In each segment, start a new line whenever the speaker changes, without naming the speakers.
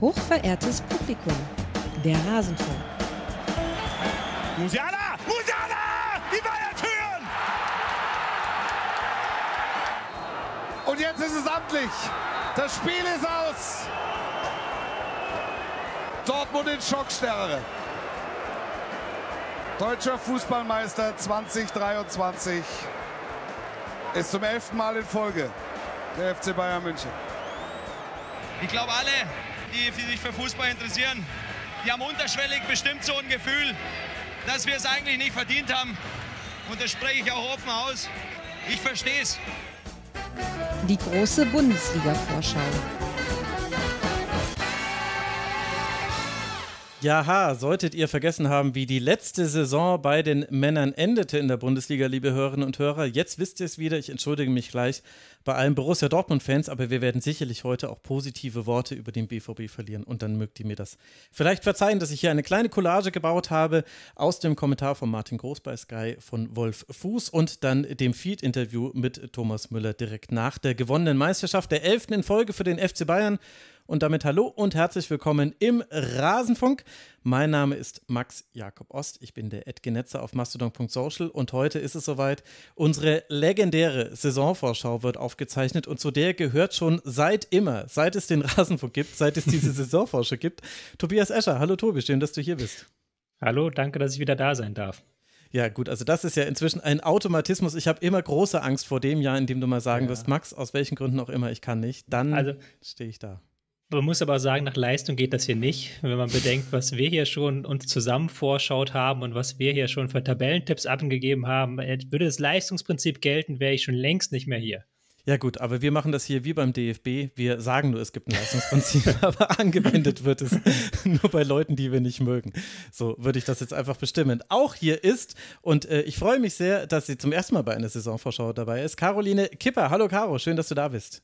Hochverehrtes Publikum, der Rasenfunk. Musiala! Musiala! Die Bayern führen!
Und jetzt ist es amtlich. Das Spiel ist aus. Dortmund in Schockstarre. Deutscher Fußballmeister 2023 ist zum elften Mal in Folge der FC Bayern München.
Ich glaube alle, die, die sich für Fußball interessieren, die haben
unterschwellig bestimmt so ein Gefühl, dass wir es eigentlich nicht verdient haben. Und das spreche ich auch offen aus. Ich verstehe es.
Die große Bundesliga-Vorschau.
Jaha, solltet ihr vergessen haben, wie die letzte Saison bei den Männern endete in der Bundesliga, liebe Hörerinnen und Hörer, jetzt wisst ihr es wieder. Ich entschuldige mich gleich bei allen Borussia Dortmund-Fans, aber wir werden sicherlich heute auch positive Worte über den BVB verlieren und dann mögt ihr mir das vielleicht verzeihen, dass ich hier eine kleine Collage gebaut habe aus dem Kommentar von Martin Groß bei Sky von Wolf Fuß und dann dem Feed-Interview mit Thomas Müller direkt nach der gewonnenen Meisterschaft, der elften in Folge für den FC Bayern und damit hallo und herzlich willkommen im Rasenfunk. Mein Name ist Max Jakob Ost. Ich bin der Edgenetzer auf mastodon.social und heute ist es soweit. Unsere legendäre Saisonvorschau wird aufgezeichnet und zu der gehört schon seit immer, seit es den Rasenfunk gibt, seit es diese Saisonvorschau gibt, Tobias Escher. Hallo Tobi, schön, dass du hier bist. Hallo, danke, dass ich wieder da sein darf. Ja, gut, also das ist ja inzwischen ein Automatismus. Ich habe immer große Angst vor dem Jahr, in dem du mal sagen ja. wirst, Max, aus welchen Gründen auch immer, ich kann nicht. Dann also, stehe ich da. Man muss aber sagen, nach Leistung geht das hier nicht. Wenn man bedenkt, was wir hier
schon uns zusammen vorschaut haben und was wir hier schon für Tabellentipps abgegeben haben, äh, würde
das Leistungsprinzip gelten, wäre ich schon längst nicht mehr hier. Ja gut, aber wir machen das hier wie beim DFB. Wir sagen nur, es gibt ein Leistungsprinzip, aber angewendet wird es nur bei Leuten, die wir nicht mögen. So würde ich das jetzt einfach bestimmen. Auch hier ist, und äh, ich freue mich sehr, dass sie zum ersten Mal bei einer Saisonvorschau dabei ist, Caroline Kipper. Hallo Caro, schön, dass du da bist.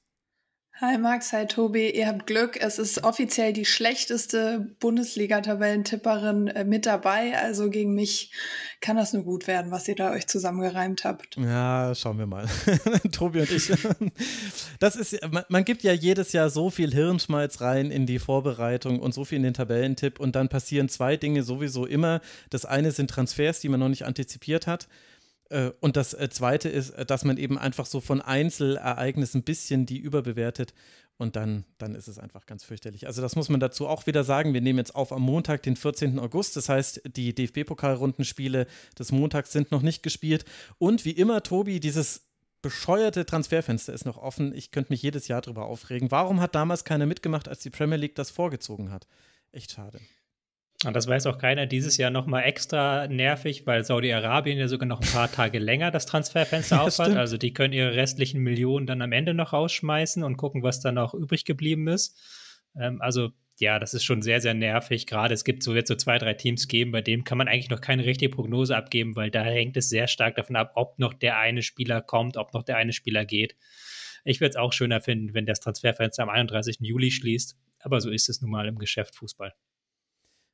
Hi Max, hi Tobi. Ihr habt Glück. Es ist offiziell die schlechteste Bundesliga-Tabellentipperin äh, mit dabei. Also gegen mich kann das nur gut werden, was ihr da euch zusammengereimt habt.
Ja, schauen wir mal. Tobi und ich. Das ist, man, man, gibt ja jedes Jahr so viel Hirnschmalz rein in die Vorbereitung und so viel in den Tabellentipp. Und dann passieren zwei Dinge sowieso immer. Das eine sind Transfers, die man noch nicht antizipiert hat. Äh, und das äh, Zweite ist, äh, dass man eben einfach so von Einzelereignissen ein bisschen die überbewertet und dann, dann ist es einfach ganz fürchterlich. Also das muss man dazu auch wieder sagen. Wir nehmen jetzt auf am Montag, den 14. August. Das heißt, die DFB-Pokalrundenspiele des Montags sind noch nicht gespielt. Und wie immer, Tobi, dieses bescheuerte Transferfenster ist noch offen. Ich könnte mich jedes Jahr darüber aufregen. Warum hat damals keiner mitgemacht, als die Premier League das vorgezogen hat? Echt schade. Und das
weiß auch keiner, dieses Jahr nochmal extra nervig, weil Saudi-Arabien ja sogar noch ein paar Tage länger das Transferfenster ja, aufhat. Also die können ihre restlichen Millionen dann am Ende noch rausschmeißen und gucken, was dann noch übrig geblieben ist. Ähm, also ja, das ist schon sehr, sehr nervig. Gerade es gibt so jetzt so zwei, drei Teams geben, bei denen kann man eigentlich noch keine richtige Prognose abgeben, weil da hängt es sehr stark davon ab, ob noch der eine Spieler kommt, ob noch der eine Spieler geht. Ich würde es auch schöner finden, wenn das Transferfenster am 31. Juli schließt. Aber so ist es nun mal im Geschäft Fußball.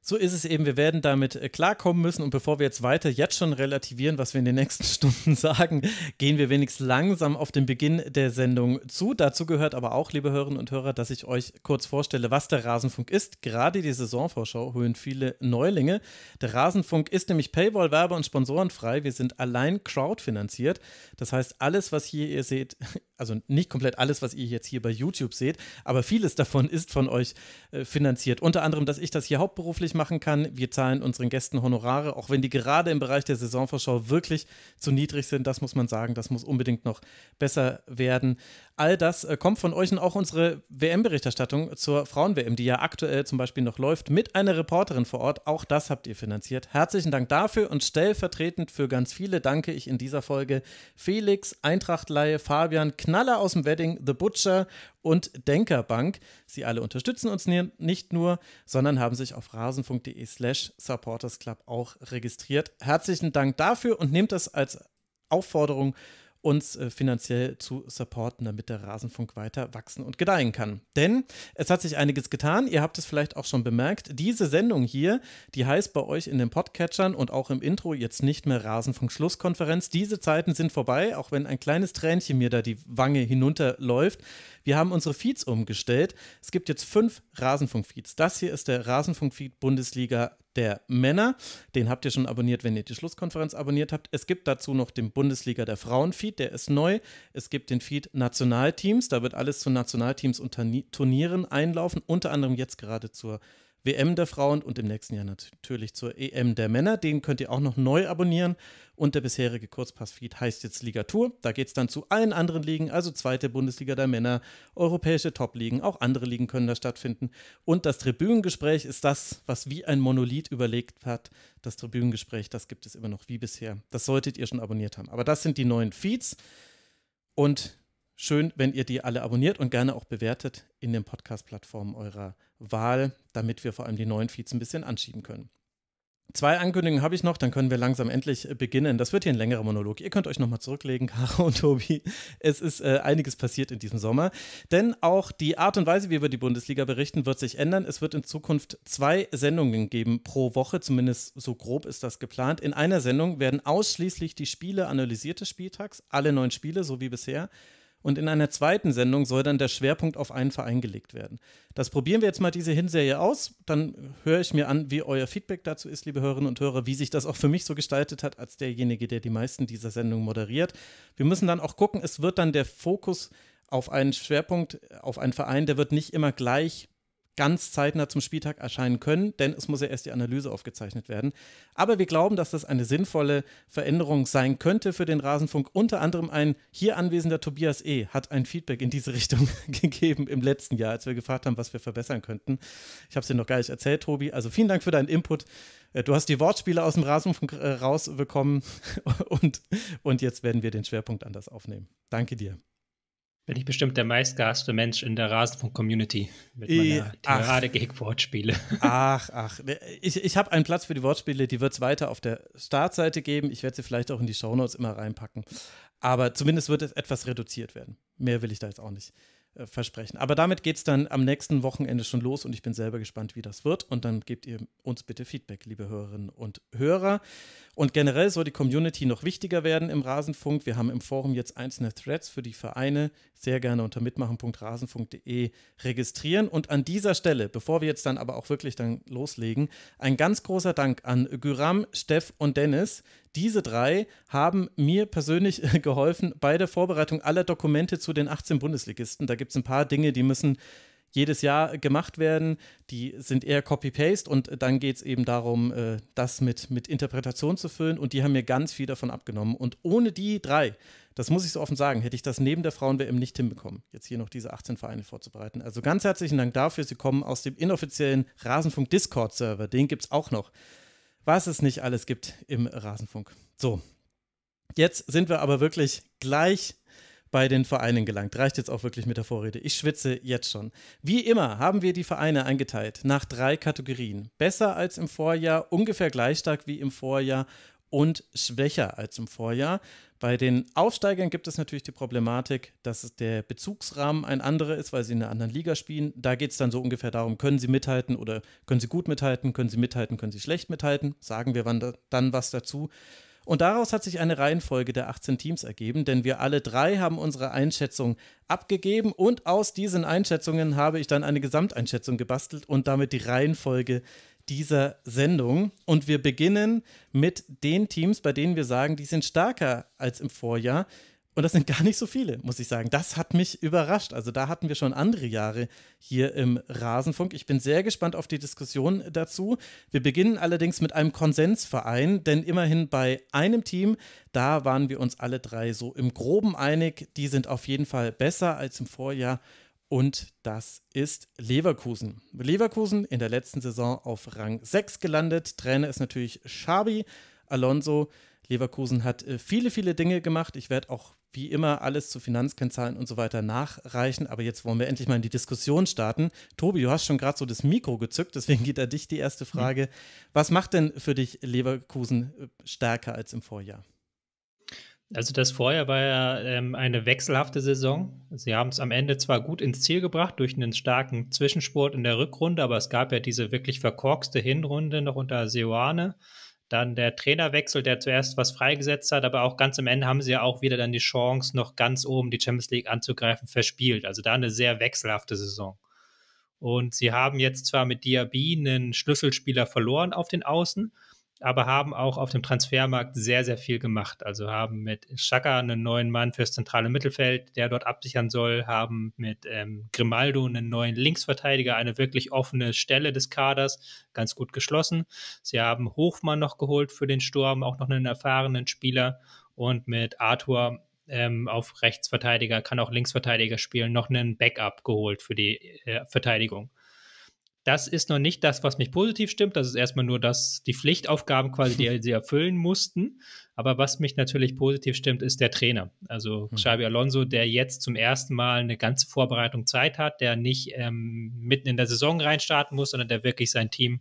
So ist es eben, wir werden damit äh, klarkommen müssen und bevor wir jetzt weiter jetzt schon relativieren, was wir in den nächsten Stunden sagen, gehen wir wenigstens langsam auf den Beginn der Sendung zu. Dazu gehört aber auch, liebe Hörerinnen und Hörer, dass ich euch kurz vorstelle, was der Rasenfunk ist. Gerade die Saisonvorschau holen viele Neulinge. Der Rasenfunk ist nämlich Paywall, Werbe und Sponsorenfrei. Wir sind allein crowdfinanziert. Das heißt, alles, was hier ihr seht, also nicht komplett alles, was ihr jetzt hier bei YouTube seht, aber vieles davon ist von euch äh, finanziert. Unter anderem, dass ich das hier hauptberuflich machen kann. Wir zahlen unseren Gästen Honorare, auch wenn die gerade im Bereich der Saisonvorschau wirklich zu niedrig sind. Das muss man sagen, das muss unbedingt noch besser werden all das äh, kommt von euch und auch unsere WM-Berichterstattung zur Frauen-WM, die ja aktuell zum Beispiel noch läuft, mit einer Reporterin vor Ort. Auch das habt ihr finanziert. Herzlichen Dank dafür und stellvertretend für ganz viele danke ich in dieser Folge Felix, Eintrachtleihe, Fabian, Knaller aus dem Wedding, The Butcher und Denkerbank. Sie alle unterstützen uns nicht nur, sondern haben sich auf rasenfunk.de slash supportersclub auch registriert. Herzlichen Dank dafür und nehmt das als Aufforderung uns äh, finanziell zu supporten, damit der Rasenfunk weiter wachsen und gedeihen kann. Denn es hat sich einiges getan. Ihr habt es vielleicht auch schon bemerkt. Diese Sendung hier, die heißt bei euch in den Podcatchern und auch im Intro jetzt nicht mehr Rasenfunk Schlusskonferenz. Diese Zeiten sind vorbei, auch wenn ein kleines Tränchen mir da die Wange hinunterläuft. Wir haben unsere Feeds umgestellt. Es gibt jetzt fünf Rasenfunk-Feeds. Das hier ist der Rasenfunk-Feed Bundesliga der Männer. Den habt ihr schon abonniert, wenn ihr die Schlusskonferenz abonniert habt. Es gibt dazu noch den Bundesliga der Frauen-Feed, der ist neu. Es gibt den Feed Nationalteams, da wird alles zu Nationalteams und Turnieren einlaufen, unter anderem jetzt gerade zur WM der Frauen und im nächsten Jahr natürlich zur EM der Männer. Den könnt ihr auch noch neu abonnieren. Und der bisherige Kurzpass-Feed heißt jetzt Ligatur. Da geht es dann zu allen anderen Ligen, also zweite Bundesliga der Männer, europäische Top-Ligen, auch andere Ligen können da stattfinden. Und das Tribünengespräch ist das, was wie ein Monolith überlegt hat. Das Tribünengespräch, das gibt es immer noch wie bisher. Das solltet ihr schon abonniert haben. Aber das sind die neuen Feeds. Und schön, wenn ihr die alle abonniert und gerne auch bewertet in den Podcast-Plattformen eurer Wahl, damit wir vor allem die neuen Feeds ein bisschen anschieben können. Zwei Ankündigungen habe ich noch, dann können wir langsam endlich äh, beginnen. Das wird hier ein längerer Monolog. Ihr könnt euch nochmal zurücklegen, Caro und Tobi. Es ist äh, einiges passiert in diesem Sommer. Denn auch die Art und Weise, wie wir über die Bundesliga berichten, wird sich ändern. Es wird in Zukunft zwei Sendungen geben pro Woche, zumindest so grob ist das geplant. In einer Sendung werden ausschließlich die Spiele analysiert des Spieltags, alle neun Spiele, so wie bisher. Und in einer zweiten Sendung soll dann der Schwerpunkt auf einen Verein gelegt werden. Das probieren wir jetzt mal diese Hinserie aus. Dann höre ich mir an, wie euer Feedback dazu ist, liebe Hörerinnen und Hörer, wie sich das auch für mich so gestaltet hat, als derjenige, der die meisten dieser Sendungen moderiert. Wir müssen dann auch gucken, es wird dann der Fokus auf einen Schwerpunkt, auf einen Verein, der wird nicht immer gleich ganz zeitnah zum Spieltag erscheinen können, denn es muss ja erst die Analyse aufgezeichnet werden. Aber wir glauben, dass das eine sinnvolle Veränderung sein könnte für den Rasenfunk. Unter anderem ein hier anwesender Tobias E. hat ein Feedback in diese Richtung gegeben im letzten Jahr, als wir gefragt haben, was wir verbessern könnten. Ich habe es dir noch gar nicht erzählt, Tobi. Also vielen Dank für deinen Input. Äh, du hast die Wortspiele aus dem Rasenfunk äh, rausbekommen und, und jetzt werden wir den Schwerpunkt anders aufnehmen. Danke dir.
Bin ich bestimmt der meistgehasste Mensch in der Rasenfunk-Community mit meiner Tirade gegen Wortspiele.
Ach, ach. Ich, ich habe einen Platz für die Wortspiele, die wird es weiter auf der Startseite geben. Ich werde sie vielleicht auch in die Shownotes immer reinpacken. Aber zumindest wird es etwas reduziert werden. Mehr will ich da jetzt auch nicht. Äh, versprechen. Aber damit geht es dann am nächsten Wochenende schon los und ich bin selber gespannt, wie das wird. Und dann gebt ihr uns bitte Feedback, liebe Hörerinnen und Hörer. Und generell soll die Community noch wichtiger werden im Rasenfunk. Wir haben im Forum jetzt einzelne Threads für die Vereine. Sehr gerne unter mitmachen.rasenfunk.de registrieren. Und an dieser Stelle, bevor wir jetzt dann aber auch wirklich dann loslegen, ein ganz großer Dank an Güram, Steff und Dennis, diese drei haben mir persönlich geholfen bei der Vorbereitung aller Dokumente zu den 18 Bundesligisten. Da gibt es ein paar Dinge, die müssen jedes Jahr gemacht werden. Die sind eher Copy-Paste und dann geht es eben darum, äh, das mit, mit Interpretation zu füllen und die haben mir ganz viel davon abgenommen. Und ohne die drei, das muss ich so offen sagen, hätte ich das neben der Frauen-WM nicht hinbekommen, jetzt hier noch diese 18 Vereine vorzubereiten. Also ganz herzlichen Dank dafür. Sie kommen aus dem inoffiziellen Rasenfunk-Discord-Server, den gibt es auch noch was es nicht alles gibt im Rasenfunk. So, jetzt sind wir aber wirklich gleich bei den Vereinen gelangt. Reicht jetzt auch wirklich mit der Vorrede. Ich schwitze jetzt schon. Wie immer haben wir die Vereine eingeteilt nach drei Kategorien. Besser als im Vorjahr, ungefähr gleich stark wie im Vorjahr und schwächer als im Vorjahr. Bei den Aufsteigern gibt es natürlich die Problematik, dass der Bezugsrahmen ein anderer ist, weil sie in einer anderen Liga spielen. Da geht es dann so ungefähr darum, können sie mithalten oder können sie gut mithalten, können sie mithalten, können sie schlecht mithalten. Sagen wir dann was dazu. Und daraus hat sich eine Reihenfolge der 18 Teams ergeben, denn wir alle drei haben unsere Einschätzung abgegeben und aus diesen Einschätzungen habe ich dann eine Gesamteinschätzung gebastelt und damit die Reihenfolge dieser Sendung. Und wir beginnen mit den Teams, bei denen wir sagen, die sind stärker als im Vorjahr. Und das sind gar nicht so viele, muss ich sagen. Das hat mich überrascht. Also da hatten wir schon andere Jahre hier im Rasenfunk. Ich bin sehr gespannt auf die Diskussion dazu. Wir beginnen allerdings mit einem Konsensverein, denn immerhin bei einem Team, da waren wir uns alle drei so im groben einig, die sind auf jeden Fall besser als im Vorjahr und das ist Leverkusen. Leverkusen in der letzten Saison auf Rang 6 gelandet. Trainer ist natürlich Schabi Alonso. Leverkusen hat äh, viele, viele Dinge gemacht. Ich werde auch wie immer alles zu Finanzkennzahlen und so weiter nachreichen. Aber jetzt wollen wir endlich mal in die Diskussion starten. Tobi, du hast schon gerade so das Mikro gezückt, deswegen geht an dich die erste Frage. Mhm. Was macht denn für dich Leverkusen äh, stärker als im Vorjahr? Also das
vorher war ja ähm, eine wechselhafte Saison. Sie haben es am Ende zwar gut ins Ziel gebracht durch einen starken Zwischensport in der Rückrunde, aber es gab ja diese wirklich verkorkste Hinrunde noch unter Seoane. Dann der Trainerwechsel, der zuerst was freigesetzt hat, aber auch ganz am Ende haben sie ja auch wieder dann die Chance, noch ganz oben die Champions League anzugreifen, verspielt. Also da eine sehr wechselhafte Saison. Und sie haben jetzt zwar mit Diaby einen Schlüsselspieler verloren auf den Außen, aber haben auch auf dem Transfermarkt sehr, sehr viel gemacht. Also haben mit Schaka einen neuen Mann fürs zentrale Mittelfeld, der dort absichern soll, haben mit ähm, Grimaldo einen neuen Linksverteidiger, eine wirklich offene Stelle des Kaders, ganz gut geschlossen. Sie haben Hofmann noch geholt für den Sturm, auch noch einen erfahrenen Spieler. Und mit Arthur ähm, auf Rechtsverteidiger, kann auch Linksverteidiger spielen, noch einen Backup geholt für die äh, Verteidigung das ist noch nicht das, was mich positiv stimmt. Das ist erstmal nur das, die Pflichtaufgaben quasi, die sie erfüllen mussten. Aber was mich natürlich positiv stimmt, ist der Trainer. Also hm. Xavi Alonso, der jetzt zum ersten Mal eine ganze Vorbereitung Zeit hat, der nicht ähm, mitten in der Saison reinstarten muss, sondern der wirklich sein Team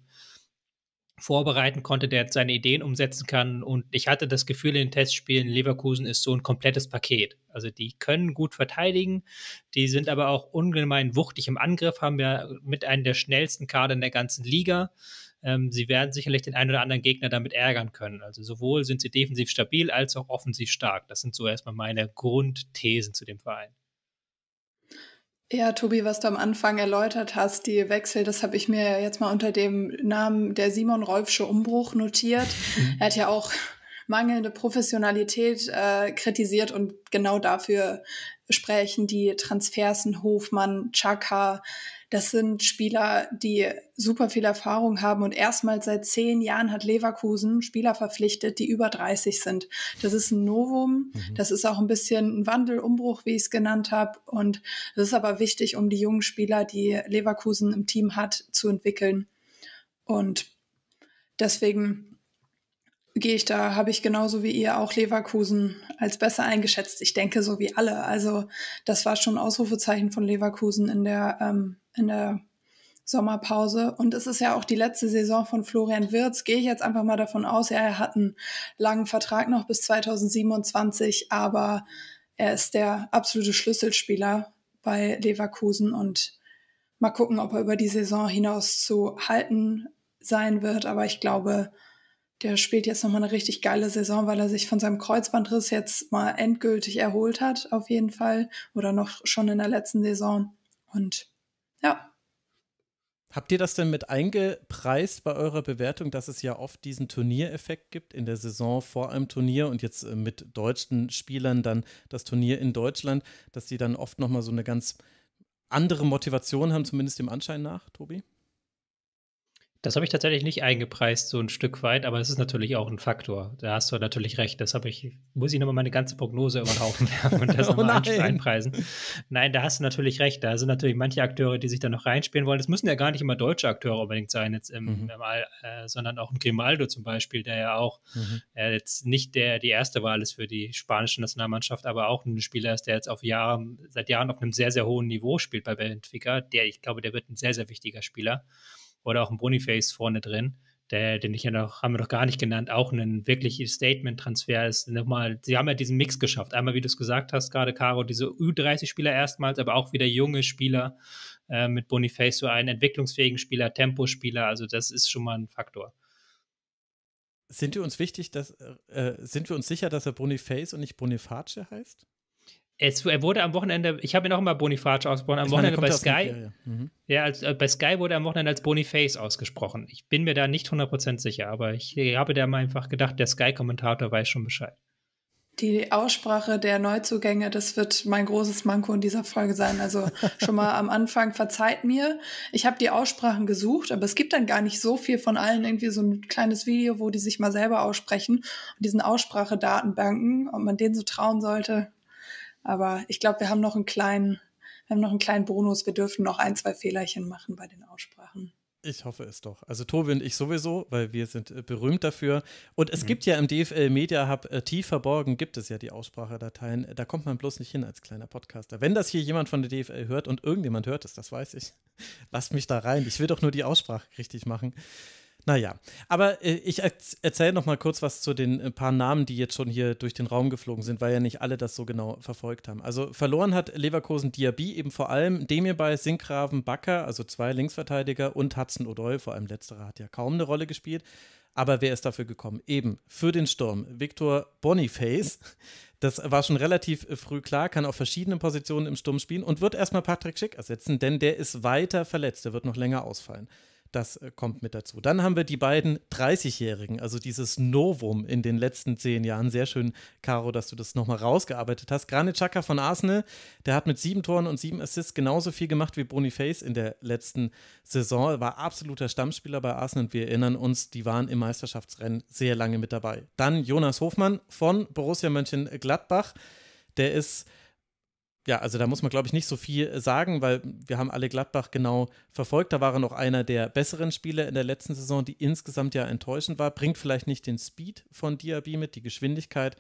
vorbereiten konnte, der seine Ideen umsetzen kann. Und ich hatte das Gefühl in den Testspielen, Leverkusen ist so ein komplettes Paket. Also die können gut verteidigen, die sind aber auch ungemein wuchtig im Angriff, haben wir mit einem der schnellsten Kader in der ganzen Liga. Ähm, sie werden sicherlich den einen oder anderen Gegner damit ärgern können. Also sowohl sind sie defensiv stabil als auch offensiv stark. Das sind so erstmal meine Grundthesen zu dem Verein.
Ja, Tobi, was du am Anfang erläutert hast, die Wechsel, das habe ich mir jetzt mal unter dem Namen der Simon Rolfsche Umbruch notiert. Mhm. er hat ja auch mangelnde Professionalität äh, kritisiert und genau dafür sprechen die Transfersen Hofmann, Chaka, das sind Spieler, die super viel Erfahrung haben und erstmals seit zehn Jahren hat Leverkusen Spieler verpflichtet, die über 30 sind. Das ist ein Novum. Mhm. Das ist auch ein bisschen ein Wandel, Umbruch, wie ich es genannt habe. Und das ist aber wichtig, um die jungen Spieler, die Leverkusen im Team hat, zu entwickeln. Und deswegen gehe ich da, habe ich genauso wie ihr auch Leverkusen als besser eingeschätzt. Ich denke, so wie alle. Also das war schon Ausrufezeichen von Leverkusen in der ähm, in der Sommerpause. Und es ist ja auch die letzte Saison von Florian Wirz. Gehe ich jetzt einfach mal davon aus, ja, er hat einen langen Vertrag noch bis 2027, aber er ist der absolute Schlüsselspieler bei Leverkusen und mal gucken, ob er über die Saison hinaus zu halten sein wird. Aber ich glaube, der spielt jetzt nochmal eine richtig geile Saison, weil er sich von seinem Kreuzbandriss jetzt mal endgültig erholt hat, auf jeden Fall. Oder noch schon in der letzten Saison. Und ja.
Habt ihr das denn mit eingepreist bei eurer Bewertung, dass es ja oft diesen Turniereffekt gibt in der Saison vor einem Turnier und jetzt äh, mit deutschen Spielern dann das Turnier in Deutschland, dass die dann oft nochmal so eine ganz andere Motivation haben, zumindest dem Anschein nach, Tobi? Das habe ich tatsächlich nicht eingepreist, so ein
Stück weit, aber es ist natürlich auch ein Faktor. Da hast du natürlich recht. Das habe ich, muss ich nochmal meine ganze Prognose über den Haufen werfen und das oh nochmal einpreisen. Nein, da hast du natürlich recht. Da sind natürlich manche Akteure, die sich da noch reinspielen wollen. Das müssen ja gar nicht immer deutsche Akteure unbedingt sein, jetzt im, mhm. im All, äh, sondern auch ein Grimaldo zum Beispiel, der ja auch mhm. äh, jetzt nicht der, die erste Wahl ist für die spanische Nationalmannschaft, aber auch ein Spieler ist, der jetzt auf Jahre, seit Jahren auf einem sehr, sehr hohen Niveau spielt bei Benfica. Der, ich glaube, der wird ein sehr, sehr wichtiger Spieler oder auch ein Boniface vorne drin, der, den ich ja noch, haben wir noch gar nicht genannt, auch ein wirklich Statement-Transfer ist. Nochmal, sie haben ja diesen Mix geschafft. Einmal, wie du es gesagt hast, gerade Caro, diese U30-Spieler erstmals, aber auch wieder junge Spieler äh, mit Boniface, so einen entwicklungsfähigen Spieler, Tempospieler. Also, das ist schon mal ein Faktor.
Sind wir uns wichtig, dass äh, äh sind wir uns sicher, dass er Boniface und nicht Boniface heißt?
es, er wurde am Wochenende, ich habe ihn auch immer Boniface ausgesprochen, am ich Wochenende meine, bei Sky. ja, Mhm. ja als, äh, bei Sky wurde er am Wochenende als Boniface ausgesprochen. Ich bin mir da nicht 100% sicher, aber ich habe da mal einfach gedacht, der Sky-Kommentator weiß schon Bescheid.
Die Aussprache der Neuzugänge, das wird mein großes Manko in dieser Folge sein. Also schon mal am Anfang verzeiht mir. Ich habe die Aussprachen gesucht, aber es gibt dann gar nicht so viel von allen. Irgendwie so ein kleines Video, wo die sich mal selber aussprechen und diesen Aussprachedatenbanken, ob man denen so trauen sollte. Aber ich glaube, wir haben noch einen kleinen, wir haben noch einen kleinen Bonus. Wir dürfen noch ein, zwei Fehlerchen machen bei den Aussprachen.
Ich hoffe es doch. Also Tobi und ich sowieso, weil wir sind äh, berühmt dafür. Und es mhm. gibt ja im DFL Media Hub äh, tief verborgen, gibt es ja die Aussprachedateien. Da kommt man bloß nicht hin als kleiner Podcaster. Wenn das hier jemand von der DFL hört und irgendjemand hört es, das weiß ich, lasst mich da rein. Ich will doch nur die Aussprache richtig machen. Naja, aber äh, ich erzähle noch mal kurz was zu den äh, paar Namen, die jetzt schon hier durch den Raum geflogen sind, weil ja nicht alle das so genau verfolgt haben. Also verloren hat Leverkusen Diaby eben vor allem Demirbay, Sinkgraven, Bakker, also zwei Linksverteidiger und Hudson O'Doyle, vor allem letzterer hat ja kaum eine Rolle gespielt. Aber wer ist dafür gekommen? Eben für den Sturm Victor Boniface. Das war schon relativ äh, früh klar, kann auf verschiedenen Positionen im Sturm spielen und wird erstmal Patrick Schick ersetzen, denn der ist weiter verletzt, der wird noch länger ausfallen. Das äh, kommt mit dazu. Dann haben wir die beiden 30-Jährigen, also dieses Novum in den letzten zehn Jahren. Sehr schön, Caro, dass du das nochmal rausgearbeitet hast. Granit Xhaka von Arsenal, der hat mit sieben Toren und sieben Assists genauso viel gemacht wie Boniface in der letzten Saison. Er War absoluter Stammspieler bei Arsenal und wir erinnern uns, die waren im Meisterschaftsrennen sehr lange mit dabei. Dann Jonas Hofmann von Borussia Mönchengladbach. Der ist ja, also da muss man, glaube ich, nicht so viel äh, sagen, weil wir haben alle Gladbach genau verfolgt. Da war er noch einer der besseren Spieler in der letzten Saison, die insgesamt ja enttäuschend war. Bringt vielleicht nicht den Speed von Diaby mit, die Geschwindigkeit,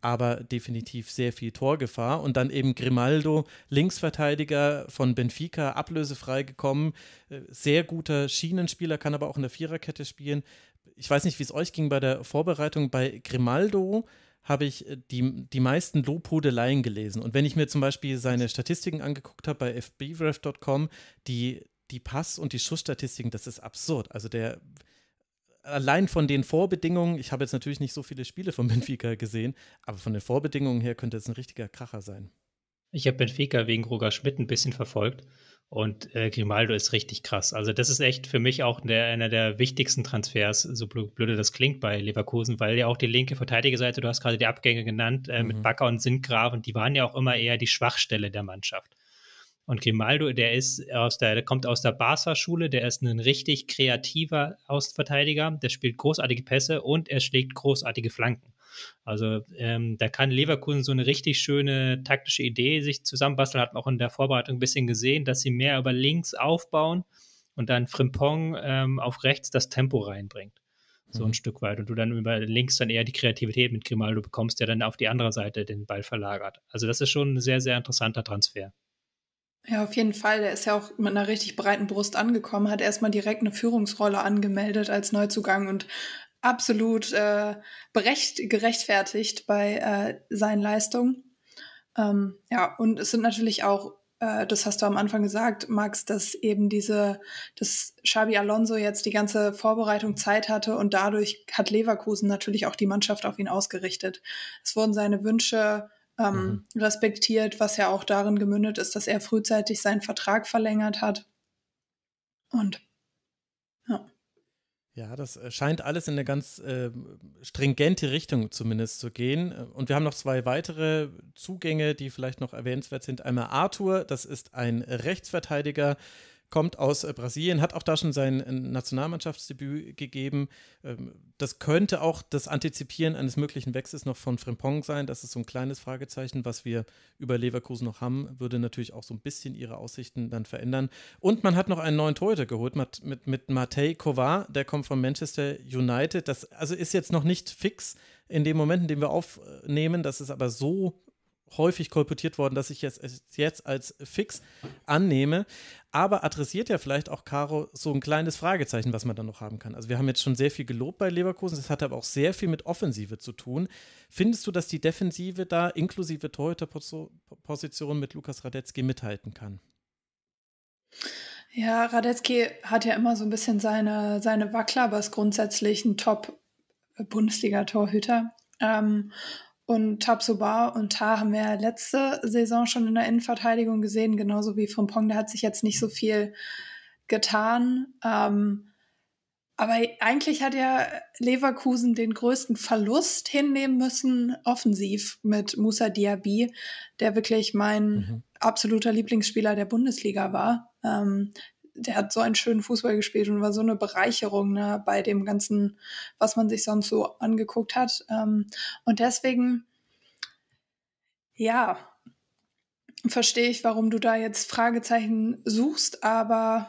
aber definitiv sehr viel Torgefahr. Und dann eben Grimaldo, Linksverteidiger von Benfica, ablösefrei gekommen. Äh, sehr guter Schienenspieler, kann aber auch in der Viererkette spielen. Ich weiß nicht, wie es euch ging bei der Vorbereitung bei Grimaldo habe ich äh, die, die meisten Lobhudeleien gelesen. Und wenn ich mir zum Beispiel seine Statistiken angeguckt habe bei fbref.com, die, die Pass- und die Schussstatistiken, das ist absurd. Also der allein von den Vorbedingungen, ich habe jetzt natürlich nicht so viele Spiele von Benfica gesehen, aber von den Vorbedingungen her könnte es ein richtiger Kracher sein. Ich habe
Benfica wegen Roger Schmidt ein bisschen verfolgt und äh, Grimaldo ist richtig krass. Also das ist echt für mich auch der, einer der wichtigsten Transfers, so blöde das klingt bei Leverkusen, weil ja auch die linke Verteidigerseite, du hast gerade die Abgänge genannt, äh, mhm. mit Bakker und Sindgraf, und die waren ja auch immer eher die Schwachstelle der Mannschaft. Und Grimaldo, der ist aus der, der kommt aus der Barca-Schule, der ist ein richtig kreativer Außenverteidiger, der spielt großartige Pässe und er schlägt großartige Flanken. Also ähm, da kann Leverkusen so eine richtig schöne taktische Idee sich zusammenbasteln. Hat man auch in der Vorbereitung ein bisschen gesehen, dass sie mehr über links aufbauen und dann Frimpong ähm, auf rechts das Tempo reinbringt. So mhm. ein Stück weit. Und du dann über links dann eher die Kreativität mit Grimaldo bekommst, der dann auf die andere Seite den Ball verlagert. Also das ist schon ein sehr, sehr interessanter Transfer.
Ja, auf jeden Fall. Der ist ja auch mit einer richtig breiten Brust angekommen, hat erstmal direkt eine Führungsrolle angemeldet als Neuzugang und absolut äh, berecht, gerechtfertigt bei äh, seinen Leistungen. Ähm, ja, und es sind natürlich auch, äh, das hast du am Anfang gesagt, Max, dass eben diese, dass Xabi Alonso jetzt die ganze Vorbereitung Zeit hatte und dadurch hat Leverkusen natürlich auch die Mannschaft auf ihn ausgerichtet. Es wurden seine Wünsche ähm, mhm. respektiert, was ja auch darin gemündet ist, dass er frühzeitig seinen Vertrag verlängert hat. Und
ja, das äh, scheint alles in eine ganz äh, stringente Richtung zumindest zu gehen. Äh, und wir haben noch zwei weitere Zugänge, die vielleicht noch erwähnenswert sind. Einmal Arthur, das ist ein Rechtsverteidiger, kommt aus äh, Brasilien, hat auch da schon sein äh, Nationalmannschaftsdebüt gegeben. Ähm, das könnte auch das Antizipieren eines möglichen Wechsels noch von Frimpong sein. Das ist so ein kleines Fragezeichen, was wir über Leverkusen noch haben. Würde natürlich auch so ein bisschen ihre Aussichten dann verändern. Und man hat noch einen neuen Torhüter geholt mit, mit, mit Matej Kovar, der kommt von Manchester United. Das also ist jetzt noch nicht fix in dem Moment, in dem wir aufnehmen. Das ist aber so häufig kolportiert worden, dass ich es jetzt, als fix annehme. Aber adressiert ja vielleicht auch Caro so ein kleines Fragezeichen, was man da noch haben kann. Also wir haben jetzt schon sehr viel gelobt bei Leverkusen, das hat aber auch sehr viel mit Offensive zu tun. Findest du, dass die Defensive da inklusive Torhüterposition mit Lukas Radetzky mithalten kann?
Ja, Radetzky hat ja immer so ein bisschen seine, seine Wackler, aber ist grundsätzlich ein Top-Bundesliga-Torhüter. Ähm, und Tabsoba und Ta haben wir letzte Saison schon in der Innenverteidigung gesehen, genauso wie Frimpong. Da hat sich jetzt nicht so viel getan. Ähm, aber eigentlich hat ja Leverkusen den größten Verlust hinnehmen müssen, offensiv mit Musa Diaby, der wirklich mein mhm. absoluter Lieblingsspieler der Bundesliga war. Ähm, der hat so einen schönen Fußball gespielt und war so eine Bereicherung ne, bei dem Ganzen, was man sich sonst so angeguckt hat. Ähm, und deswegen, ja, verstehe ich, warum du da jetzt Fragezeichen suchst, aber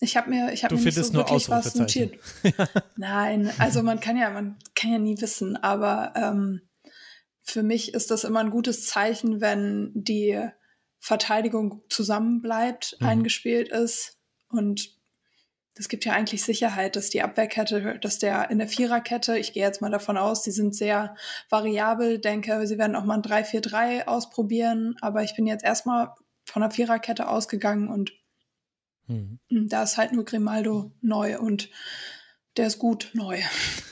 ich habe mir, ich habe mir nicht so wirklich was notiert. Nein, also man kann ja, man kann ja nie wissen, aber ähm, für mich ist das immer ein gutes Zeichen, wenn die Verteidigung zusammenbleibt, mhm. eingespielt ist und das gibt ja eigentlich Sicherheit, dass die Abwehrkette, dass der in der Viererkette, ich gehe jetzt mal davon aus, sie sind sehr variabel, denke, sie werden auch mal ein 3-4-3 ausprobieren, aber ich bin jetzt erstmal von der Viererkette ausgegangen und mhm. hm. da ist halt nur Grimaldo neu und der ist gut neu.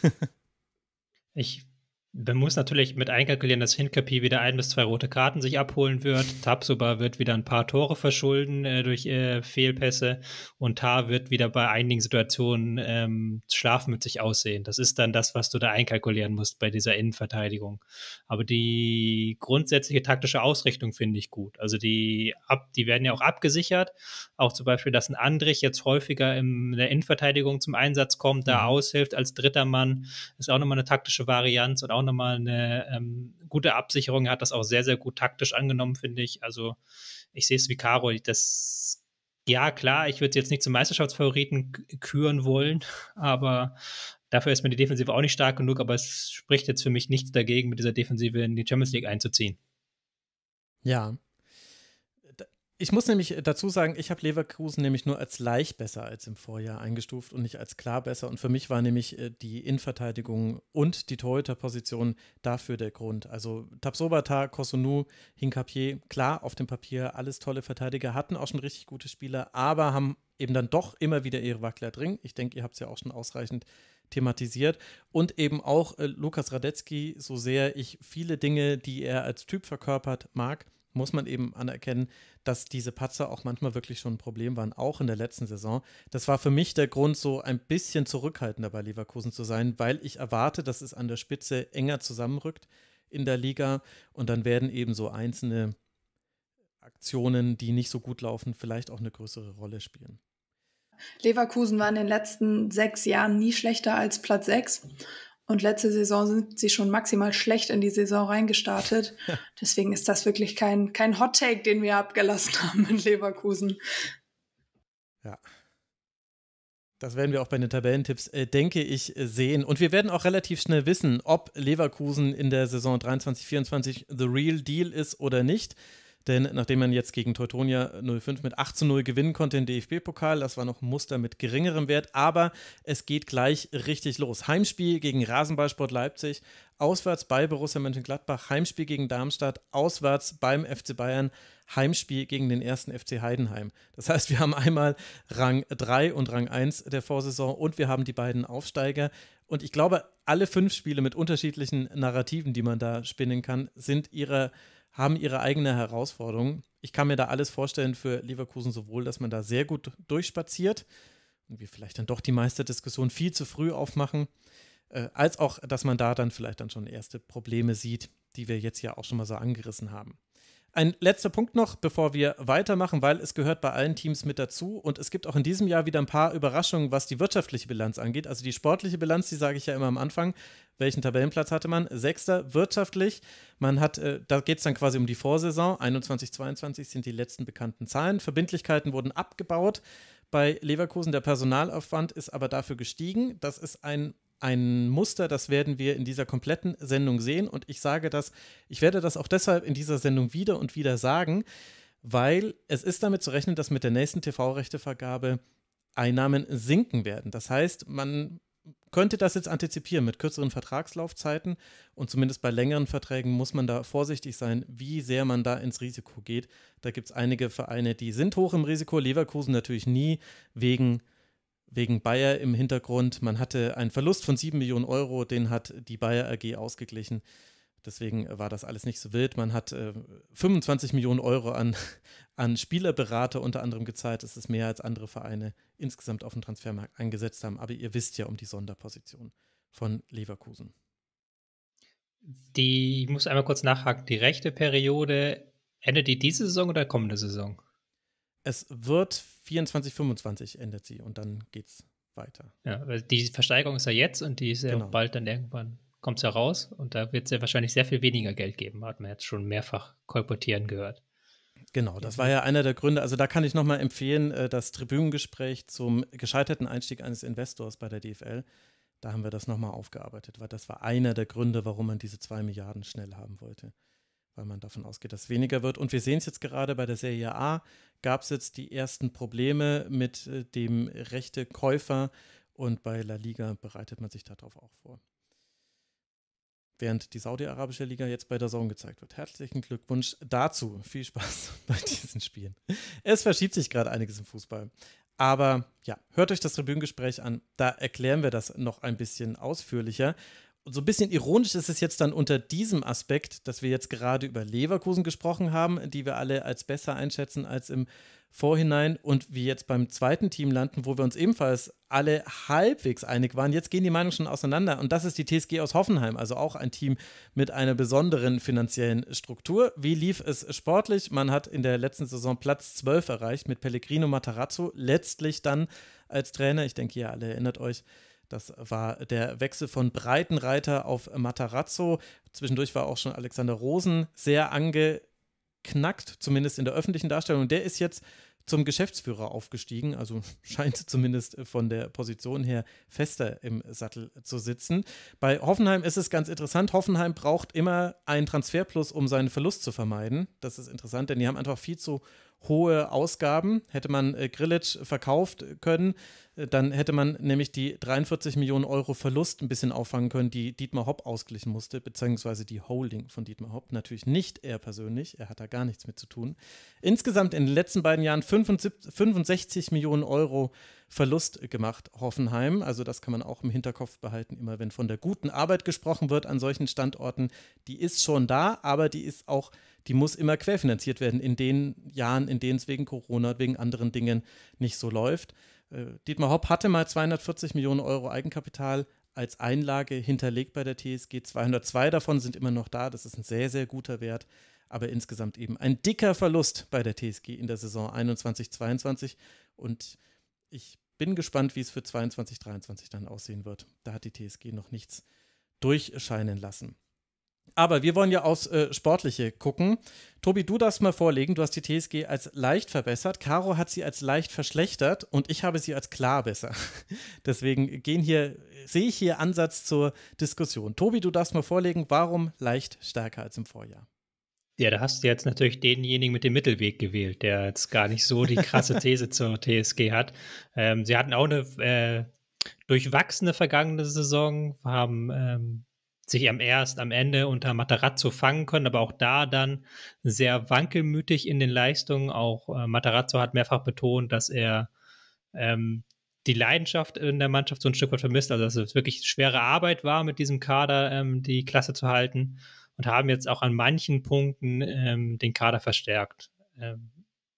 ich man muss natürlich mit einkalkulieren, dass Hinkapi wieder ein bis zwei rote Karten sich abholen wird. Tabsoba wird wieder ein paar Tore verschulden äh, durch äh, Fehlpässe und Tar wird wieder bei einigen Situationen ähm, schlafmützig aussehen. Das ist dann das, was du da einkalkulieren musst bei dieser Innenverteidigung. Aber die grundsätzliche taktische Ausrichtung finde ich gut. Also die, ab, die werden ja auch abgesichert. Auch zum Beispiel, dass ein Andrich jetzt häufiger in der Innenverteidigung zum Einsatz kommt, da mhm. aushilft als dritter Mann, ist auch nochmal eine taktische Varianz und auch auch nochmal eine ähm, gute Absicherung. Er hat das auch sehr, sehr gut taktisch angenommen, finde ich. Also ich sehe es wie Caro. Das, ja, klar, ich würde jetzt nicht zum Meisterschaftsfavoriten küren wollen, aber dafür ist mir die Defensive auch nicht stark genug. Aber es spricht jetzt für mich nichts dagegen, mit dieser Defensive in die Champions League einzuziehen.
Ja, ich muss nämlich äh, dazu sagen, ich habe Leverkusen nämlich nur als leicht besser als im Vorjahr eingestuft und nicht als klar besser. Und für mich war nämlich äh, die Innenverteidigung und die Torhüterposition dafür der Grund. Also Tabsobata, Kosunu, Hinkapier, klar auf dem Papier alles tolle Verteidiger, hatten auch schon richtig gute Spieler, aber haben eben dann doch immer wieder ihre Wackler drin. Ich denke, ihr habt es ja auch schon ausreichend thematisiert. Und eben auch äh, Lukas Radetzky, so sehr ich viele Dinge, die er als Typ verkörpert, mag – muss man eben anerkennen, dass diese Patzer auch manchmal wirklich schon ein Problem waren, auch in der letzten Saison. Das war für mich der Grund, so ein bisschen zurückhaltender bei Leverkusen zu sein, weil ich erwarte, dass es an der Spitze enger zusammenrückt in der Liga und dann werden eben so einzelne Aktionen, die nicht so gut laufen, vielleicht auch eine größere Rolle
spielen. Leverkusen war in den letzten sechs Jahren nie schlechter als Platz sechs. Und letzte Saison sind sie schon maximal schlecht in die Saison reingestartet. Deswegen ist das wirklich kein, kein Hot Take, den wir abgelassen haben in Leverkusen.
Ja. Das werden wir auch bei den Tabellentipps, äh, denke ich, äh, sehen. Und wir werden auch relativ schnell wissen, ob Leverkusen in der Saison 23-24 The Real Deal ist oder nicht. Denn nachdem man jetzt gegen Teutonia 05 mit 8 zu 0 gewinnen konnte im DFB-Pokal, das war noch ein Muster mit geringerem Wert, aber es geht gleich richtig los. Heimspiel gegen Rasenballsport Leipzig, auswärts bei Borussia Mönchengladbach, Heimspiel gegen Darmstadt, auswärts beim FC Bayern, Heimspiel gegen den ersten FC Heidenheim. Das heißt, wir haben einmal Rang 3 und Rang 1 der Vorsaison und wir haben die beiden Aufsteiger. Und ich glaube, alle fünf Spiele mit unterschiedlichen Narrativen, die man da spinnen kann, sind ihrer haben ihre eigene Herausforderung. Ich kann mir da alles vorstellen für Leverkusen, sowohl, dass man da sehr gut durchspaziert und wir vielleicht dann doch die meiste Diskussion viel zu früh aufmachen, äh, als auch, dass man da dann vielleicht dann schon erste Probleme sieht, die wir jetzt ja auch schon mal so angerissen haben. Ein letzter Punkt noch, bevor wir weitermachen, weil es gehört bei allen Teams mit dazu und es gibt auch in diesem Jahr wieder ein paar Überraschungen, was die wirtschaftliche Bilanz angeht. Also die sportliche Bilanz, die sage ich ja immer am Anfang. Welchen Tabellenplatz hatte man? Sechster wirtschaftlich. Man hat, äh, da geht es dann quasi um die Vorsaison. 21, 22 sind die letzten bekannten Zahlen. Verbindlichkeiten wurden abgebaut bei Leverkusen. Der Personalaufwand ist aber dafür gestiegen. Das ist ein ein Muster, das werden wir in dieser kompletten Sendung sehen. Und ich sage das, ich werde das auch deshalb in dieser Sendung wieder und wieder sagen, weil es ist damit zu rechnen, dass mit der nächsten TV-Rechtevergabe Einnahmen sinken werden. Das heißt, man könnte das jetzt antizipieren mit kürzeren Vertragslaufzeiten und zumindest bei längeren Verträgen muss man da vorsichtig sein, wie sehr man da ins Risiko geht. Da gibt es einige Vereine, die sind hoch im Risiko, Leverkusen natürlich nie wegen wegen Bayer im Hintergrund. Man hatte einen Verlust von 7 Millionen Euro, den hat die Bayer AG ausgeglichen. Deswegen war das alles nicht so wild. Man hat äh, 25 Millionen Euro an, an Spielerberater unter anderem gezahlt. Das ist mehr als andere Vereine insgesamt auf dem Transfermarkt eingesetzt haben. Aber ihr wisst ja um die Sonderposition von Leverkusen. Die, ich muss einmal kurz nachhaken, die rechte
Periode endet die diese Saison oder kommende Saison? es wird 24, 25 endet sie und dann geht's weiter. Ja, weil die Versteigerung ist ja jetzt und die ist ja genau. bald dann irgendwann kommt es ja raus und da wird es ja wahrscheinlich sehr viel weniger Geld geben, hat man jetzt schon mehrfach
kolportieren gehört. Genau, das mhm. war ja einer der Gründe. Also da kann ich nochmal empfehlen, äh, das Tribünengespräch zum gescheiterten Einstieg eines Investors bei der DFL. Da haben wir das nochmal aufgearbeitet, weil das war einer der Gründe, warum man diese zwei Milliarden schnell haben wollte. Weil man davon ausgeht, dass weniger wird. Und wir sehen es jetzt gerade bei der Serie A gab es jetzt die ersten Probleme mit äh, dem rechte Käufer und bei La Liga bereitet man sich darauf auch vor. Während die saudi-arabische Liga jetzt bei der Saison gezeigt wird. Herzlichen Glückwunsch dazu. Viel Spaß bei diesen Spielen. Es verschiebt sich gerade einiges im Fußball. Aber ja, hört euch das Tribünengespräch an. Da erklären wir das noch ein bisschen ausführlicher. Und so ein bisschen ironisch ist es jetzt dann unter diesem Aspekt, dass wir jetzt gerade über Leverkusen gesprochen haben, die wir alle als besser einschätzen als im Vorhinein und wir jetzt beim zweiten Team landen, wo wir uns ebenfalls alle halbwegs einig waren. Jetzt gehen die Meinungen schon auseinander und das ist die TSG aus Hoffenheim, also auch ein Team mit einer besonderen finanziellen Struktur. Wie lief es sportlich? Man hat in der letzten Saison Platz 12 erreicht mit Pellegrino Matarazzo, letztlich dann als Trainer. Ich denke, ihr alle erinnert euch das war der Wechsel von Breitenreiter auf Matarazzo. Zwischendurch war auch schon Alexander Rosen sehr angeknackt, zumindest in der öffentlichen Darstellung. Und Der ist jetzt zum Geschäftsführer aufgestiegen, also scheint zumindest von der Position her fester im Sattel zu sitzen. Bei Hoffenheim ist es ganz interessant. Hoffenheim braucht immer einen Transferplus, um seinen Verlust zu vermeiden. Das ist interessant, denn die haben einfach viel zu hohe Ausgaben. Hätte man äh, Grillitsch verkauft können, äh, dann hätte man nämlich die 43 Millionen Euro Verlust ein bisschen auffangen können, die Dietmar Hopp ausgleichen musste, beziehungsweise die Holding von Dietmar Hopp. Natürlich nicht er persönlich, er hat da gar nichts mit zu tun. Insgesamt in den letzten beiden Jahren 75, 65 Millionen Euro Verlust gemacht, Hoffenheim. Also das kann man auch im Hinterkopf behalten, immer wenn von der guten Arbeit gesprochen wird an solchen Standorten. Die ist schon da, aber die ist auch die muss immer querfinanziert werden in den Jahren, in denen es wegen Corona, wegen anderen Dingen nicht so läuft. Äh, Dietmar Hopp hatte mal 240 Millionen Euro Eigenkapital als Einlage hinterlegt bei der TSG. 202 davon sind immer noch da. Das ist ein sehr, sehr guter Wert. Aber insgesamt eben ein dicker Verlust bei der TSG in der Saison 21-22. Und ich bin gespannt, wie es für 22-23 dann aussehen wird. Da hat die TSG noch nichts durchscheinen lassen. Aber wir wollen ja aufs äh, Sportliche gucken. Tobi, du darfst mal vorlegen. Du hast die TSG als leicht verbessert. Caro hat sie als leicht verschlechtert und ich habe sie als klar besser. Deswegen gehen hier, sehe ich hier Ansatz zur Diskussion. Tobi, du darfst mal vorlegen, warum leicht stärker als im Vorjahr? Ja, da
hast du jetzt natürlich denjenigen mit dem Mittelweg gewählt, der jetzt gar nicht so die krasse These zur TSG hat. Ähm, sie hatten auch eine äh, durchwachsene vergangene Saison, haben ähm, sich am erst am Ende unter Matarazzo fangen können, aber auch da dann sehr wankelmütig in den Leistungen. Auch äh, Matarazzo hat mehrfach betont, dass er ähm, die Leidenschaft in der Mannschaft so ein Stück weit vermisst, also dass es wirklich schwere Arbeit war, mit diesem Kader ähm, die Klasse zu halten und haben jetzt auch an manchen Punkten ähm, den Kader verstärkt. Ähm,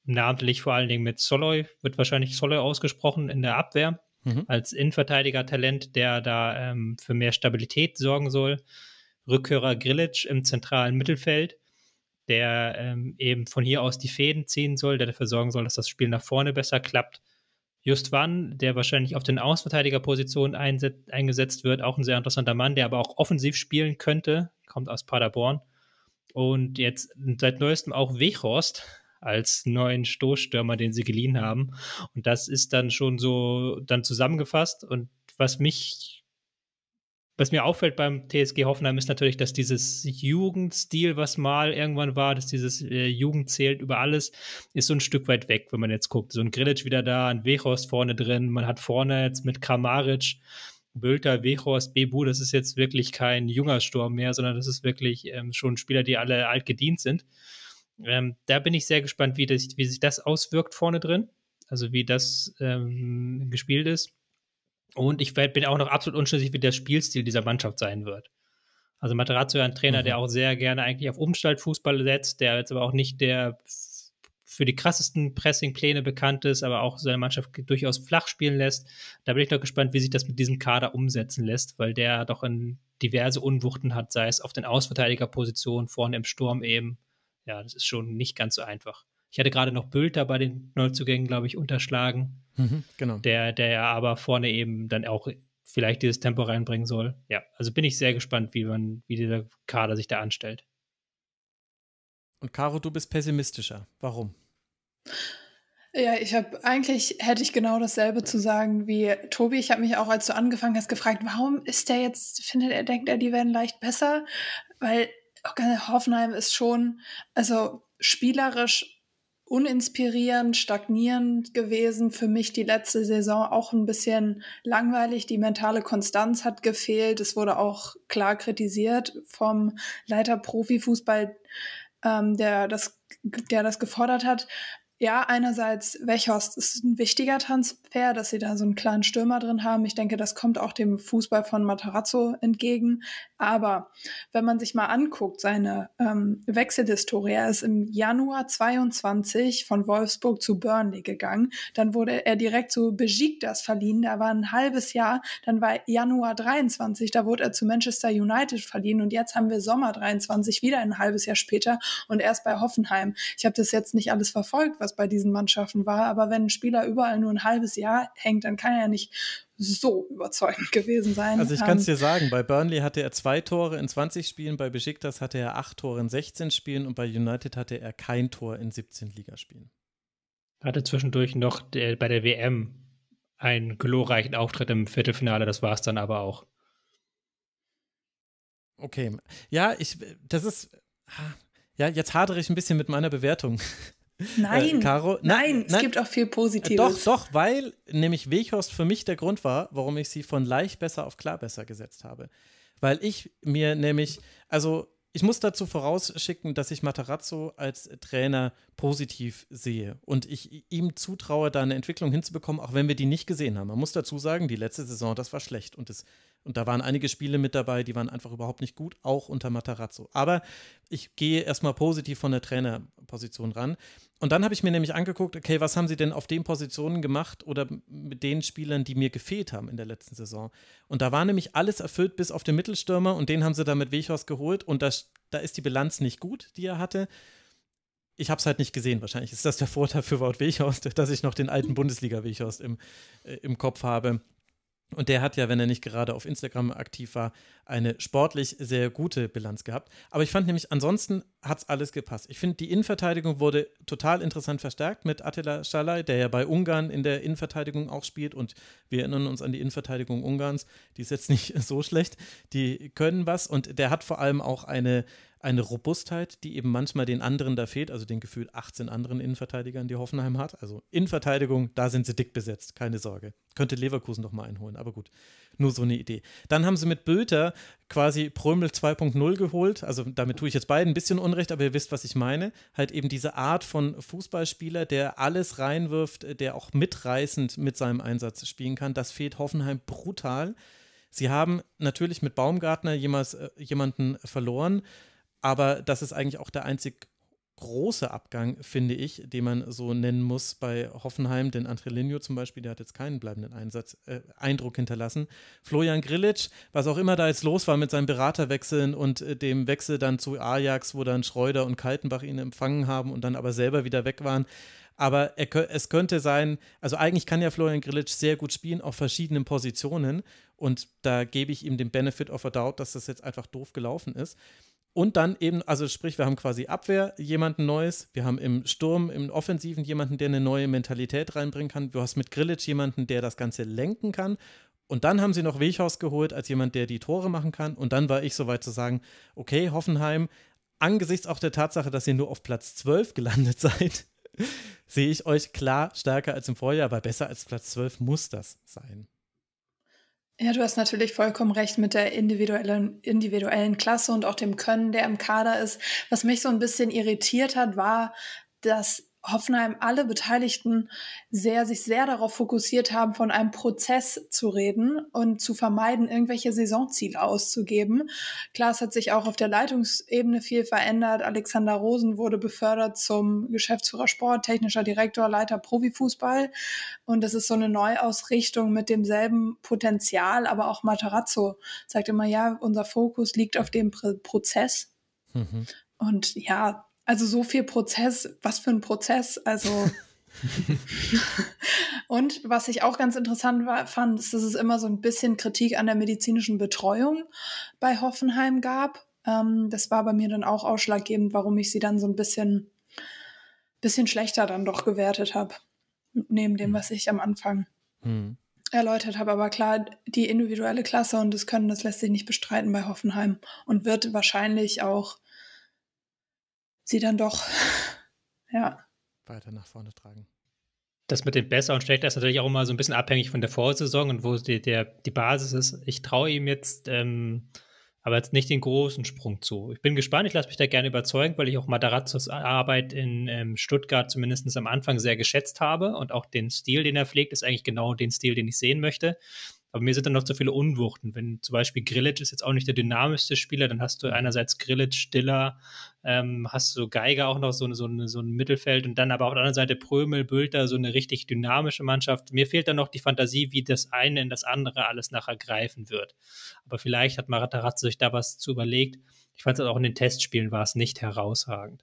namentlich vor allen Dingen mit Soloy, wird wahrscheinlich Soloy ausgesprochen in der Abwehr mhm. als Innenverteidiger-Talent, der da ähm, für mehr Stabilität sorgen soll. Rückkehrer Grillitsch im zentralen Mittelfeld, der ähm, eben von hier aus die Fäden ziehen soll, der dafür sorgen soll, dass das Spiel nach vorne besser klappt. Just Wann, der wahrscheinlich auf den Außenverteidigerpositionen eingesetzt wird, auch ein sehr interessanter Mann, der aber auch offensiv spielen könnte, kommt aus Paderborn. Und jetzt seit neuestem auch Wechhorst, als neuen Stoßstürmer, den sie geliehen mhm. haben. Und das ist dann schon so dann zusammengefasst. Und was mich, was mir auffällt beim TSG Hoffenheim ist natürlich, dass dieses Jugendstil, was mal irgendwann war, dass dieses äh, Jugend zählt über alles, ist so ein Stück weit weg, wenn man jetzt guckt. So ein Grillitsch wieder da, ein Wehorst vorne drin, man hat vorne jetzt mit Kramaric Bülter, Wechhorst, Bebu, das ist jetzt wirklich kein junger Sturm mehr, sondern das ist wirklich ähm, schon Spieler, die alle alt gedient sind. Ähm, da bin ich sehr gespannt, wie, das, wie sich das auswirkt vorne drin. Also wie das ähm, gespielt ist. Und ich bin auch noch absolut unschlüssig, wie der Spielstil dieser Mannschaft sein wird. Also Materazzo ist ein Trainer, mhm. der auch sehr gerne eigentlich auf Umstaltfußball setzt, der jetzt aber auch nicht der für die krassesten Pressingpläne bekannt ist, aber auch seine Mannschaft durchaus flach spielen lässt. Da bin ich noch gespannt, wie sich das mit diesem Kader umsetzen lässt, weil der doch in diverse Unwuchten hat, sei es auf den Ausverteidigerpositionen, vorne im Sturm eben ja, das ist schon nicht ganz so einfach. Ich hatte gerade noch Bülter bei den Neuzugängen, glaube ich, unterschlagen. Mhm, genau. Der, der aber vorne eben dann auch vielleicht dieses Tempo reinbringen soll. Ja, also bin ich sehr gespannt, wie man, wie dieser Kader sich da anstellt.
Und Caro, du bist pessimistischer. Warum?
Ja, ich habe eigentlich hätte ich genau dasselbe zu sagen wie Tobi. Ich habe mich auch, als du angefangen hast, gefragt, warum ist der jetzt, findet er, denkt er, die werden leicht besser? Weil Hoffenheim ist schon, also spielerisch uninspirierend, stagnierend gewesen. Für mich die letzte Saison auch ein bisschen langweilig. Die mentale Konstanz hat gefehlt. Es wurde auch klar kritisiert vom Leiter Profifußball, ähm, der das der das gefordert hat. Ja, einerseits Wechhorst ist ein wichtiger Transfer, dass sie da so einen kleinen Stürmer drin haben. Ich denke, das kommt auch dem Fußball von Matarazzo entgegen. Aber wenn man sich mal anguckt, seine ähm, Wechselhistorie, er ist im Januar 22 von Wolfsburg zu Burnley gegangen. Dann wurde er direkt zu Besiktas verliehen. Da war ein halbes Jahr. Dann war Januar 23, da wurde er zu Manchester United verliehen. Und jetzt haben wir Sommer 23 wieder ein halbes Jahr später und erst bei Hoffenheim. Ich habe das jetzt nicht alles verfolgt, was das bei diesen Mannschaften war. Aber wenn ein Spieler überall nur ein halbes Jahr hängt, dann kann er ja nicht so überzeugend gewesen sein. Also ich kann es ähm, dir
sagen, bei Burnley hatte er zwei Tore in 20 Spielen, bei Besiktas hatte er acht Tore in 16 Spielen und bei United hatte er kein Tor in 17 Ligaspielen.
Hatte zwischendurch noch bei der WM einen glorreichen Auftritt im Viertelfinale, das war es dann aber auch.
Okay. Ja, ich, das ist. Ah, ja, jetzt hadere ich ein bisschen mit meiner Bewertung. Äh, nein, äh, Caro, na, nein, es gibt auch viel Positives. Doch, doch, weil nämlich Weghorst für mich der Grund war, warum ich sie von leicht besser auf klar besser gesetzt habe. Weil ich mir nämlich, also ich muss dazu vorausschicken, dass ich Matarazzo als Trainer positiv sehe und ich ihm zutraue, da eine Entwicklung hinzubekommen, auch wenn wir die nicht gesehen haben. Man muss dazu sagen, die letzte Saison, das war schlecht und, das, und da waren einige Spiele mit dabei, die waren einfach überhaupt nicht gut, auch unter Matarazzo. Aber ich gehe erstmal positiv von der Trainerposition ran. Und dann habe ich mir nämlich angeguckt, okay, was haben sie denn auf den Positionen gemacht oder mit den Spielern, die mir gefehlt haben in der letzten Saison. Und da war nämlich alles erfüllt bis auf den Mittelstürmer und den haben sie dann mit Wechhorst geholt und das, da ist die Bilanz nicht gut, die er hatte. Ich habe es halt nicht gesehen, wahrscheinlich ist das der Vorteil für Wout Wechhorst, dass ich noch den alten Bundesliga-Wechhorst im, äh, im Kopf habe. Und der hat ja, wenn er nicht gerade auf Instagram aktiv war, eine sportlich sehr gute Bilanz gehabt. Aber ich fand nämlich, ansonsten hat es alles gepasst. Ich finde, die Innenverteidigung wurde total interessant verstärkt mit Attila Schalay, der ja bei Ungarn in der Innenverteidigung auch spielt. Und wir erinnern uns an die Innenverteidigung Ungarns. Die ist jetzt nicht so schlecht. Die können was. Und der hat vor allem auch eine eine Robustheit, die eben manchmal den anderen da fehlt, also den Gefühl 18 anderen Innenverteidigern, die Hoffenheim hat. Also Innenverteidigung, da sind sie dick besetzt, keine Sorge. Könnte Leverkusen noch mal einholen, aber gut, nur so eine Idee. Dann haben sie mit Bülter quasi Prömel 2.0 geholt, also damit tue ich jetzt beiden ein bisschen Unrecht, aber ihr wisst, was ich meine. Halt eben diese Art von Fußballspieler, der alles reinwirft, äh, der auch mitreißend mit seinem Einsatz spielen kann, das fehlt Hoffenheim brutal. Sie haben natürlich mit Baumgartner jemals, äh, jemanden verloren, aber das ist eigentlich auch der einzig große Abgang, finde ich, den man so nennen muss bei Hoffenheim. Denn Linho zum Beispiel, der hat jetzt keinen bleibenden Einsatz, äh, Eindruck hinterlassen. Florian Grillitsch, was auch immer da jetzt los war mit seinen Beraterwechseln und äh, dem Wechsel dann zu Ajax, wo dann Schreuder und Kaltenbach ihn empfangen haben und dann aber selber wieder weg waren. Aber er, es könnte sein, also eigentlich kann ja Florian Grillitsch sehr gut spielen auf verschiedenen Positionen. Und da gebe ich ihm den Benefit of a Doubt, dass das jetzt einfach doof gelaufen ist. Und dann eben, also sprich, wir haben quasi Abwehr, jemanden Neues. Wir haben im Sturm, im Offensiven jemanden, der eine neue Mentalität reinbringen kann. Du hast mit Grillitsch jemanden, der das Ganze lenken kann. Und dann haben sie noch Weghaus geholt als jemand, der die Tore machen kann. Und dann war ich soweit zu sagen, okay, Hoffenheim, angesichts auch der Tatsache, dass ihr nur auf Platz 12 gelandet seid, sehe ich euch klar stärker als im Vorjahr, aber besser als Platz 12 muss das sein.
Ja, du hast natürlich vollkommen recht mit der individuellen, individuellen Klasse und auch dem Können, der im Kader ist. Was mich so ein bisschen irritiert hat, war, dass Hoffenheim alle Beteiligten sehr, sich sehr darauf fokussiert haben, von einem Prozess zu reden und zu vermeiden, irgendwelche Saisonziele auszugeben. Klar, es hat sich auch auf der Leitungsebene viel verändert. Alexander Rosen wurde befördert zum Geschäftsführer Sport, technischer Direktor, Leiter Profifußball. Und das ist so eine Neuausrichtung mit demselben Potenzial, aber auch Matarazzo sagt immer, ja, unser Fokus liegt auf dem Prozess. Mhm. Und ja, also so viel Prozess, was für ein Prozess, also. und was ich auch ganz interessant war, fand, ist, dass es immer so ein bisschen Kritik an der medizinischen Betreuung bei Hoffenheim gab. Ähm, das war bei mir dann auch ausschlaggebend, warum ich sie dann so ein bisschen, bisschen schlechter dann doch gewertet habe, neben dem, hm. was ich am Anfang mhm. erläutert habe. Aber klar, die individuelle Klasse und das Können, das lässt sich nicht bestreiten bei Hoffenheim und wird wahrscheinlich auch sie dann doch, ja.
Weiter nach vorne tragen.
Das mit dem Besser und Schlechter ist natürlich auch immer so ein bisschen abhängig von der Vorsaison und wo die, der, die Basis ist. Ich traue ihm jetzt ähm, aber jetzt nicht den großen Sprung zu. Ich bin gespannt, ich lasse mich da gerne überzeugen, weil ich auch Madarazzos Arbeit in ähm, Stuttgart zumindest am Anfang sehr geschätzt habe und auch den Stil, den er pflegt, ist eigentlich genau den Stil, den ich sehen möchte. Aber mir sind dann noch zu viele Unwuchten. Wenn zum Beispiel Grillic ist jetzt auch nicht der dynamischste Spieler, dann hast du mhm. einerseits Grillic, Stiller, ähm, hast du Geiger auch noch so, so, so ein Mittelfeld und dann aber auf der anderen Seite Prömel, Bülter, so eine richtig dynamische Mannschaft. Mir fehlt dann noch die Fantasie, wie das eine in das andere alles nachher greifen wird. Aber vielleicht hat Maratarazzo sich da was zu überlegt. Ich fand es halt auch in den Testspielen war es nicht herausragend.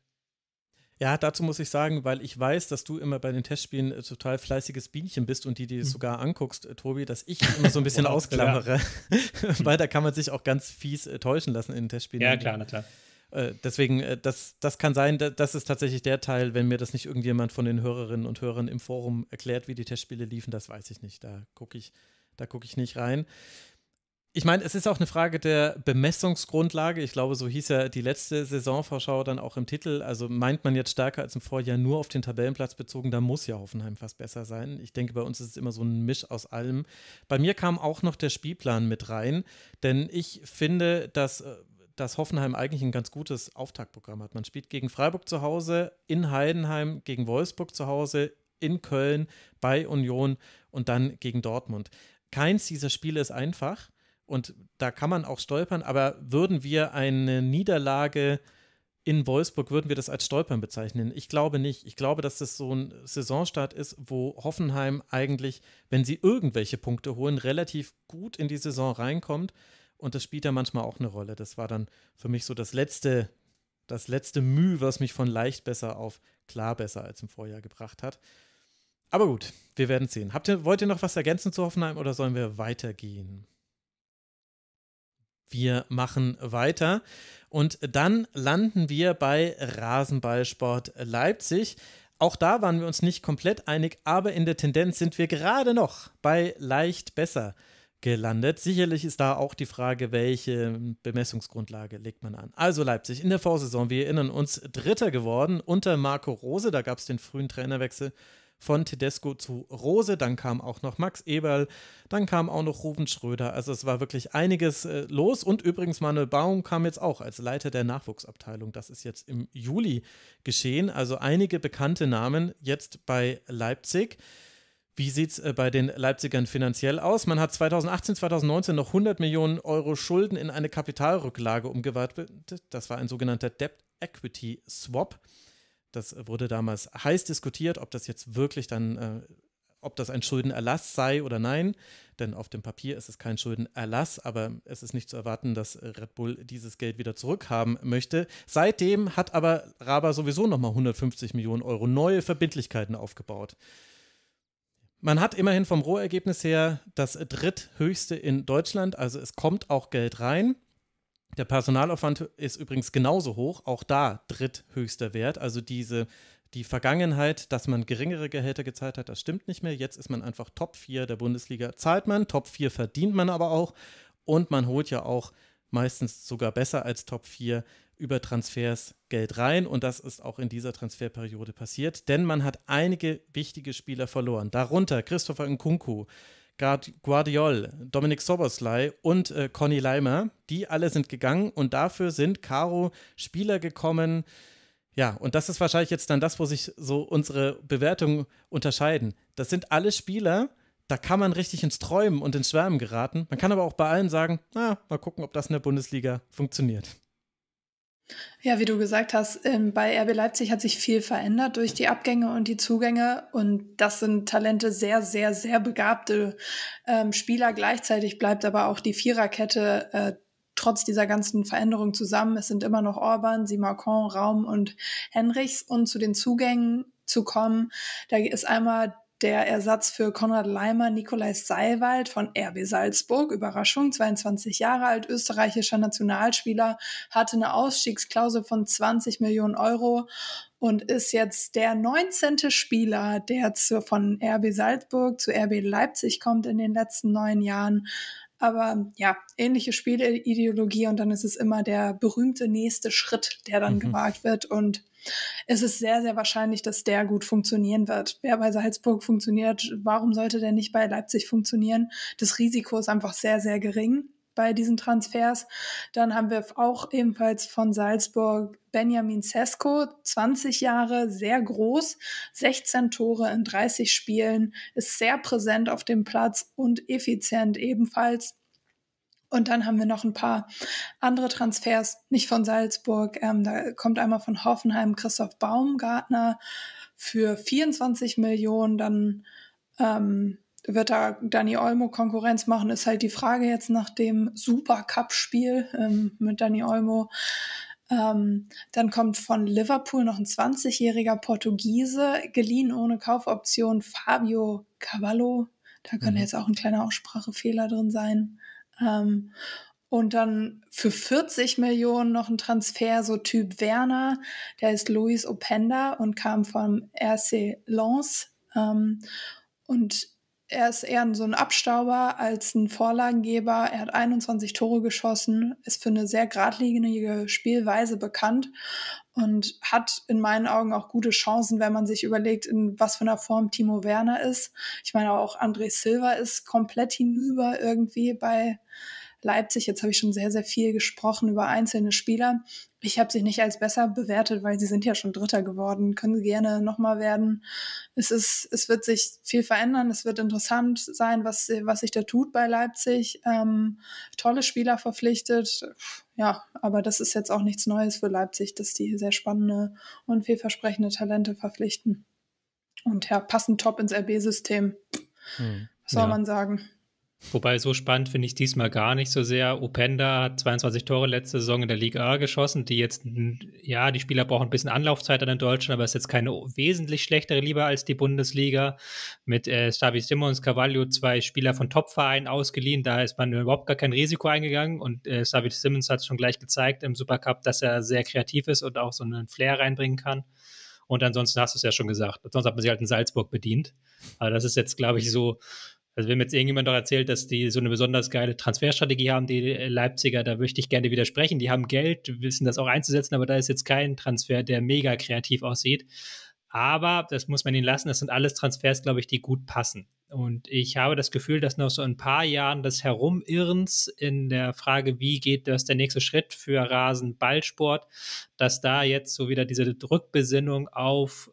Ja, dazu muss ich sagen, weil ich weiß, dass du immer bei den Testspielen äh, total fleißiges Bienchen bist und die dir mhm. sogar anguckst, äh, Tobi, dass ich immer so ein bisschen ausklammere, weil da kann man sich auch ganz fies äh, täuschen lassen in den Testspielen. Ja, klar, na klar. Äh, deswegen, äh, das, das kann sein, das ist tatsächlich der Teil, wenn mir das nicht irgendjemand von den Hörerinnen und Hörern im Forum erklärt, wie die Testspiele liefen, das weiß ich nicht. Da gucke ich, guck ich nicht rein ich meine, es ist auch eine Frage der Bemessungsgrundlage. Ich glaube, so hieß ja die letzte Saisonvorschau dann auch im Titel. Also meint man jetzt stärker als im Vorjahr nur auf den Tabellenplatz bezogen, da muss ja Hoffenheim fast besser sein. Ich denke, bei uns ist es immer so ein Misch aus allem. Bei mir kam auch noch der Spielplan mit rein, denn ich finde, dass äh, dass Hoffenheim eigentlich ein ganz gutes Auftaktprogramm hat. Man spielt gegen Freiburg zu Hause, in Heidenheim, gegen Wolfsburg zu Hause, in Köln, bei Union und dann gegen Dortmund. Keins dieser Spiele ist einfach. Und da kann man auch stolpern, aber würden wir eine Niederlage in Wolfsburg, würden wir das als Stolpern bezeichnen? Ich glaube nicht. Ich glaube, dass das so ein Saisonstart ist, wo Hoffenheim eigentlich, wenn sie irgendwelche Punkte holen, relativ gut in die Saison reinkommt. Und das spielt ja manchmal auch eine Rolle. Das war dann für mich so das letzte, das letzte Mühe, was mich von leicht besser auf klar besser als im Vorjahr gebracht hat. Aber gut, wir werden sehen. Habt ihr, wollt ihr noch was ergänzen zu Hoffenheim oder sollen wir weitergehen? Wir machen weiter. Und dann landen wir bei Rasenballsport Leipzig. Auch da waren wir uns nicht komplett einig, aber in der Tendenz sind wir gerade noch bei leicht besser gelandet. Sicherlich ist da auch die Frage, welche Bemessungsgrundlage legt man an. Also Leipzig in der Vorsaison, wir erinnern uns, Dritter geworden unter Marco Rose. Da gab es den frühen Trainerwechsel von Tedesco zu Rose, dann kam auch noch Max Eberl, dann kam auch noch Ruben Schröder. Also es war wirklich einiges äh, los. Und übrigens Manuel Baum kam jetzt auch als Leiter der Nachwuchsabteilung. Das ist jetzt im Juli geschehen. Also einige bekannte Namen jetzt bei Leipzig. Wie sieht es äh, bei den Leipzigern finanziell aus? Man hat 2018, 2019 noch 100 Millionen Euro Schulden in eine Kapitalrücklage umgewandelt. Das war ein sogenannter Debt Equity Swap. Das wurde damals heiß diskutiert, ob das jetzt wirklich dann, äh, ob das ein Schuldenerlass sei oder nein. Denn auf dem Papier ist es kein Schuldenerlass, aber es ist nicht zu erwarten, dass Red Bull dieses Geld wieder zurückhaben möchte. Seitdem hat aber Raba sowieso nochmal 150 Millionen Euro neue Verbindlichkeiten aufgebaut. Man hat immerhin vom Rohergebnis her das dritthöchste in Deutschland, also es kommt auch Geld rein. Der Personalaufwand ist übrigens genauso hoch, auch da dritthöchster Wert. Also diese die Vergangenheit, dass man geringere Gehälter gezahlt hat, das stimmt nicht mehr. Jetzt ist man einfach Top 4 der Bundesliga, zahlt man, Top 4 verdient man aber auch und man holt ja auch meistens sogar besser als Top 4 über Transfers Geld rein und das ist auch in dieser Transferperiode passiert, denn man hat einige wichtige Spieler verloren, darunter Christopher Nkunku, Guardiol, Dominik Soboslai und äh, Conny Leimer. Die alle sind gegangen und dafür sind Caro Spieler gekommen. Ja, und das ist wahrscheinlich jetzt dann das, wo sich so unsere Bewertungen unterscheiden. Das sind alle Spieler, da kann man richtig ins Träumen und ins Schwärmen geraten. Man kann aber auch bei allen sagen, na, mal gucken, ob das in der Bundesliga funktioniert.
Ja, wie du gesagt hast, ähm, bei RB Leipzig hat sich viel verändert durch die Abgänge und die Zugänge. Und das sind Talente sehr, sehr, sehr begabte ähm, Spieler. Gleichzeitig bleibt aber auch die Viererkette äh, trotz dieser ganzen Veränderung zusammen. Es sind immer noch Orban, Simacon, Raum und Henrichs. Und zu den Zugängen zu kommen, da ist einmal der Ersatz für Konrad Leimer, Nikolais Seiwald von RB Salzburg, Überraschung, 22 Jahre alt, österreichischer Nationalspieler, hatte eine Ausstiegsklausel von 20 Millionen Euro und ist jetzt der 19. Spieler, der zu, von RB Salzburg zu RB Leipzig kommt in den letzten neun Jahren. Aber ja, ähnliche Spielideologie und dann ist es immer der berühmte nächste Schritt, der dann mhm. gewagt wird. Und es ist sehr, sehr wahrscheinlich, dass der gut funktionieren wird. Wer bei Salzburg funktioniert, warum sollte der nicht bei Leipzig funktionieren? Das Risiko ist einfach sehr, sehr gering bei diesen Transfers. Dann haben wir auch ebenfalls von Salzburg Benjamin Sesko, 20 Jahre, sehr groß, 16 Tore in 30 Spielen, ist sehr präsent auf dem Platz und effizient ebenfalls. Und dann haben wir noch ein paar andere Transfers, nicht von Salzburg. Ähm, da kommt einmal von Hoffenheim Christoph Baumgartner für 24 Millionen. Dann ähm, wird da Dani Olmo Konkurrenz machen, ist halt die Frage jetzt nach dem Supercup-Spiel ähm, mit Dani Olmo. Ähm, dann kommt von Liverpool noch ein 20-jähriger Portugiese, geliehen ohne Kaufoption, Fabio Cavallo. Da könnte mhm. jetzt auch ein kleiner Aussprachefehler drin sein. Ähm, und dann für 40 Millionen noch ein Transfer, so Typ Werner, der ist Luis Openda und kam vom RC Lens. Ähm, und er ist eher so ein Abstauber als ein Vorlagengeber. Er hat 21 Tore geschossen, ist für eine sehr geradlinige Spielweise bekannt und hat in meinen Augen auch gute Chancen, wenn man sich überlegt, in was für einer Form Timo Werner ist. Ich meine, auch André Silva ist komplett hinüber irgendwie bei Leipzig. Jetzt habe ich schon sehr, sehr viel gesprochen über einzelne Spieler. Ich habe sie nicht als besser bewertet, weil sie sind ja schon Dritter geworden, können sie gerne nochmal werden. Es, ist, es wird sich viel verändern, es wird interessant sein, was, was sich da tut bei Leipzig. Ähm, tolle Spieler verpflichtet. Ja, aber das ist jetzt auch nichts Neues für Leipzig, dass die sehr spannende und vielversprechende Talente verpflichten. Und ja, passend top ins RB-System.
Hm. Was soll ja. man sagen? Wobei, so spannend finde ich diesmal gar nicht so sehr. Openda hat 22 Tore letzte Saison in der Liga A geschossen, die jetzt, ja, die Spieler brauchen ein bisschen Anlaufzeit an den Deutschen, aber es ist jetzt keine wesentlich schlechtere Liga als die Bundesliga. Mit äh, Stavi Simmons, Carvalho, zwei Spieler von Topvereinen ausgeliehen, da ist man überhaupt gar kein Risiko eingegangen und äh, Stavi Simmons hat schon gleich gezeigt im Supercup, dass er sehr kreativ ist und auch so einen Flair reinbringen kann. Und ansonsten hast du es ja schon gesagt. Sonst hat man sich halt in Salzburg bedient. Aber das ist jetzt, glaube ich, so also wenn mir jetzt irgendjemand doch erzählt, dass die so eine besonders geile Transferstrategie haben, die äh, Leipziger, da möchte ich gerne widersprechen. Die haben Geld, wissen das auch einzusetzen, aber da ist jetzt kein Transfer, der mega kreativ aussieht. Aber das muss man ihnen lassen. Das sind alles Transfers, glaube ich, die gut passen. Und ich habe das Gefühl, dass noch so ein paar Jahren des Herumirrens in der Frage, wie geht das der nächste Schritt für Rasenballsport, dass da jetzt so wieder diese Rückbesinnung auf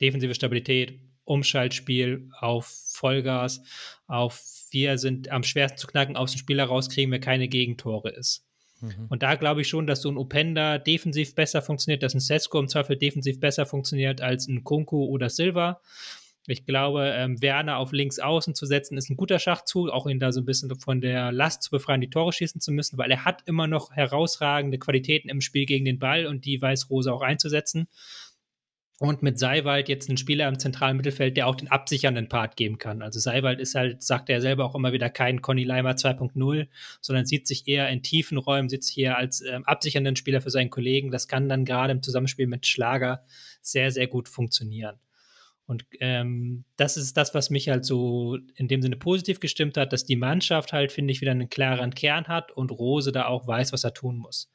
defensive Stabilität, Umschaltspiel auf Vollgas, auf wir sind am schwersten zu knacken, aus dem Spiel herauskriegen, wer keine Gegentore ist. Mhm. Und da glaube ich schon, dass so ein Openda defensiv besser funktioniert, dass ein Sesko im Zweifel defensiv besser funktioniert als ein Kunku oder Silva. Ich glaube, ähm, Werner auf links außen zu setzen, ist ein guter Schachzug, auch ihn da so ein bisschen von der Last zu befreien, die Tore schießen zu müssen, weil er hat immer noch herausragende Qualitäten im Spiel gegen den Ball und die weiß Rose auch einzusetzen und mit Seiwald jetzt einen Spieler im zentralen Mittelfeld, der auch den absichernden Part geben kann. Also Seiwald ist halt, sagt er selber auch immer wieder, kein Conny Leimer 2.0, sondern sieht sich eher in tiefen Räumen, sieht sich eher als ähm, absichernden Spieler für seinen Kollegen. Das kann dann gerade im Zusammenspiel mit Schlager sehr, sehr gut funktionieren. Und ähm, das ist das, was mich halt so in dem Sinne positiv gestimmt hat, dass die Mannschaft halt, finde ich, wieder einen klaren Kern hat und Rose da auch weiß, was er tun muss.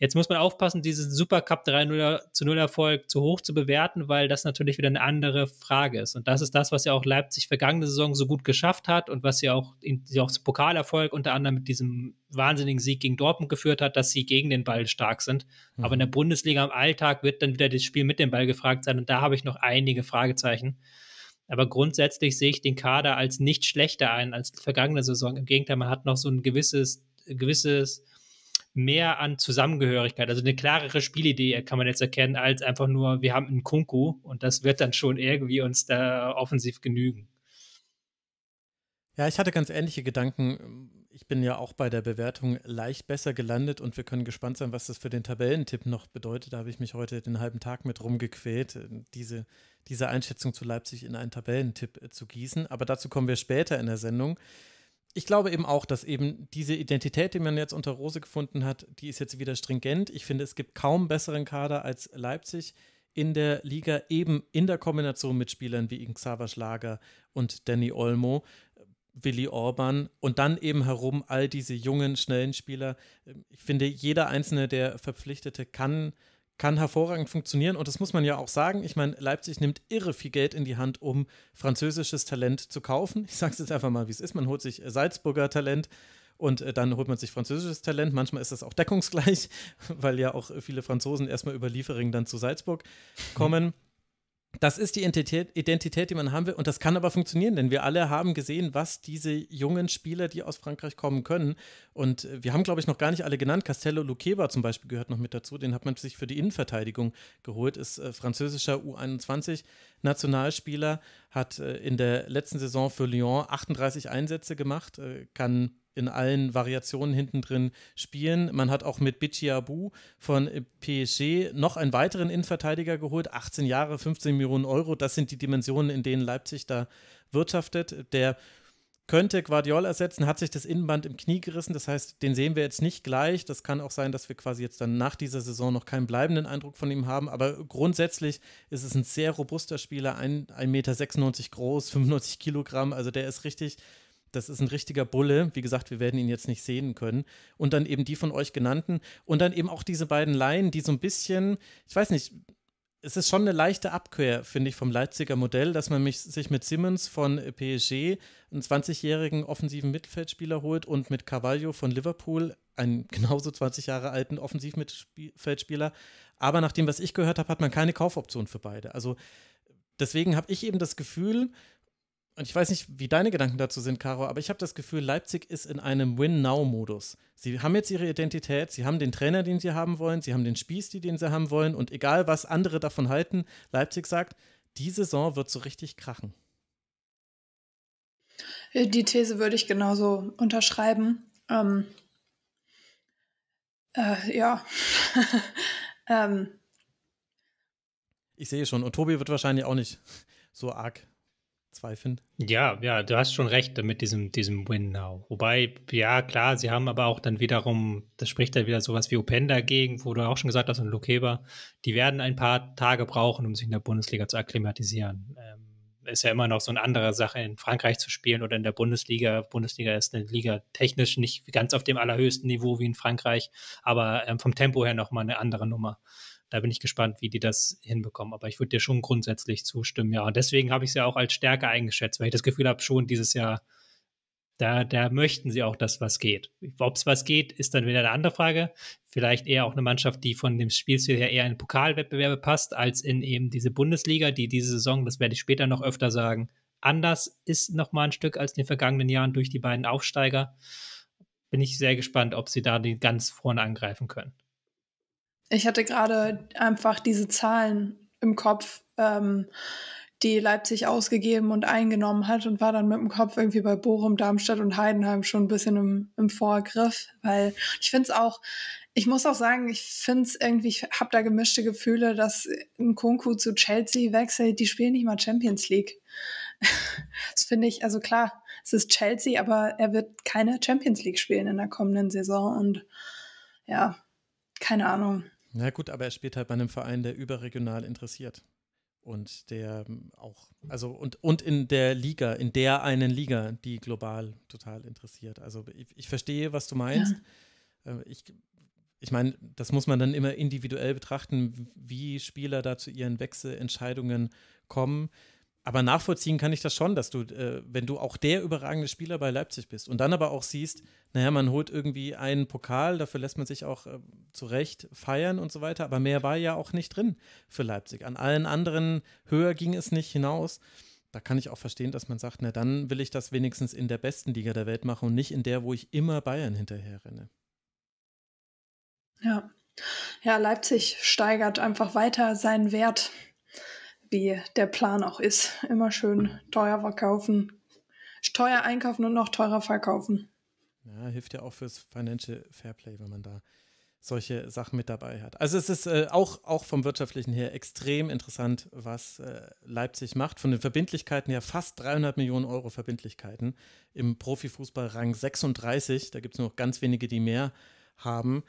Jetzt muss man aufpassen, diesen Supercup 3-0 zu 0 Erfolg zu hoch zu bewerten, weil das natürlich wieder eine andere Frage ist. Und das ist das, was ja auch Leipzig vergangene Saison so gut geschafft hat und was ja auch, sie auch zum Pokalerfolg unter anderem mit diesem wahnsinnigen Sieg gegen Dortmund geführt hat, dass sie gegen den Ball stark sind. Mhm. Aber in der mhm. Bundesliga im Alltag wird dann wieder das Spiel mit dem Ball gefragt sein und da habe ich noch einige Fragezeichen. Aber grundsätzlich sehe ich den Kader als nicht schlechter ein als vergangene Saison. Im Gegenteil, man hat noch so ein gewisses, gewisses mehr an Zusammengehörigkeit, also eine klarere Spielidee kann man jetzt erkennen, als einfach nur, wir haben einen Kunku und das wird dann schon irgendwie uns da offensiv genügen.
Ja, ich hatte ganz ähnliche Gedanken. Ich bin ja auch bei der Bewertung leicht besser gelandet und wir können gespannt sein, was das für den Tabellentipp noch bedeutet. Da habe ich mich heute den halben Tag mit rumgequält, äh, diese, diese Einschätzung zu Leipzig in einen Tabellentipp äh, zu gießen. Aber dazu kommen wir später in der Sendung ich glaube eben auch, dass eben diese Identität, die man jetzt unter Rose gefunden hat, die ist jetzt wieder stringent. Ich finde, es gibt kaum besseren Kader als Leipzig in der Liga, eben in der Kombination mit Spielern wie Xaver Schlager und Danny Olmo. Willi Orban und dann eben herum all diese jungen, schnellen Spieler. Ich finde, jeder einzelne, der Verpflichtete, kann kann hervorragend funktionieren. Und das muss man ja auch sagen. Ich meine, Leipzig nimmt irre viel Geld in die Hand, um französisches Talent zu kaufen. Ich sage es jetzt einfach mal, wie es ist. Man holt sich äh, Salzburger Talent und äh, dann holt man sich französisches Talent. Manchmal ist das auch deckungsgleich, weil ja auch viele Franzosen erstmal über Liefering dann zu Salzburg kommen das ist die Identität, die man haben will. Und das kann aber funktionieren, denn wir alle haben gesehen, was diese jungen Spieler, die aus Frankreich kommen können. Und äh, wir haben, glaube ich, noch gar nicht alle genannt. Castello Luqueba zum Beispiel gehört noch mit dazu. Den hat man sich für die Innenverteidigung geholt, ist äh, französischer U21-Nationalspieler, hat äh, in der letzten Saison für Lyon 38 Einsätze gemacht, äh, kann in allen Variationen hinten drin spielen. Man hat auch mit Bichiabu von PSG noch einen weiteren Innenverteidiger geholt. 18 Jahre, 15 Millionen Euro. Das sind die Dimensionen, in denen Leipzig da wirtschaftet. Der könnte Guardiol ersetzen, hat sich das Innenband im Knie gerissen. Das heißt, den sehen wir jetzt nicht gleich. Das kann auch sein, dass wir quasi jetzt dann nach dieser Saison noch keinen bleibenden Eindruck von ihm haben. Aber grundsätzlich ist es ein sehr robuster Spieler, 1,96 Meter groß, 95 Kilogramm. Also der ist richtig das ist ein richtiger Bulle. Wie gesagt, wir werden ihn jetzt nicht sehen können. Und dann eben die von euch genannten. Und dann eben auch diese beiden Laien, die so ein bisschen, ich weiß nicht, es ist schon eine leichte Abkehr, finde ich, vom Leipziger Modell, dass man mich, sich mit Simmons von PSG einen 20-jährigen offensiven Mittelfeldspieler holt und mit Carvalho von Liverpool einen genauso 20 Jahre alten Offensivmittelfeldspieler. Aber nach dem, was ich gehört habe, hat man keine Kaufoption für beide. Also deswegen habe ich eben das Gefühl, und ich weiß nicht, wie deine Gedanken dazu sind, Caro, aber ich habe das Gefühl, Leipzig ist in einem Win-Now-Modus. Sie haben jetzt ihre Identität, sie haben den Trainer, den sie haben wollen, sie haben den Spieß, den sie haben wollen. Und egal, was andere davon halten, Leipzig sagt, die Saison wird so richtig krachen.
Äh, die These würde ich genauso unterschreiben. Ähm, äh, ja. ähm.
Ich sehe schon. Und Tobi wird wahrscheinlich auch nicht so arg zweifeln. Ja,
ja, du hast schon recht mit diesem, diesem Win Now. Wobei, ja, klar, sie haben aber auch dann wiederum, das spricht dann wieder sowas wie Open dagegen, wo du auch schon gesagt hast, und Lukeba, die werden ein paar Tage brauchen, um sich in der Bundesliga zu akklimatisieren. Ähm, ist ja immer noch so eine andere Sache, in Frankreich zu spielen oder in der Bundesliga. Bundesliga ist eine Liga technisch nicht ganz auf dem allerhöchsten Niveau wie in Frankreich, aber ähm, vom Tempo her nochmal eine andere Nummer. Da bin ich gespannt, wie die das hinbekommen. Aber ich würde dir schon grundsätzlich zustimmen, ja. Und deswegen habe ich es ja auch als Stärke eingeschätzt, weil ich das Gefühl habe, schon dieses Jahr, da, da möchten sie auch, dass was geht. Ob es was geht, ist dann wieder eine andere Frage. Vielleicht eher auch eine Mannschaft, die von dem Spielstil her eher in Pokalwettbewerbe passt, als in eben diese Bundesliga, die diese Saison, das werde ich später noch öfter sagen, anders ist nochmal ein Stück als in den vergangenen Jahren durch die beiden Aufsteiger. Bin ich sehr gespannt, ob sie da die ganz vorne angreifen können.
Ich hatte gerade einfach diese Zahlen im Kopf, ähm, die Leipzig ausgegeben und eingenommen hat und war dann mit dem Kopf irgendwie bei Bochum, Darmstadt und Heidenheim schon ein bisschen im, im Vorgriff, weil ich finde es auch, ich muss auch sagen, ich finde es irgendwie, ich habe da gemischte Gefühle, dass ein Kunku zu Chelsea wechselt, die spielen nicht mal Champions League. das finde ich, also klar, es ist Chelsea, aber er wird keine Champions League spielen in der kommenden Saison und ja, keine Ahnung.
Na gut, aber er spielt halt bei einem Verein, der überregional interessiert. Und der ähm, auch, also und, und in der Liga, in der einen Liga, die global total interessiert. Also ich, ich verstehe, was du meinst. Ja. Ähm, ich, ich meine, das muss man dann immer individuell betrachten, wie Spieler da zu ihren Wechselentscheidungen kommen. Aber nachvollziehen kann ich das schon, dass du, äh, wenn du auch der überragende Spieler bei Leipzig bist und dann aber auch siehst, naja, man holt irgendwie einen Pokal, dafür lässt man sich auch äh, zu Recht feiern und so weiter, aber mehr war ja auch nicht drin für Leipzig. An allen anderen höher ging es nicht hinaus. Da kann ich auch verstehen, dass man sagt, na dann will ich das wenigstens in der besten Liga der Welt machen und nicht in der, wo ich immer Bayern hinterher renne.
Ja. Ja, Leipzig steigert einfach weiter seinen Wert wie der Plan auch ist. Immer schön teuer verkaufen, teuer einkaufen und noch teurer verkaufen.
Ja, hilft ja auch fürs Financial Fairplay, wenn man da solche Sachen mit dabei hat. Also es ist äh, auch, auch vom wirtschaftlichen her extrem interessant, was äh, Leipzig macht. Von den Verbindlichkeiten her fast 300 Millionen Euro Verbindlichkeiten. Im Profifußball Rang 36, da gibt es noch ganz wenige, die mehr haben.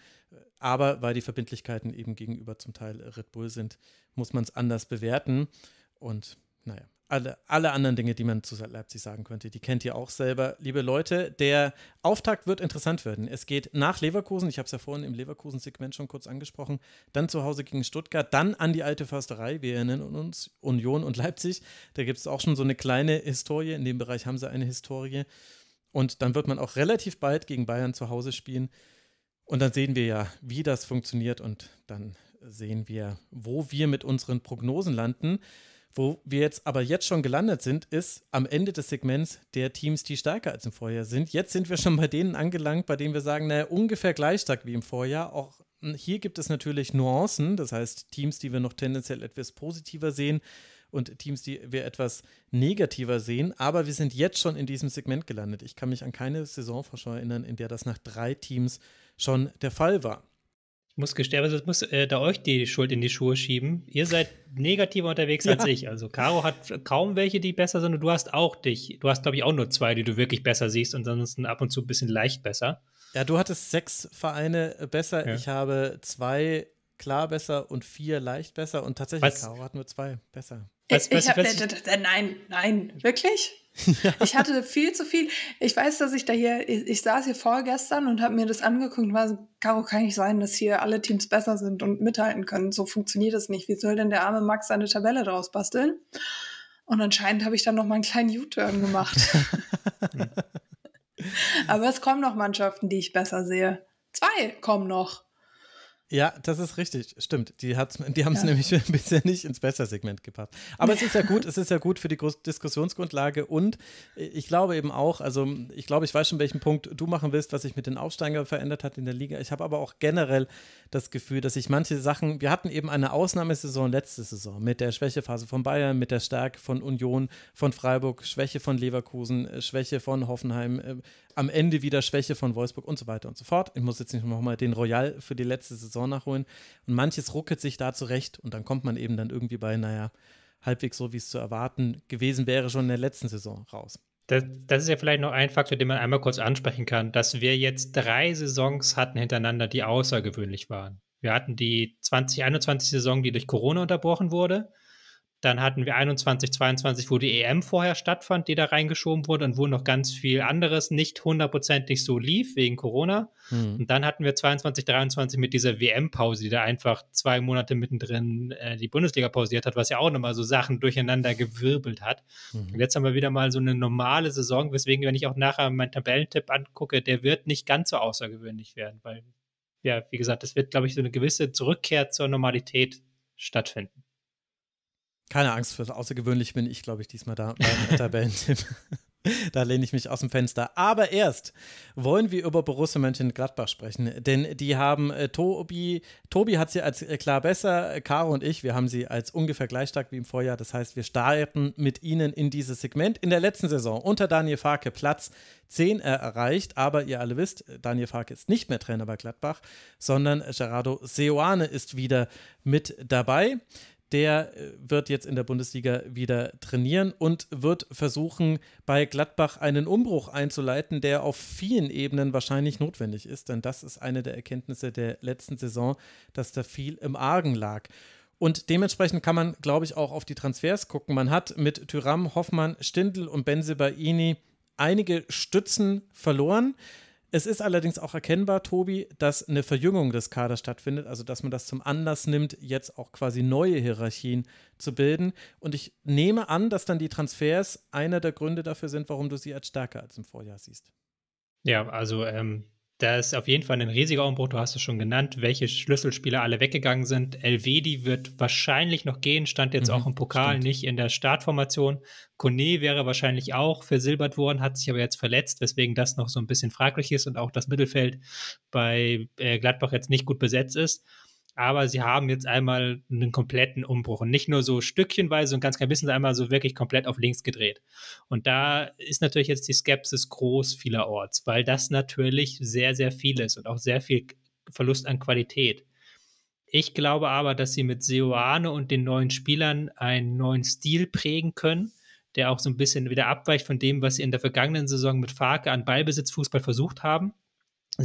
Aber weil die Verbindlichkeiten eben gegenüber zum Teil Red Bull sind, muss man es anders bewerten. Und naja, alle, alle, anderen Dinge, die man zu Leipzig sagen könnte, die kennt ihr auch selber, liebe Leute. Der Auftakt wird interessant werden. Es geht nach Leverkusen, ich habe es ja vorhin im Leverkusen-Segment schon kurz angesprochen, dann zu Hause gegen Stuttgart, dann an die alte Försterei. Wir erinnern uns, Union und Leipzig. Da gibt es auch schon so eine kleine Historie. In dem Bereich haben sie eine Historie. Und dann wird man auch relativ bald gegen Bayern zu Hause spielen. Und dann sehen wir ja, wie das funktioniert und dann sehen wir, wo wir mit unseren Prognosen landen. Wo wir jetzt aber jetzt schon gelandet sind, ist am Ende des Segments der Teams, die stärker als im Vorjahr sind. Jetzt sind wir schon bei denen angelangt, bei denen wir sagen, naja, ungefähr gleich stark wie im Vorjahr. Auch hier gibt es natürlich Nuancen, das heißt Teams, die wir noch tendenziell etwas positiver sehen und Teams, die wir etwas negativer sehen. Aber wir sind jetzt schon in diesem Segment gelandet. Ich kann mich an keine Saisonvorschau erinnern, in der das nach drei Teams schon der Fall war. Ich muss gestehen, also muss äh, da euch die Schuld in die Schuhe schieben. Ihr seid
negativer unterwegs ja. als ich. Also Caro hat kaum welche, die besser sind und du hast auch dich. Du hast, glaube
ich, auch nur zwei, die
du wirklich besser siehst und ansonsten ab und zu ein bisschen leicht besser.
Ja, du hattest sechs Vereine besser. Ja. Ich habe zwei klar besser und vier leicht besser und tatsächlich Was? Caro hat nur zwei besser. Was, was, ich hab, was,
nein, nein, wirklich? Ja. Ich hatte viel zu viel. Ich weiß, dass ich da hier, ich, ich saß hier vorgestern und habe mir das angeguckt und war so, Caro, kann nicht sein, dass hier alle Teams besser sind und mithalten können. So funktioniert das nicht. Wie soll denn der arme Max seine Tabelle draus basteln? Und anscheinend habe ich dann noch mal einen kleinen U-Turn gemacht. Aber es kommen noch Mannschaften, die ich besser sehe. Zwei kommen noch.
Ja, das ist richtig, stimmt. Die, die haben es ja. nämlich bisher nicht ins Besser-Segment gepasst. Aber es ist ja gut, es ist ja gut für die Diskussionsgrundlage und ich glaube eben auch, also ich glaube, ich weiß schon, welchen Punkt du machen willst, was sich mit den Aufsteigern verändert hat in der Liga. Ich habe aber auch generell das Gefühl, dass ich manche Sachen, wir hatten eben eine Ausnahmesaison letzte Saison mit der Schwächephase von Bayern, mit der Stärke von Union, von Freiburg, Schwäche von Leverkusen, äh, Schwäche von Hoffenheim, äh, am Ende wieder Schwäche von Wolfsburg und so weiter und so fort. Ich muss jetzt nicht nochmal den Royal für die letzte Saison nachholen. Und manches ruckelt sich da zurecht und dann kommt man eben dann irgendwie bei, naja, halbwegs so, wie es zu erwarten gewesen wäre, schon in der letzten Saison raus. Das,
das, ist ja vielleicht noch ein Faktor, den man einmal kurz ansprechen kann, dass wir jetzt drei Saisons hatten hintereinander, die außergewöhnlich waren. Wir hatten die 2021-Saison, die durch Corona unterbrochen wurde. Dann hatten wir 21, 22, wo die EM vorher stattfand, die da reingeschoben wurde und wo noch ganz viel anderes nicht hundertprozentig so lief wegen Corona. Mhm. Und dann hatten wir 22, 23 mit dieser WM-Pause, die da einfach zwei Monate mittendrin äh, die Bundesliga pausiert hat, was ja auch nochmal so Sachen durcheinander gewirbelt hat. Mhm. Und jetzt haben wir wieder mal so eine normale Saison, weswegen, wenn ich auch nachher meinen Tabellentipp angucke, der wird nicht ganz so außergewöhnlich werden, weil ja, wie gesagt, es wird, glaube ich, so eine gewisse Zurückkehr zur Normalität
stattfinden. Keine Angst, für außergewöhnlich bin ich, glaube ich, diesmal da beim Tabellentipp. Da lehne ich mich aus dem Fenster. Aber erst wollen wir über Borussia Mönchengladbach sprechen, denn die haben äh, Tobi, Tobi hat sie als äh, klar besser, äh, Caro und ich, wir haben sie als ungefähr gleich stark wie im Vorjahr. Das heißt, wir starten mit ihnen in dieses Segment. In der letzten Saison unter Daniel Farke Platz 10 äh, erreicht, aber ihr alle wisst, Daniel Farke ist nicht mehr Trainer bei Gladbach, sondern Gerardo Seoane ist wieder mit dabei der äh, wird jetzt in der Bundesliga wieder trainieren und wird versuchen, bei Gladbach einen Umbruch einzuleiten, der auf vielen Ebenen wahrscheinlich notwendig ist. Denn das ist eine der Erkenntnisse der letzten Saison, dass da viel im Argen lag. Und dementsprechend kann man, glaube ich, auch auf die Transfers gucken. Man hat mit Tyram, Hoffmann, Stindl und Benze Baini einige Stützen verloren. Es ist allerdings auch erkennbar, Tobi, dass eine Verjüngung des Kaders stattfindet, also dass man das zum Anlass nimmt, jetzt auch quasi neue Hierarchien zu bilden. Und ich nehme an, dass dann die Transfers einer der Gründe dafür sind, warum du sie als stärker als im Vorjahr siehst.
Ja, also ähm, da ist auf jeden Fall ein riesiger Umbruch. Du hast es schon genannt, welche Schlüsselspieler alle weggegangen sind. Elvedi wird wahrscheinlich noch gehen, stand jetzt mhm, auch im Pokal, stimmt. nicht in der Startformation. Kone wäre wahrscheinlich auch versilbert worden, hat sich aber jetzt verletzt, weswegen das noch so ein bisschen fraglich ist und auch das Mittelfeld bei äh, Gladbach jetzt nicht gut besetzt ist aber sie haben jetzt einmal einen kompletten Umbruch und nicht nur so stückchenweise und ganz klein bisschen, sondern einmal so wirklich komplett auf links gedreht. Und da ist natürlich jetzt die Skepsis groß vielerorts, weil das natürlich sehr, sehr viel ist und auch sehr viel Verlust an Qualität. Ich glaube aber, dass sie mit Seoane und den neuen Spielern einen neuen Stil prägen können, der auch so ein bisschen wieder abweicht von dem, was sie in der vergangenen Saison mit Farke an Ballbesitzfußball versucht haben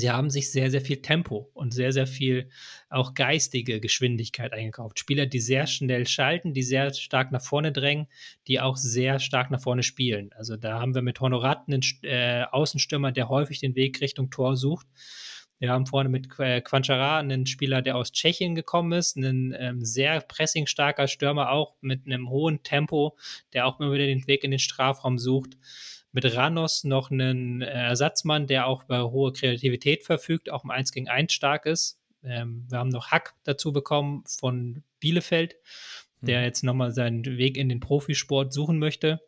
sie haben sich sehr, sehr viel Tempo und sehr, sehr viel auch geistige Geschwindigkeit eingekauft. Spieler, die sehr schnell schalten, die sehr stark nach vorne drängen, die auch sehr stark nach vorne spielen. Also da haben wir mit Honorat einen äh, Außenstürmer, der häufig den Weg Richtung Tor sucht. Wir haben vorne mit äh, Quanchara einen Spieler, der aus Tschechien gekommen ist, einen ähm, sehr pressingstarker Stürmer auch mit einem hohen Tempo, der auch immer wieder den Weg in den Strafraum sucht mit Ranos noch einen äh, Ersatzmann, der auch bei hoher Kreativität verfügt, auch im 1 gegen 1 stark ist. Ähm, wir haben noch Hack dazu bekommen von Bielefeld, hm. der mhm. jetzt nochmal seinen Weg in den Profisport suchen möchte.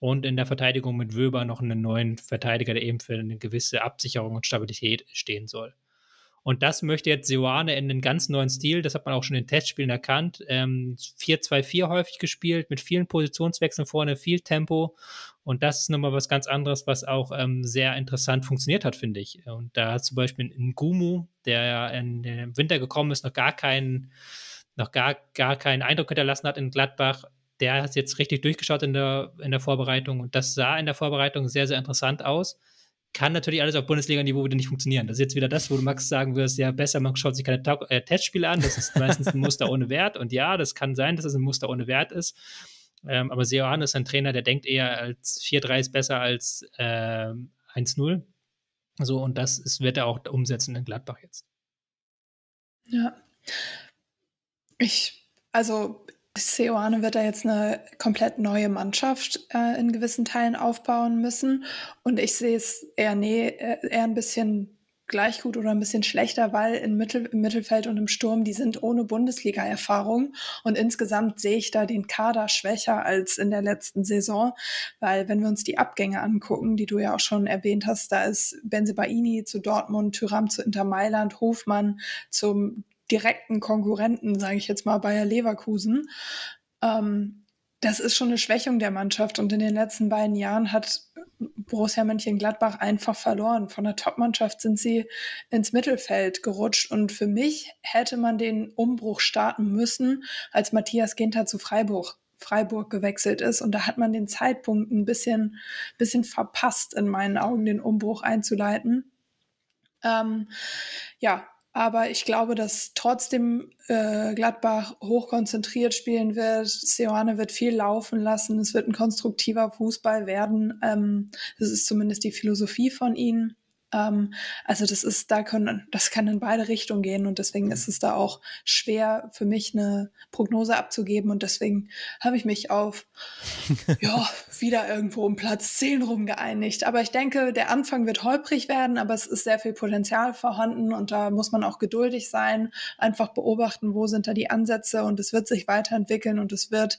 Und in der Verteidigung mit Wöber noch einen neuen Verteidiger, der eben für eine gewisse Absicherung und Stabilität stehen soll. Und das möchte jetzt Seoane in einen ganz neuen Stil, das hat man auch schon in Testspielen erkannt. Ähm, 4-2-4 häufig gespielt, mit vielen Positionswechseln vorne, viel Tempo. Und das ist nochmal was ganz anderes, was auch ähm, sehr interessant funktioniert hat, finde ich. Und da hat zum Beispiel in Gumu, der ja in, im Winter gekommen ist, noch gar keinen, noch gar, gar keinen Eindruck hinterlassen hat in Gladbach, der hat jetzt richtig durchgeschaut in der, in der Vorbereitung. Und das sah in der Vorbereitung sehr, sehr interessant aus kann natürlich alles auf Bundesliga-Niveau wieder nicht funktionieren. Das ist jetzt wieder das, wo du Max sagen wirst, ja, besser, man schaut sich keine Ta äh, Testspiele an, das ist meistens ein Muster ohne Wert. Und ja, das kann sein, dass es ein Muster ohne Wert ist. Ähm, aber Seohan ist ein Trainer, der denkt eher als 4-3 ist besser als äh, 1-0. So, und das ist, wird er auch umsetzen in Gladbach jetzt.
Ja. Ich, also Seoane wird da jetzt eine komplett neue Mannschaft äh, in gewissen Teilen aufbauen müssen. Und ich sehe es eher, nee, äh, eher ein bisschen gleich gut oder ein bisschen schlechter, weil im, Mittel, im Mittelfeld und im Sturm, die sind ohne Bundesliga-Erfahrung. Und insgesamt sehe ich da den Kader schwächer als in der letzten Saison, weil wenn wir uns die Abgänge angucken, die du ja auch schon erwähnt hast, da ist Benze Baini zu Dortmund, Thüram zu Inter Mailand, Hofmann zum direkten Konkurrenten, sage ich jetzt mal, Bayer Leverkusen. Ähm, das ist schon eine Schwächung der Mannschaft und in den letzten beiden Jahren hat Borussia Mönchengladbach einfach verloren. Von der Topmannschaft sind sie ins Mittelfeld gerutscht und für mich hätte man den Umbruch starten müssen, als Matthias Ginter zu Freiburg Freiburg gewechselt ist. Und da hat man den Zeitpunkt ein bisschen, bisschen verpasst, in meinen Augen den Umbruch einzuleiten. Ähm, ja, aber ich glaube, dass trotzdem äh, Gladbach hochkonzentriert spielen wird. Seoane wird viel laufen lassen. Es wird ein konstruktiver Fußball werden. Ähm, das ist zumindest die Philosophie von ihnen. Ähm, also das ist, da können, das kann in beide Richtungen gehen und deswegen mhm. ist es da auch schwer für mich eine Prognose abzugeben und deswegen habe ich mich auf ja wieder irgendwo um Platz 10 rum geeinigt. Aber ich denke, der Anfang wird holprig werden, aber es ist sehr viel Potenzial vorhanden und da muss man auch geduldig sein, einfach beobachten, wo sind da die Ansätze und es wird sich weiterentwickeln und es wird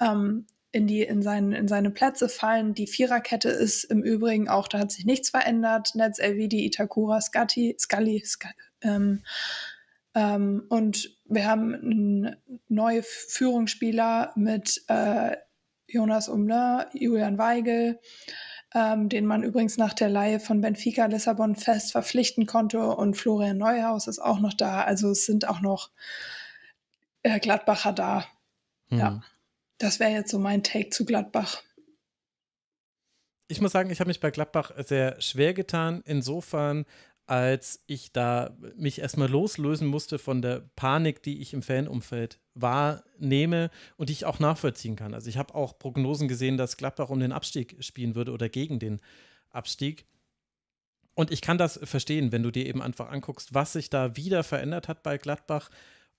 ähm, in, die, in, seinen, in seine Plätze fallen. Die Viererkette ist im Übrigen auch, da hat sich nichts verändert. Netz, Elvidi, Itakura, Scatti, Scully, Scully ähm, ähm, und wir haben neue Führungsspieler mit äh, Jonas Umler, Julian Weigel, ähm, den man übrigens nach der Leihe von Benfica Lissabon fest verpflichten konnte. Und Florian Neuhaus ist auch noch da. Also es sind auch noch äh, Gladbacher da. Hm. Ja. Mhm. Das wäre jetzt so mein Take zu Gladbach.
Ich muss sagen, ich habe mich bei Gladbach sehr schwer getan, insofern, als ich da mich erstmal loslösen musste von der Panik, die ich im Fanumfeld wahrnehme und die ich auch nachvollziehen kann. Also ich habe auch Prognosen gesehen, dass Gladbach um den Abstieg spielen würde oder gegen den Abstieg. Und ich kann das verstehen, wenn du dir eben einfach anguckst, was sich da wieder verändert hat bei Gladbach.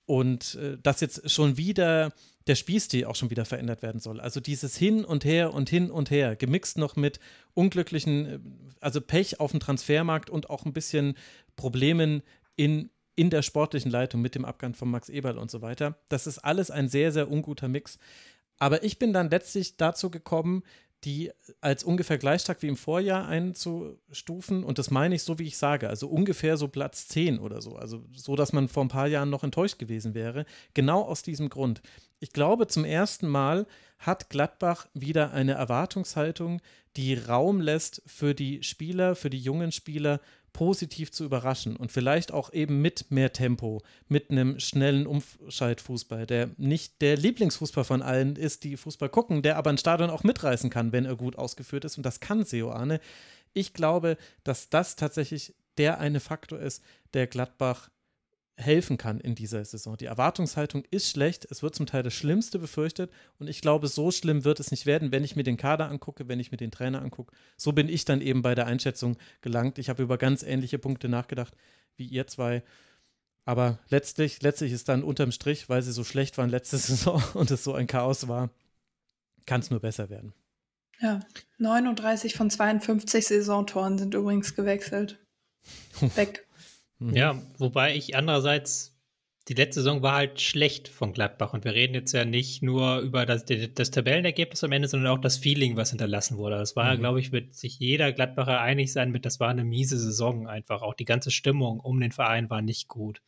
Und äh, dass jetzt schon wieder der Spielstil auch schon wieder verändert werden soll. Also dieses Hin und Her und Hin und Her, gemixt noch mit unglücklichen, äh, also Pech auf dem Transfermarkt und auch ein bisschen Problemen in, in der sportlichen Leitung mit dem Abgang von Max Eberl und so weiter. Das ist alles ein sehr, sehr unguter Mix. Aber ich bin dann letztlich dazu gekommen, die als ungefähr gleich stark wie im Vorjahr einzustufen. Und das meine ich so, wie ich sage, also ungefähr so Platz 10 oder so. Also so, dass man vor ein paar Jahren noch enttäuscht gewesen wäre. Genau aus diesem Grund. Ich glaube, zum ersten Mal hat Gladbach wieder eine Erwartungshaltung, die Raum lässt für die Spieler, für die jungen Spieler, positiv zu überraschen und vielleicht auch eben mit mehr Tempo, mit einem schnellen Umschaltfußball, der nicht der Lieblingsfußball von allen ist, die Fußball gucken, der aber ein Stadion auch mitreißen kann, wenn er gut ausgeführt ist. Und das kann Seoane. Ich glaube, dass das tatsächlich der eine Faktor ist, der Gladbach helfen kann in dieser Saison. Die Erwartungshaltung ist schlecht, es wird zum Teil das Schlimmste befürchtet und ich glaube, so schlimm wird es nicht werden, wenn ich mir den Kader angucke, wenn ich mir den Trainer angucke. So bin ich dann eben bei der Einschätzung gelangt. Ich habe über ganz ähnliche Punkte nachgedacht wie ihr zwei. Aber letztlich, letztlich ist dann unterm Strich, weil sie so schlecht waren letzte Saison und es so ein Chaos war, kann es nur besser werden.
Ja, 39 von 52 Saisontoren sind übrigens gewechselt. Weg.
Mhm. Ja,
wobei ich andererseits, die letzte Saison war halt schlecht von Gladbach und wir reden jetzt ja nicht nur über das, das Tabellenergebnis am Ende, sondern auch das Feeling, was hinterlassen wurde. Das also war, mhm. glaube ich, wird sich jeder Gladbacher einig sein mit, das war eine miese Saison einfach. Auch die ganze Stimmung um den Verein war nicht gut.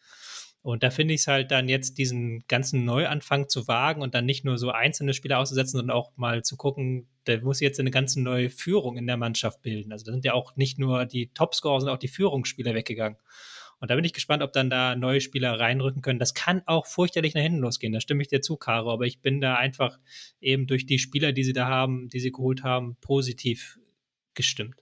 Und da finde ich es halt dann jetzt diesen ganzen Neuanfang zu wagen und dann nicht nur so einzelne Spieler auszusetzen, sondern auch mal zu gucken, da muss jetzt eine ganze neue Führung in der Mannschaft bilden. Also da sind ja auch nicht nur die Topscorer, sondern auch die Führungsspieler weggegangen. Und da bin ich gespannt, ob dann da neue Spieler reinrücken können. Das kann auch fürchterlich nach hinten losgehen. Da stimme ich dir zu, Caro. Aber ich bin da einfach eben durch die Spieler, die sie da haben, die sie geholt haben, positiv
gestimmt.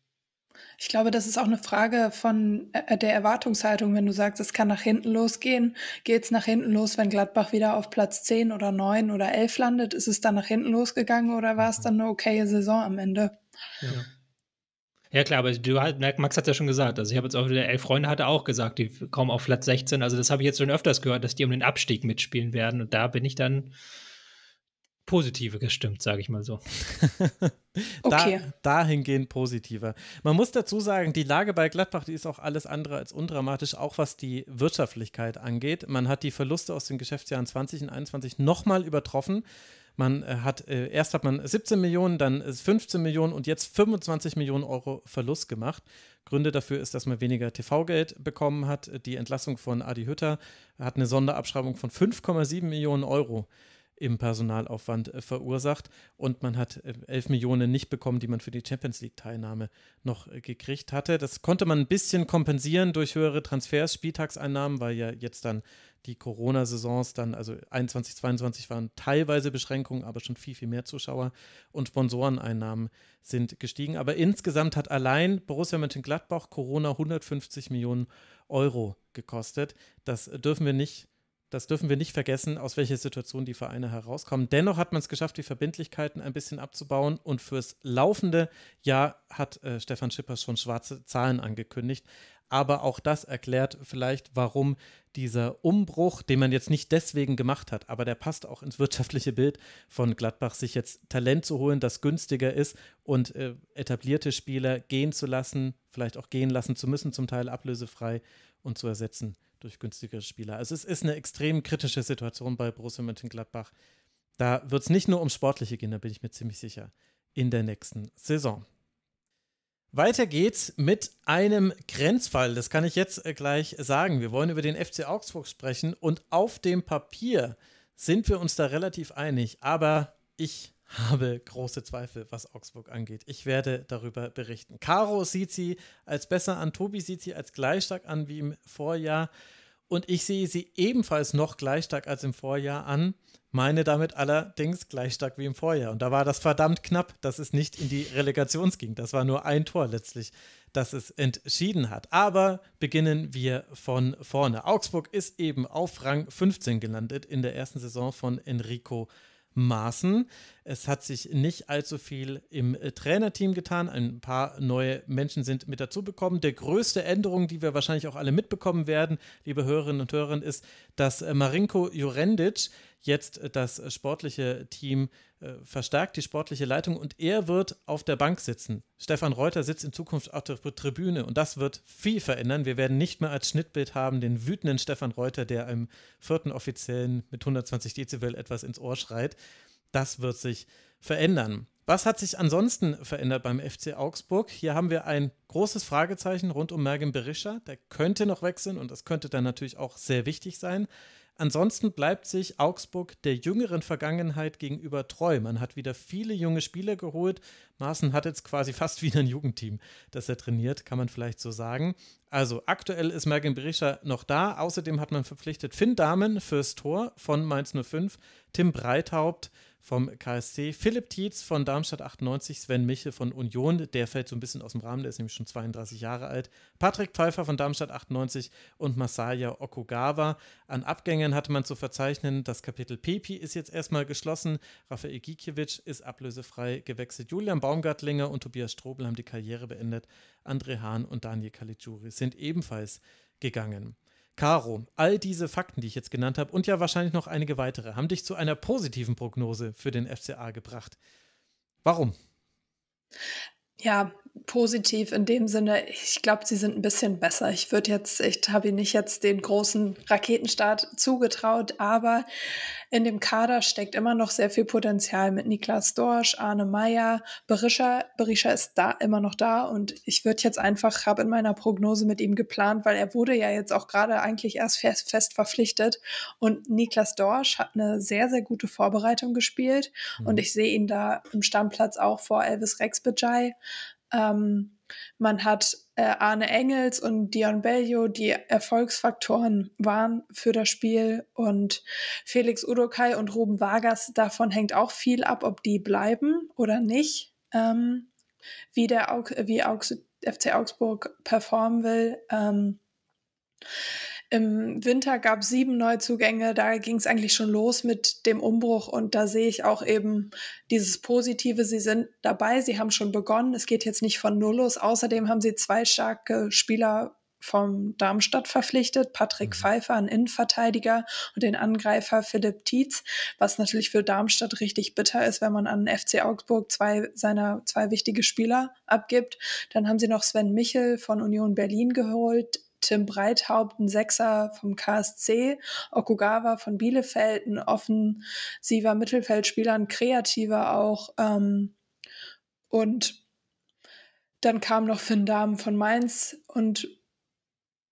Ich glaube, das ist auch eine Frage von äh, der Erwartungshaltung. Wenn du sagst, es kann nach hinten losgehen, geht es nach hinten los, wenn Gladbach wieder auf Platz 10 oder 9 oder 11 landet? Ist es dann nach hinten losgegangen oder war es mhm. dann eine okaye Saison am Ende? Ja.
Ja klar, aber du, Max hat es ja schon gesagt, also ich habe jetzt auch wieder, elf Freunde hat er auch gesagt, die kommen auf Platz 16, also das habe ich jetzt schon öfters gehört, dass die um den Abstieg mitspielen werden und da bin ich dann
positive gestimmt, sage ich mal so. okay. dahingehend positiver. Man muss dazu sagen, die Lage bei Gladbach, die ist auch alles andere als undramatisch, auch was die Wirtschaftlichkeit angeht. Man hat die Verluste aus den Geschäftsjahren 20 und 21 nochmal übertroffen. Man äh, hat, äh, erst hat man 17 Millionen, dann 15 Millionen und jetzt 25 Millionen Euro Verlust gemacht. Gründe dafür ist, dass man weniger TV-Geld bekommen hat. Die Entlassung von Adi Hütter hat eine Sonderabschreibung von 5,7 Millionen Euro im Personalaufwand äh, verursacht und man hat äh, 11 Millionen nicht bekommen, die man für die Champions League-Teilnahme noch äh, gekriegt hatte. Das konnte man ein bisschen kompensieren durch höhere Transfers, Spieltagseinnahmen, weil ja jetzt dann die Corona-Saisons dann, also 21, 22 waren teilweise Beschränkungen, aber schon viel, viel mehr Zuschauer und Sponsoreneinnahmen sind gestiegen. Aber insgesamt hat allein Borussia Mönchengladbach Corona 150 Millionen Euro gekostet. Das dürfen wir nicht das dürfen wir nicht vergessen, aus welcher Situation die Vereine herauskommen. Dennoch hat man es geschafft, die Verbindlichkeiten ein bisschen abzubauen. Und fürs laufende Jahr hat äh, Stefan Schippers schon schwarze Zahlen angekündigt. Aber auch das erklärt vielleicht, warum dieser Umbruch, den man jetzt nicht deswegen gemacht hat, aber der passt auch ins wirtschaftliche Bild von Gladbach, sich jetzt Talent zu holen, das günstiger ist und äh, etablierte Spieler gehen zu lassen, vielleicht auch gehen lassen zu müssen, zum Teil ablösefrei und zu ersetzen durch günstigere Spieler. Also es ist eine extrem kritische Situation bei Borussia Mönchengladbach. Da wird es nicht nur um Sportliche gehen, da bin ich mir ziemlich sicher, in der nächsten Saison. Weiter geht's mit einem Grenzfall. Das kann ich jetzt äh, gleich sagen. Wir wollen über den FC Augsburg sprechen und auf dem Papier sind wir uns da relativ einig. Aber ich habe große Zweifel, was Augsburg angeht. Ich werde darüber berichten. Caro sieht sie als besser an, Tobi sieht sie als gleich stark an wie im Vorjahr. Und ich sehe sie ebenfalls noch gleich stark als im Vorjahr an, meine damit allerdings gleich stark wie im Vorjahr. Und da war das verdammt knapp, dass es nicht in die Relegations ging. Das war nur ein Tor letztlich, das es entschieden hat. Aber beginnen wir von vorne. Augsburg ist eben auf Rang 15 gelandet in der ersten Saison von Enrico Maßen. Es hat sich nicht allzu viel im äh, Trainerteam getan. Ein paar neue Menschen sind mit dazu bekommen. Der größte Änderung, die wir wahrscheinlich auch alle mitbekommen werden, liebe Hörerinnen und Hörer, ist, dass äh, Marinko Jurendic jetzt äh, das sportliche Team äh, verstärkt die sportliche Leitung und er wird auf der Bank sitzen. Stefan Reuter sitzt in Zukunft auf der Tribüne und das wird viel verändern. Wir werden nicht mehr als Schnittbild haben den wütenden Stefan Reuter, der einem vierten Offiziellen mit 120 Dezibel etwas ins Ohr schreit. Das wird sich verändern. Was hat sich ansonsten verändert beim FC Augsburg? Hier haben wir ein großes Fragezeichen rund um Mergen Berischer. Der könnte noch wechseln und das könnte dann natürlich auch sehr wichtig sein. Ansonsten bleibt sich Augsburg der jüngeren Vergangenheit gegenüber treu. Man hat wieder viele junge Spieler geholt. Maaßen hat jetzt quasi fast wieder ein Jugendteam, das er trainiert, kann man vielleicht so sagen. Also aktuell ist Mergen Berischer noch da. Außerdem hat man verpflichtet Finn Dahmen fürs Tor von Mainz 05, Tim Breithaupt vom KSC, Philipp Tietz von Darmstadt 98, Sven Michel von Union, der fällt so ein bisschen aus dem Rahmen, der ist nämlich schon 32 Jahre alt, Patrick Pfeiffer von Darmstadt 98 und Masaya Okugawa. An Abgängen hatte man zu verzeichnen, das Kapitel Pepi ist jetzt erstmal geschlossen, Rafael Gikiewicz ist ablösefrei gewechselt, Julian Baumgartlinger und Tobias Strobel haben die Karriere beendet, André Hahn und Daniel Caligiuri sind ebenfalls gegangen. Caro, all diese Fakten, die ich jetzt genannt habe und ja wahrscheinlich noch einige weitere, haben dich zu einer positiven Prognose für den FCA gebracht. Warum?
Ja, positiv in dem Sinne, ich glaube, sie sind ein bisschen besser. Ich würde jetzt, ich habe ihnen nicht jetzt den großen Raketenstart zugetraut, aber in dem Kader steckt immer noch sehr viel Potenzial mit Niklas Dorsch, Arne Meyer, Berisha. Berisha ist da immer noch da und ich würde jetzt einfach, habe in meiner Prognose mit ihm geplant, weil er wurde ja jetzt auch gerade eigentlich erst fest, fest verpflichtet und Niklas Dorsch hat eine sehr, sehr gute Vorbereitung gespielt mhm. und ich sehe ihn da im Stammplatz auch vor Elvis Rex ähm, man hat äh, Arne Engels und Dion Bellio, die Erfolgsfaktoren waren für das Spiel. Und Felix Udokai und Ruben Vargas, davon hängt auch viel ab, ob die bleiben oder nicht. Ähm, wie der Au wie Augs FC Augsburg performen will. Ähm, im Winter gab es sieben Neuzugänge. Da ging es eigentlich schon los mit dem Umbruch. Und da sehe ich auch eben dieses Positive. Sie sind dabei. Sie haben schon begonnen. Es geht jetzt nicht von Null los. Außerdem haben sie zwei starke Spieler vom Darmstadt verpflichtet, Patrick mhm. Pfeiffer, ein Innenverteidiger und den Angreifer Philipp Tietz, was natürlich für Darmstadt richtig bitter ist, wenn man an FC Augsburg zwei seiner zwei wichtige Spieler abgibt. Dann haben sie noch Sven Michel von Union Berlin geholt, Tim Breithaupt, ein Sechser vom KSC, Okugawa von Bielefeld, ein offensiver Mittelfeldspieler, ein kreativer auch. Ähm, und dann kam noch Finn Dahmen von Mainz und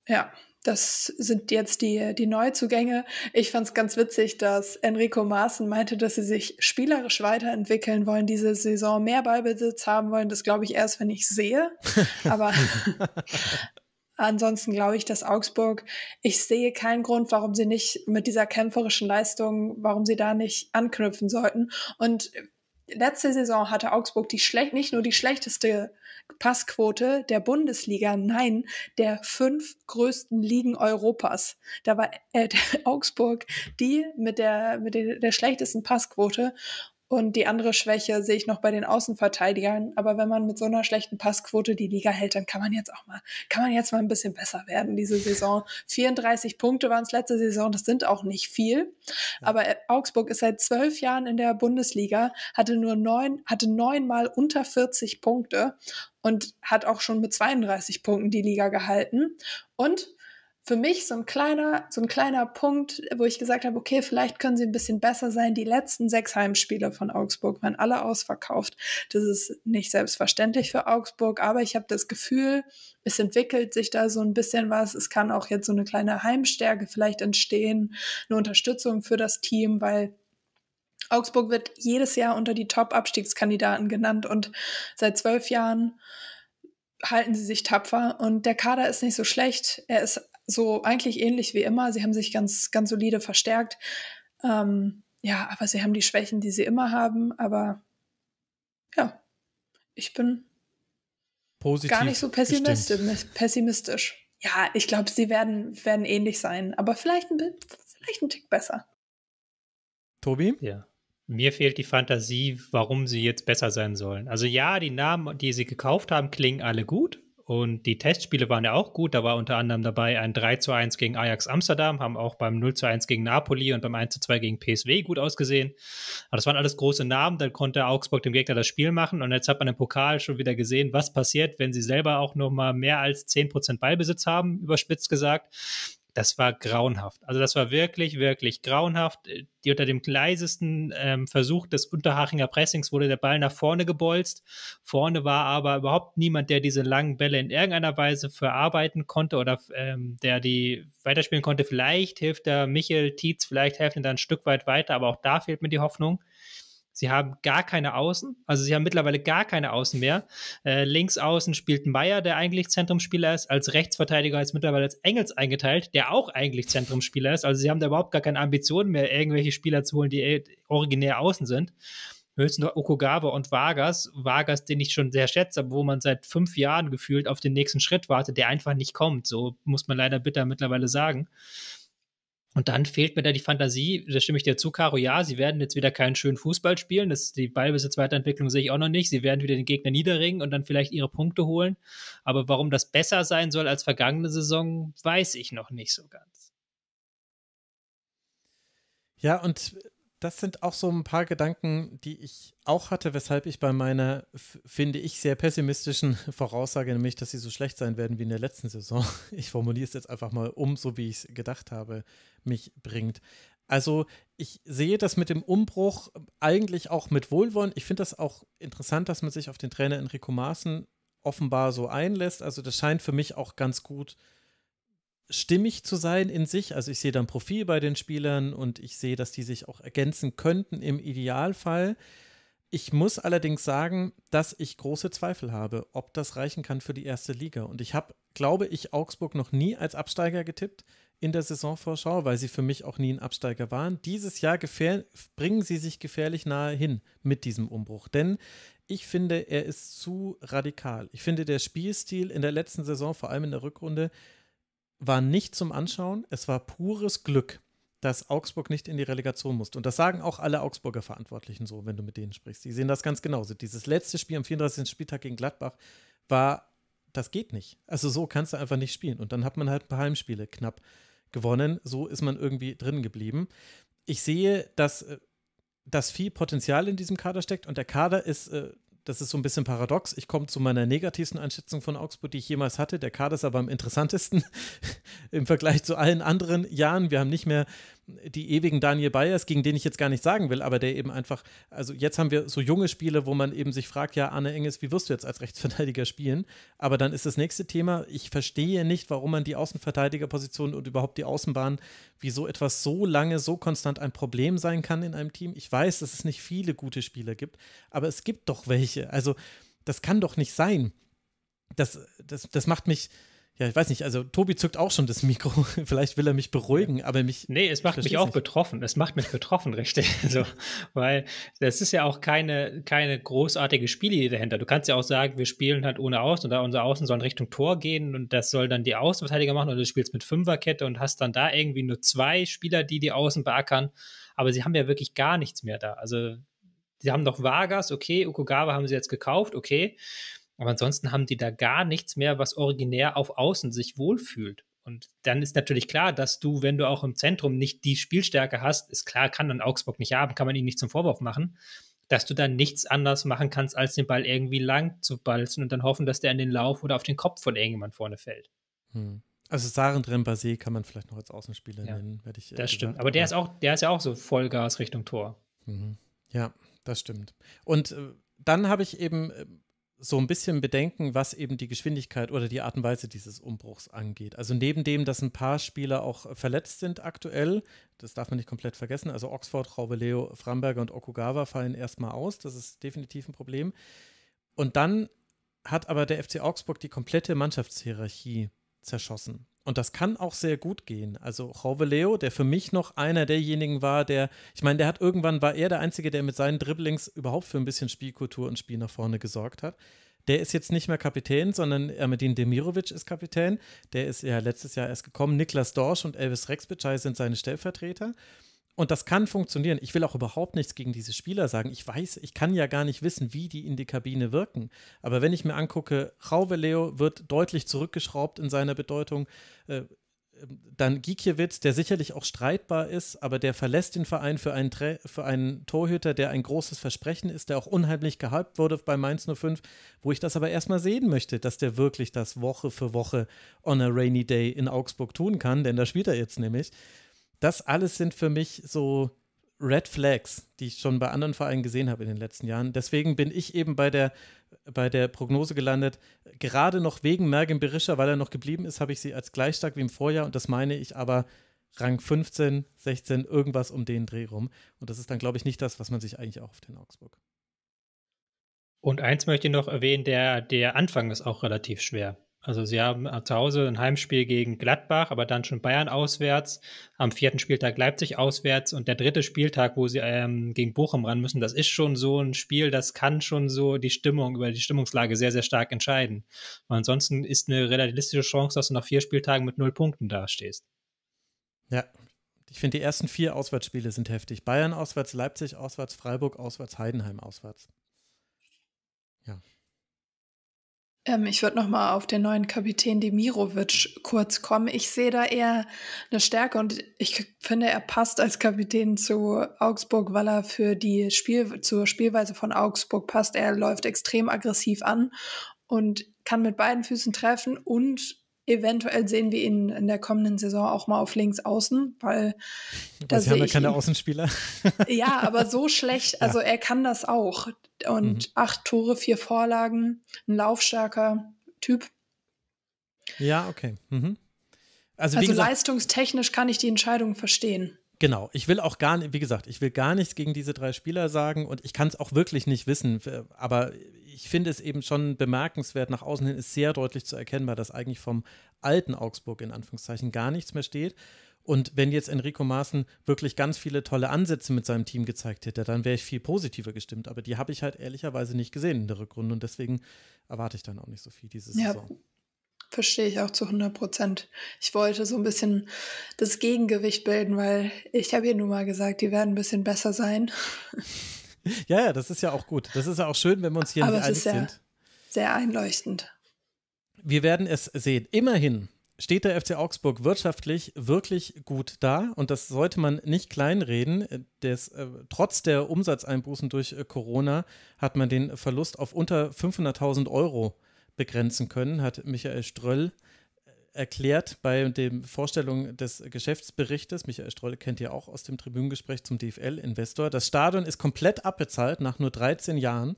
ja, das sind jetzt die, die Neuzugänge. Ich fand es ganz witzig, dass Enrico Maaßen meinte, dass sie sich spielerisch weiterentwickeln wollen, diese Saison mehr Ballbesitz haben wollen. Das glaube ich erst, wenn ich sehe. Aber Ansonsten glaube ich, dass Augsburg, ich sehe keinen Grund, warum sie nicht mit dieser kämpferischen Leistung, warum sie da nicht anknüpfen sollten. Und letzte Saison hatte Augsburg die schlecht, nicht nur die schlechteste Passquote der Bundesliga, nein, der fünf größten Ligen Europas. Da war äh, Augsburg die mit der, mit der, der schlechtesten Passquote. Und die andere Schwäche sehe ich noch bei den Außenverteidigern. Aber wenn man mit so einer schlechten Passquote die Liga hält, dann kann man jetzt auch mal, kann man jetzt mal ein bisschen besser werden diese Saison. 34 Punkte waren es letzte Saison. Das sind auch nicht viel. Aber Augsburg ist seit zwölf Jahren in der Bundesliga, hatte nur neun, hatte neunmal unter 40 Punkte und hat auch schon mit 32 Punkten die Liga gehalten. Und für mich so ein kleiner, so ein kleiner Punkt, wo ich gesagt habe, okay, vielleicht können sie ein bisschen besser sein. Die letzten sechs Heimspiele von Augsburg waren alle ausverkauft. Das ist nicht selbstverständlich für Augsburg, aber ich habe das Gefühl, es entwickelt sich da so ein bisschen was. Es kann auch jetzt so eine kleine Heimstärke vielleicht entstehen, eine Unterstützung für das Team, weil Augsburg wird jedes Jahr unter die Top-Abstiegskandidaten genannt und seit zwölf Jahren halten sie sich tapfer und der Kader ist nicht so schlecht. Er ist so eigentlich ähnlich wie immer. Sie haben sich ganz, ganz solide verstärkt. Ähm, ja, aber sie haben die Schwächen, die sie immer haben. Aber ja, ich bin
Positiv gar nicht so pessimistisch.
pessimistisch. Ja, ich glaube, sie werden, werden ähnlich sein, aber vielleicht ein, vielleicht ein Tick besser.
Tobi? Ja. Mir fehlt die Fantasie, warum sie jetzt besser sein sollen. Also ja, die Namen, die sie gekauft haben, klingen alle gut. Und die Testspiele waren ja auch gut. Da war unter anderem dabei ein 3 zu 1 gegen Ajax Amsterdam, haben auch beim 0 zu 1 gegen Napoli und beim 1 zu 2 gegen PSW gut ausgesehen. Aber das waren alles große Namen. Dann konnte Augsburg dem Gegner das Spiel machen. Und jetzt hat man im Pokal schon wieder gesehen, was passiert, wenn sie selber auch nochmal mehr als 10% Ballbesitz haben, überspitzt gesagt das war grauenhaft. Also das war wirklich, wirklich grauenhaft. Äh, die unter dem leisesten ähm, Versuch des Unterhachinger Pressings wurde der Ball nach vorne gebolzt. Vorne war aber überhaupt niemand, der diese langen Bälle in irgendeiner Weise verarbeiten konnte oder ähm, der die weiterspielen konnte. Vielleicht hilft der Michel Tietz, vielleicht helfen da ein Stück weit weiter, aber auch da fehlt mir die Hoffnung. Sie haben gar keine Außen, also sie haben mittlerweile gar keine Außen mehr. Äh, links außen spielt Meier, der eigentlich Zentrumspieler ist, als Rechtsverteidiger ist mittlerweile als Engels eingeteilt, der auch eigentlich Zentrumspieler ist. Also sie haben da überhaupt gar keine Ambitionen mehr, irgendwelche Spieler zu holen, die äh, originär außen sind höchstens noch Okugawa und Vargas. Vargas, den ich schon sehr schätze, aber wo man seit fünf Jahren gefühlt auf den nächsten Schritt wartet, der einfach nicht kommt. So muss man leider bitter mittlerweile sagen. Und dann fehlt mir da die Fantasie, da stimme ich dir zu, Caro, ja, sie werden jetzt wieder keinen schönen Fußball spielen, das, ist die Ballbesitz-Weiterentwicklung sehe ich auch noch nicht, sie werden wieder den Gegner niederringen und dann vielleicht ihre Punkte holen, aber warum das besser sein soll als vergangene Saison, weiß ich noch nicht so ganz.
Ja, und das sind auch so ein paar Gedanken, die ich auch hatte, weshalb ich bei meiner, finde ich, sehr pessimistischen Voraussage, nämlich, dass sie so schlecht sein werden wie in der letzten Saison, ich formuliere es jetzt einfach mal um, so wie ich es gedacht habe, mich bringt. Also ich sehe das mit dem Umbruch eigentlich auch mit Wohlwollen. Ich finde das auch interessant, dass man sich auf den Trainer Enrico Maaßen offenbar so einlässt. Also das scheint für mich auch ganz gut äh, stimmig zu sein in sich. Also ich sehe dann Profil bei den Spielern und ich sehe, dass die sich auch ergänzen könnten im Idealfall. Ich muss allerdings sagen, dass ich große Zweifel habe, ob das reichen kann für die erste Liga. Und ich habe, glaube ich, Augsburg noch nie als Absteiger getippt in der Saisonvorschau, weil sie für mich auch nie ein Absteiger waren. Dieses Jahr bringen sie sich gefährlich nahe hin mit diesem Umbruch. Denn ich finde, er ist zu radikal. Ich finde, der Spielstil in der letzten Saison, vor allem in der Rückrunde, war nicht zum Anschauen, es war pures Glück, dass Augsburg nicht in die Relegation musste. Und das sagen auch alle Augsburger Verantwortlichen so, wenn du mit denen sprichst. Die sehen das ganz genauso. Dieses letzte Spiel am 34. Spieltag gegen Gladbach war, das geht nicht. Also so kannst du einfach nicht spielen. Und dann hat man halt ein paar Heimspiele knapp gewonnen. So ist man irgendwie drin geblieben. Ich sehe, dass äh, dass viel Potenzial in diesem Kader steckt und der Kader ist äh, das ist so ein bisschen paradox. Ich komme zu meiner negativsten Einschätzung von Augsburg, die ich jemals hatte. Der Kader ist aber am interessantesten im Vergleich zu allen anderen Jahren. Wir haben nicht mehr die ewigen Daniel Bayers, gegen den ich jetzt gar nicht sagen will, aber der eben einfach, also jetzt haben wir so junge Spiele, wo man eben sich fragt, ja, Anne Enges, wie wirst du jetzt als Rechtsverteidiger spielen? Aber dann ist das nächste Thema, ich verstehe nicht, warum man die Außenverteidigerposition und überhaupt die Außenbahn, wie so etwas so lange, so konstant ein Problem sein kann in einem Team. Ich weiß, dass es nicht viele gute Spieler gibt, aber es gibt doch welche. Also das kann doch nicht sein. Das, das, das macht mich, ja, ich weiß nicht, also Tobi zückt auch schon das Mikro. Vielleicht will er mich beruhigen, aber mich. Nee, es macht mich auch nicht. betroffen. Es macht mich betroffen, richtig. Also, weil
das ist ja auch keine, keine großartige Spielidee dahinter. Du kannst ja auch sagen, wir spielen halt ohne Außen und da unser Außen sollen Richtung Tor gehen und das soll dann die Außenverteidiger machen oder du spielst mit Fünferkette und hast dann da irgendwie nur zwei Spieler, die die Außen beackern. Aber sie haben ja wirklich gar nichts mehr da. Also, sie haben noch Vargas, okay, Okugawa haben sie jetzt gekauft, okay. Aber ansonsten haben die da gar nichts mehr, was originär auf Außen sich wohlfühlt. Und dann ist natürlich klar, dass du, wenn du auch im Zentrum nicht die Spielstärke hast, ist klar, kann dann Augsburg nicht haben, kann man ihnen nicht zum Vorwurf machen, dass du dann nichts anders machen kannst, als den Ball irgendwie lang zu balzen und dann hoffen, dass der in den Lauf oder auf den Kopf von irgendjemand vorne fällt.
Hm. Also Saren Drembase kann man vielleicht noch als Außenspieler ja, nennen, werde ich. Das gesagt. stimmt, aber der ist auch, der ist ja auch so Vollgas Richtung Tor. Mhm. Ja, das stimmt. Und äh, dann habe ich eben äh, so ein bisschen bedenken, was eben die Geschwindigkeit oder die Art und Weise dieses Umbruchs angeht. Also neben dem, dass ein paar Spieler auch äh, verletzt sind aktuell, das darf man nicht komplett vergessen, also Oxford, Raube Leo, Framberger und Okugawa fallen erstmal aus, das ist definitiv ein Problem. Und dann hat aber der FC Augsburg die komplette Mannschaftshierarchie zerschossen. Und das kann auch sehr gut gehen. Also Leo, der für mich noch einer derjenigen war, der, ich meine, der hat irgendwann, war er der Einzige, der mit seinen Dribblings überhaupt für ein bisschen Spielkultur und Spiel nach vorne gesorgt hat. Der ist jetzt nicht mehr Kapitän, sondern Ermedin Demirovic ist Kapitän. Der ist ja letztes Jahr erst gekommen. Niklas Dorsch und Elvis Rexbitschei sind seine Stellvertreter. Und das kann funktionieren. Ich will auch überhaupt nichts gegen diese Spieler sagen. Ich weiß, ich kann ja gar nicht wissen, wie die in die Kabine wirken. Aber wenn ich mir angucke, Leo wird deutlich zurückgeschraubt in seiner Bedeutung. Äh, ähm, dann Gikiewicz, der sicherlich auch streitbar ist, aber der verlässt den Verein für einen, Tra für einen Torhüter, der ein großes Versprechen ist, der auch unheimlich gehypt wurde bei Mainz 05, wo ich das aber erstmal sehen möchte, dass der wirklich das Woche für Woche on a rainy day in Augsburg tun kann, denn da spielt er jetzt nämlich das alles sind für mich so Red Flags, die ich schon bei anderen Vereinen gesehen habe in den letzten Jahren. Deswegen bin ich eben bei der, bei der Prognose gelandet. Gerade noch wegen Mergen Berischer, weil er noch geblieben ist, habe ich sie als gleich stark wie im Vorjahr. Und das meine ich aber Rang 15, 16, irgendwas um den Dreh rum. Und das ist dann, glaube ich, nicht das, was man sich eigentlich auch auf den Augsburg. Und eins möchte ich noch erwähnen, der, der Anfang ist auch relativ
schwer. Also sie haben äh, zu Hause ein Heimspiel gegen Gladbach, aber dann schon Bayern auswärts, am vierten Spieltag Leipzig auswärts und der dritte Spieltag, wo sie ähm, gegen Bochum ran müssen, das ist schon so ein Spiel, das kann schon so die Stimmung über die Stimmungslage sehr, sehr stark entscheiden.
Und ansonsten ist eine realistische Chance, dass du nach vier Spieltagen mit null Punkten dastehst. Ja, ich finde, die ersten vier Auswärtsspiele sind heftig. Bayern auswärts, Leipzig auswärts, Freiburg auswärts, Heidenheim auswärts. Ja.
Ähm, ich würde nochmal auf den neuen Kapitän Demirovic kurz kommen. Ich sehe da eher eine Stärke und ich finde, er passt als Kapitän zu Augsburg, weil er für die Spiel zur Spielweise von Augsburg passt. Er läuft extrem aggressiv an und kann mit beiden Füßen treffen und Eventuell sehen wir ihn in der kommenden Saison auch mal auf links außen, weil da Sie haben ja keine Außenspieler. Ja, aber so schlecht, ja. also er kann das auch. Und mhm. acht Tore, vier Vorlagen, ein laufstarker Typ.
Ja, okay. Mhm. Also, also gesagt,
leistungstechnisch kann ich die Entscheidung verstehen.
Genau, ich will auch gar nicht, wie gesagt, ich will gar nichts gegen diese drei Spieler sagen und ich kann es auch wirklich nicht wissen, aber ich finde es eben schon bemerkenswert. Nach außen hin ist sehr deutlich zu erkennen, weil das eigentlich vom alten Augsburg in Anführungszeichen gar nichts mehr steht. Und wenn jetzt Enrico Maaßen wirklich ganz viele tolle Ansätze mit seinem Team gezeigt hätte, dann wäre ich viel positiver gestimmt. Aber die habe ich halt ehrlicherweise nicht gesehen in der Rückrunde und deswegen erwarte ich dann auch nicht so viel diese ja, Saison.
Verstehe ich auch zu 100 Prozent. Ich wollte so ein bisschen das Gegengewicht bilden, weil ich habe hier nur mal gesagt, die werden ein bisschen besser sein.
Ja, ja, das ist ja auch gut. Das ist ja auch schön, wenn wir uns hier Aber nicht einig ja sind.
Sehr einleuchtend.
Wir werden es sehen. Immerhin steht der FC Augsburg wirtschaftlich wirklich gut da und das sollte man nicht kleinreden. Des, äh, trotz der Umsatzeinbußen durch äh, Corona hat man den Verlust auf unter 500.000 Euro begrenzen können, hat Michael Ströll erklärt bei der Vorstellung des Geschäftsberichtes, Michael Stroll kennt ihr auch aus dem Tribünengespräch zum DFL-Investor, das Stadion ist komplett abbezahlt nach nur 13 Jahren.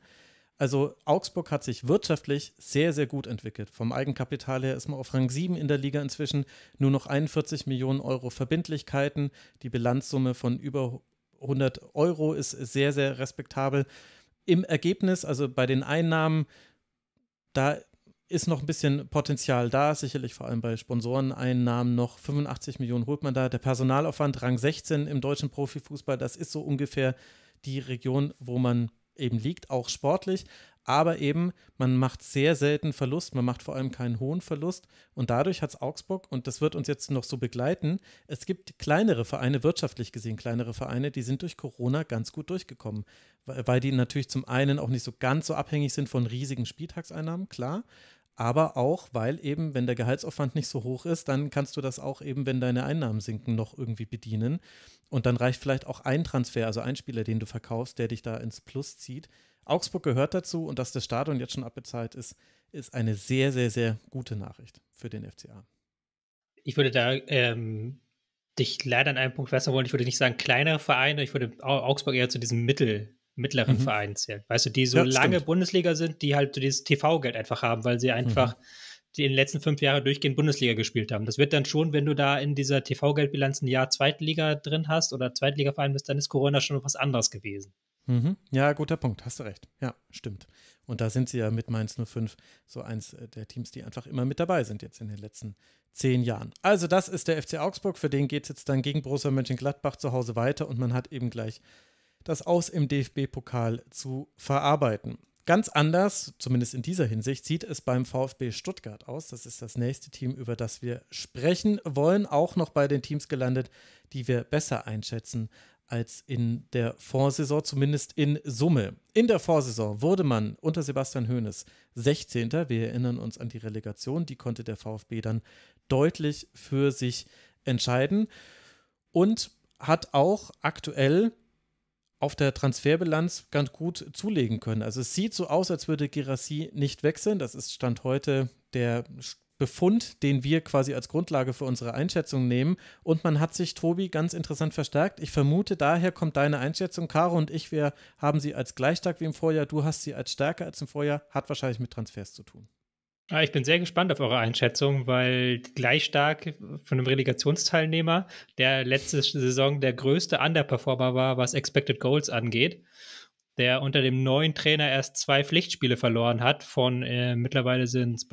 Also Augsburg hat sich wirtschaftlich sehr, sehr gut entwickelt. Vom Eigenkapital her ist man auf Rang 7 in der Liga inzwischen. Nur noch 41 Millionen Euro Verbindlichkeiten. Die Bilanzsumme von über 100 Euro ist sehr, sehr respektabel. Im Ergebnis, also bei den Einnahmen, da ist noch ein bisschen Potenzial da, sicherlich vor allem bei Sponsoreneinnahmen noch. 85 Millionen holt man da. Der Personalaufwand, Rang 16 im deutschen Profifußball, das ist so ungefähr die Region, wo man eben liegt, auch sportlich. Aber eben, man macht sehr selten Verlust, man macht vor allem keinen hohen Verlust. Und dadurch hat es Augsburg, und das wird uns jetzt noch so begleiten, es gibt kleinere Vereine, wirtschaftlich gesehen kleinere Vereine, die sind durch Corona ganz gut durchgekommen. Weil die natürlich zum einen auch nicht so ganz so abhängig sind von riesigen Spieltagseinnahmen, klar aber auch, weil eben, wenn der Gehaltsaufwand nicht so hoch ist, dann kannst du das auch eben, wenn deine Einnahmen sinken, noch irgendwie bedienen. Und dann reicht vielleicht auch ein Transfer, also ein Spieler, den du verkaufst, der dich da ins Plus zieht. Augsburg gehört dazu und dass das Stadion jetzt schon abbezahlt ist, ist eine sehr, sehr, sehr gute Nachricht für den FCA. Ich würde da ähm,
dich leider an einem Punkt besser wollen. Ich würde nicht sagen kleinere Vereine, ich würde Augsburg eher zu diesem Mittel mittleren mhm. Vereinen zählen. Weißt du, die so ja, lange stimmt. Bundesliga sind, die halt so dieses TV-Geld einfach haben, weil sie mhm. einfach mhm. die in den letzten fünf Jahren durchgehend Bundesliga gespielt haben. Das wird dann schon, wenn du da in dieser TV-Geldbilanz ein Jahr Zweitliga drin hast oder Zweitliga-Verein bist, dann ist Corona schon was anderes gewesen.
Mhm. Ja, guter Punkt, hast du recht. Ja, stimmt. Und da sind sie ja mit Mainz 05 so eins äh, der Teams, die einfach immer mit dabei sind jetzt in den letzten zehn Jahren. Also das ist der FC Augsburg, für den geht es jetzt dann gegen Borussia Mönchengladbach zu Hause weiter und man hat eben gleich das Aus im DFB-Pokal zu verarbeiten. Ganz anders, zumindest in dieser Hinsicht, sieht es beim VfB Stuttgart aus. Das ist das nächste Team, über das wir sprechen wollen. Auch noch bei den Teams gelandet, die wir besser einschätzen als in der Vorsaison, zumindest in Summe. In der Vorsaison wurde man unter Sebastian Hoeneß 16. Wir erinnern uns an die Relegation, die konnte der VfB dann deutlich für sich entscheiden und hat auch aktuell auf der Transferbilanz ganz gut zulegen können. Also es sieht so aus, als würde Girassi nicht wechseln. Das ist Stand heute der Befund, den wir quasi als Grundlage für unsere Einschätzung nehmen. Und man hat sich, Tobi, ganz interessant verstärkt. Ich vermute, daher kommt deine Einschätzung. Caro und ich, wir haben sie als gleich stark wie im Vorjahr. Du hast sie als stärker als im Vorjahr. Hat wahrscheinlich mit Transfers zu tun. Ah, ich bin
sehr gespannt auf eure Einschätzung, weil gleich stark von einem Relegationsteilnehmer, der letzte Saison der größte Underperformer war, was Expected Goals angeht, der unter dem neuen Trainer erst zwei Pflichtspiele verloren hat, von äh, mittlerweile sind es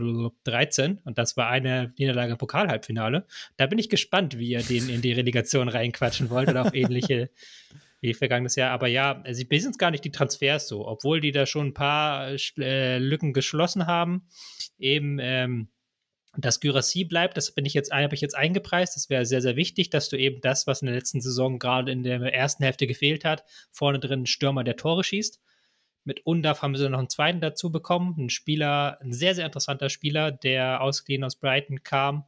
13 und das war eine Niederlage im Pokalhalbfinale. Da bin ich gespannt, wie ihr den in die Relegation reinquatschen wollt oder auf ähnliche wie eh vergangenes Jahr. Aber ja, sie sind gar nicht die Transfers so, obwohl die da schon ein paar äh, Lücken geschlossen haben. Eben, ähm, dass Gyrassi bleibt, das bin ich jetzt, habe ich jetzt eingepreist. Das wäre sehr, sehr wichtig, dass du eben das, was in der letzten Saison gerade in der ersten Hälfte gefehlt hat, vorne drin einen Stürmer, der Tore schießt. Mit Undaf haben sie noch einen zweiten dazu bekommen, einen Spieler, ein sehr, sehr interessanter Spieler, der ausgeliehen aus Brighton kam,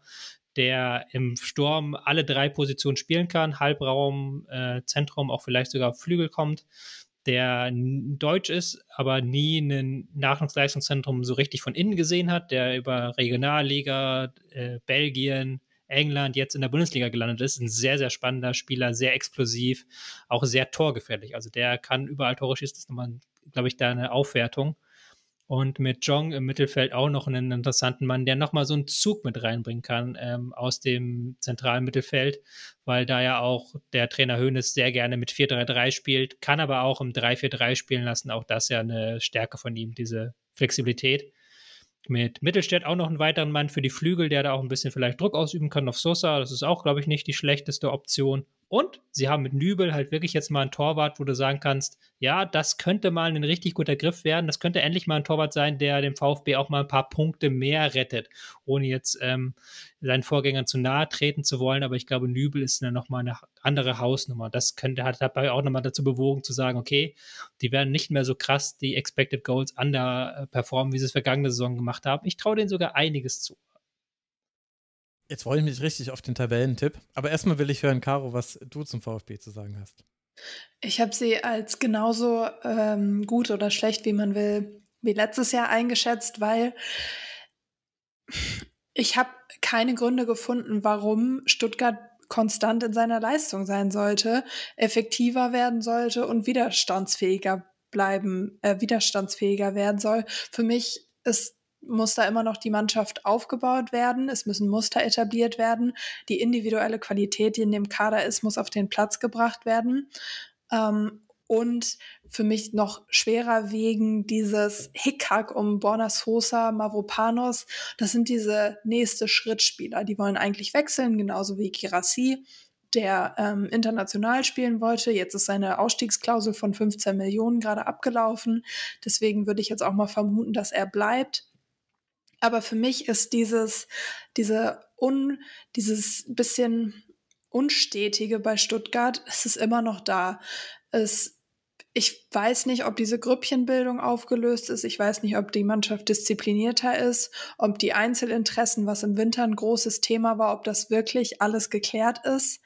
der im Sturm alle drei Positionen spielen kann, Halbraum, äh, Zentrum, auch vielleicht sogar Flügel kommt, der deutsch ist, aber nie ein Nachwuchsleistungszentrum so richtig von innen gesehen hat, der über Regionalliga, äh, Belgien, England jetzt in der Bundesliga gelandet ist. Ein sehr, sehr spannender Spieler, sehr explosiv, auch sehr torgefährlich. Also der kann überall Tore schießen. Das ist nochmal, glaube ich, da eine Aufwertung und mit Jong im Mittelfeld auch noch einen interessanten Mann, der nochmal so einen Zug mit reinbringen kann ähm, aus dem zentralen Mittelfeld, weil da ja auch der Trainer Höhnes sehr gerne mit 4-3-3 spielt, kann aber auch im 3-4-3 spielen lassen. Auch das ja eine Stärke von ihm, diese Flexibilität. Mit Mittelstädt auch noch einen weiteren Mann für die Flügel, der da auch ein bisschen vielleicht Druck ausüben kann auf Sosa. Das ist auch, glaube ich, nicht die schlechteste Option. Und sie haben mit Nübel halt wirklich jetzt mal einen Torwart, wo du sagen kannst, ja, das könnte mal ein richtig guter Griff werden. Das könnte endlich mal ein Torwart sein, der dem VfB auch mal ein paar Punkte mehr rettet, ohne jetzt ähm, seinen Vorgängern zu nahe treten zu wollen. Aber ich glaube, Nübel ist dann nochmal eine andere Hausnummer. Das könnte, hat dabei auch nochmal dazu bewogen zu sagen, okay, die werden nicht mehr so krass die Expected Goals underperformen, wie sie es vergangene Saison gemacht haben. Ich traue denen sogar
einiges zu. Jetzt freue ich mich richtig auf den Tabellentipp. Aber erstmal will ich hören, Caro, was du zum VfB zu sagen hast.
Ich habe sie als genauso ähm, gut oder schlecht, wie man will, wie letztes Jahr eingeschätzt, weil ich habe keine Gründe gefunden, warum Stuttgart konstant in seiner Leistung sein sollte, effektiver werden sollte und widerstandsfähiger bleiben, äh, widerstandsfähiger werden soll. Für mich ist muss da immer noch die Mannschaft aufgebaut werden, es müssen Muster etabliert werden, die individuelle Qualität, die in dem Kader ist, muss auf den Platz gebracht werden. Ähm, und für mich noch schwerer wegen dieses Hickhack um Borna Sosa, Mavropanos. Das sind diese nächste Schrittspieler. Die wollen eigentlich wechseln, genauso wie Kirassi, der ähm, international spielen wollte. Jetzt ist seine Ausstiegsklausel von 15 Millionen gerade abgelaufen. Deswegen würde ich jetzt auch mal vermuten, dass er bleibt. Aber für mich ist dieses, diese un, dieses bisschen Unstetige bei Stuttgart, es ist immer noch da. Es, ich weiß nicht, ob diese Grüppchenbildung aufgelöst ist. Ich weiß nicht, ob die Mannschaft disziplinierter ist, ob die Einzelinteressen, was im Winter ein großes Thema war, ob das wirklich alles geklärt ist.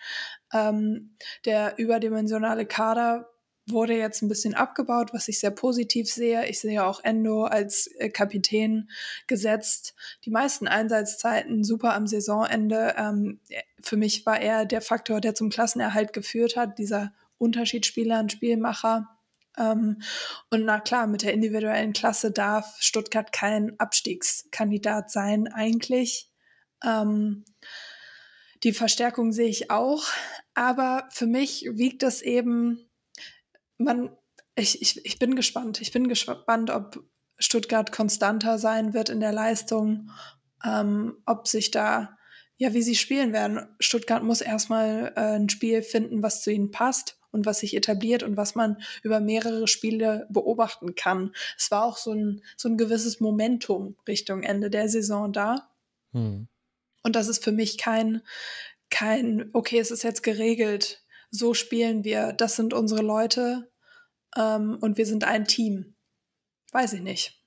Ähm, der überdimensionale Kader wurde jetzt ein bisschen abgebaut, was ich sehr positiv sehe. Ich sehe auch Endo als äh, Kapitän gesetzt. Die meisten Einsatzzeiten super am Saisonende. Ähm, für mich war er der Faktor, der zum Klassenerhalt geführt hat, dieser Unterschiedsspieler und Spielmacher. Ähm, und na klar, mit der individuellen Klasse darf Stuttgart kein Abstiegskandidat sein eigentlich. Ähm, die Verstärkung sehe ich auch, aber für mich wiegt das eben man, ich, ich, ich bin gespannt. Ich bin gespannt, ob Stuttgart konstanter sein wird in der Leistung, ähm, ob sich da, ja, wie sie spielen werden. Stuttgart muss erstmal äh, ein Spiel finden, was zu ihnen passt und was sich etabliert und was man über mehrere Spiele beobachten kann. Es war auch so ein, so ein gewisses Momentum Richtung Ende der Saison da. Hm. Und das ist für mich kein, kein, okay, es ist jetzt geregelt, so spielen wir, das sind unsere Leute, ähm, und wir sind ein Team. Weiß ich nicht.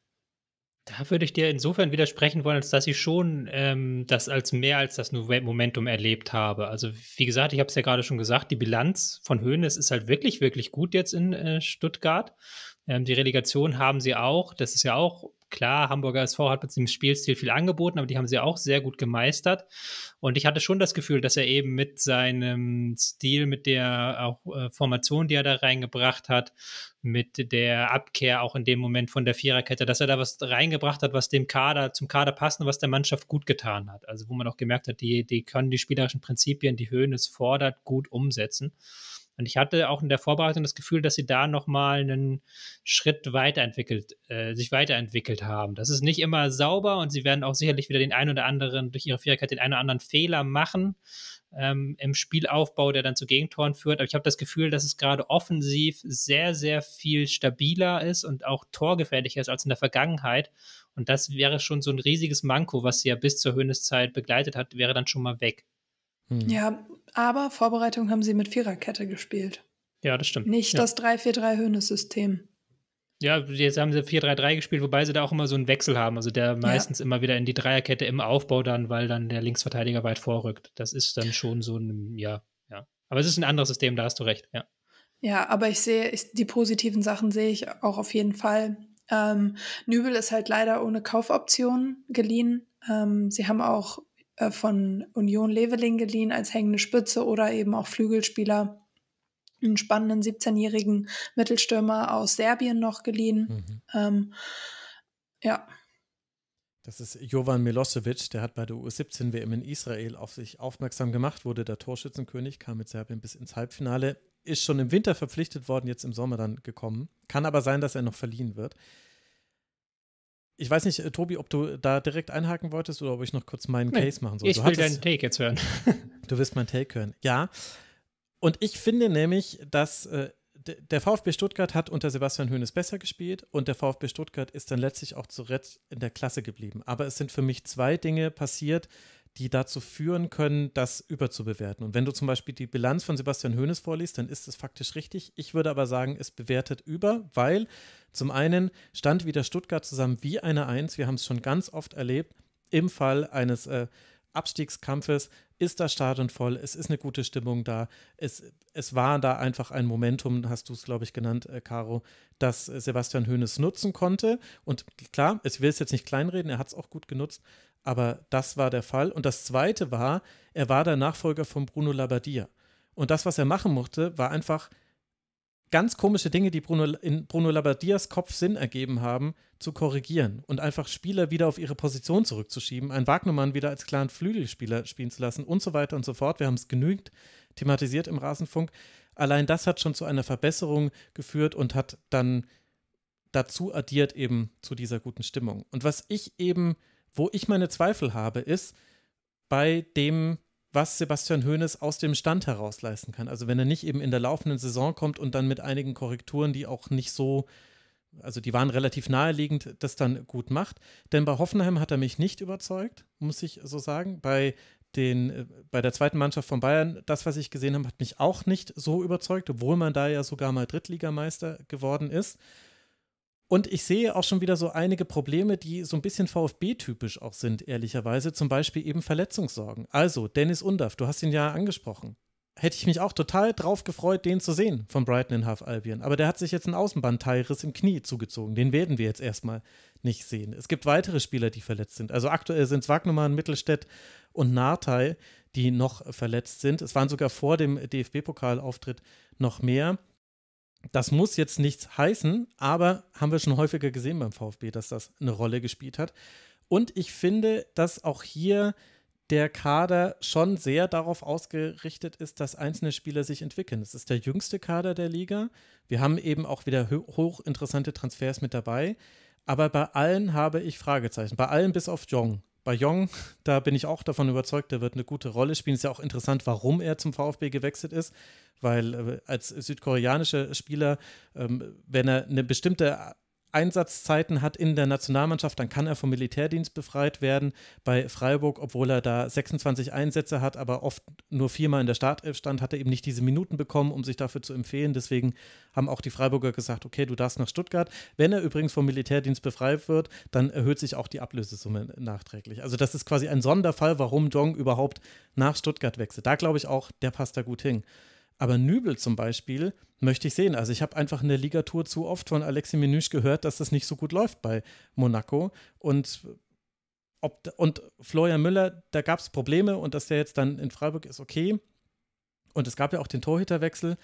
Da würde ich dir insofern widersprechen wollen, als dass ich schon ähm, das als mehr als das Momentum erlebt habe. Also wie gesagt, ich habe es ja gerade schon gesagt, die Bilanz von Höhnes ist halt wirklich, wirklich gut jetzt in äh, Stuttgart. Ähm, die Relegation haben sie auch. Das ist ja auch klar. Hamburger SV hat mit dem Spielstil viel angeboten, aber die haben sie auch sehr gut gemeistert. Und ich hatte schon das Gefühl, dass er eben mit seinem Stil, mit der auch, äh, Formation, die er da reingebracht hat, mit der Abkehr auch in dem Moment von der Viererkette, dass er da was reingebracht hat, was dem Kader, zum Kader passt und was der Mannschaft gut getan hat. Also wo man auch gemerkt hat, die, die können die spielerischen Prinzipien, die Höhen es fordert, gut umsetzen. Und ich hatte auch in der Vorbereitung das Gefühl, dass sie da nochmal einen Schritt weiterentwickelt, äh, sich weiterentwickelt haben. Das ist nicht immer sauber und sie werden auch sicherlich wieder den einen oder anderen, durch ihre Fähigkeit, den einen oder anderen Fehler machen ähm, im Spielaufbau, der dann zu Gegentoren führt. Aber ich habe das Gefühl, dass es gerade offensiv sehr, sehr viel stabiler ist und auch torgefährlicher ist als in der Vergangenheit. Und das wäre schon so ein riesiges Manko, was sie ja bis zur Höhneszeit begleitet hat, wäre dann schon mal weg.
Hm. Ja, aber Vorbereitung haben sie mit Viererkette gespielt.
Ja, das stimmt. Nicht ja. das
3-4-3-Höhnes-System.
Ja, jetzt haben sie 4-3-3 gespielt, wobei sie da auch immer so einen Wechsel haben. Also der meistens ja. immer wieder in die Dreierkette im Aufbau dann, weil dann der Linksverteidiger weit vorrückt. Das ist dann schon so ein, ja, ja. Aber es ist ein anderes System, da hast du recht, ja.
Ja, aber ich sehe, ich, die positiven Sachen sehe ich auch auf jeden Fall. Ähm, Nübel ist halt leider ohne Kaufoptionen geliehen. Ähm, sie haben auch äh, von Union Leveling geliehen als hängende Spitze oder eben auch Flügelspieler, einen spannenden 17-jährigen Mittelstürmer aus Serbien noch geliehen. Mhm. Ähm, ja.
Das ist Jovan Milosevic, der hat bei der U17-WM in Israel auf sich aufmerksam gemacht, wurde der Torschützenkönig, kam mit Serbien bis ins Halbfinale, ist schon im Winter verpflichtet worden, jetzt im Sommer dann gekommen. Kann aber sein, dass er noch verliehen wird. Ich weiß nicht, äh, Tobi, ob du da direkt einhaken wolltest oder ob ich noch kurz meinen nee, Case machen soll. Ich du will hattest, deinen Take jetzt hören. du wirst meinen Take hören, ja. Und ich finde nämlich, dass äh, der VfB Stuttgart hat unter Sebastian Höhnes besser gespielt und der VfB Stuttgart ist dann letztlich auch zu Rett in der Klasse geblieben. Aber es sind für mich zwei Dinge passiert, äh, die dazu führen können, das überzubewerten. Und wenn du zum Beispiel die Bilanz von Sebastian Hoeneß vorliest, dann ist es faktisch richtig. Ich würde aber sagen, es bewertet über, weil zum einen stand wieder Stuttgart zusammen wie eine Eins. Wir haben es schon ganz oft erlebt. Im Fall eines äh, Abstiegskampfes ist das Stadion voll, es ist eine gute Stimmung da, es, es war da einfach ein Momentum, hast du es, glaube ich, genannt, äh, Caro, dass äh, Sebastian Hoeneß nutzen konnte. Und klar, ich will es jetzt nicht kleinreden, er hat es auch gut genutzt, aber das war der Fall. Und das Zweite war, er war der Nachfolger von Bruno Labbadia. Und das, was er machen musste, war einfach ganz komische Dinge, die Bruno, in Bruno Labbadias Kopf Sinn ergeben haben, zu korrigieren und einfach Spieler wieder auf ihre Position zurückzuschieben, einen Wagnermann wieder als klaren Flügelspieler spielen zu lassen und so weiter und so fort. Wir haben es genügend thematisiert im Rasenfunk. Allein das hat schon zu einer Verbesserung geführt und hat dann dazu addiert eben zu dieser guten Stimmung. Und was ich eben wo ich meine Zweifel habe, ist bei dem, was Sebastian Hoeneß aus dem Stand heraus leisten kann. Also wenn er nicht eben in der laufenden Saison kommt und dann mit einigen Korrekturen, die auch nicht so, also die waren relativ naheliegend, das dann gut macht. Denn bei Hoffenheim hat er mich nicht überzeugt, muss ich so sagen. Bei den, äh, bei der zweiten Mannschaft von Bayern, das, was ich gesehen habe, hat mich auch nicht so überzeugt, obwohl man da ja sogar mal Drittligameister geworden ist. Und ich sehe auch schon wieder so einige Probleme, die so ein bisschen VfB-typisch auch sind, ehrlicherweise. Zum Beispiel eben Verletzungssorgen. Also, Dennis Undaff, du hast ihn ja angesprochen. Hätte ich mich auch total drauf gefreut, den zu sehen von Brighton in Half Albion. Aber der hat sich jetzt einen Außenbandteilriss im Knie zugezogen. Den werden wir jetzt erstmal nicht sehen. Es gibt weitere Spieler, die verletzt sind. Also aktuell sind es Wagnermann, Mittelstädt und Nartei, die noch verletzt sind. Es waren sogar vor dem DFB-Pokalauftritt noch mehr das muss jetzt nichts heißen, aber haben wir schon häufiger gesehen beim VfB, dass das eine Rolle gespielt hat. Und ich finde, dass auch hier der Kader schon sehr darauf ausgerichtet ist, dass einzelne Spieler sich entwickeln. Es ist der jüngste Kader der Liga. Wir haben eben auch wieder hochinteressante Transfers mit dabei. Aber bei allen habe ich Fragezeichen. Bei allen bis auf Jong. Bayong, da bin ich auch davon überzeugt, der wird eine gute Rolle spielen. Ist ja auch interessant, warum er zum VfB gewechselt ist, weil äh, als südkoreanischer Spieler, ähm, wenn er eine bestimmte Einsatzzeiten hat in der Nationalmannschaft, dann kann er vom Militärdienst befreit werden. Bei Freiburg, obwohl er da 26 Einsätze hat, aber oft nur viermal in der Startelf stand, hat er eben nicht diese Minuten bekommen, um sich dafür zu empfehlen. Deswegen haben auch die Freiburger gesagt, okay, du darfst nach Stuttgart. Wenn er übrigens vom Militärdienst befreit wird, dann erhöht sich auch die Ablösesumme nachträglich. Also das ist quasi ein Sonderfall, warum Dong überhaupt nach Stuttgart wechselt. Da glaube ich auch, der passt da gut hin. Aber Nübel zum Beispiel möchte ich sehen. Also ich habe einfach in der Ligatur zu oft von Alexi Menüsch gehört, dass das nicht so gut läuft bei Monaco. Und, ob, und Florian Müller, da gab es Probleme und dass der jetzt dann in Freiburg ist, okay. Und es gab ja auch den Torhüterwechsel.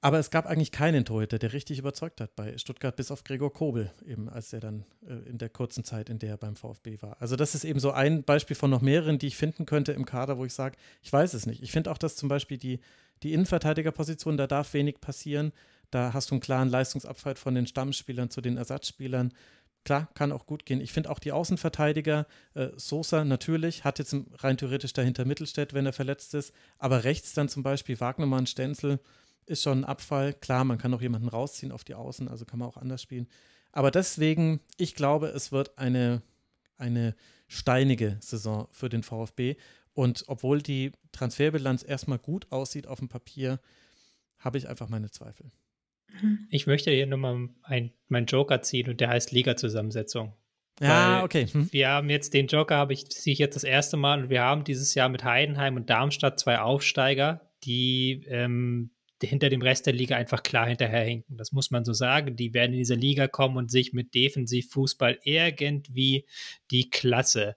Aber es gab eigentlich keinen Torhüter, der richtig überzeugt hat bei Stuttgart, bis auf Gregor Kobel, eben als er dann äh, in der kurzen Zeit, in der er beim VfB war. Also, das ist eben so ein Beispiel von noch mehreren, die ich finden könnte im Kader, wo ich sage, ich weiß es nicht. Ich finde auch, dass zum Beispiel die, die Innenverteidigerposition, da darf wenig passieren. Da hast du einen klaren Leistungsabfall von den Stammspielern zu den Ersatzspielern. Klar, kann auch gut gehen. Ich finde auch die Außenverteidiger, äh, Sosa natürlich, hat jetzt rein theoretisch dahinter Mittelstädt, wenn er verletzt ist. Aber rechts dann zum Beispiel Wagnermann, Stenzel ist schon ein Abfall. Klar, man kann auch jemanden rausziehen auf die Außen, also kann man auch anders spielen. Aber deswegen, ich glaube, es wird eine, eine steinige Saison für den VfB. Und obwohl die Transferbilanz erstmal gut aussieht auf dem Papier, habe ich einfach meine Zweifel. Mhm. Ich möchte hier nochmal
meinen Joker ziehen und der heißt Liga-Zusammensetzung. Ja, okay. Hm. Wir haben jetzt den Joker, habe ich ziehe ich jetzt das erste Mal und wir haben dieses Jahr mit Heidenheim und Darmstadt zwei Aufsteiger, die ähm, hinter dem Rest der Liga einfach klar hinterherhinken. Das muss man so sagen. Die werden in diese Liga kommen und sich mit Defensivfußball irgendwie die Klasse.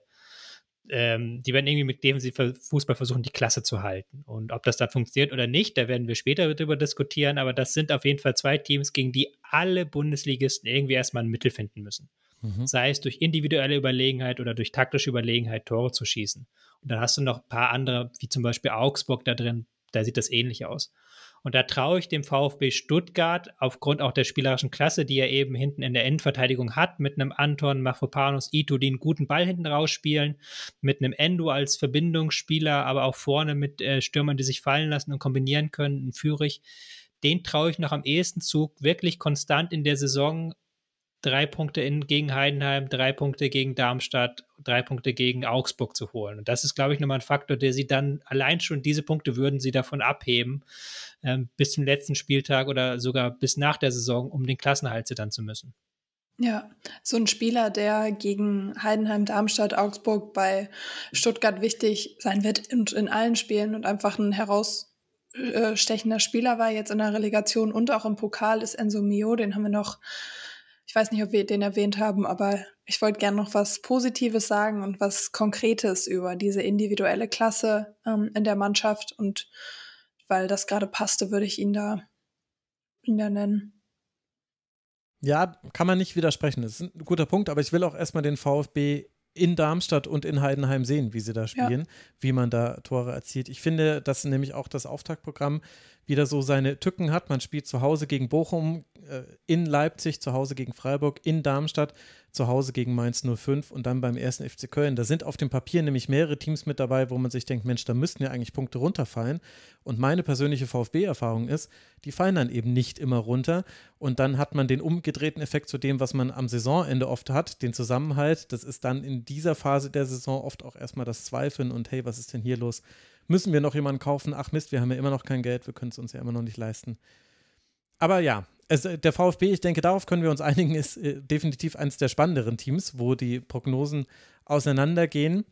Ähm, die werden irgendwie mit Defensivfußball versuchen, die Klasse zu halten. Und ob das dann funktioniert oder nicht, da werden wir später darüber diskutieren. Aber das sind auf jeden Fall zwei Teams, gegen die alle Bundesligisten irgendwie erstmal ein Mittel finden müssen. Mhm. Sei es durch individuelle Überlegenheit oder durch taktische Überlegenheit, Tore zu schießen. Und dann hast du noch ein paar andere, wie zum Beispiel Augsburg da drin, da sieht das ähnlich aus. Und da traue ich dem VfB Stuttgart aufgrund auch der spielerischen Klasse, die er eben hinten in der Endverteidigung hat, mit einem Anton Mafopanus Ito, die einen guten Ball hinten rausspielen, mit einem Endo als Verbindungsspieler, aber auch vorne mit äh, Stürmern, die sich fallen lassen und kombinieren können, ein Führig. Den traue ich noch am ehesten Zug, wirklich konstant in der Saison drei Punkte in, gegen Heidenheim, drei Punkte gegen Darmstadt, drei Punkte gegen Augsburg zu holen. Und das ist, glaube ich, nochmal ein Faktor, der sie dann allein schon diese Punkte würden sie davon abheben, ähm, bis zum letzten Spieltag oder sogar bis nach der Saison, um den Klassenhalt zittern zu müssen.
Ja, so ein Spieler, der gegen Heidenheim, Darmstadt, Augsburg bei Stuttgart wichtig sein wird und in allen Spielen und einfach ein herausstechender Spieler war jetzt in der Relegation und auch im Pokal ist Enzo Mio, den haben wir noch ich weiß nicht, ob wir den erwähnt haben, aber ich wollte gerne noch was Positives sagen und was Konkretes über diese individuelle Klasse ähm, in der Mannschaft. Und weil das gerade passte, würde ich ihn da, ihn da nennen.
Ja, kann man nicht widersprechen. Das ist ein guter Punkt, aber ich will auch erstmal den VfB in Darmstadt und in Heidenheim sehen, wie sie da spielen, ja. wie man da Tore erzielt. Ich finde, dass nämlich auch das Auftaktprogramm wieder so seine Tücken hat. Man spielt zu Hause gegen Bochum, äh, in Leipzig, zu Hause gegen Freiburg, in Darmstadt, zu Hause gegen Mainz 05 und dann beim ersten FC Köln. Da sind auf dem Papier nämlich mehrere Teams mit dabei, wo man sich denkt, Mensch, da müssten ja eigentlich Punkte runterfallen. Und meine persönliche VfB-Erfahrung ist, die fallen dann eben nicht immer runter. Und dann hat man den umgedrehten Effekt zu dem, was man am Saisonende oft hat, den Zusammenhalt. Das ist dann in dieser Phase der Saison oft auch erstmal das Zweifeln und hey, was ist denn hier los? müssen wir noch jemanden kaufen? Ach Mist, wir haben ja immer noch kein Geld, wir können es uns ja immer noch nicht leisten. Aber ja, es, äh, der VfB, ich denke, darauf können wir uns einigen, ist äh, definitiv eines der spannenderen Teams, wo die Prognosen auseinandergehen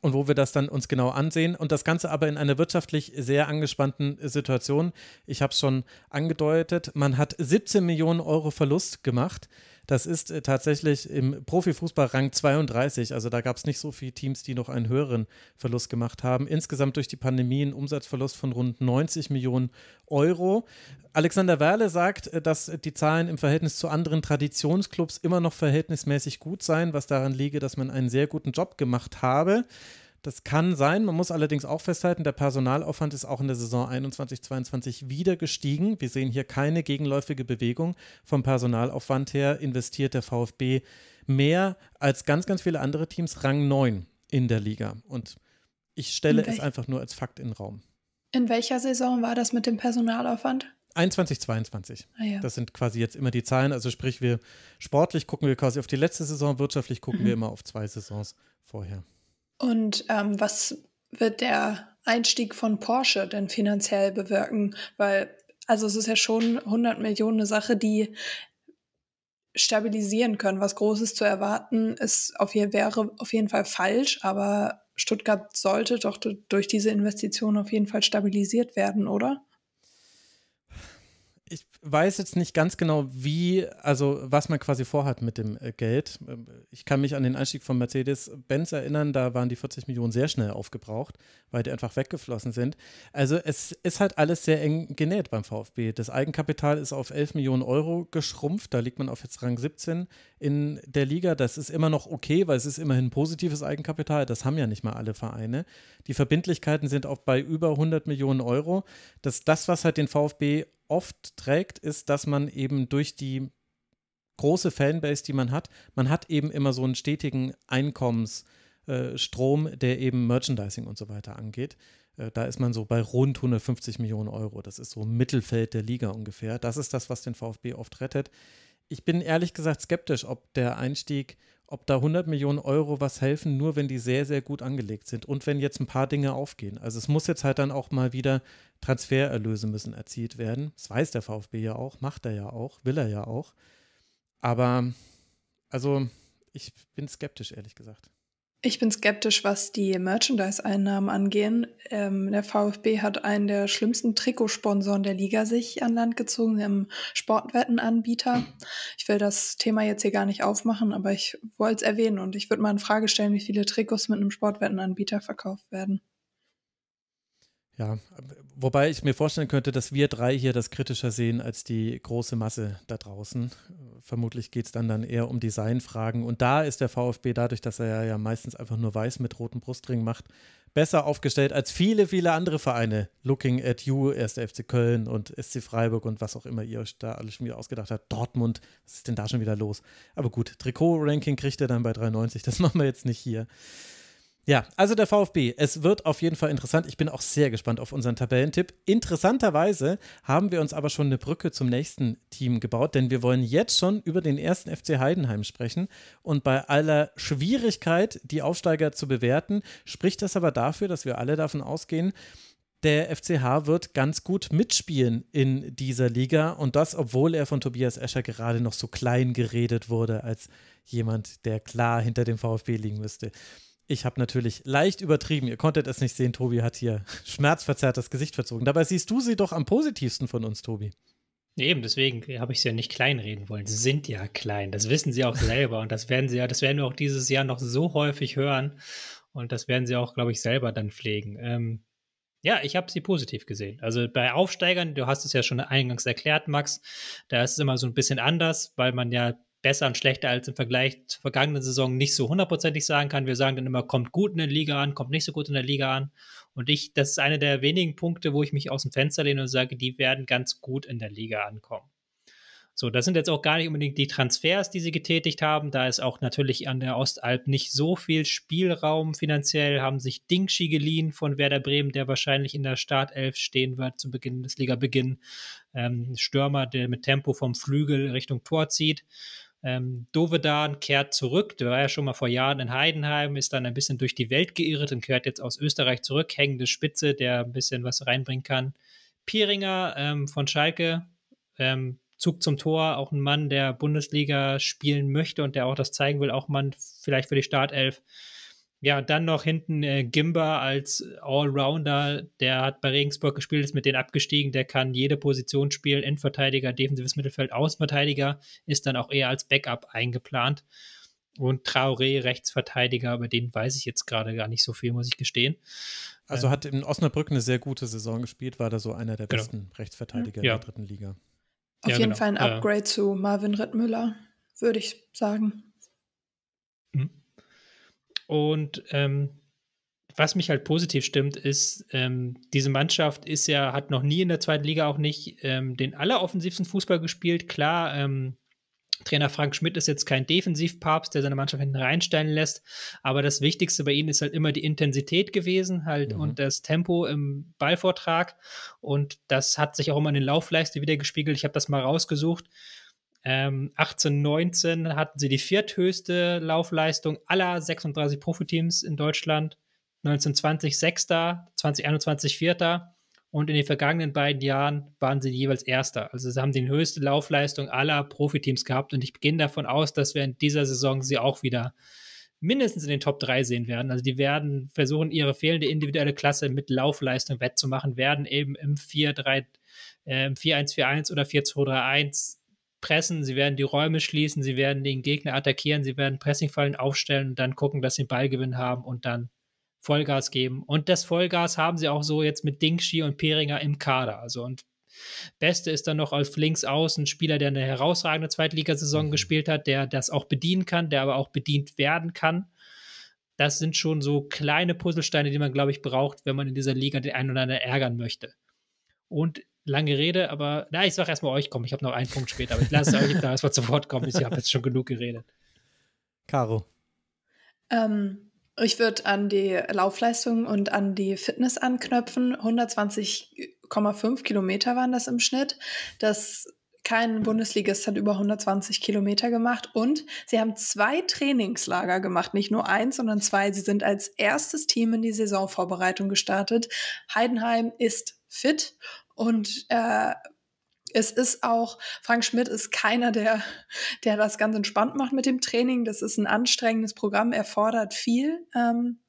und wo wir das dann uns genau ansehen. Und das Ganze aber in einer wirtschaftlich sehr angespannten Situation. Ich habe es schon angedeutet, man hat 17 Millionen Euro Verlust gemacht. Das ist äh, tatsächlich im Profifußball Rang 32. Also da gab es nicht so viele Teams, die noch einen höheren Verlust gemacht haben. Insgesamt durch die Pandemie ein Umsatzverlust von rund 90 Millionen Euro. Alexander Werle sagt, äh, dass die Zahlen im Verhältnis zu anderen Traditionsclubs immer noch verhältnismäßig gut seien, was daran liege, dass man einen sehr guten Job gemacht habe. Das kann sein. Man muss allerdings auch festhalten, der Personalaufwand ist auch in der Saison 21-22 wieder gestiegen. Wir sehen hier keine gegenläufige Bewegung. Vom Personalaufwand her investiert der VfB mehr als ganz, ganz viele andere Teams, Rang 9 in der Liga. Und ich stelle es einfach nur als Fakt in den Raum.
In welcher Saison war das mit dem Personalaufwand?
21, 22. Ah, ja. Das sind quasi jetzt immer die Zahlen. Also sprich, wir sportlich gucken wir quasi auf die letzte Saison, wirtschaftlich gucken mhm. wir immer auf zwei Saisons vorher.
Und ähm, was wird der Einstieg von Porsche denn finanziell bewirken? Weil, also es ist ja schon 100 Millionen eine Sache, die stabilisieren können. Was Großes zu erwarten ist auf je, wäre auf jeden Fall falsch, aber Stuttgart sollte doch durch diese Investition auf jeden Fall stabilisiert werden, oder?
ich weiß jetzt nicht ganz genau, wie, also was man quasi vorhat mit dem äh, Geld. Ähm, ich kann mich an den Einstieg von Mercedes-Benz erinnern, da waren die 40 Millionen sehr schnell aufgebraucht, weil die einfach weggeflossen sind. Also es ist halt alles sehr eng genäht beim VfB. Das Eigenkapital ist auf 11 Millionen Euro geschrumpft, da liegt man auf jetzt Rang 17 in der Liga. Das ist immer noch okay, weil es ist immerhin positives Eigenkapital, das haben ja nicht mal alle Vereine. Die Verbindlichkeiten sind auch bei über 100 Millionen Euro. Das das, was halt den VfB oft trägt, ist, dass man eben durch die große Fanbase, die man hat, man hat eben immer so einen stetigen Einkommensstrom, äh, der eben Merchandising und so weiter angeht. Äh, da ist man so bei rund 150 Millionen Euro. Das ist so Mittelfeld der Liga ungefähr. Das ist das, was den VfB oft rettet. Ich bin ehrlich gesagt skeptisch, ob der Einstieg ob da 100 Millionen Euro was helfen, nur wenn die sehr, sehr gut angelegt sind und wenn jetzt ein paar Dinge aufgehen. Also es muss jetzt halt dann auch mal wieder Transfererlöse müssen erzielt werden. Das weiß der VfB ja auch, macht er ja auch, will er ja auch. Aber also ich bin skeptisch, ehrlich gesagt.
Ich bin skeptisch, was die Merchandise-Einnahmen angehen. Ähm, der VfB hat einen der schlimmsten Trikotsponsoren der Liga sich an Land gezogen, im Sportwettenanbieter. Ich will das Thema jetzt hier gar nicht aufmachen, aber ich wollte es erwähnen und ich würde mal in Frage stellen, wie viele Trikots mit einem Sportwettenanbieter verkauft werden.
Ja, wobei ich mir vorstellen könnte, dass wir drei hier das kritischer sehen als die große Masse da draußen. Vermutlich geht es dann, dann eher um Designfragen. Und da ist der VfB dadurch, dass er ja meistens einfach nur weiß mit rotem Brustring macht, besser aufgestellt als viele, viele andere Vereine. Looking at you, 1. FC Köln und SC Freiburg und was auch immer ihr euch da alles schon wieder ausgedacht habt. Dortmund, was ist denn da schon wieder los? Aber gut, Trikot-Ranking kriegt er dann bei 93, das machen wir jetzt nicht hier. Ja, also der VfB. Es wird auf jeden Fall interessant. Ich bin auch sehr gespannt auf unseren Tabellentipp. Interessanterweise haben wir uns aber schon eine Brücke zum nächsten Team gebaut, denn wir wollen jetzt schon über den ersten FC Heidenheim sprechen. Und bei aller Schwierigkeit, die Aufsteiger zu bewerten, spricht das aber dafür, dass wir alle davon ausgehen, der FCH wird ganz gut mitspielen in dieser Liga und das, obwohl er von Tobias Escher gerade noch so klein geredet wurde als jemand, der klar hinter dem VfB liegen müsste. Ich habe natürlich leicht übertrieben. Ihr konntet es nicht sehen. Tobi hat hier schmerzverzerrtes Gesicht verzogen. Dabei siehst du sie doch am positivsten von uns, Tobi.
Eben, deswegen habe ich sie ja nicht kleinreden wollen. Sie sind ja klein. Das wissen sie auch selber. Und das werden sie ja, das werden wir auch dieses Jahr noch so häufig hören. Und das werden sie auch, glaube ich, selber dann pflegen. Ähm, ja, ich habe sie positiv gesehen. Also bei Aufsteigern, du hast es ja schon eingangs erklärt, Max, da ist es immer so ein bisschen anders, weil man ja besser und schlechter als im Vergleich zur vergangenen Saison nicht so hundertprozentig sagen kann. Wir sagen dann immer, kommt gut in der Liga an, kommt nicht so gut in der Liga an. Und ich, das ist einer der wenigen Punkte, wo ich mich aus dem Fenster lehne und sage, die werden ganz gut in der Liga ankommen. So, das sind jetzt auch gar nicht unbedingt die Transfers, die sie getätigt haben. Da ist auch natürlich an der Ostalb nicht so viel Spielraum finanziell. Haben sich Dingschi geliehen von Werder Bremen, der wahrscheinlich in der Startelf stehen wird zu Beginn des liga Ähm, Stürmer, der mit Tempo vom Flügel Richtung Tor zieht. Ähm, Dovedan kehrt zurück, der war ja schon mal vor Jahren in Heidenheim, ist dann ein bisschen durch die Welt geirrt und kehrt jetzt aus Österreich zurück. Hängende Spitze, der ein bisschen was reinbringen kann. Pieringer ähm, von Schalke, ähm, Zug zum Tor, auch ein Mann, der Bundesliga spielen möchte und der auch das zeigen will, auch Mann vielleicht für die Startelf. Ja, und dann noch hinten äh, Gimba als Allrounder, der hat bei Regensburg gespielt, ist mit denen abgestiegen, der kann jede Position spielen, Endverteidiger, defensives Mittelfeld, Außenverteidiger, ist dann auch eher als Backup eingeplant. Und Traoré, Rechtsverteidiger, über den weiß ich jetzt
gerade gar nicht so viel, muss ich gestehen. Also äh. hat in Osnabrück eine sehr gute Saison gespielt, war da so einer der genau. besten Rechtsverteidiger ja. der dritten Liga. Auf ja, jeden genau. Fall ein äh.
Upgrade äh, zu Marvin Rittmüller, würde ich sagen.
Mhm. Und ähm, was mich halt positiv stimmt, ist, ähm, diese Mannschaft ist ja, hat noch nie in der zweiten Liga auch nicht ähm, den alleroffensivsten Fußball gespielt. Klar, ähm, Trainer Frank Schmidt ist jetzt kein Defensivpapst, der seine Mannschaft hinten reinstellen lässt, aber das Wichtigste bei ihnen ist halt immer die Intensität gewesen, halt mhm. und das Tempo im Ballvortrag und das hat sich auch immer in den Laufleiste wieder gespiegelt. Ich habe das mal rausgesucht. Ähm, 18, 19 hatten sie die vierthöchste Laufleistung aller 36 Profiteams in Deutschland. 1920 Sechster, 2021 Vierter und in den vergangenen beiden Jahren waren sie jeweils Erster. Also sie haben die höchste Laufleistung aller Profiteams gehabt und ich beginne davon aus, dass wir in dieser Saison sie auch wieder mindestens in den Top 3 sehen werden. Also die werden versuchen, ihre fehlende individuelle Klasse mit Laufleistung wettzumachen, werden eben im 4-3, äh, 4-1-4-1 oder 4-2-3-1 pressen, sie werden die Räume schließen, sie werden den Gegner attackieren, sie werden Pressingfallen aufstellen und dann gucken, dass sie einen Ballgewinn haben und dann Vollgas geben. Und das Vollgas haben sie auch so jetzt mit Dingschi und Peringer im Kader. Also und Beste ist dann noch als Linksaußen ein Spieler, der eine herausragende Zweitligasaison mhm. gespielt hat, der das auch bedienen kann, der aber auch bedient werden kann. Das sind schon so kleine Puzzlesteine, die man, glaube ich, braucht, wenn man in dieser Liga den einen oder anderen ärgern möchte. Und lange Rede, aber na, ich sage erstmal euch kommen. Ich habe noch einen Punkt später, aber ich lasse euch da erstmal zu Wort kommen. Ich habe jetzt schon genug geredet. Caro.
Ähm, ich würde an die Laufleistung und an die Fitness anknöpfen. 120,5 Kilometer waren das im Schnitt. Das kein Bundesligist hat über 120 Kilometer gemacht und sie haben zwei Trainingslager gemacht, nicht nur eins, sondern zwei. Sie sind als erstes Team in die Saisonvorbereitung gestartet. Heidenheim ist fit und äh, es ist auch, Frank Schmidt ist keiner, der, der das ganz entspannt macht mit dem Training. Das ist ein anstrengendes Programm, erfordert viel. Ähm,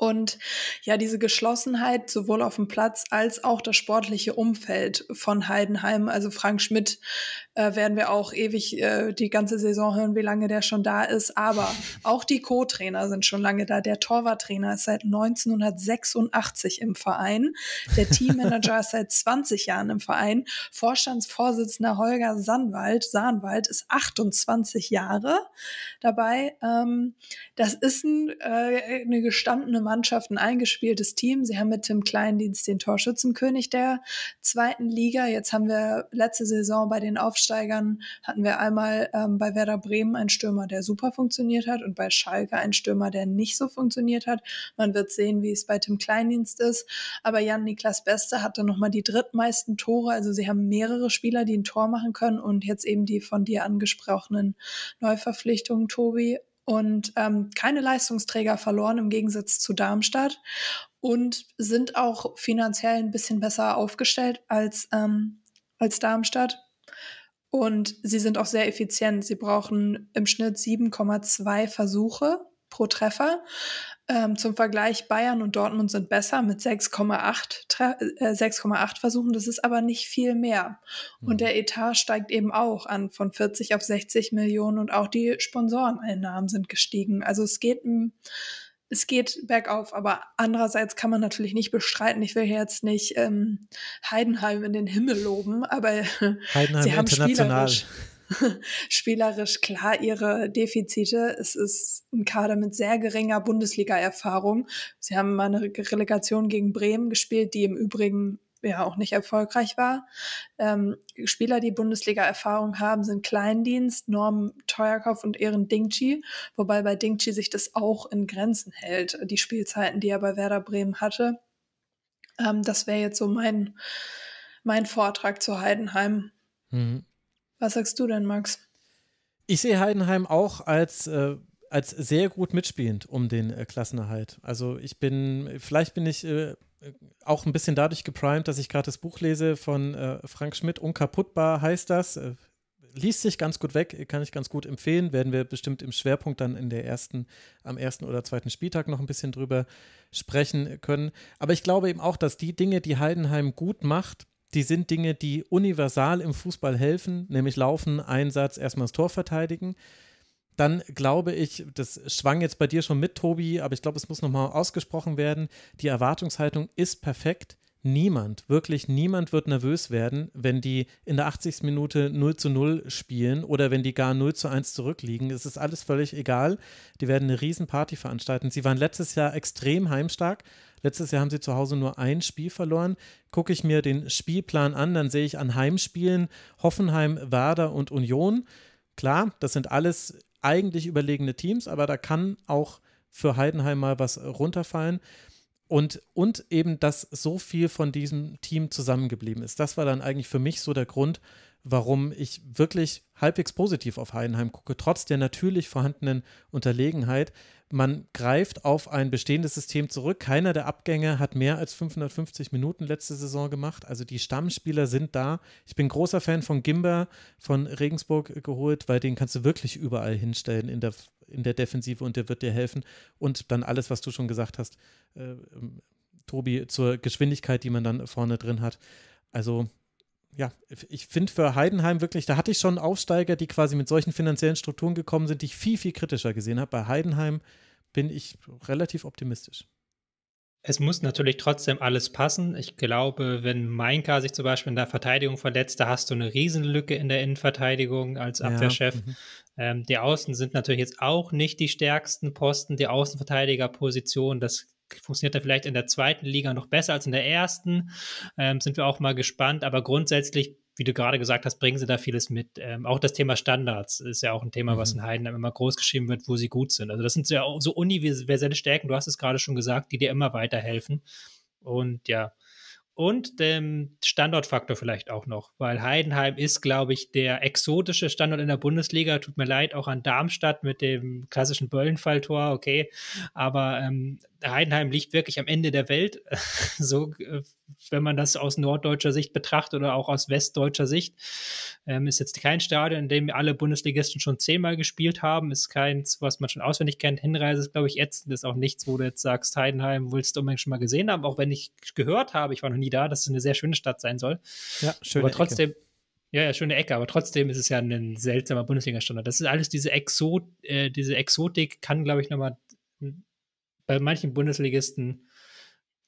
und ja, diese Geschlossenheit sowohl auf dem Platz als auch das sportliche Umfeld von Heidenheim. Also Frank Schmidt äh, werden wir auch ewig äh, die ganze Saison hören, wie lange der schon da ist. Aber auch die Co-Trainer sind schon lange da. Der Torwarttrainer ist seit 1986 im Verein. Der Teammanager ist seit 20 Jahren im Verein. Vorstandsvorsitzender Holger Sandwald, Sahnwald ist 28 Jahre dabei. Ähm, das ist ein, äh, eine gestandene Mannschaft, ein eingespieltes Team. Sie haben mit Tim Kleindienst den Torschützenkönig der zweiten Liga. Jetzt haben wir letzte Saison bei den Aufstieg Absteigern hatten wir einmal ähm, bei Werder Bremen einen Stürmer, der super funktioniert hat und bei Schalke einen Stürmer, der nicht so funktioniert hat. Man wird sehen, wie es bei Tim Kleindienst ist. Aber Jan-Niklas Beste hatte nochmal die drittmeisten Tore. Also sie haben mehrere Spieler, die ein Tor machen können und jetzt eben die von dir angesprochenen Neuverpflichtungen, Tobi. Und ähm, keine Leistungsträger verloren im Gegensatz zu Darmstadt und sind auch finanziell ein bisschen besser aufgestellt als, ähm, als Darmstadt. Und sie sind auch sehr effizient. Sie brauchen im Schnitt 7,2 Versuche pro Treffer. Ähm, zum Vergleich, Bayern und Dortmund sind besser mit 6,8 äh, Versuchen. Das ist aber nicht viel mehr. Mhm. Und der Etat steigt eben auch an von 40 auf 60 Millionen und auch die Sponsoreneinnahmen sind gestiegen. Also es geht ein es geht bergauf, aber andererseits kann man natürlich nicht bestreiten. Ich will hier jetzt nicht ähm, Heidenheim in den Himmel loben, aber Heidenheim sie haben spielerisch, spielerisch klar ihre Defizite. Es ist ein Kader mit sehr geringer Bundesliga-Erfahrung. Sie haben mal eine Relegation gegen Bremen gespielt, die im Übrigen ja auch nicht erfolgreich war. Ähm, Spieler, die Bundesliga-Erfahrung haben, sind Kleindienst, Norm Teuerkopf und Ehren Dingchi, wobei bei Dingchi sich das auch in Grenzen hält, die Spielzeiten, die er bei Werder Bremen hatte. Ähm, das wäre jetzt so mein, mein Vortrag zu Heidenheim. Mhm. Was sagst du denn, Max?
Ich sehe Heidenheim auch als äh als sehr gut mitspielend um den äh, Klassenerhalt. Also ich bin, vielleicht bin ich äh, auch ein bisschen dadurch geprimed, dass ich gerade das Buch lese von äh, Frank Schmidt, Unkaputtbar heißt das. Äh, liest sich ganz gut weg, kann ich ganz gut empfehlen. Werden wir bestimmt im Schwerpunkt dann in der ersten, am ersten oder zweiten Spieltag noch ein bisschen drüber sprechen können. Aber ich glaube eben auch, dass die Dinge, die Heidenheim gut macht, die sind Dinge, die universal im Fußball helfen, nämlich Laufen, Einsatz, erstmal das Tor verteidigen dann glaube ich, das schwang jetzt bei dir schon mit, Tobi, aber ich glaube, es muss nochmal ausgesprochen werden, die Erwartungshaltung ist perfekt. Niemand, wirklich niemand wird nervös werden, wenn die in der 80. Minute 0 zu 0 spielen oder wenn die gar 0 zu 1 zurückliegen. Es ist alles völlig egal. Die werden eine Riesenparty veranstalten. Sie waren letztes Jahr extrem heimstark. Letztes Jahr haben sie zu Hause nur ein Spiel verloren. Gucke ich mir den Spielplan an, dann sehe ich an Heimspielen Hoffenheim, Werder und Union. Klar, das sind alles eigentlich überlegene Teams, aber da kann auch für Heidenheim mal was runterfallen. Und, und eben, dass so viel von diesem Team zusammengeblieben ist. Das war dann eigentlich für mich so der Grund, warum ich wirklich halbwegs positiv auf Heidenheim gucke, trotz der natürlich vorhandenen Unterlegenheit. Man greift auf ein bestehendes System zurück. Keiner der Abgänge hat mehr als 550 Minuten letzte Saison gemacht. Also die Stammspieler sind da. Ich bin großer Fan von Gimber von Regensburg geholt, weil den kannst du wirklich überall hinstellen in der, in der Defensive und der wird dir helfen. Und dann alles, was du schon gesagt hast, äh, ähm, Tobi, zur Geschwindigkeit, die man dann vorne drin hat. Also ja, ich finde für Heidenheim wirklich, da hatte ich schon Aufsteiger, die quasi mit solchen finanziellen Strukturen gekommen sind, die ich viel, viel kritischer gesehen habe. Bei Heidenheim bin ich relativ optimistisch. Es muss natürlich trotzdem alles passen. Ich
glaube, wenn Mainka sich zum Beispiel in der Verteidigung verletzt, da hast du eine Riesenlücke in der Innenverteidigung als Abwehrchef. Ja, mhm. ähm, die Außen sind natürlich jetzt auch nicht die stärksten Posten, die Außenverteidigerposition. Das funktioniert er vielleicht in der zweiten Liga noch besser als in der ersten. Ähm, sind wir auch mal gespannt. Aber grundsätzlich, wie du gerade gesagt hast, bringen sie da vieles mit. Ähm, auch das Thema Standards ist ja auch ein Thema, mhm. was in Heidenheim immer groß geschrieben wird, wo sie gut sind. Also das sind ja so universelle Stärken, du hast es gerade schon gesagt, die dir immer weiterhelfen. Und ja, und dem Standortfaktor vielleicht auch noch, weil Heidenheim ist, glaube ich, der exotische Standort in der Bundesliga. Tut mir leid, auch an Darmstadt mit dem klassischen Böllenfalltor, okay. Aber ähm, Heidenheim liegt wirklich am Ende der Welt. so äh, wenn man das aus norddeutscher Sicht betrachtet oder auch aus westdeutscher Sicht. Ähm, ist jetzt kein Stadion, in dem alle Bundesligisten schon zehnmal gespielt haben. Ist keins, was man schon auswendig kennt. Hinreise ist, glaube ich, ätzend. Ist auch nichts, wo du jetzt sagst, Heidenheim willst du unbedingt schon mal gesehen haben. Auch wenn ich gehört habe, ich war noch nie da, dass es eine sehr schöne Stadt sein soll. Ja, schön. Aber trotzdem. Ecke. Ja, ja, schöne Ecke, aber trotzdem ist es ja ein seltsamer Bundesliga-Standard. Das ist alles diese, Exot äh, diese Exotik, kann, glaube ich, nochmal bei manchen Bundesligisten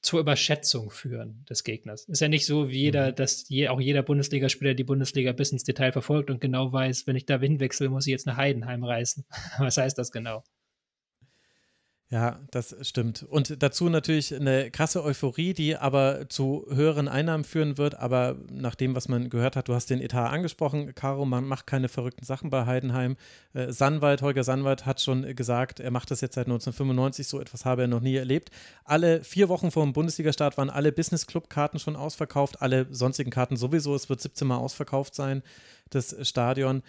zur Überschätzung führen des Gegners. Ist ja nicht so, wie jeder, mhm. dass je, auch jeder Bundesligaspieler die Bundesliga bis ins Detail verfolgt und genau weiß, wenn ich da hinwechsel,
muss ich jetzt nach Heidenheim reisen. Was heißt das genau? Ja, das stimmt. Und dazu natürlich eine krasse Euphorie, die aber zu höheren Einnahmen führen wird. Aber nach dem, was man gehört hat, du hast den Etat angesprochen, Caro, man macht keine verrückten Sachen bei Heidenheim. Äh, Sandwald, Holger Sandwald hat schon gesagt, er macht das jetzt seit 1995, so etwas habe er noch nie erlebt. Alle vier Wochen vor dem Bundesligastart waren alle Business-Club-Karten schon ausverkauft, alle sonstigen Karten sowieso. Es wird 17 Mal ausverkauft sein, das Stadion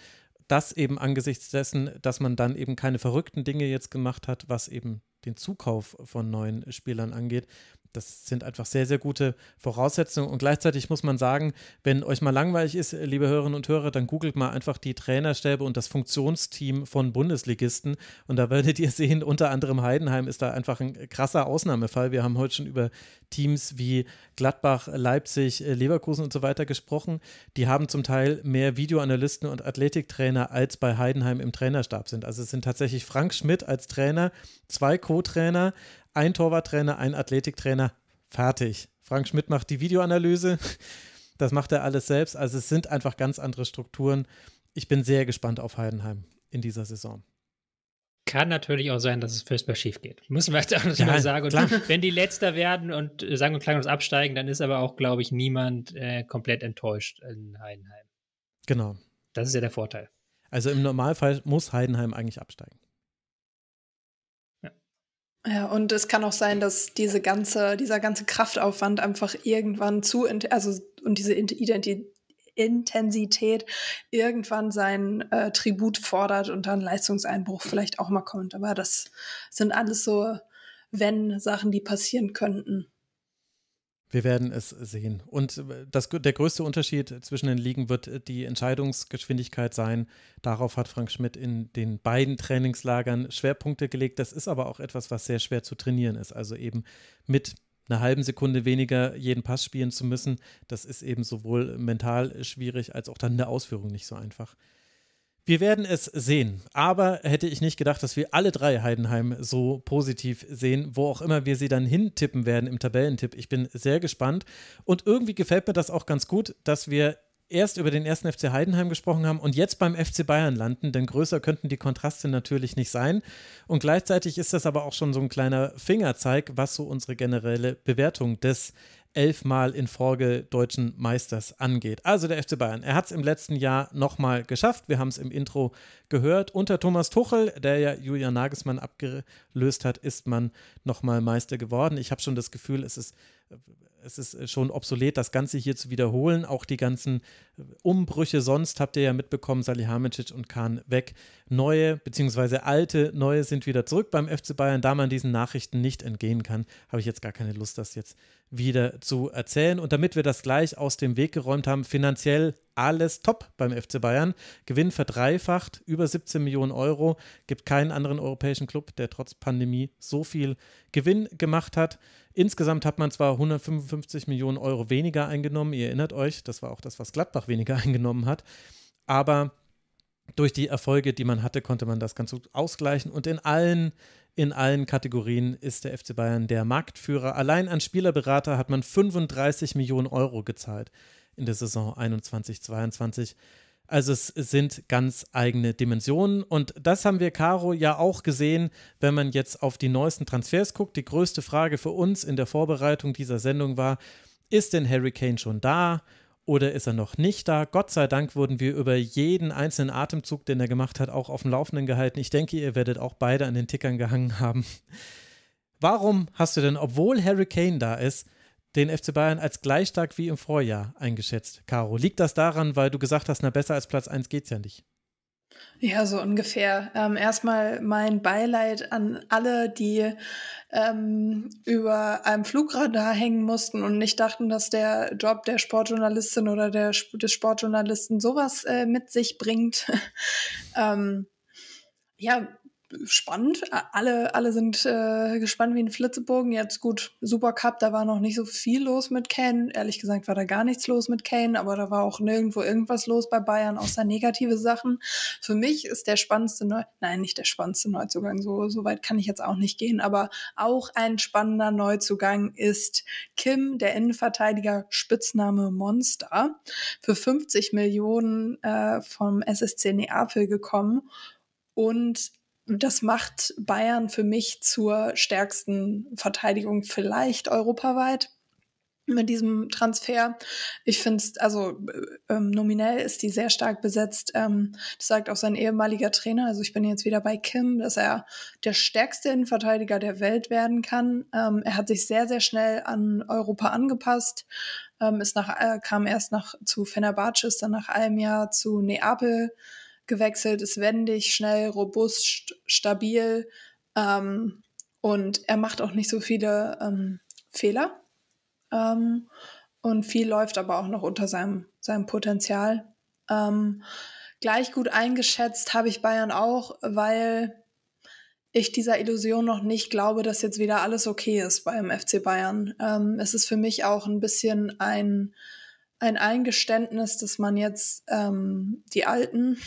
das eben angesichts dessen, dass man dann eben keine verrückten Dinge jetzt gemacht hat, was eben den Zukauf von neuen Spielern angeht, das sind einfach sehr, sehr gute Voraussetzungen. Und gleichzeitig muss man sagen, wenn euch mal langweilig ist, liebe Hörerinnen und Hörer, dann googelt mal einfach die Trainerstäbe und das Funktionsteam von Bundesligisten. Und da werdet ihr sehen, unter anderem Heidenheim ist da einfach ein krasser Ausnahmefall. Wir haben heute schon über Teams wie Gladbach, Leipzig, äh, Leverkusen und so weiter gesprochen. Die haben zum Teil mehr Videoanalysten und Athletiktrainer als bei Heidenheim im Trainerstab sind. Also es sind tatsächlich Frank Schmidt als Trainer, zwei Co-Trainer, ein Torwarttrainer, ein Athletiktrainer, fertig. Frank Schmidt macht die Videoanalyse. Das macht er alles selbst. Also es sind einfach ganz andere Strukturen. Ich bin sehr gespannt auf Heidenheim in dieser Saison.
Kann natürlich auch sein, dass es fürs Mal schief geht. Müssen wir jetzt auch ja, mal sagen. wenn die Letzter werden und äh, sagen und klanglos absteigen, dann ist aber auch, glaube ich, niemand
äh, komplett enttäuscht
in Heidenheim.
Genau. Das ist ja der Vorteil. Also im Normalfall muss Heidenheim eigentlich absteigen.
Ja, und es kann auch sein, dass diese ganze, dieser ganze Kraftaufwand einfach irgendwann zu, also und diese Intensität irgendwann seinen äh, Tribut fordert und dann Leistungseinbruch vielleicht auch mal kommt. Aber das sind alles so Wenn-Sachen, die passieren könnten.
Wir werden es sehen. Und äh, das, der größte Unterschied zwischen den Ligen wird äh, die Entscheidungsgeschwindigkeit sein. Darauf hat Frank Schmidt in den beiden Trainingslagern Schwerpunkte gelegt. Das ist aber auch etwas, was sehr schwer zu trainieren ist. Also eben mit einer halben Sekunde weniger jeden Pass spielen zu müssen, das ist eben sowohl mental schwierig als auch dann in der Ausführung nicht so einfach. Wir werden es sehen, aber hätte ich nicht gedacht, dass wir alle drei Heidenheim so positiv sehen, wo auch immer wir sie dann hintippen werden im Tabellentipp. Ich bin sehr gespannt und irgendwie gefällt mir das auch ganz gut, dass wir erst über den ersten FC Heidenheim gesprochen haben und jetzt beim FC Bayern landen, denn größer könnten die Kontraste natürlich nicht sein. Und gleichzeitig ist das aber auch schon so ein kleiner Fingerzeig, was so unsere generelle Bewertung des elfmal in Folge deutschen Meisters angeht. Also der FC Bayern. Er hat es im letzten Jahr nochmal geschafft. Wir haben es im Intro gehört. Unter Thomas Tuchel, der ja Julian Nagelsmann abgelöst hat, ist man nochmal Meister geworden. Ich habe schon das Gefühl, es ist es ist äh, schon obsolet, das Ganze hier zu wiederholen. Auch die ganzen äh, Umbrüche sonst habt ihr ja mitbekommen, Salihamidzic und Kahn weg. Neue bzw. alte, neue sind wieder zurück beim FC Bayern. Da man diesen Nachrichten nicht entgehen kann, habe ich jetzt gar keine Lust, das jetzt wieder zu erzählen. Und damit wir das gleich aus dem Weg geräumt haben, finanziell alles top beim FC Bayern. Gewinn verdreifacht, über 17 Millionen Euro. Gibt keinen anderen europäischen Club, der trotz Pandemie so viel Gewinn gemacht hat. Insgesamt hat man zwar 155 Millionen Euro weniger eingenommen. Ihr erinnert euch, das war auch das, was Gladbach weniger eingenommen hat. Aber durch die Erfolge, die man hatte, konnte man das ganz gut ausgleichen. Und in allen, in allen Kategorien ist der FC Bayern der Marktführer. Allein an Spielerberater hat man 35 Millionen Euro gezahlt in der Saison 21-22. Also es sind ganz eigene Dimensionen und das haben wir Caro ja auch gesehen, wenn man jetzt auf die neuesten Transfers guckt. Die größte Frage für uns in der Vorbereitung dieser Sendung war, ist denn Harry Kane schon da? oder ist er noch nicht da? Gott sei Dank wurden wir über jeden einzelnen Atemzug, den er gemacht hat, auch auf dem Laufenden gehalten. Ich denke, ihr werdet auch beide an den Tickern gehangen haben. Warum hast du denn, obwohl Harry Kane da ist, den FC Bayern als gleich stark wie im Vorjahr eingeschätzt. Caro, liegt das daran, weil du gesagt hast, na besser als Platz 1 geht's ja nicht?
Ja, so ungefähr. Ähm, erstmal mein Beileid an alle, die ähm, über einem Flugradar hängen mussten und nicht dachten, dass der Job der Sportjournalistin oder der, des Sportjournalisten sowas äh, mit sich bringt. ähm, ja, spannend. Alle, alle sind äh, gespannt wie ein Flitzebogen. Jetzt gut, Supercup, da war noch nicht so viel los mit Kane. Ehrlich gesagt war da gar nichts los mit Kane, aber da war auch nirgendwo irgendwas los bei Bayern, außer negative Sachen. Für mich ist der spannendste Neu nein, nicht der spannendste Neuzugang, so, so weit kann ich jetzt auch nicht gehen, aber auch ein spannender Neuzugang ist Kim, der Innenverteidiger, Spitzname Monster, für 50 Millionen äh, vom SSC Neapel gekommen und das macht Bayern für mich zur stärksten Verteidigung vielleicht europaweit mit diesem Transfer. Ich finde es, also äh, ähm, nominell ist die sehr stark besetzt. Ähm, das sagt auch sein ehemaliger Trainer, also ich bin jetzt wieder bei Kim, dass er der stärkste Innenverteidiger der Welt werden kann. Ähm, er hat sich sehr, sehr schnell an Europa angepasst, ähm, ist nach, äh, kam erst nach, zu Fenerbahce, ist dann nach einem Jahr zu Neapel gewechselt, ist wendig, schnell, robust, st stabil ähm, und er macht auch nicht so viele ähm, Fehler. Ähm, und viel läuft aber auch noch unter seinem, seinem Potenzial. Ähm, gleich gut eingeschätzt habe ich Bayern auch, weil ich dieser Illusion noch nicht glaube, dass jetzt wieder alles okay ist beim FC Bayern. Ähm, es ist für mich auch ein bisschen ein, ein Eingeständnis, dass man jetzt ähm, die Alten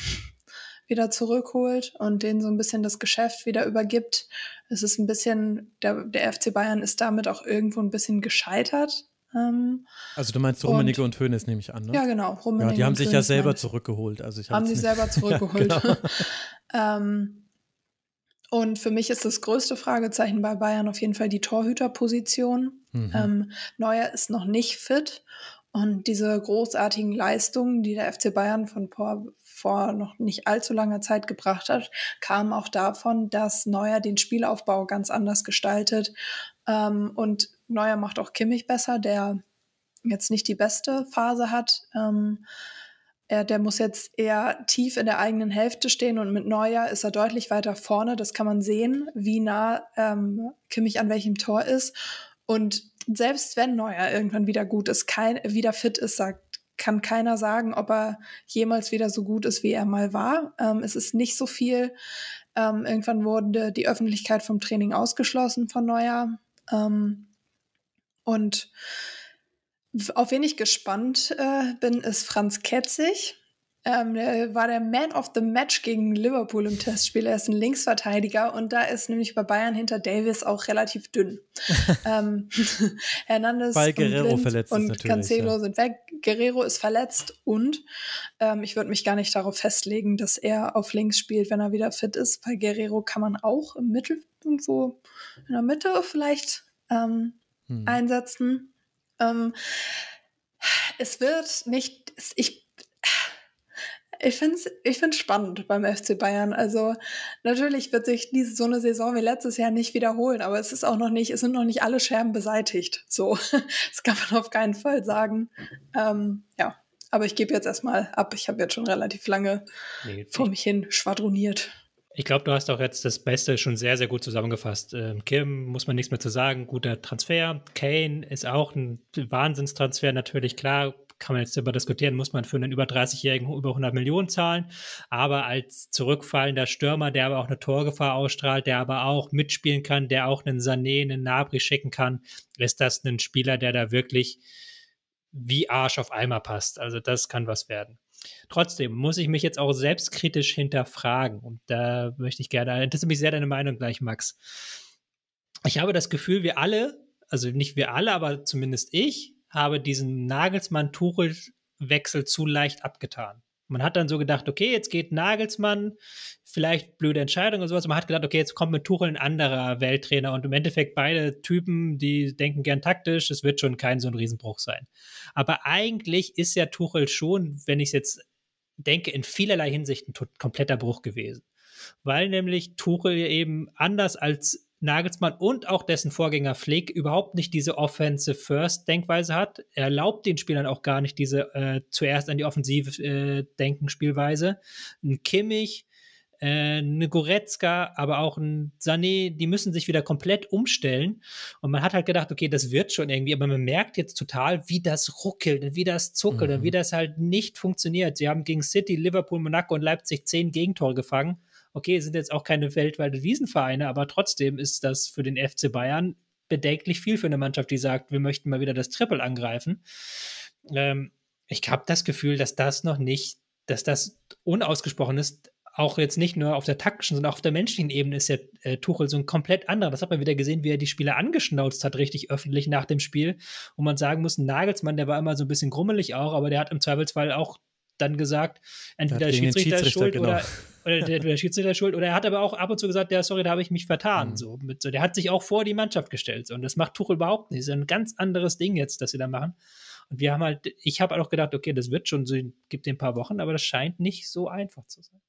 wieder zurückholt und denen so ein bisschen das Geschäft wieder übergibt. Es ist ein bisschen, der, der FC Bayern ist damit auch irgendwo ein bisschen gescheitert. Ähm, also du meinst Rummenigge und, und Hönes nehme ich an, ne? Ja, genau. Rummenigge ja, die haben sich ja selber zurückgeholt. Also ich haben sie selber zurückgeholt. ja, genau. ähm, und für mich ist das größte Fragezeichen bei Bayern auf jeden Fall die Torhüterposition. Mhm. Ähm, Neuer ist noch nicht fit und diese großartigen Leistungen, die der FC Bayern von vor, vor noch nicht allzu langer Zeit gebracht hat, kam auch davon, dass Neuer den Spielaufbau ganz anders gestaltet. Ähm, und Neuer macht auch Kimmich besser, der jetzt nicht die beste Phase hat. Ähm, er, der muss jetzt eher tief in der eigenen Hälfte stehen und mit Neuer ist er deutlich weiter vorne. Das kann man sehen, wie nah ähm, Kimmich an welchem Tor ist. Und selbst wenn Neuer irgendwann wieder gut ist, kein, wieder fit ist, sagt kann keiner sagen, ob er jemals wieder so gut ist, wie er mal war. Ähm, es ist nicht so viel. Ähm, irgendwann wurde die Öffentlichkeit vom Training ausgeschlossen von Neuer. Ähm, und auf wen ich gespannt äh, bin, ist Franz Ketzig ähm, war der Man of the Match gegen Liverpool im Testspiel. Er ist ein Linksverteidiger und da ist nämlich bei Bayern hinter Davis auch relativ dünn. ähm, Hernandez Weil Guerrero und, verletzt und Cancelo ja. sind weg. Guerrero ist verletzt und ähm, ich würde mich gar nicht darauf festlegen, dass er auf links spielt, wenn er wieder fit ist. Bei Guerrero kann man auch im Mittel irgendwo in der Mitte vielleicht ähm, hm. einsetzen. Ähm, es wird nicht, ich ich finde es ich find's spannend beim FC Bayern. Also natürlich wird sich diese so eine Saison wie letztes Jahr nicht wiederholen, aber es ist auch noch nicht, es sind noch nicht alle Scherben beseitigt. So, das kann man auf keinen Fall sagen. Ähm, ja, aber ich gebe jetzt erstmal ab. Ich habe jetzt schon relativ lange nee, vor mich hin schwadroniert.
Ich glaube, du hast auch jetzt das Beste schon sehr, sehr gut zusammengefasst. Ähm, Kim muss man nichts mehr zu sagen. Guter Transfer. Kane ist auch ein Wahnsinnstransfer, natürlich klar kann man jetzt darüber diskutieren, muss man für einen über 30-Jährigen über 100 Millionen zahlen. Aber als zurückfallender Stürmer, der aber auch eine Torgefahr ausstrahlt, der aber auch mitspielen kann, der auch einen Sané, einen Nabri schicken kann, ist das ein Spieler, der da wirklich wie Arsch auf Eimer passt. Also das kann was werden. Trotzdem muss ich mich jetzt auch selbstkritisch hinterfragen. Und da möchte ich gerne, das ist mich sehr deine Meinung gleich, Max. Ich habe das Gefühl, wir alle, also nicht wir alle, aber zumindest ich, habe diesen Nagelsmann-Tuchel-Wechsel zu leicht abgetan. Man hat dann so gedacht, okay, jetzt geht Nagelsmann, vielleicht blöde Entscheidung und sowas. Man hat gedacht, okay, jetzt kommt mit Tuchel ein anderer Welttrainer und im Endeffekt beide Typen, die denken gern taktisch, es wird schon kein so ein Riesenbruch sein. Aber eigentlich ist ja Tuchel schon, wenn ich es jetzt denke, in vielerlei Hinsicht ein kompletter Bruch gewesen. Weil nämlich Tuchel eben anders als Nagelsmann und auch dessen Vorgänger Flick überhaupt nicht diese Offensive First Denkweise hat. Er erlaubt den Spielern auch gar nicht diese äh, zuerst an die Offensive äh, denken Spielweise. Ein Kimmich, äh, eine Goretzka, aber auch ein Sané, die müssen sich wieder komplett umstellen. Und man hat halt gedacht, okay, das wird schon irgendwie, aber man merkt jetzt total, wie das ruckelt und wie das zuckelt mhm. und wie mhm. das halt nicht funktioniert. Sie haben gegen City, Liverpool, Monaco und Leipzig zehn Gegentore gefangen okay, sind jetzt auch keine weltweite Wiesenvereine, aber trotzdem ist das für den FC Bayern bedenklich viel für eine Mannschaft, die sagt, wir möchten mal wieder das Triple angreifen. Ähm, ich habe das Gefühl, dass das noch nicht, dass das unausgesprochen ist, auch jetzt nicht nur auf der taktischen, sondern auch auf der menschlichen Ebene ist der äh, Tuchel so ein komplett anderer. Das hat man wieder gesehen, wie er die Spieler angeschnauzt hat, richtig öffentlich nach dem Spiel. Und man sagen muss, Nagelsmann, der war immer so ein bisschen grummelig auch, aber der hat im Zweifelsfall auch dann gesagt, entweder der Schiedsrichter, Schiedsrichter ist schuld genau. oder Oder der, der Schiedsrichter schuld. Oder er hat aber auch ab und zu gesagt, ja, sorry, da habe ich mich vertan. Mhm. So, mit, so, der hat sich auch vor die Mannschaft gestellt. So. Und das macht Tuchel überhaupt nicht. Das ist ein ganz anderes Ding jetzt, das sie da machen. Und wir haben halt, ich habe auch
gedacht, okay, das wird schon, so, gibt ein paar Wochen, aber das scheint nicht so einfach zu sein.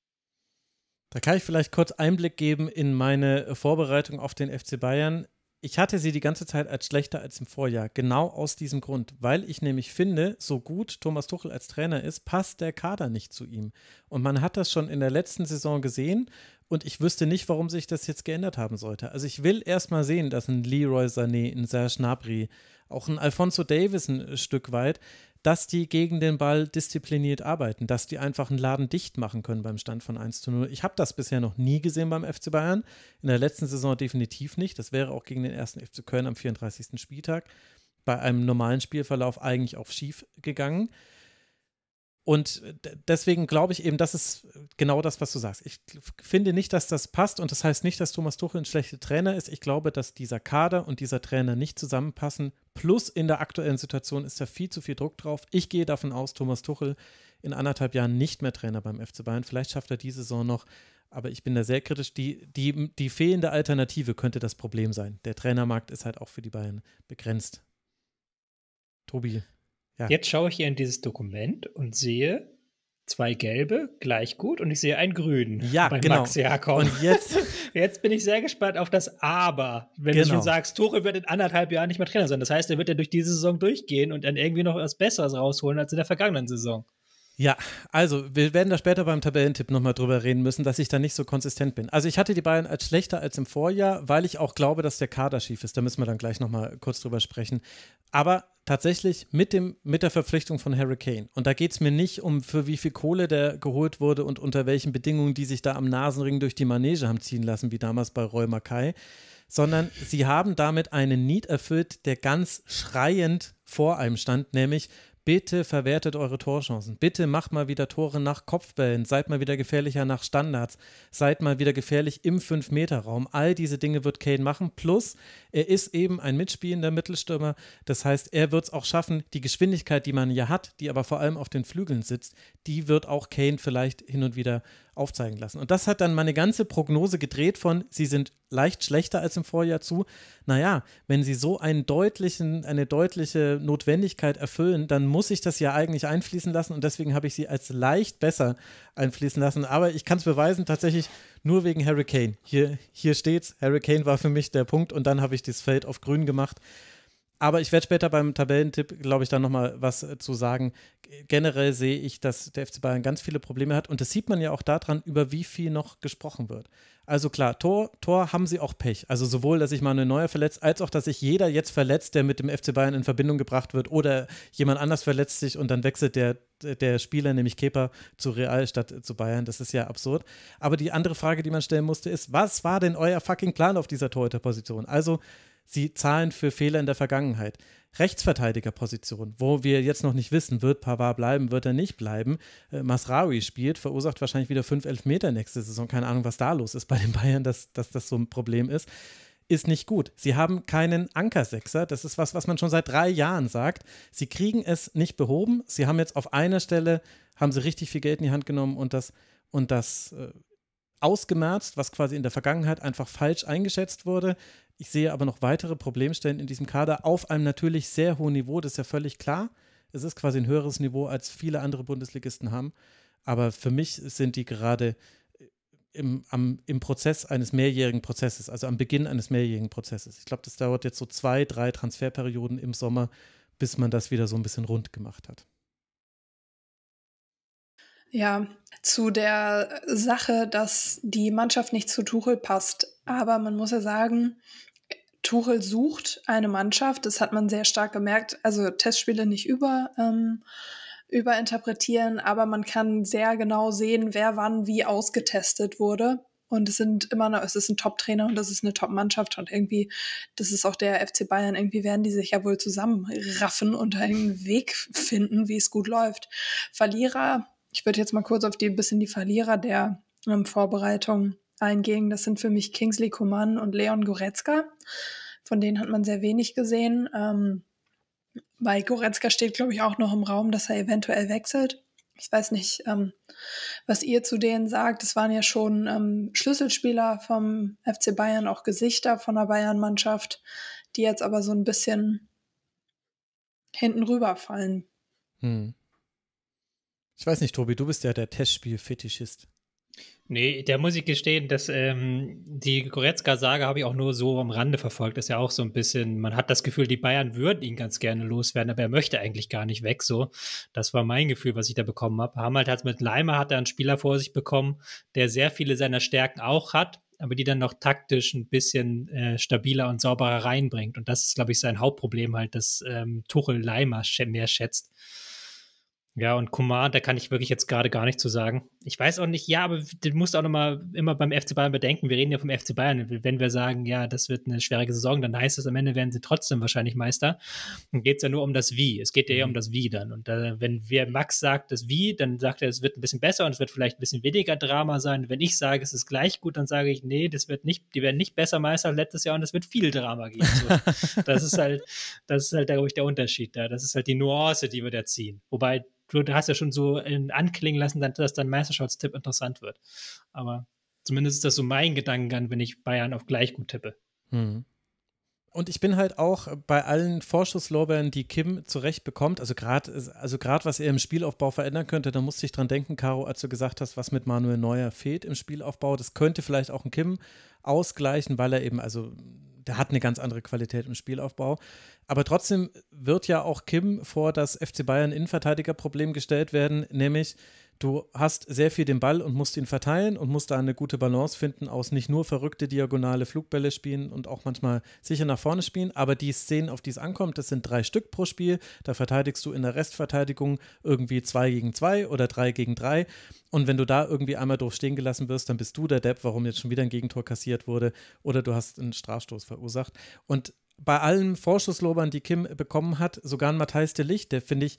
Da kann ich vielleicht kurz Einblick geben in meine Vorbereitung auf den FC Bayern ich hatte sie die ganze Zeit als schlechter als im Vorjahr. Genau aus diesem Grund, weil ich nämlich finde, so gut Thomas Tuchel als Trainer ist, passt der Kader nicht zu ihm. Und man hat das schon in der letzten Saison gesehen und ich wüsste nicht, warum sich das jetzt geändert haben sollte. Also ich will erstmal sehen, dass ein Leroy Sané, ein Serge Gnabry, auch ein Alfonso Davis ein Stück weit, dass die gegen den Ball diszipliniert arbeiten, dass die einfach einen Laden dicht machen können beim Stand von 1 zu 0. Ich habe das bisher noch nie gesehen beim FC Bayern. In der letzten Saison definitiv nicht. Das wäre auch gegen den ersten FC Köln am 34. Spieltag bei einem normalen Spielverlauf eigentlich auch schief gegangen. Und deswegen glaube ich eben, das ist genau das, was du sagst. Ich finde nicht, dass das passt und das heißt nicht, dass Thomas Tuchel ein schlechter Trainer ist. Ich glaube, dass dieser Kader und dieser Trainer nicht zusammenpassen. Plus in der aktuellen Situation ist da viel zu viel Druck drauf. Ich gehe davon aus, Thomas Tuchel in anderthalb Jahren nicht mehr Trainer beim FC Bayern. Vielleicht schafft er diese Saison noch, aber ich bin da sehr kritisch. Die, die, die fehlende Alternative könnte das Problem sein. Der Trainermarkt ist halt auch für die Bayern begrenzt. Tobi, ja.
Jetzt schaue ich hier in dieses Dokument und sehe zwei gelbe, gleich gut, und ich sehe einen grünen ja, bei genau. Max Jakob. Und jetzt, jetzt bin ich sehr gespannt auf das Aber. Wenn genau. du schon sagst, Tuchel wird in anderthalb Jahren nicht mehr Trainer sein. Das heißt, er wird ja durch diese Saison durchgehen und dann irgendwie noch was Besseres rausholen als in der
vergangenen Saison. Ja, also wir werden da später beim Tabellentipp nochmal drüber reden müssen, dass ich da nicht so konsistent bin. Also ich hatte die Bayern als schlechter als im Vorjahr, weil ich auch glaube, dass der Kader schief ist. Da müssen wir dann gleich nochmal kurz drüber sprechen. Aber tatsächlich mit, dem, mit der Verpflichtung von Harry Kane. Und da geht es mir nicht um, für wie viel Kohle der geholt wurde und unter welchen Bedingungen die sich da am Nasenring durch die Manege haben ziehen lassen, wie damals bei Roy Mackay, sondern sie haben damit einen Need erfüllt, der ganz schreiend vor einem stand, nämlich Bitte verwertet eure Torchancen. Bitte macht mal wieder Tore nach Kopfbällen. Seid mal wieder gefährlicher nach Standards. Seid mal wieder gefährlich im 5-Meter-Raum. All diese Dinge wird Kane machen. Plus, er ist eben ein mitspielender Mittelstürmer. Das heißt, er wird es auch schaffen, die Geschwindigkeit, die man ja hat, die aber vor allem auf den Flügeln sitzt, die wird auch Kane vielleicht hin und wieder aufzeigen lassen. Und das hat dann meine ganze Prognose gedreht von, sie sind leicht schlechter als im Vorjahr zu. Naja, wenn sie so einen deutlichen, eine deutliche Notwendigkeit erfüllen, dann muss ich das ja eigentlich einfließen lassen und deswegen habe ich sie als leicht besser einfließen lassen. Aber ich kann es beweisen, tatsächlich nur wegen Hurricane. Hier, hier es, Hurricane war für mich der Punkt und dann habe ich das Feld auf grün gemacht. Aber ich werde später beim Tabellentipp, glaube ich, dann nochmal was äh, zu sagen. Generell sehe ich, dass der FC Bayern ganz viele Probleme hat. Und das sieht man ja auch daran, über wie viel noch gesprochen wird. Also klar, Tor, Tor haben sie auch Pech. Also sowohl, dass sich Manuel Neuer verletzt, als auch, dass sich jeder jetzt verletzt, der mit dem FC Bayern in Verbindung gebracht wird. Oder jemand anders verletzt sich und dann wechselt der, der Spieler, nämlich Kepa, zu Real statt äh, zu Bayern. Das ist ja absurd. Aber die andere Frage, die man stellen musste, ist, was war denn euer fucking Plan auf dieser Torhüterposition? Also sie zahlen für Fehler in der Vergangenheit. Rechtsverteidigerposition, wo wir jetzt noch nicht wissen, wird Pavard bleiben, wird er nicht bleiben. Äh, Masraoui spielt, verursacht wahrscheinlich wieder fünf Elfmeter nächste Saison. Keine Ahnung, was da los ist bei den Bayern, dass, dass das so ein Problem ist. Ist nicht gut. Sie haben keinen Ankersechser. Das ist was, was man schon seit drei Jahren sagt. Sie kriegen es nicht behoben. Sie haben jetzt auf einer Stelle haben sie richtig viel Geld in die Hand genommen und das und das äh, ausgemerzt, was quasi in der Vergangenheit einfach falsch eingeschätzt wurde. Ich sehe aber noch weitere Problemstellen in diesem Kader auf einem natürlich sehr hohen Niveau, das ist ja völlig klar. Es ist quasi ein höheres Niveau, als viele andere Bundesligisten haben. Aber für mich sind die gerade äh, im, am, im Prozess eines mehrjährigen Prozesses, also am Beginn eines mehrjährigen Prozesses. Ich glaube, das dauert jetzt so zwei, drei Transferperioden im Sommer, bis man das wieder so ein bisschen rund gemacht hat.
Ja, zu der Sache, dass die Mannschaft nicht zu Tuchel passt. Aber man muss ja sagen, Tuchel sucht eine Mannschaft, das hat man sehr stark gemerkt. Also Testspiele nicht über, ähm, überinterpretieren, aber man kann sehr genau sehen, wer wann wie ausgetestet wurde. Und es sind immer noch, es ist ein Top-Trainer und das ist eine Top-Mannschaft und irgendwie, das ist auch der FC Bayern, irgendwie werden die sich ja wohl zusammenraffen und einen Weg finden, wie es gut läuft. Verlierer, ich würde jetzt mal kurz auf die, bisschen die Verlierer der ähm, Vorbereitung eingehen. Das sind für mich Kingsley Coman und Leon Goretzka. Von denen hat man sehr wenig gesehen. Ähm, bei Goretzka steht, glaube ich, auch noch im Raum, dass er eventuell wechselt. Ich weiß nicht, ähm, was ihr zu denen sagt. Es waren ja schon ähm, Schlüsselspieler vom FC Bayern, auch Gesichter von der Bayern-Mannschaft, die jetzt aber so ein bisschen hinten rüberfallen.
Hm. Ich weiß nicht, Tobi, du bist ja der Testspiel-Fetischist.
Nee, da muss ich gestehen, dass ähm, die Goretzka-Sage habe ich auch nur so am Rande verfolgt. Das ist ja auch so ein bisschen, man hat das Gefühl, die Bayern würden ihn ganz gerne loswerden, aber er möchte eigentlich gar nicht weg. So, das war mein Gefühl, was ich da bekommen habe. Hamalt hat mit Leimer hat er einen Spieler vor sich bekommen, der sehr viele seiner Stärken auch hat, aber die dann noch taktisch ein bisschen äh, stabiler und sauberer reinbringt. Und das ist, glaube ich, sein Hauptproblem halt, dass ähm, Tuchel Leimer mehr schätzt. Ja, und Kuman, da kann ich wirklich jetzt gerade gar nichts zu sagen. Ich weiß auch nicht, ja, aber du musst auch nochmal immer beim FC Bayern bedenken, wir reden ja vom FC Bayern. Wenn wir sagen, ja, das wird eine schwere Saison, dann heißt es, am Ende werden sie trotzdem wahrscheinlich Meister. Dann geht es ja nur um das Wie. Es geht ja eher um mhm. das Wie dann. Und äh, wenn wir Max sagt, das Wie, dann sagt er, es wird ein bisschen besser und es wird vielleicht ein bisschen weniger Drama sein. Wenn ich sage, es ist gleich gut, dann sage ich, nee, das wird nicht, die werden nicht besser Meister als letztes Jahr und es wird viel Drama geben. das ist halt, das ist halt, glaube ich, der Unterschied da. Das ist halt die Nuance, die wir da ziehen. Wobei du hast ja schon so äh, anklingen lassen, dass dein Meisterschaftstipp interessant wird. Aber
zumindest ist das so mein Gedankengang, wenn ich Bayern auf gleich gut tippe. Mhm. Und ich bin halt auch bei allen Vorschusslorbeeren, die Kim zurecht bekommt, also gerade, also grad, was er im Spielaufbau verändern könnte, da musste ich dran denken, Caro, als du gesagt hast, was mit Manuel Neuer fehlt im Spielaufbau, das könnte vielleicht auch ein Kim ausgleichen, weil er eben also der hat eine ganz andere Qualität im Spielaufbau. Aber trotzdem wird ja auch Kim vor das FC Bayern Innenverteidigerproblem gestellt werden, nämlich Du hast sehr viel den Ball und musst ihn verteilen und musst da eine gute Balance finden aus nicht nur verrückte diagonale Flugbälle spielen und auch manchmal sicher nach vorne spielen, aber die Szenen, auf die es ankommt, das sind drei Stück pro Spiel. Da verteidigst du in der Restverteidigung irgendwie zwei gegen zwei oder drei gegen drei. Und wenn du da irgendwie einmal doof stehen gelassen wirst, dann bist du der Depp, warum jetzt schon wieder ein Gegentor kassiert wurde oder du hast einen Strafstoß verursacht. Und bei allen Vorschusslobern, die Kim bekommen hat, sogar ein Matthijs de Licht, der finde ich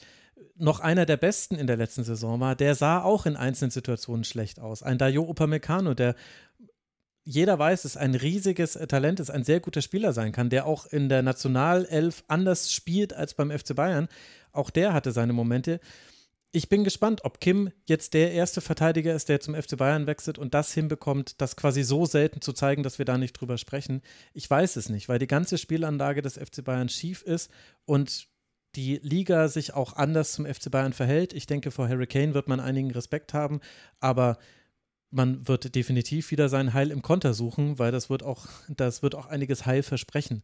noch einer der besten in der letzten Saison war, der sah auch in einzelnen Situationen schlecht aus. Ein Dayo Upamecano, der jeder weiß, dass ein riesiges Talent ist, ein sehr guter Spieler sein kann, der auch in der Nationalelf anders spielt als beim FC Bayern. Auch der hatte seine Momente ich bin gespannt, ob Kim jetzt der erste Verteidiger ist, der zum FC Bayern wechselt und das hinbekommt, das quasi so selten zu zeigen, dass wir da nicht drüber sprechen. Ich weiß es nicht, weil die ganze Spielanlage des FC Bayern schief ist und die Liga sich auch anders zum FC Bayern verhält. Ich denke, vor Harry Kane wird man einigen Respekt haben, aber man wird definitiv wieder sein Heil im Konter suchen, weil das wird auch, das wird auch einiges Heil versprechen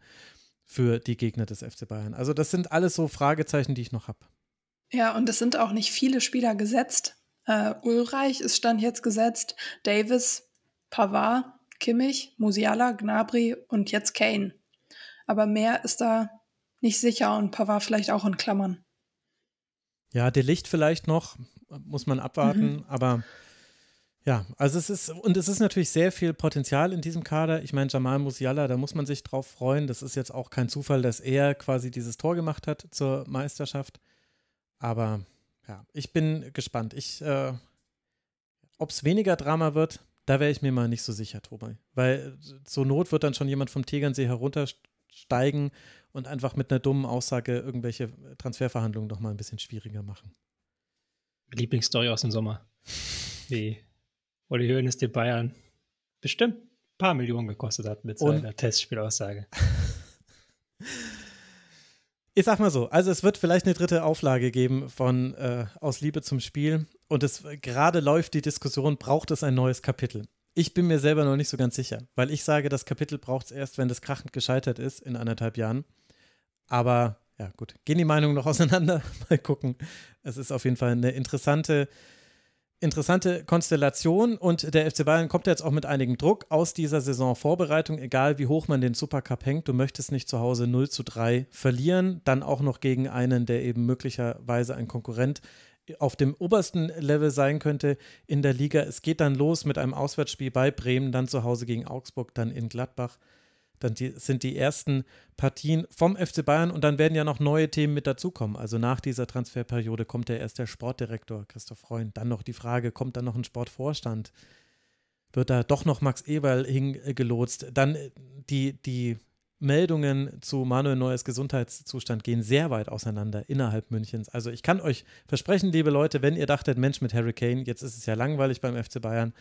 für die Gegner des FC Bayern. Also das sind alles so Fragezeichen, die ich noch habe.
Ja, und es sind auch nicht viele Spieler gesetzt. Uh, Ulreich ist Stand jetzt gesetzt, Davis, Pavard, Kimmich, Musiala, Gnabry und jetzt Kane. Aber mehr ist da nicht sicher und Pavard vielleicht auch in Klammern.
Ja, der Licht vielleicht noch, muss man abwarten, mhm. aber ja, also es ist, und es ist natürlich sehr viel Potenzial in diesem Kader. Ich meine, Jamal Musiala, da muss man sich drauf freuen. Das ist jetzt auch kein Zufall, dass er quasi dieses Tor gemacht hat zur Meisterschaft. Aber ja, ich bin gespannt. Ich, äh, ob es weniger Drama wird, da wäre ich mir mal nicht so sicher, Tobi. Weil äh, zur Not wird dann schon jemand vom Tegernsee heruntersteigen und einfach mit einer dummen Aussage irgendwelche Transferverhandlungen noch mal ein bisschen schwieriger machen. Lieblingsstory aus dem Sommer. Wie Uli Hoeneß den Bayern bestimmt ein paar Millionen gekostet hat mit seiner Testspielaussage. Ich sag mal so, also es wird vielleicht eine dritte Auflage geben von äh, Aus Liebe zum Spiel und es gerade läuft die Diskussion, braucht es ein neues Kapitel? Ich bin mir selber noch nicht so ganz sicher, weil ich sage, das Kapitel braucht es erst, wenn das krachend gescheitert ist in anderthalb Jahren. Aber ja, gut, gehen die Meinungen noch auseinander, mal gucken. Es ist auf jeden Fall eine interessante interessante Konstellation und der FC Bayern kommt jetzt auch mit einigem Druck aus dieser Saisonvorbereitung, egal wie hoch man den Supercup hängt, du möchtest nicht zu Hause 0 zu 3 verlieren, dann auch noch gegen einen, der eben möglicherweise ein Konkurrent auf dem obersten Level sein könnte in der Liga. Es geht dann los mit einem Auswärtsspiel bei Bremen, dann zu Hause gegen Augsburg, dann in Gladbach dann die, sind die ersten Partien vom FC Bayern und dann werden ja noch neue Themen mit dazukommen. Also nach dieser Transferperiode kommt ja erst der Sportdirektor Christoph Freund. Dann noch die Frage, kommt da noch ein Sportvorstand? Wird da doch noch Max Eberl hingelotst? Dann äh, die, die Meldungen zu Manuel Neues Gesundheitszustand gehen sehr weit auseinander innerhalb Münchens. Also ich kann euch versprechen, liebe Leute, wenn ihr dachtet, Mensch, mit Harry Kane, jetzt ist es ja langweilig beim FC Bayern,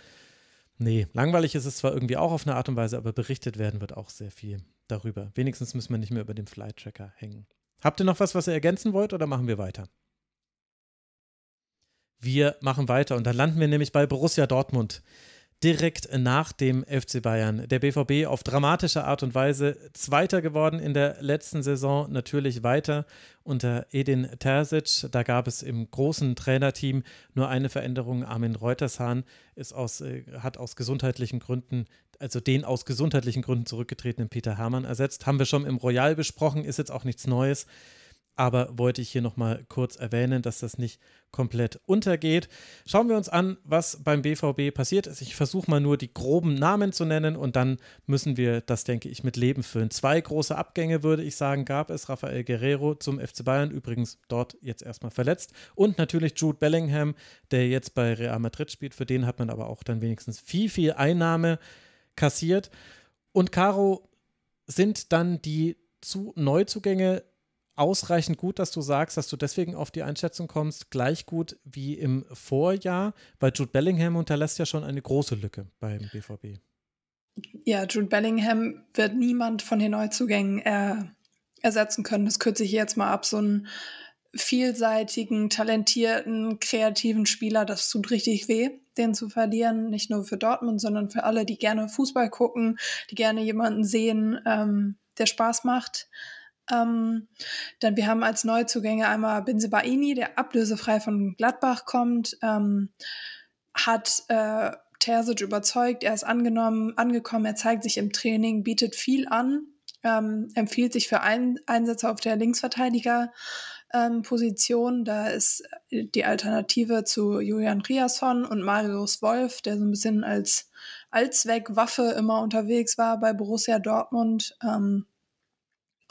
Nee, langweilig ist es zwar irgendwie auch auf eine Art und Weise, aber berichtet werden wird auch sehr viel darüber. Wenigstens müssen wir nicht mehr über den Flight Tracker hängen. Habt ihr noch was, was ihr ergänzen wollt oder machen wir weiter? Wir machen weiter und dann landen wir nämlich bei Borussia Dortmund direkt nach dem FC Bayern. Der BVB auf dramatische Art und Weise Zweiter geworden in der letzten Saison, natürlich weiter unter Edin Terzic. Da gab es im großen Trainerteam nur eine Veränderung. Armin Reutershahn ist aus, äh, hat aus gesundheitlichen Gründen, also den aus gesundheitlichen Gründen zurückgetretenen Peter Hermann ersetzt. Haben wir schon im Royal besprochen, ist jetzt auch nichts Neues aber wollte ich hier nochmal kurz erwähnen, dass das nicht komplett untergeht. Schauen wir uns an, was beim BVB passiert ist. Ich versuche mal nur die groben Namen zu nennen und dann müssen wir das, denke ich, mit Leben füllen. Zwei große Abgänge, würde ich sagen, gab es. Rafael Guerrero zum FC Bayern, übrigens dort jetzt erstmal verletzt. Und natürlich Jude Bellingham, der jetzt bei Real Madrid spielt. Für den hat man aber auch dann wenigstens viel, viel Einnahme kassiert. Und Caro, sind dann die zu Neuzugänge ausreichend gut, dass du sagst, dass du deswegen auf die Einschätzung kommst, gleich gut wie im Vorjahr, weil Jude Bellingham unterlässt ja schon eine große Lücke beim BVB.
Ja, Jude Bellingham wird niemand von den Neuzugängen äh, ersetzen können. Das kürze ich jetzt mal ab. So einen vielseitigen, talentierten, kreativen Spieler, das tut richtig weh, den zu verlieren. Nicht nur für Dortmund, sondern für alle, die gerne Fußball gucken, die gerne jemanden sehen, ähm, der Spaß macht. Ähm, denn wir haben als Neuzugänge einmal Binse Baini, der ablösefrei von Gladbach kommt, ähm, hat äh, Terzic überzeugt, er ist angenommen, angekommen, er zeigt sich im Training, bietet viel an, ähm, empfiehlt sich für ein Einsätze auf der Linksverteidigerposition. Ähm, da ist äh, die Alternative zu Julian Riasson und Marius Wolf, der so ein bisschen als Allzweckwaffe immer unterwegs war bei Borussia Dortmund. Ähm,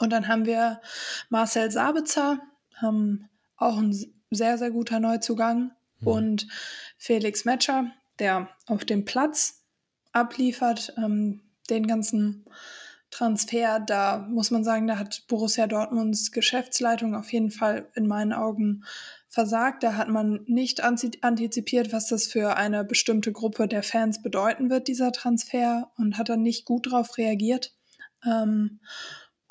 und dann haben wir Marcel Sabitzer, ähm, auch ein sehr, sehr guter Neuzugang. Mhm. Und Felix Metscher, der auf dem Platz abliefert, ähm, den ganzen Transfer, da muss man sagen, da hat Borussia Dortmunds Geschäftsleitung auf jeden Fall in meinen Augen versagt. Da hat man nicht antizipiert, was das für eine bestimmte Gruppe der Fans bedeuten wird, dieser Transfer, und hat dann nicht gut darauf reagiert. Ähm,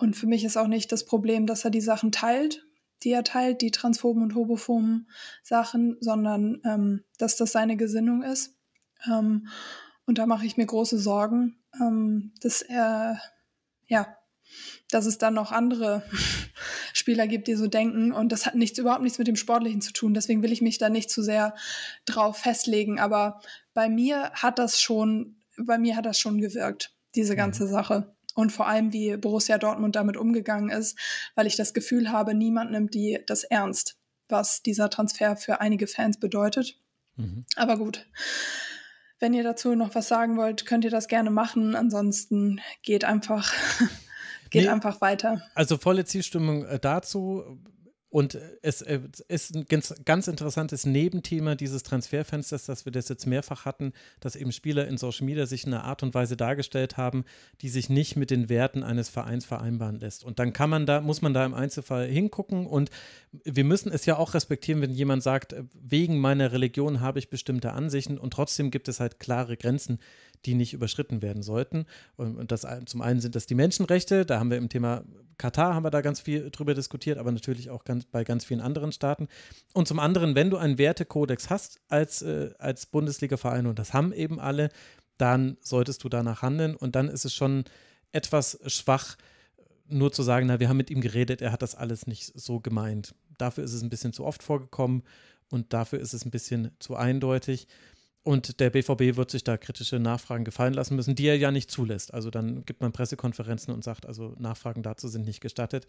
und für mich ist auch nicht das Problem, dass er die Sachen teilt, die er teilt, die transphoben und homophoben Sachen, sondern ähm, dass das seine Gesinnung ist. Ähm, und da mache ich mir große Sorgen, ähm, dass er, ja, dass es dann noch andere Spieler gibt, die so denken. Und das hat nichts, überhaupt nichts mit dem Sportlichen zu tun. Deswegen will ich mich da nicht zu sehr drauf festlegen. Aber bei mir hat das schon, bei mir hat das schon gewirkt, diese mhm. ganze Sache und vor allem, wie Borussia Dortmund damit umgegangen ist, weil ich das Gefühl habe, niemand nimmt die, das ernst, was dieser Transfer für einige Fans bedeutet. Mhm. Aber gut. Wenn ihr dazu noch was sagen wollt, könnt ihr das gerne machen. Ansonsten geht einfach, geht nee, einfach weiter.
Also volle Zielstimmung äh, dazu. Und es, es äh, ist ein ganz, ganz, interessantes Nebenthema dieses Transferfensters, dass wir das jetzt mehrfach hatten, dass eben Spieler in Social Media sich in einer Art und Weise dargestellt haben, die sich nicht mit den Werten eines Vereins vereinbaren lässt. Und dann kann man da, muss man da im Einzelfall hingucken und wir müssen es ja auch respektieren, wenn jemand sagt, äh, wegen meiner Religion habe ich bestimmte Ansichten und trotzdem gibt es halt klare Grenzen, die nicht überschritten werden sollten. Und das zum einen sind das die Menschenrechte, da haben wir im Thema Katar haben wir da ganz viel drüber diskutiert, aber natürlich auch ganz, bei ganz vielen anderen Staaten. Und zum anderen, wenn du einen Wertekodex hast als, äh, als Bundesliga-Verein, und das haben eben alle, dann solltest du danach handeln. Und dann ist es schon etwas schwach, nur zu sagen, na, wir haben mit ihm geredet, er hat das alles nicht so gemeint. Dafür ist es ein bisschen zu oft vorgekommen und dafür ist es ein bisschen zu eindeutig. Und der BVB wird sich da kritische Nachfragen gefallen lassen müssen, die er ja nicht zulässt. Also dann gibt man Pressekonferenzen und sagt, also Nachfragen dazu sind nicht gestattet.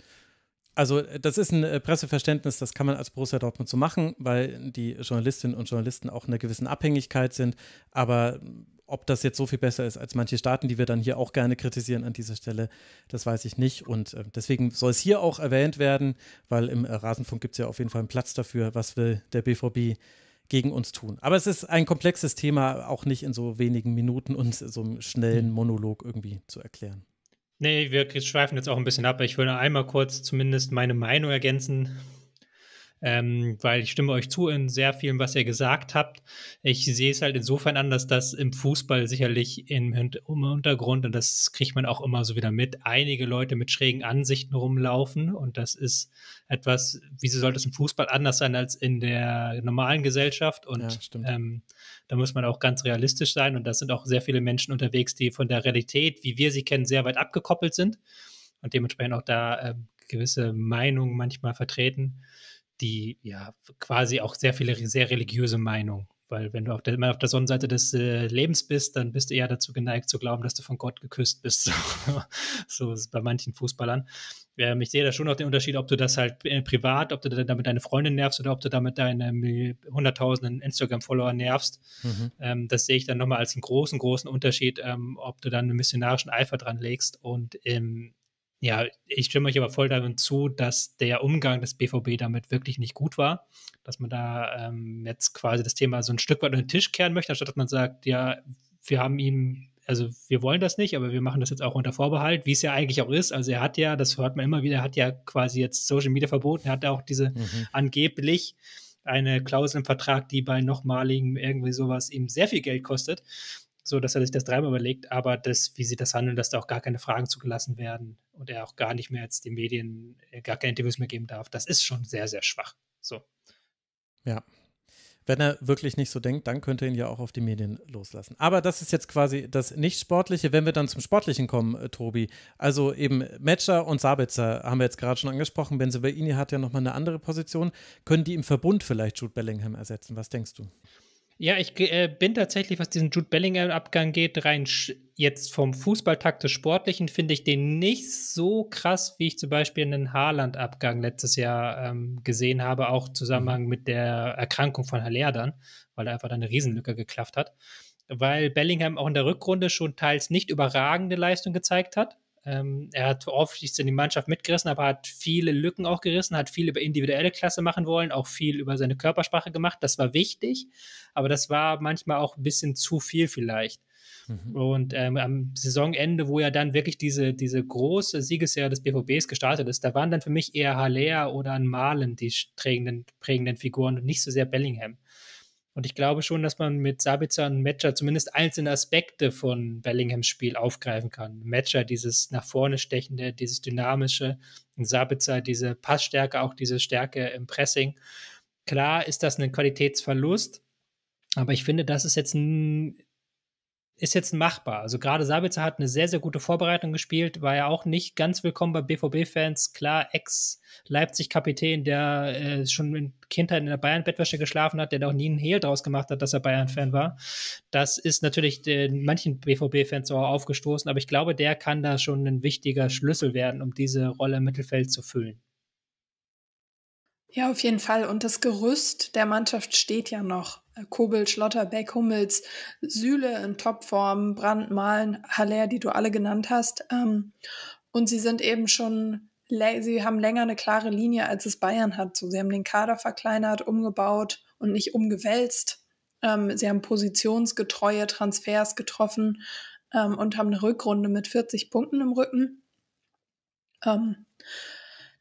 Also äh, das ist ein äh, Presseverständnis, das kann man als Borussia Dortmund so machen, weil die Journalistinnen und Journalisten auch in einer gewissen Abhängigkeit sind. Aber mm, ob das jetzt so viel besser ist als manche Staaten, die wir dann hier auch gerne kritisieren an dieser Stelle, das weiß ich nicht. Und äh, deswegen soll es hier auch erwähnt werden, weil im Rasenfunk gibt es ja auf jeden Fall einen Platz dafür, was will der BVB gegen uns tun. Aber es ist ein komplexes Thema, auch nicht in so wenigen Minuten und so einem schnellen hm. Monolog irgendwie zu erklären.
Nee, wir schweifen jetzt auch ein bisschen ab. Ich würde einmal kurz zumindest meine Meinung ergänzen, ähm, weil ich stimme euch zu in sehr vielem, was ihr gesagt habt. Ich sehe es halt insofern anders, dass im Fußball sicherlich im, im Untergrund, und das kriegt man auch immer so wieder mit, einige Leute mit schrägen Ansichten rumlaufen. Und das ist etwas, wieso sollte es im Fußball anders sein als in der normalen Gesellschaft? Und ja, ähm, da muss man auch ganz realistisch sein. Und da sind auch sehr viele Menschen unterwegs, die von der Realität, wie wir sie kennen, sehr weit abgekoppelt sind und dementsprechend auch da äh, gewisse Meinungen manchmal vertreten die ja quasi auch sehr viele sehr religiöse Meinungen. Weil wenn du auf der, auf der Sonnenseite des äh, Lebens bist, dann bist du eher dazu geneigt zu glauben, dass du von Gott geküsst bist. so ist es bei manchen Fußballern. Ähm, ich sehe da schon noch den Unterschied, ob du das halt äh, privat, ob du damit deine Freundin nervst oder ob du damit deine hunderttausenden Instagram-Follower nervst. Mhm. Ähm, das sehe ich dann nochmal als einen großen, großen Unterschied, ähm, ob du dann einen missionarischen Eifer dran legst und ja, ich stimme euch aber voll darin zu, dass der Umgang des BVB damit wirklich nicht gut war, dass man da ähm, jetzt quasi das Thema so ein Stück weit unter den Tisch kehren möchte, anstatt dass man sagt, ja, wir haben ihm also wir wollen das nicht, aber wir machen das jetzt auch unter Vorbehalt, wie es ja eigentlich auch ist. Also er hat ja, das hört man immer wieder, er hat ja quasi jetzt Social Media verboten, er hat ja auch diese mhm. angeblich eine Klausel im Vertrag, die bei nochmaligem irgendwie sowas ihm sehr viel Geld kostet so dass er sich das dreimal überlegt, aber das, wie sie das handeln, dass da auch gar keine Fragen zugelassen werden und er auch gar nicht mehr jetzt den Medien, äh, gar keine Interviews mehr geben darf, das ist schon sehr, sehr schwach. So.
Ja. Wenn er wirklich nicht so denkt, dann könnte ihn ja auch auf die Medien loslassen. Aber das ist jetzt quasi das Nicht-Sportliche. Wenn wir dann zum Sportlichen kommen, äh, Tobi, also eben Matcher und Sabitzer haben wir jetzt gerade schon angesprochen. Benzibaini hat ja nochmal eine andere Position. Können die im Verbund vielleicht Jude Bellingham ersetzen? Was denkst du?
Ja, ich äh, bin tatsächlich, was diesen Jude Bellingham-Abgang geht, rein jetzt vom Fußballtakt des sportlichen finde ich den nicht so krass, wie ich zum Beispiel einen Haaland-Abgang letztes Jahr ähm, gesehen habe, auch im Zusammenhang mhm. mit der Erkrankung von Haller dann, weil er einfach da eine Riesenlücke geklafft hat. Weil Bellingham auch in der Rückrunde schon teils nicht überragende Leistung gezeigt hat, ähm, er hat oft in die Mannschaft mitgerissen, aber hat viele Lücken auch gerissen, hat viel über individuelle Klasse machen wollen, auch viel über seine Körpersprache gemacht. Das war wichtig, aber das war manchmal auch ein bisschen zu viel vielleicht. Mhm. Und ähm, am Saisonende, wo ja dann wirklich diese, diese große Siegesserie des BVBs gestartet ist, da waren dann für mich eher Haller oder ein Malen die prägenden, prägenden Figuren und nicht so sehr Bellingham. Und ich glaube schon, dass man mit Sabitzer und Matcher zumindest einzelne Aspekte von Bellinghams Spiel aufgreifen kann. Matcher dieses nach vorne stechende, dieses dynamische und Sabitzer diese Passstärke, auch diese Stärke im Pressing. Klar ist das ein Qualitätsverlust, aber ich finde, das ist jetzt ein ist jetzt machbar. Also gerade Sabitzer hat eine sehr, sehr gute Vorbereitung gespielt, war ja auch nicht ganz willkommen bei BVB-Fans. Klar, Ex-Leipzig-Kapitän, der äh, schon in Kindheit in der Bayern-Bettwäsche geschlafen hat, der da auch nie einen Hehl draus gemacht hat, dass er Bayern-Fan war. Das ist natürlich den, manchen BVB-Fans auch aufgestoßen, aber ich glaube, der kann da schon ein wichtiger Schlüssel werden, um diese Rolle im Mittelfeld zu füllen.
Ja, auf jeden Fall. Und das Gerüst der Mannschaft steht ja noch. Äh, Kobel, Schlotterbeck, Hummels, Sühle in Topform, Brandt, Mahlen, Haller, die du alle genannt hast. Ähm, und sie sind eben schon, sie haben länger eine klare Linie, als es Bayern hat. So, sie haben den Kader verkleinert, umgebaut und nicht umgewälzt. Ähm, sie haben positionsgetreue Transfers getroffen ähm, und haben eine Rückrunde mit 40 Punkten im Rücken.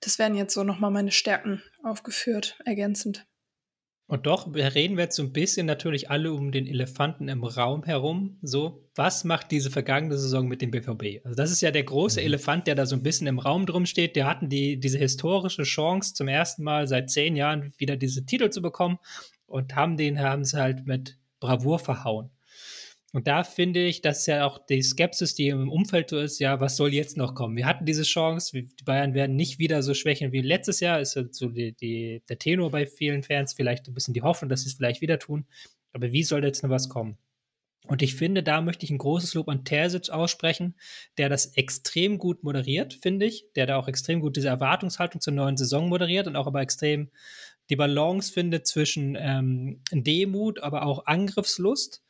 Das wären jetzt so nochmal meine Stärken aufgeführt, ergänzend.
Und doch reden wir jetzt so ein bisschen natürlich alle um den Elefanten im Raum herum. So, was macht diese vergangene Saison mit dem BVB? Also, das ist ja der große mhm. Elefant, der da so ein bisschen im Raum drum steht. Der hatten die, diese historische Chance, zum ersten Mal seit zehn Jahren wieder diese Titel zu bekommen und haben den, haben sie halt mit Bravour verhauen. Und da finde ich, dass ja auch die Skepsis, die im Umfeld so ist, ja, was soll jetzt noch kommen? Wir hatten diese Chance, die Bayern werden nicht wieder so schwächen wie letztes Jahr, ist so die, die, der Tenor bei vielen Fans, vielleicht ein bisschen die Hoffnung, dass sie es vielleicht wieder tun. Aber wie soll jetzt noch was kommen? Und ich finde, da möchte ich ein großes Lob an Terzic aussprechen, der das extrem gut moderiert, finde ich, der da auch extrem gut diese Erwartungshaltung zur neuen Saison moderiert und auch aber extrem die Balance findet zwischen ähm, Demut, aber auch Angriffslust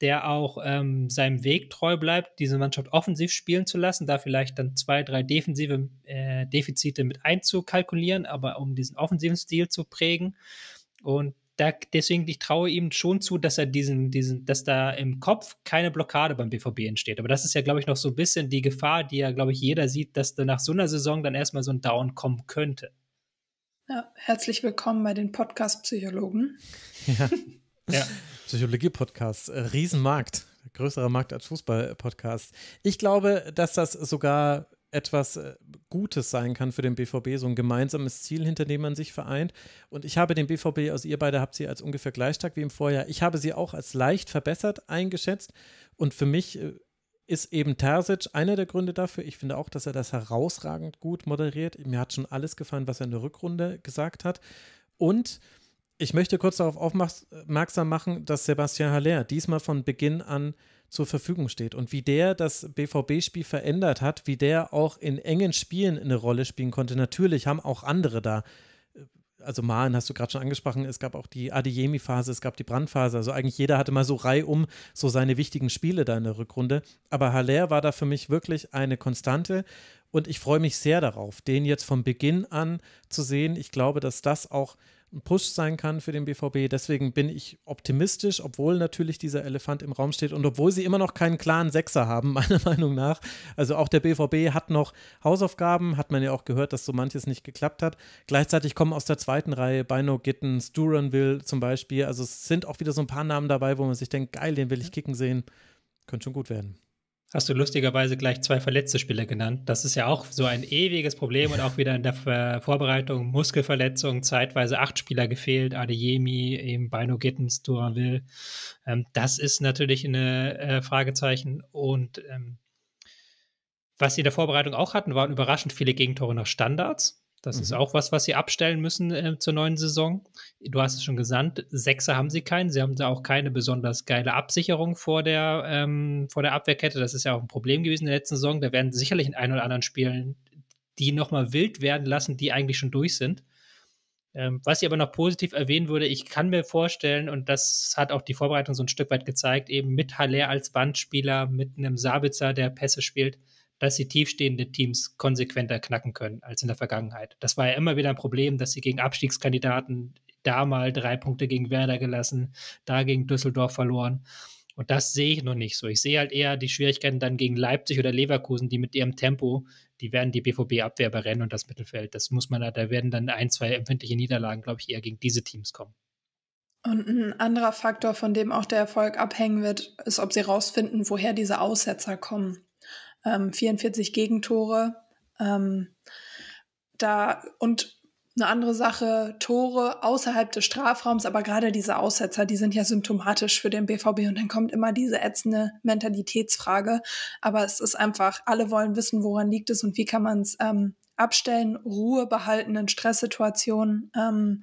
der auch ähm, seinem Weg treu bleibt, diese Mannschaft offensiv spielen zu lassen, da vielleicht dann zwei, drei defensive äh, Defizite mit einzukalkulieren, aber um diesen offensiven Stil zu prägen. Und da, deswegen, ich traue ihm schon zu, dass er diesen, diesen, dass da im Kopf keine Blockade beim BVB entsteht. Aber das ist ja, glaube ich, noch so ein bisschen die Gefahr, die ja, glaube ich, jeder sieht, dass da nach so einer Saison dann erstmal so ein Down
kommen könnte.
Ja, herzlich willkommen bei den Podcast-Psychologen. Ja.
Ja. Psychologie-Podcast, äh, Riesenmarkt, größerer Markt als Fußball-Podcast. Ich glaube, dass das sogar etwas äh, Gutes sein kann für den BVB, so ein gemeinsames Ziel, hinter dem man sich vereint. Und ich habe den BVB, also ihr beide habt sie als ungefähr gleich stark wie im Vorjahr. Ich habe sie auch als leicht verbessert eingeschätzt. Und für mich äh, ist eben Terzic einer der Gründe dafür. Ich finde auch, dass er das herausragend gut moderiert. Mir hat schon alles gefallen, was er in der Rückrunde gesagt hat. Und ich möchte kurz darauf aufmerksam machen, dass Sebastian Haller diesmal von Beginn an zur Verfügung steht und wie der das BVB-Spiel verändert hat, wie der auch in engen Spielen eine Rolle spielen konnte. Natürlich haben auch andere da äh, also Malen hast du gerade schon angesprochen, es gab auch die Adeyemi-Phase, es gab die Brandphase. Also eigentlich jeder hatte mal so reihum so seine wichtigen Spiele da in der Rückrunde. Aber Haller war da für mich wirklich eine Konstante und ich freue mich sehr darauf, den jetzt von Beginn an zu sehen. Ich glaube, dass das auch ein Push sein kann für den BVB. Deswegen bin ich optimistisch, obwohl natürlich dieser Elefant im Raum steht und obwohl sie immer noch keinen klaren Sechser haben, meiner Meinung nach. Also auch der BVB hat noch Hausaufgaben, hat man ja auch gehört, dass so manches nicht geklappt hat. Gleichzeitig kommen aus der zweiten Reihe Bino Gittens, Duranville zum Beispiel. Also es sind auch wieder so ein paar Namen dabei, wo man sich denkt, geil, den will ich kicken sehen. Könnte schon gut werden hast du lustigerweise gleich zwei verletzte Spieler genannt. Das ist ja auch so ein ewiges Problem und auch wieder in
der Vorbereitung Muskelverletzungen, zeitweise acht Spieler gefehlt, Adeyemi, eben Bino Gittens, Duranville. Ähm, das ist natürlich ein äh, Fragezeichen und ähm, was sie in der Vorbereitung auch hatten, waren überraschend viele Gegentore nach Standards. Das mhm. ist auch was, was sie abstellen müssen äh, zur neuen Saison. Du hast es schon gesagt, Sechser haben sie keinen. Sie haben da auch keine besonders geile Absicherung vor der, ähm, vor der Abwehrkette. Das ist ja auch ein Problem gewesen in der letzten Saison. Da werden sicherlich in ein oder anderen Spielen die nochmal wild werden lassen, die eigentlich schon durch sind. Ähm, was ich aber noch positiv erwähnen würde, ich kann mir vorstellen, und das hat auch die Vorbereitung so ein Stück weit gezeigt, eben mit Haller als Bandspieler, mit einem Sabitzer, der Pässe spielt, dass sie tiefstehende Teams konsequenter knacken können als in der Vergangenheit. Das war ja immer wieder ein Problem, dass sie gegen Abstiegskandidaten da mal drei Punkte gegen Werder gelassen, da gegen Düsseldorf verloren. Und das sehe ich noch nicht so. Ich sehe halt eher die Schwierigkeiten dann gegen Leipzig oder Leverkusen, die mit ihrem Tempo, die werden die BVB-Abwehr überrennen und das Mittelfeld. Das muss man da, da werden dann ein, zwei empfindliche Niederlagen, glaube ich, eher gegen diese Teams kommen.
Und ein anderer Faktor, von dem auch der Erfolg abhängen wird, ist, ob sie rausfinden, woher diese Aussetzer kommen ähm, 44 Gegentore. Ähm, da, und eine andere Sache, Tore außerhalb des Strafraums, aber gerade diese Aussetzer, die sind ja symptomatisch für den BVB und dann kommt immer diese ätzende Mentalitätsfrage. Aber es ist einfach, alle wollen wissen, woran liegt es und wie kann man es ähm, abstellen, Ruhe behalten in Stresssituationen. Ähm,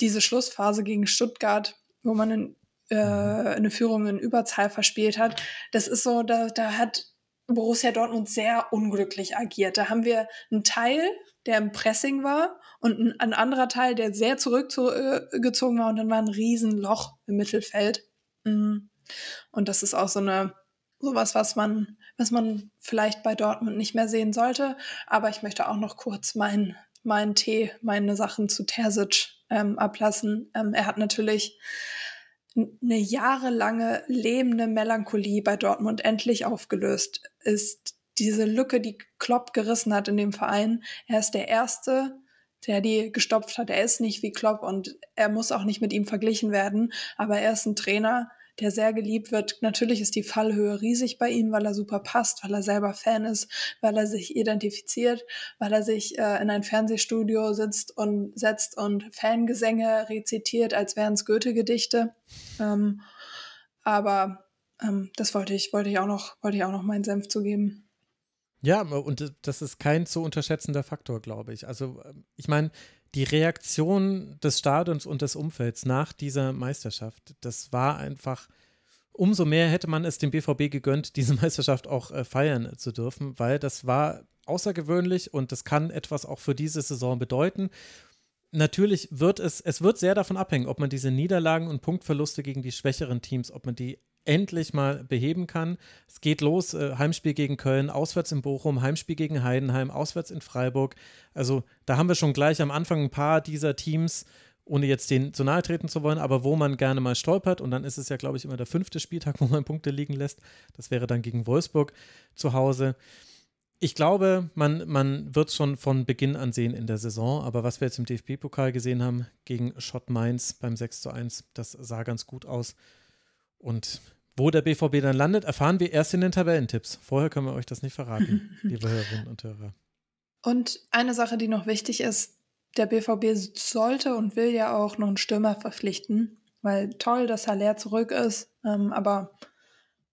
diese Schlussphase gegen Stuttgart, wo man in, äh, mhm. eine Führung in Überzahl verspielt hat, das ist so, da, da hat Borussia Dortmund sehr unglücklich agiert. Da haben wir einen Teil, der im Pressing war und ein, ein anderer Teil, der sehr zurückgezogen war und dann war ein Riesenloch im Mittelfeld. Mhm. Und das ist auch so eine sowas, was man, was man vielleicht bei Dortmund nicht mehr sehen sollte. Aber ich möchte auch noch kurz meinen meinen Tee, meine Sachen zu Terzic ähm, ablassen. Ähm, er hat natürlich eine jahrelange lebende Melancholie bei Dortmund endlich aufgelöst ist. Diese Lücke, die Klopp gerissen hat in dem Verein. Er ist der Erste, der die gestopft hat. Er ist nicht wie Klopp und er muss auch nicht mit ihm verglichen werden. Aber er ist ein Trainer, der sehr geliebt wird. Natürlich ist die Fallhöhe riesig bei ihm, weil er super passt, weil er selber Fan ist, weil er sich identifiziert, weil er sich äh, in ein Fernsehstudio sitzt und setzt und Fangesänge rezitiert, als wären es Goethe-Gedichte. Ähm, aber ähm, das wollte ich, wollte ich auch noch, wollte ich auch noch meinen Senf zugeben.
Ja, und das ist kein zu unterschätzender Faktor, glaube ich. Also, ähm, ich meine, die Reaktion des Stadions und des Umfelds nach dieser Meisterschaft, das war einfach, umso mehr hätte man es dem BVB gegönnt, diese Meisterschaft auch äh, feiern zu dürfen, weil das war außergewöhnlich und das kann etwas auch für diese Saison bedeuten. Natürlich wird es, es wird sehr davon abhängen, ob man diese Niederlagen und Punktverluste gegen die schwächeren Teams, ob man die endlich mal beheben kann. Es geht los, äh, Heimspiel gegen Köln, auswärts in Bochum, Heimspiel gegen Heidenheim, auswärts in Freiburg. Also da haben wir schon gleich am Anfang ein paar dieser Teams, ohne jetzt denen zu nahe treten zu wollen, aber wo man gerne mal stolpert. Und dann ist es ja, glaube ich, immer der fünfte Spieltag, wo man Punkte liegen lässt. Das wäre dann gegen Wolfsburg zu Hause. Ich glaube, man, man wird schon von Beginn an sehen in der Saison, aber was wir jetzt im DFB-Pokal gesehen haben gegen Schott Mainz beim 6 zu 1, das sah ganz gut aus. Und wo der BVB dann landet, erfahren wir erst in den Tabellentipps. Vorher können wir euch das nicht verraten, liebe Hörerinnen und Hörer.
Und eine Sache, die noch wichtig ist, der BVB sollte und will ja auch noch einen Stürmer verpflichten, weil toll, dass Haller zurück ist, ähm, aber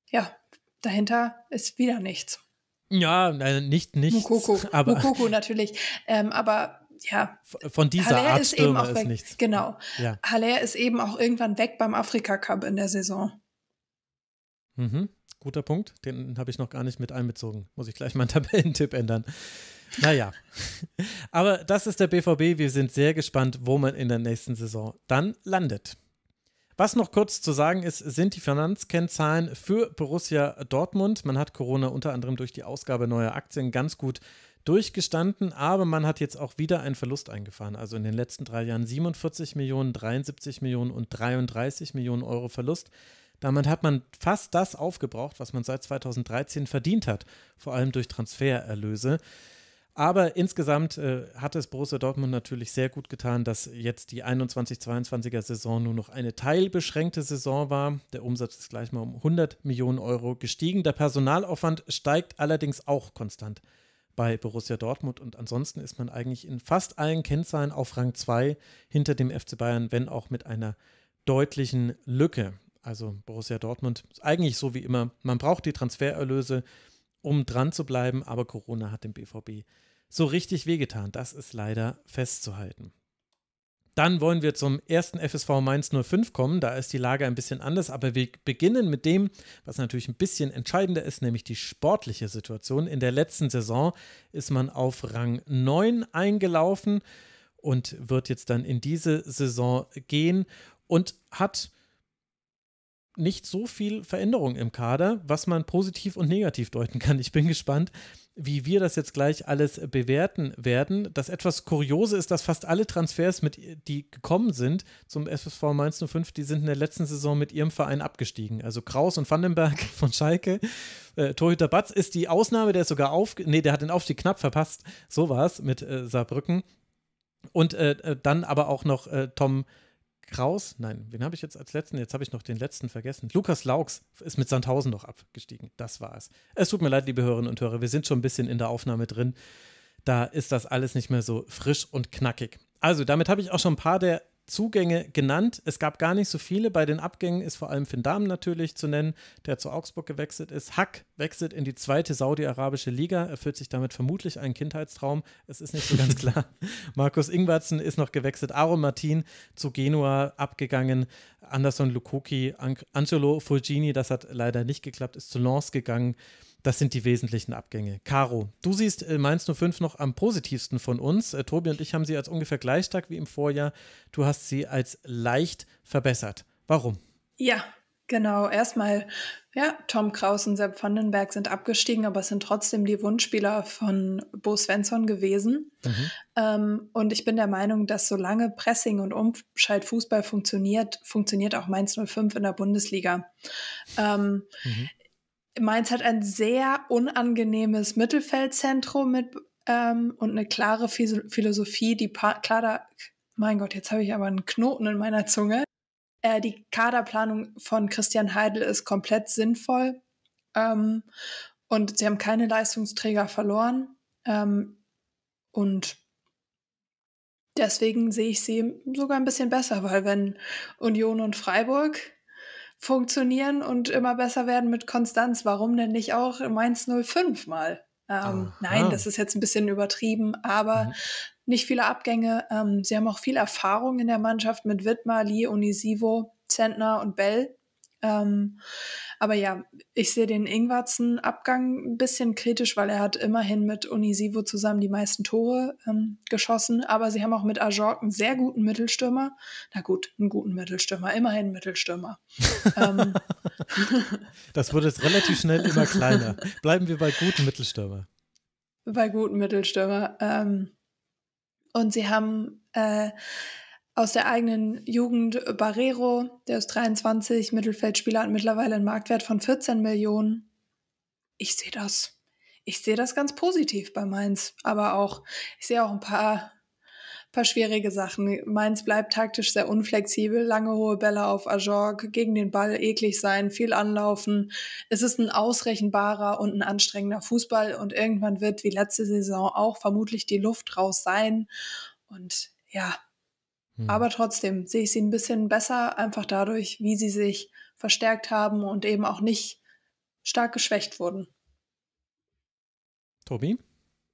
ja, dahinter ist wieder nichts.
Ja, nein, äh, nicht nichts. Mukoko, aber Mukoko
natürlich, ähm, aber ja. Von dieser Haller Art ist Stürmer eben auch weg. nichts. Genau. Ja. Haller ist eben auch irgendwann weg beim Afrika Cup in der Saison.
Mhm. Guter Punkt. Den habe ich noch gar nicht mit einbezogen. Muss ich gleich meinen Tabellentipp ändern. Naja. Aber das ist der BVB. Wir sind sehr gespannt, wo man in der nächsten Saison dann landet. Was noch kurz zu sagen ist, sind die Finanzkennzahlen für Borussia Dortmund. Man hat Corona unter anderem durch die Ausgabe neuer Aktien ganz gut durchgestanden, aber man hat jetzt auch wieder einen Verlust eingefahren. Also in den letzten drei Jahren 47 Millionen, 73 Millionen und 33 Millionen Euro Verlust. Damit hat man fast das aufgebraucht, was man seit 2013 verdient hat, vor allem durch Transfererlöse. Aber insgesamt äh, hat es Borussia Dortmund natürlich sehr gut getan, dass jetzt die 21-22er Saison nur noch eine teilbeschränkte Saison war. Der Umsatz ist gleich mal um 100 Millionen Euro gestiegen. Der Personalaufwand steigt allerdings auch konstant bei Borussia Dortmund und ansonsten ist man eigentlich in fast allen Kennzahlen auf Rang 2 hinter dem FC Bayern, wenn auch mit einer deutlichen Lücke. Also Borussia Dortmund, eigentlich so wie immer, man braucht die Transfererlöse, um dran zu bleiben, aber Corona hat dem BVB so richtig wehgetan. Das ist leider festzuhalten. Dann wollen wir zum ersten FSV Mainz 05 kommen. Da ist die Lage ein bisschen anders, aber wir beginnen mit dem, was natürlich ein bisschen entscheidender ist, nämlich die sportliche Situation. In der letzten Saison ist man auf Rang 9 eingelaufen und wird jetzt dann in diese Saison gehen und hat nicht so viel Veränderung im Kader, was man positiv und negativ deuten kann. Ich bin gespannt, wie wir das jetzt gleich alles bewerten werden. Das etwas Kuriose ist, dass fast alle Transfers, mit, die gekommen sind zum SSV Mainz 05, die sind in der letzten Saison mit ihrem Verein abgestiegen. Also Kraus und Vandenberg von Schalke. Äh, Torhüter Batz ist die Ausnahme, der ist sogar auf, nee, der hat den Aufstieg knapp verpasst. So war es mit äh, Saarbrücken. Und äh, äh, dann aber auch noch äh, Tom Kraus, nein, wen habe ich jetzt als letzten? Jetzt habe ich noch den letzten vergessen. Lukas Laux ist mit Sandhausen noch abgestiegen. Das war es. Es tut mir leid, liebe Hörerinnen und Hörer, wir sind schon ein bisschen in der Aufnahme drin. Da ist das alles nicht mehr so frisch und knackig. Also, damit habe ich auch schon ein paar der Zugänge genannt. Es gab gar nicht so viele. Bei den Abgängen ist vor allem Finn Dahmen natürlich zu nennen, der zu Augsburg gewechselt ist. Hack wechselt in die zweite saudi-arabische Liga, erfüllt sich damit vermutlich einen Kindheitstraum. Es ist nicht so ganz klar. Markus Ingwertsen ist noch gewechselt. Aaron Martin zu Genua abgegangen. Anderson Lukoki, Angelo Fulgini, das hat leider nicht geklappt, ist zu Lens gegangen. Das sind die wesentlichen Abgänge. Caro, du siehst äh, Mainz 05 noch am positivsten von uns. Äh, Tobi und ich haben sie als ungefähr gleich stark wie im Vorjahr. Du hast sie als leicht verbessert. Warum?
Ja, genau. Erstmal, ja, Tom Kraus und Sepp Vandenberg sind abgestiegen, aber es sind trotzdem die Wunschspieler von Bo Svensson gewesen. Mhm. Ähm, und ich bin der Meinung, dass solange Pressing und Umschaltfußball funktioniert, funktioniert auch Mainz 05 in der Bundesliga. Ähm, mhm Mainz hat ein sehr unangenehmes Mittelfeldzentrum mit ähm, und eine klare Philosophie, die pa da, mein Gott, jetzt habe ich aber einen Knoten in meiner Zunge. Äh, die Kaderplanung von Christian Heidel ist komplett sinnvoll ähm, und sie haben keine Leistungsträger verloren ähm, und deswegen sehe ich sie sogar ein bisschen besser, weil wenn Union und Freiburg funktionieren und immer besser werden mit Konstanz. Warum denn nicht auch Mainz 05 mal? Ähm, nein, das ist jetzt ein bisschen übertrieben, aber mhm. nicht viele Abgänge. Ähm, sie haben auch viel Erfahrung in der Mannschaft mit Wittmar, Lee, Unisivo, Zentner und Bell. Ähm, aber ja, ich sehe den Ingwarzen-Abgang ein bisschen kritisch, weil er hat immerhin mit Unisivo zusammen die meisten Tore ähm, geschossen. Aber sie haben auch mit Ajork einen sehr guten Mittelstürmer. Na gut, einen guten Mittelstürmer, immerhin Mittelstürmer. ähm.
Das wurde jetzt relativ schnell immer kleiner. Bleiben wir bei guten Mittelstürmer.
Bei guten Mittelstürmer. Ähm. und sie haben äh, aus der eigenen Jugend Barrero, der ist 23, Mittelfeldspieler hat mittlerweile einen Marktwert von 14 Millionen. Ich sehe das. Ich sehe das ganz positiv bei Mainz, aber auch, ich sehe auch ein paar, paar schwierige Sachen. Mainz bleibt taktisch sehr unflexibel, lange hohe Bälle auf Ajorg, gegen den Ball eklig sein, viel anlaufen. Es ist ein ausrechenbarer und ein anstrengender Fußball und irgendwann wird wie letzte Saison auch vermutlich die Luft raus sein und ja, hm. Aber trotzdem sehe ich sie ein bisschen besser, einfach dadurch, wie sie sich verstärkt haben und eben auch nicht stark geschwächt wurden.
Tobi?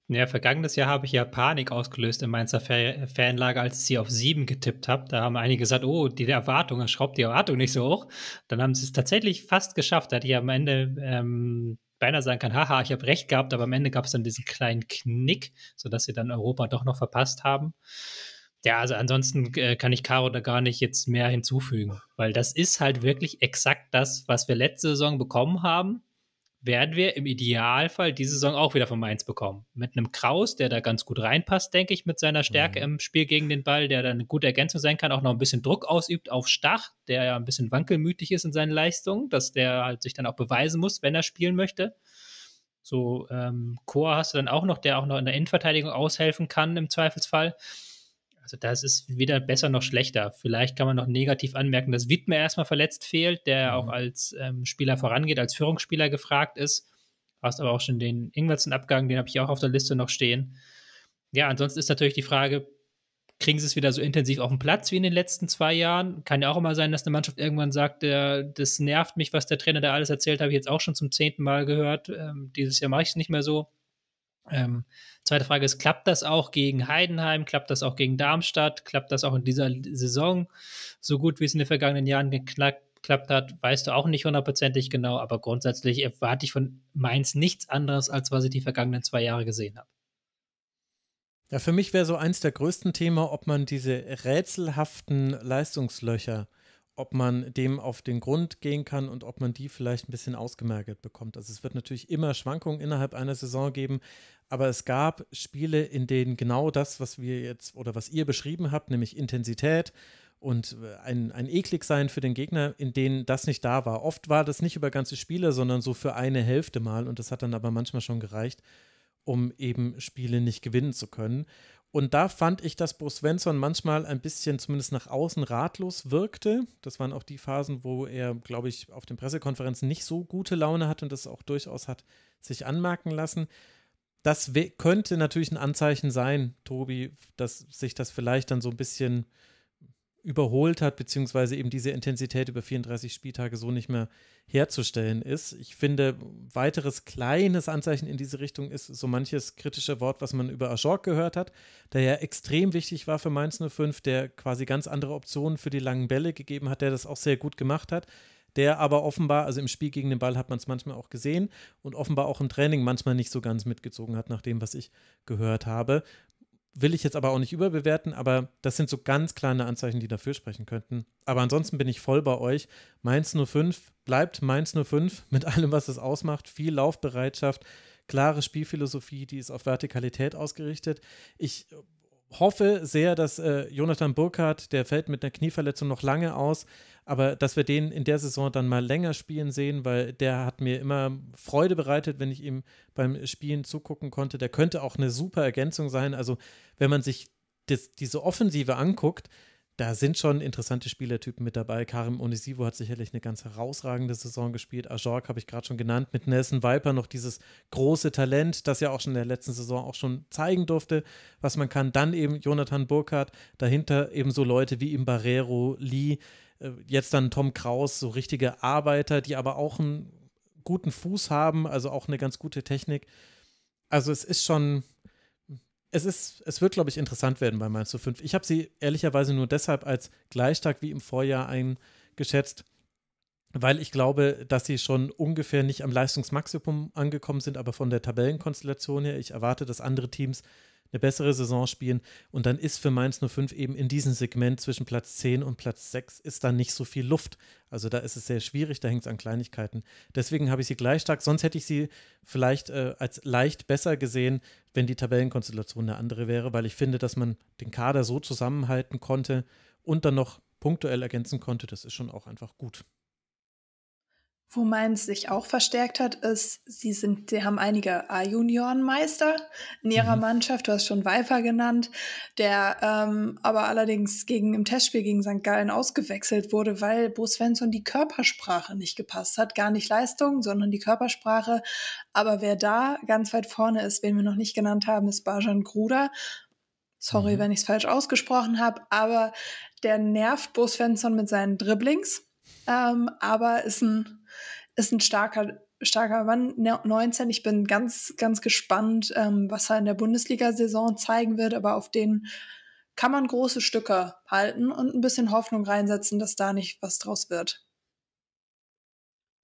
Ja, vergangenes Jahr habe ich ja Panik ausgelöst in Mainzer Fa Fanlager, als ich sie auf sieben getippt habe. Da haben einige gesagt, oh, die Erwartung, schraubt die Erwartung nicht so hoch. Dann haben sie es tatsächlich fast geschafft. Da hatte ich am Ende ähm, beinahe sagen können, haha, ich habe recht gehabt, aber am Ende gab es dann diesen kleinen Knick, sodass sie dann Europa doch noch verpasst haben. Ja, also ansonsten äh, kann ich Caro da gar nicht jetzt mehr hinzufügen, weil das ist halt wirklich exakt das, was wir letzte Saison bekommen haben, werden wir im Idealfall diese Saison auch wieder von Mainz bekommen. Mit einem Kraus, der da ganz gut reinpasst, denke ich, mit seiner Stärke mhm. im Spiel gegen den Ball, der dann eine gute Ergänzung sein kann, auch noch ein bisschen Druck ausübt auf Stach, der ja ein bisschen wankelmütig ist in seinen Leistungen, dass der halt sich dann auch beweisen muss, wenn er spielen möchte. So, ähm, Chor hast du dann auch noch, der auch noch in der Innenverteidigung aushelfen kann im Zweifelsfall. Also das ist weder besser noch schlechter. Vielleicht kann man noch negativ anmerken, dass Wittmer erstmal verletzt fehlt, der mhm. auch als ähm, Spieler vorangeht, als Führungsspieler gefragt ist. Hast aber auch schon den Ingwertsen-Abgang, den habe ich auch auf der Liste noch stehen. Ja, ansonsten ist natürlich die Frage, kriegen sie es wieder so intensiv auf den Platz wie in den letzten zwei Jahren? Kann ja auch immer sein, dass eine Mannschaft irgendwann sagt, der, das nervt mich, was der Trainer da alles erzählt, habe ich jetzt auch schon zum zehnten Mal gehört. Ähm, dieses Jahr mache ich es nicht mehr so. Ähm, zweite Frage ist, klappt das auch gegen Heidenheim, klappt das auch gegen Darmstadt, klappt das auch in dieser Saison so gut, wie es in den vergangenen Jahren geknackt geklappt hat, weißt du auch nicht hundertprozentig genau, aber grundsätzlich erwarte ich von Mainz
nichts anderes, als was ich die vergangenen zwei Jahre gesehen habe. Ja, für mich wäre so eins der größten Themen, ob man diese rätselhaften Leistungslöcher ob man dem auf den Grund gehen kann und ob man die vielleicht ein bisschen ausgemergelt bekommt. Also es wird natürlich immer Schwankungen innerhalb einer Saison geben, aber es gab Spiele, in denen genau das, was wir jetzt oder was ihr beschrieben habt, nämlich Intensität und äh, ein, ein eklig sein für den Gegner, in denen das nicht da war. Oft war das nicht über ganze Spiele, sondern so für eine Hälfte mal und das hat dann aber manchmal schon gereicht, um eben Spiele nicht gewinnen zu können. Und da fand ich, dass Bo Svensson manchmal ein bisschen zumindest nach außen ratlos wirkte. Das waren auch die Phasen, wo er, glaube ich, auf den Pressekonferenzen nicht so gute Laune hat und das auch durchaus hat sich anmerken lassen. Das könnte natürlich ein Anzeichen sein, Tobi, dass sich das vielleicht dann so ein bisschen überholt hat, beziehungsweise eben diese Intensität über 34 Spieltage so nicht mehr herzustellen ist. Ich finde, weiteres kleines Anzeichen in diese Richtung ist so manches kritische Wort, was man über Ajork gehört hat, der ja extrem wichtig war für Mainz 05, der quasi ganz andere Optionen für die langen Bälle gegeben hat, der das auch sehr gut gemacht hat der aber offenbar, also im Spiel gegen den Ball hat man es manchmal auch gesehen und offenbar auch im Training manchmal nicht so ganz mitgezogen hat, nach dem, was ich gehört habe will ich jetzt aber auch nicht überbewerten, aber das sind so ganz kleine Anzeichen, die dafür sprechen könnten. Aber ansonsten bin ich voll bei euch. Mainz 05 bleibt Mainz 05 mit allem, was es ausmacht. Viel Laufbereitschaft, klare Spielphilosophie, die ist auf Vertikalität ausgerichtet. Ich hoffe sehr, dass äh, Jonathan Burkhardt, der fällt mit einer Knieverletzung noch lange aus, aber dass wir den in der Saison dann mal länger spielen sehen, weil der hat mir immer Freude bereitet, wenn ich ihm beim Spielen zugucken konnte. Der könnte auch eine super Ergänzung sein. Also, wenn man sich das, diese Offensive anguckt, da sind schon interessante Spielertypen mit dabei. Karim Onisivo hat sicherlich eine ganz herausragende Saison gespielt. Ajork habe ich gerade schon genannt. Mit Nelson Viper noch dieses große Talent, das ja auch schon in der letzten Saison auch schon zeigen durfte, was man kann. Dann eben Jonathan Burkhardt, dahinter eben so Leute wie Imbarrero, Lee. Äh, jetzt dann Tom Kraus, so richtige Arbeiter, die aber auch einen guten Fuß haben, also auch eine ganz gute Technik. Also es ist schon, es ist, es wird, glaube ich, interessant werden bei Mainz zu 5. Ich habe sie ehrlicherweise nur deshalb als gleich wie im Vorjahr eingeschätzt, weil ich glaube, dass sie schon ungefähr nicht am Leistungsmaximum angekommen sind, aber von der Tabellenkonstellation her, ich erwarte, dass andere Teams eine bessere Saison spielen und dann ist für Mainz 05 eben in diesem Segment zwischen Platz 10 und Platz 6 ist da nicht so viel Luft. Also da ist es sehr schwierig, da hängt es an Kleinigkeiten. Deswegen habe ich sie gleich stark, sonst hätte ich sie vielleicht äh, als leicht besser gesehen, wenn die Tabellenkonstellation eine andere wäre, weil ich finde, dass man den Kader so zusammenhalten konnte und dann noch punktuell ergänzen konnte, das ist schon auch einfach gut.
Wo meins sich auch verstärkt hat, ist, sie sind, sie haben einige a junioren meister in ihrer mhm. Mannschaft. Du hast schon Weifer genannt, der ähm, aber allerdings gegen, im Testspiel gegen St. Gallen ausgewechselt wurde, weil Bo Svensson die Körpersprache nicht gepasst hat. Gar nicht Leistung, sondern die Körpersprache. Aber wer da ganz weit vorne ist, wen wir noch nicht genannt haben, ist Bajan Gruder. Sorry, mhm. wenn ich es falsch ausgesprochen habe, aber der nervt Bo Svensson mit seinen Dribblings. Ähm, aber ist ein ist ein starker, starker Mann, 19. Ne, ich bin ganz, ganz gespannt, ähm, was er in der Bundesliga-Saison zeigen wird, aber auf den kann man große Stücke halten und ein bisschen Hoffnung reinsetzen, dass da nicht was draus wird.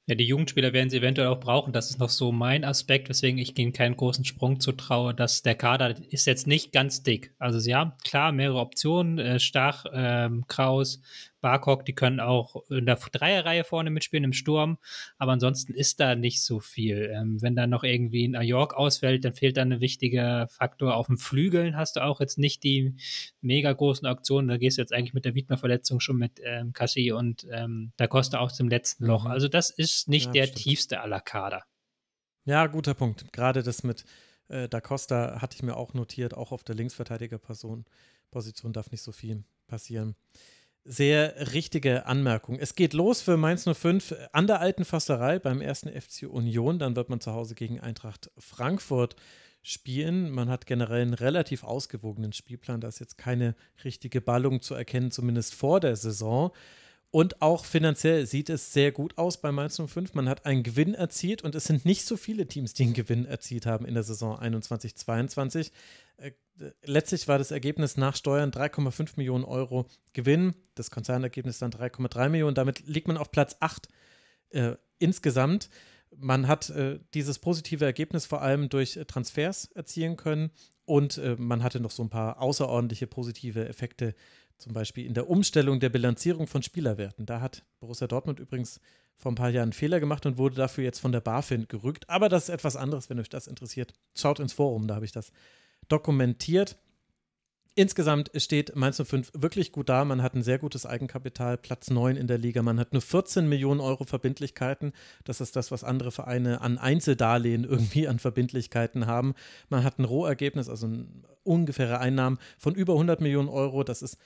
Ja, die Jugendspieler werden sie eventuell auch brauchen. Das ist noch so mein Aspekt, weswegen ich ihnen keinen großen Sprung zutraue, dass der Kader ist jetzt nicht ganz dick. Also sie haben klar mehrere Optionen, äh, Stach, ähm, Kraus, Barkok, die können auch in der Dreierreihe vorne mitspielen im Sturm, aber ansonsten ist da nicht so viel. Ähm, wenn da noch irgendwie ein York ausfällt, dann fehlt da ein wichtiger Faktor. Auf dem Flügeln hast du auch jetzt nicht die mega großen Auktionen. Da gehst du jetzt eigentlich mit der Wiedmer-Verletzung schon mit ähm, Kassi und ähm, Da Costa
auch zum letzten
Loch. Mhm. Also das ist nicht ja, der stimmt. tiefste aller Kader.
Ja, guter Punkt. Gerade das mit äh, Da Costa hatte ich mir auch notiert, auch auf der Linksverteidigerposition darf nicht so viel passieren sehr richtige Anmerkung. Es geht los für Mainz 05 an der alten Fasserei beim ersten FC Union. Dann wird man zu Hause gegen Eintracht Frankfurt spielen. Man hat generell einen relativ ausgewogenen Spielplan. Da ist jetzt keine richtige Ballung zu erkennen, zumindest vor der Saison. Und auch finanziell sieht es sehr gut aus bei Mainz 05. Man hat einen Gewinn erzielt und es sind nicht so viele Teams, die einen Gewinn erzielt haben in der Saison 21-22 letztlich war das Ergebnis nach Steuern 3,5 Millionen Euro Gewinn. Das Konzernergebnis dann 3,3 Millionen. Damit liegt man auf Platz 8 äh, insgesamt. Man hat äh, dieses positive Ergebnis vor allem durch äh, Transfers erzielen können und äh, man hatte noch so ein paar außerordentliche positive Effekte, zum Beispiel in der Umstellung der Bilanzierung von Spielerwerten. Da hat Borussia Dortmund übrigens vor ein paar Jahren einen Fehler gemacht und wurde dafür jetzt von der BaFin gerückt. Aber das ist etwas anderes, wenn euch das interessiert. Schaut ins Forum, da habe ich das dokumentiert. Insgesamt steht Mainz 05 wirklich gut da. Man hat ein sehr gutes Eigenkapital, Platz 9 in der Liga. Man hat nur 14 Millionen Euro Verbindlichkeiten. Das ist das, was andere Vereine an Einzeldarlehen irgendwie an Verbindlichkeiten haben. Man hat ein Rohergebnis, also ungefähre Einnahmen von über 100 Millionen Euro. Das ist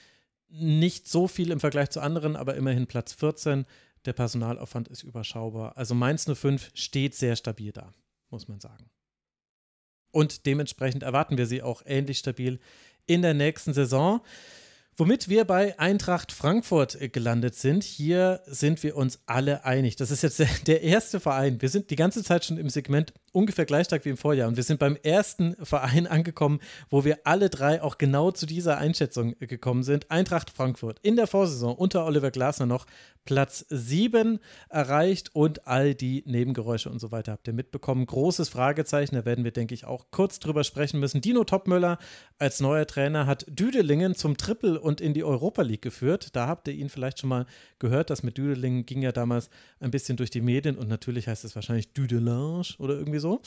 nicht so viel im Vergleich zu anderen, aber immerhin Platz 14. Der Personalaufwand ist überschaubar. Also Mainz 05 steht sehr stabil da, muss man sagen. Und dementsprechend erwarten wir sie auch ähnlich stabil in der nächsten Saison. Womit wir bei Eintracht Frankfurt äh, gelandet sind, hier sind wir uns alle einig. Das ist jetzt der erste Verein. Wir sind die ganze Zeit schon im Segment ungefähr gleich stark wie im Vorjahr. Und wir sind beim ersten Verein angekommen, wo wir alle drei auch genau zu dieser Einschätzung gekommen sind. Eintracht Frankfurt in der Vorsaison unter Oliver Glasner noch Platz 7 erreicht und all die Nebengeräusche und so weiter habt ihr mitbekommen. Großes Fragezeichen, da werden wir, denke ich, auch kurz drüber sprechen müssen. Dino Topmöller als neuer Trainer hat Düdelingen zum Triple und in die Europa League geführt. Da habt ihr ihn vielleicht schon mal gehört. Das mit Düdelingen ging ja damals ein bisschen durch die Medien und natürlich heißt es wahrscheinlich Düdelange oder irgendwie so.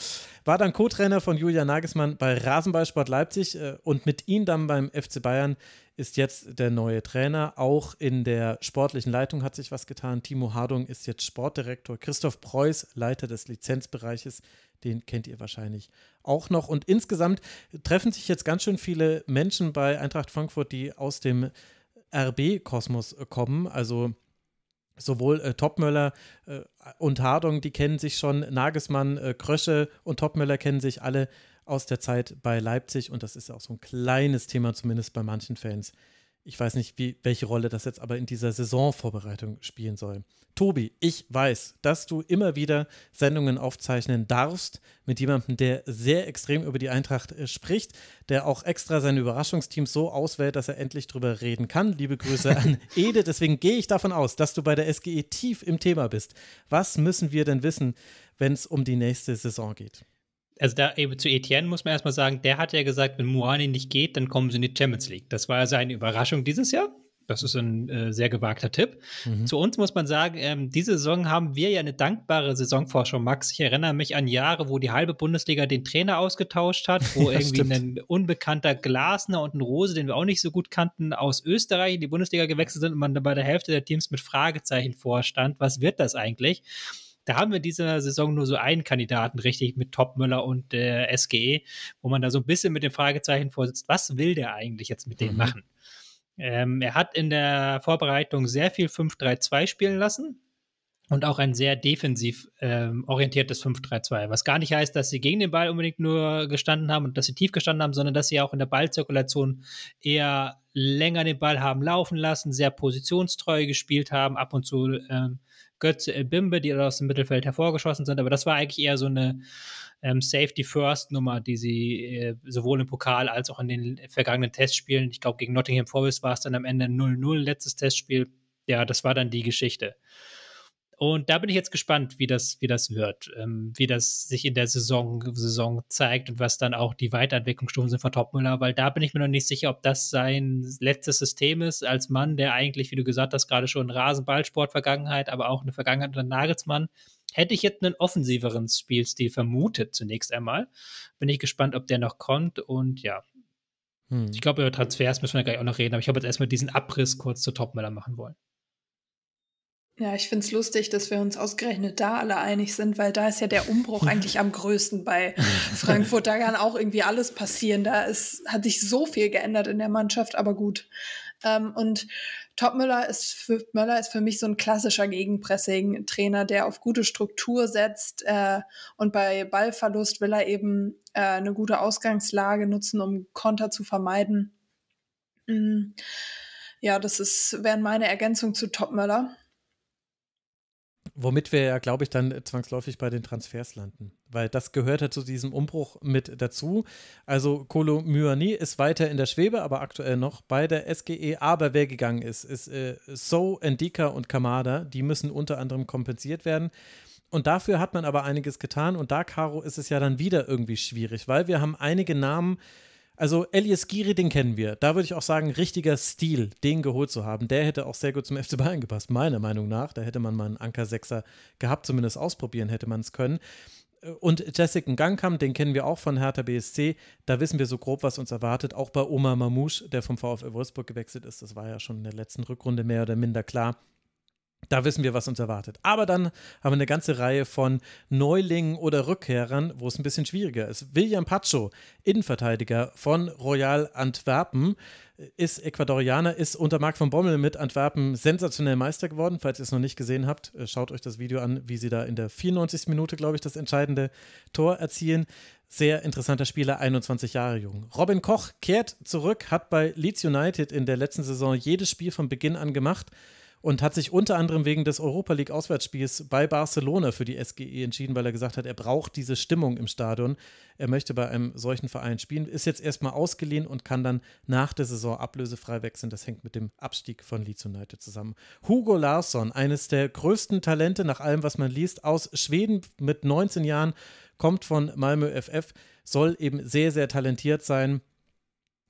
War dann Co-Trainer von Julia Nagelsmann bei Rasenballsport Leipzig äh, und mit ihm dann beim FC Bayern ist jetzt der neue Trainer. Auch in der sportlichen Leitung hat sich was getan. Timo Hardung ist jetzt Sportdirektor. Christoph Preuß, Leiter des Lizenzbereiches, den kennt ihr wahrscheinlich auch noch. Und insgesamt treffen sich jetzt ganz schön viele Menschen bei Eintracht Frankfurt, die aus dem RB-Kosmos kommen. Also sowohl äh, Topmöller äh, und Hardung, die kennen sich schon, Nagesmann, äh, Krösche und Topmöller kennen sich alle aus der Zeit bei Leipzig und das ist auch so ein kleines Thema zumindest bei manchen Fans, ich weiß nicht, wie, welche Rolle das jetzt aber in dieser Saisonvorbereitung spielen soll. Tobi, ich weiß, dass du immer wieder Sendungen aufzeichnen darfst mit jemandem, der sehr extrem über die Eintracht äh, spricht, der auch extra seine Überraschungsteams so auswählt, dass er endlich drüber reden kann. Liebe Grüße an Ede. Deswegen gehe ich davon aus, dass du bei der SGE tief im Thema bist. Was müssen wir denn wissen, wenn es um die nächste Saison geht?
also da eben zu Etienne muss man erstmal sagen, der hat ja gesagt, wenn Moani nicht geht, dann kommen sie in die Champions League. Das war ja also seine Überraschung dieses Jahr. Das ist ein äh, sehr gewagter Tipp. Mhm. Zu uns muss man sagen, ähm, diese Saison haben wir ja eine dankbare Saisonvorschau, Max. Ich erinnere mich an Jahre, wo die halbe Bundesliga den Trainer ausgetauscht hat, wo ja, irgendwie stimmt. ein unbekannter Glasner und ein Rose, den wir auch nicht so gut kannten, aus Österreich in die Bundesliga gewechselt sind und man bei der Hälfte der Teams mit Fragezeichen vorstand. Was wird das eigentlich? da haben wir diese Saison nur so einen Kandidaten richtig mit Topmüller und der äh, SGE, wo man da so ein bisschen mit dem Fragezeichen vorsitzt, was will der eigentlich jetzt mit mhm. dem machen? Ähm, er hat in der Vorbereitung sehr viel 5-3-2 spielen lassen und auch ein sehr defensiv ähm, orientiertes 5-3-2, was gar nicht heißt, dass sie gegen den Ball unbedingt nur gestanden haben und dass sie tief gestanden haben, sondern dass sie auch in der Ballzirkulation eher länger den Ball haben laufen lassen, sehr positionstreu gespielt haben, ab und zu ähm, Götze Ebimbe, die aus dem Mittelfeld hervorgeschossen sind. Aber das war eigentlich eher so eine ähm, Safety-First-Nummer, die sie äh, sowohl im Pokal als auch in den vergangenen Testspielen, ich glaube, gegen Nottingham Forest war es dann am Ende 0-0, letztes Testspiel. Ja, das war dann die Geschichte. Und da bin ich jetzt gespannt, wie das, wie das wird, ähm, wie das sich in der Saison, Saison zeigt und was dann auch die Weiterentwicklungsstufen sind von Topmüller, weil da bin ich mir noch nicht sicher, ob das sein letztes System ist als Mann, der eigentlich, wie du gesagt hast, gerade schon Rasenballsport-Vergangenheit, aber auch eine Vergangenheit unter Nagelsmann. Hätte ich jetzt einen offensiveren Spielstil vermutet, zunächst einmal. Bin ich gespannt, ob der noch kommt und ja. Hm. Ich glaube, über Transfers müssen wir gleich auch noch reden, aber ich habe jetzt erstmal diesen Abriss kurz zu Topmüller machen wollen.
Ja, ich finde es lustig, dass wir uns ausgerechnet da alle einig sind, weil da ist ja der Umbruch eigentlich am größten bei Frankfurt. Da kann auch irgendwie alles passieren. Da ist, hat sich so viel geändert in der Mannschaft, aber gut. Ähm, und Topmüller ist für, Möller ist für mich so ein klassischer Gegenpressing-Trainer, der auf gute Struktur setzt äh, und bei Ballverlust will er eben äh, eine gute Ausgangslage nutzen, um Konter zu vermeiden. Mhm. Ja, das ist, wären meine Ergänzungen zu Topmöller.
Womit wir ja, glaube ich, dann zwangsläufig bei den Transfers landen. Weil das gehört ja zu diesem Umbruch mit dazu. Also Kolo Myani ist weiter in der Schwebe, aber aktuell noch bei der SGE. Aber wer gegangen ist, ist äh, So, Endika und Kamada. Die müssen unter anderem kompensiert werden. Und dafür hat man aber einiges getan. Und da, Caro, ist es ja dann wieder irgendwie schwierig, weil wir haben einige Namen, äh, also Elias Giri, den kennen wir. Da würde ich auch sagen, richtiger Stil, den geholt zu haben. Der hätte auch sehr gut zum FC Bayern gepasst, meiner Meinung nach. Da hätte man mal einen Anker-Sechser gehabt, zumindest ausprobieren hätte man es können. Und Jessica Gangkamp, den kennen wir auch von Hertha BSC. Da wissen wir so grob, was uns erwartet. Auch bei Omar Mamouche, der vom VfL Wolfsburg gewechselt ist. Das war ja schon in der letzten Rückrunde mehr oder minder klar. Da wissen wir, was uns erwartet. Aber dann haben wir eine ganze Reihe von Neulingen oder Rückkehrern, wo es ein bisschen schwieriger ist. William Pacho, Innenverteidiger von Royal Antwerpen, ist Ecuadorianer, ist unter Marc von Bommel mit Antwerpen sensationell Meister geworden. Falls ihr es noch nicht gesehen habt, äh, schaut euch das Video an, wie sie da in der 94. Minute, glaube ich, das entscheidende Tor erzielen. Sehr interessanter Spieler, 21 Jahre jung. Robin Koch kehrt zurück, hat bei Leeds United in der letzten Saison jedes Spiel von Beginn an gemacht und hat sich unter anderem wegen des Europa League Auswärtsspiels bei Barcelona für die SGE entschieden, weil er gesagt hat, er braucht diese Stimmung im Stadion. Er möchte bei einem solchen Verein spielen, ist jetzt erstmal ausgeliehen und kann dann nach der Saison ablösefrei wechseln. Das hängt mit dem Abstieg von Leeds United zusammen. Hugo Larsson, eines der größten Talente nach allem, was man liest, aus Schweden mit 19 Jahren, kommt von Malmö FF, soll eben sehr, sehr talentiert sein.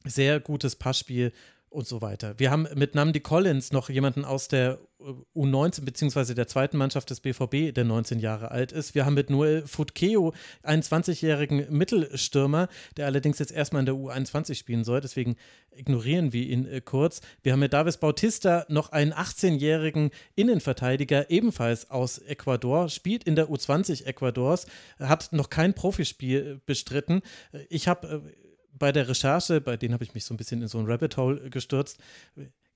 Sehr gutes Passspiel, und so weiter. Wir haben mit Namdi Collins noch jemanden aus der äh, U19 bzw. der zweiten Mannschaft des BVB, der 19 Jahre alt ist. Wir haben mit Noel Futkeo einen 20-jährigen Mittelstürmer, der allerdings jetzt erstmal in der U21 spielen soll, deswegen ignorieren wir ihn äh, kurz. Wir haben mit Davis Bautista noch einen 18-jährigen Innenverteidiger, ebenfalls aus Ecuador, spielt in der U20 Ecuadors, hat noch kein Profispiel äh, bestritten. Äh, ich habe bei der Recherche, bei denen habe ich mich so ein bisschen in so ein Rabbit Hole gestürzt.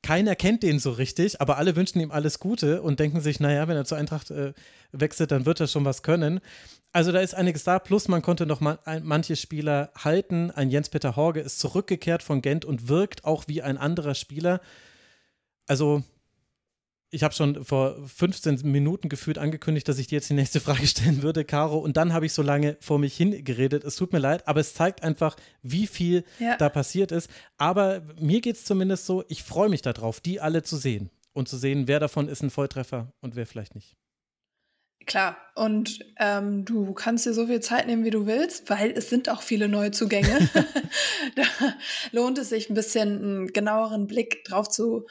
Keiner kennt den so richtig, aber alle wünschen ihm alles Gute und denken sich, naja, wenn er zur Eintracht äh, wechselt, dann wird er schon was können. Also da ist einiges da, plus man konnte noch man, ein, manche Spieler halten. Ein Jens-Peter Horge ist zurückgekehrt von Gent und wirkt auch wie ein anderer Spieler. Also ich habe schon vor 15 Minuten gefühlt angekündigt, dass ich dir jetzt die nächste Frage stellen würde, Caro. Und dann habe ich so lange vor mich hingeredet. Es tut mir leid, aber es zeigt einfach, wie viel ja. da passiert ist. Aber mir geht es zumindest so, ich freue mich darauf, die alle zu sehen und zu sehen, wer davon ist ein Volltreffer und wer vielleicht nicht.
Klar, und ähm, du kannst dir so viel Zeit nehmen, wie du willst, weil es sind auch viele Neuzugänge. da lohnt es sich ein bisschen einen genaueren Blick drauf zu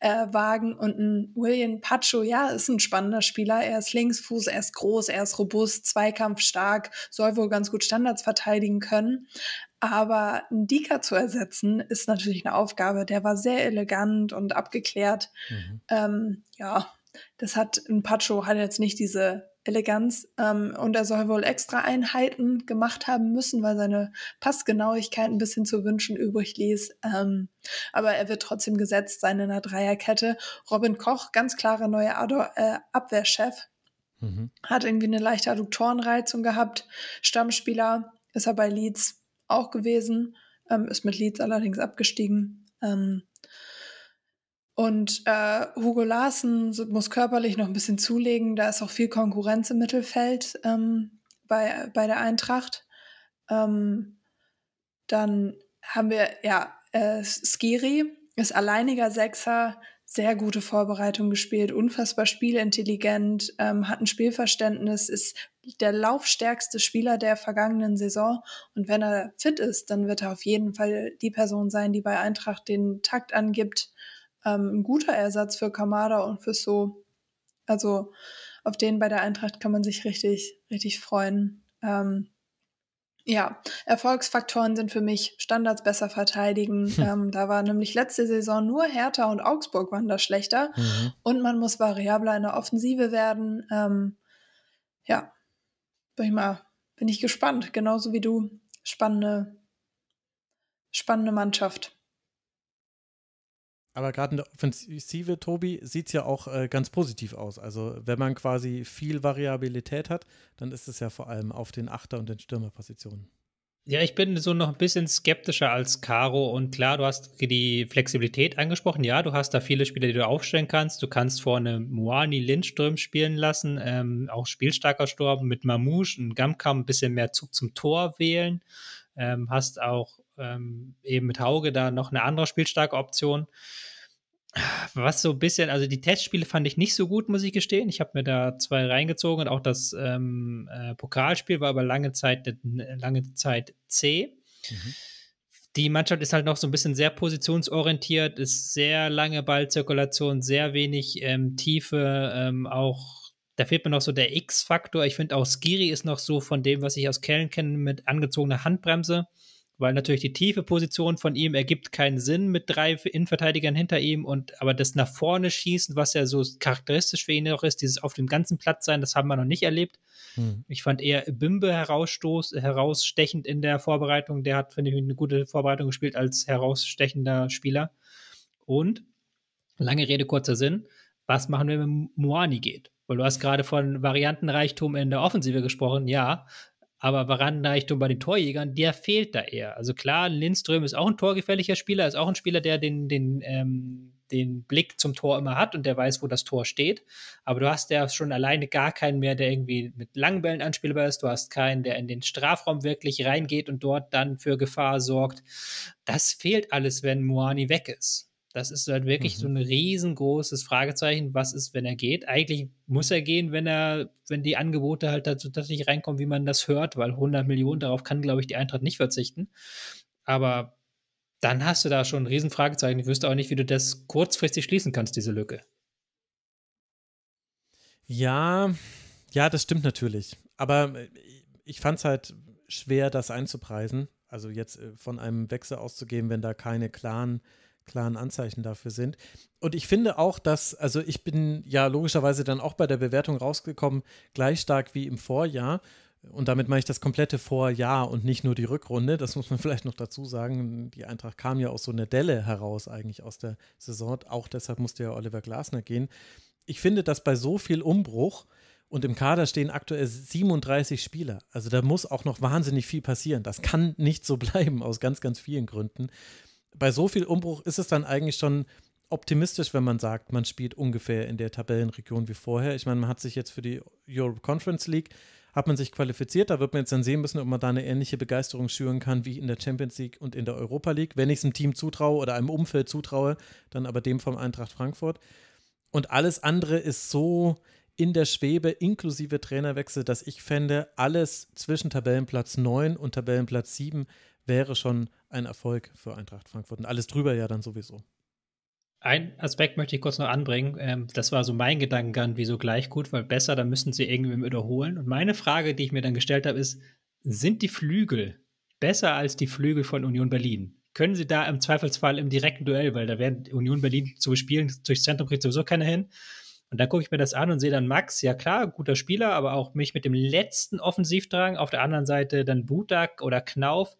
äh, Wagen und ein William Pacho, ja, ist ein spannender Spieler. Er ist Linksfuß, er ist groß, er ist robust, zweikampfstark, soll wohl ganz gut Standards verteidigen können. Aber ein Dika zu ersetzen, ist natürlich eine Aufgabe. Der war sehr elegant und abgeklärt. Mhm. Ähm, ja, das hat ein Pacho hat jetzt nicht diese Eleganz. Ähm, und er soll wohl extra Einheiten gemacht haben müssen, weil seine Passgenauigkeit ein bisschen zu wünschen übrig ließ. Ähm, aber er wird trotzdem gesetzt sein in der Dreierkette. Robin Koch, ganz klarer neuer Ador äh, Abwehrchef. Mhm. Hat irgendwie eine leichte Adduktorenreizung gehabt. Stammspieler ist er bei Leeds auch gewesen, ähm, ist mit Leeds allerdings abgestiegen. Ähm, und äh, Hugo Larsen muss körperlich noch ein bisschen zulegen. Da ist auch viel Konkurrenz im Mittelfeld ähm, bei, bei der Eintracht. Ähm, dann haben wir, ja, äh, Skiri ist alleiniger Sechser, sehr gute Vorbereitung gespielt, unfassbar spielintelligent, ähm, hat ein Spielverständnis, ist der laufstärkste Spieler der vergangenen Saison. Und wenn er fit ist, dann wird er auf jeden Fall die Person sein, die bei Eintracht den Takt angibt ähm, ein guter Ersatz für Kamada und für So. Also auf den bei der Eintracht kann man sich richtig, richtig freuen. Ähm, ja, Erfolgsfaktoren sind für mich Standards besser verteidigen. Hm. Ähm, da war nämlich letzte Saison nur Hertha und Augsburg waren da schlechter. Mhm. Und man muss variabler in der Offensive werden. Ähm, ja, bin ich mal, bin ich gespannt. Genauso wie du. Spannende, spannende Mannschaft.
Aber gerade in der Offensive, Tobi, sieht es ja auch äh, ganz positiv aus. Also wenn man quasi viel Variabilität hat, dann ist es ja vor allem auf den Achter- und den Stürmerpositionen.
Ja, ich bin so noch ein bisschen skeptischer als Caro. Und klar, du hast die Flexibilität angesprochen. Ja, du hast da viele Spieler, die du aufstellen kannst. Du kannst vorne Moani Lindström spielen lassen, ähm, auch spielstarker Sturm mit Mamouche und Gamkam ein bisschen mehr Zug zum Tor wählen. Ähm, hast auch ähm, eben mit Hauge da noch eine andere spielstarke Option. Was so ein bisschen, also die Testspiele fand ich nicht so gut, muss ich gestehen. Ich habe mir da zwei reingezogen und auch das ähm, äh, Pokalspiel war aber lange Zeit, äh, lange Zeit C. Mhm. Die Mannschaft ist halt noch so ein bisschen sehr positionsorientiert, ist sehr lange Ballzirkulation, sehr wenig ähm, Tiefe, ähm, auch da fehlt mir noch so der X-Faktor. Ich finde auch Skiri ist noch so von dem, was ich aus Kellen kenne, mit angezogener Handbremse weil natürlich die tiefe Position von ihm ergibt keinen Sinn mit drei Innenverteidigern hinter ihm und aber das nach vorne schießen, was ja so charakteristisch für ihn noch ist, dieses auf dem ganzen Platz sein, das haben wir noch nicht erlebt. Hm. Ich fand eher Bimbe herausstoß, herausstechend in der Vorbereitung. Der hat, finde ich, eine gute Vorbereitung gespielt als herausstechender Spieler. Und lange Rede, kurzer Sinn, was machen wir, wenn Moani geht? Weil du hast gerade von Variantenreichtum in der Offensive gesprochen, ja, aber Warenreichtum bei den Torjägern, der fehlt da eher. Also klar, Lindström ist auch ein torgefährlicher Spieler, ist auch ein Spieler, der den, den, ähm, den Blick zum Tor immer hat und der weiß, wo das Tor steht. Aber du hast ja schon alleine gar keinen mehr, der irgendwie mit Langbällen anspielbar ist. Du hast keinen, der in den Strafraum wirklich reingeht und dort dann für Gefahr sorgt. Das fehlt alles, wenn Moani weg ist. Das ist halt wirklich mhm. so ein riesengroßes Fragezeichen. Was ist, wenn er geht? Eigentlich muss er gehen, wenn er, wenn die Angebote halt dazu tatsächlich reinkommen, wie man das hört, weil 100 Millionen darauf kann, glaube ich, die Eintracht nicht verzichten. Aber dann hast du da schon ein riesen Fragezeichen. Ich wüsste auch nicht, wie du das kurzfristig schließen kannst, diese Lücke.
Ja, ja, das stimmt natürlich. Aber äh, ich fand es halt schwer, das einzupreisen. Also jetzt äh, von einem Wechsel auszugehen, wenn da keine klaren klaren Anzeichen dafür sind. Und ich finde auch, dass, also ich bin ja logischerweise dann auch bei der Bewertung rausgekommen, gleich stark wie im Vorjahr. Und damit meine ich das komplette Vorjahr und nicht nur die Rückrunde. Das muss man vielleicht noch dazu sagen. Die Eintracht kam ja aus so einer Delle heraus, eigentlich aus der Saison. Auch deshalb musste ja Oliver Glasner gehen. Ich finde, dass bei so viel Umbruch und im Kader stehen aktuell 37 Spieler. Also da muss auch noch wahnsinnig viel passieren. Das kann nicht so bleiben, aus ganz, ganz vielen Gründen bei so viel Umbruch ist es dann eigentlich schon optimistisch, wenn man sagt, man spielt ungefähr in der Tabellenregion wie vorher. Ich meine, man hat sich jetzt für die Europe Conference League hat man sich qualifiziert. Da wird man jetzt dann sehen müssen, ob man da eine ähnliche Begeisterung schüren kann wie in der Champions League und in der Europa League. Wenn ich es einem Team zutraue oder einem Umfeld zutraue, dann aber dem vom Eintracht Frankfurt. Und alles andere ist so in der Schwebe, inklusive Trainerwechsel, dass ich fände, alles zwischen Tabellenplatz 9 und Tabellenplatz 7 wäre schon ein Erfolg für Eintracht Frankfurt. Und alles drüber ja dann sowieso. Ein Aspekt möchte ich kurz noch anbringen. Ähm, das war so mein Gedankengang, wieso
gleich gut, weil besser, da müssen sie irgendwie wiederholen. Und meine Frage, die ich mir dann gestellt habe, ist: Sind die Flügel besser als die Flügel von Union Berlin? Können sie da im Zweifelsfall im direkten Duell, weil da werden Union Berlin zu spielen, durchs Zentrum kriegt sowieso keiner hin. Und dann gucke ich mir das an und sehe dann Max, ja klar, guter Spieler, aber auch mich mit dem letzten Offensivdrang. Auf der anderen Seite dann Budak oder Knauf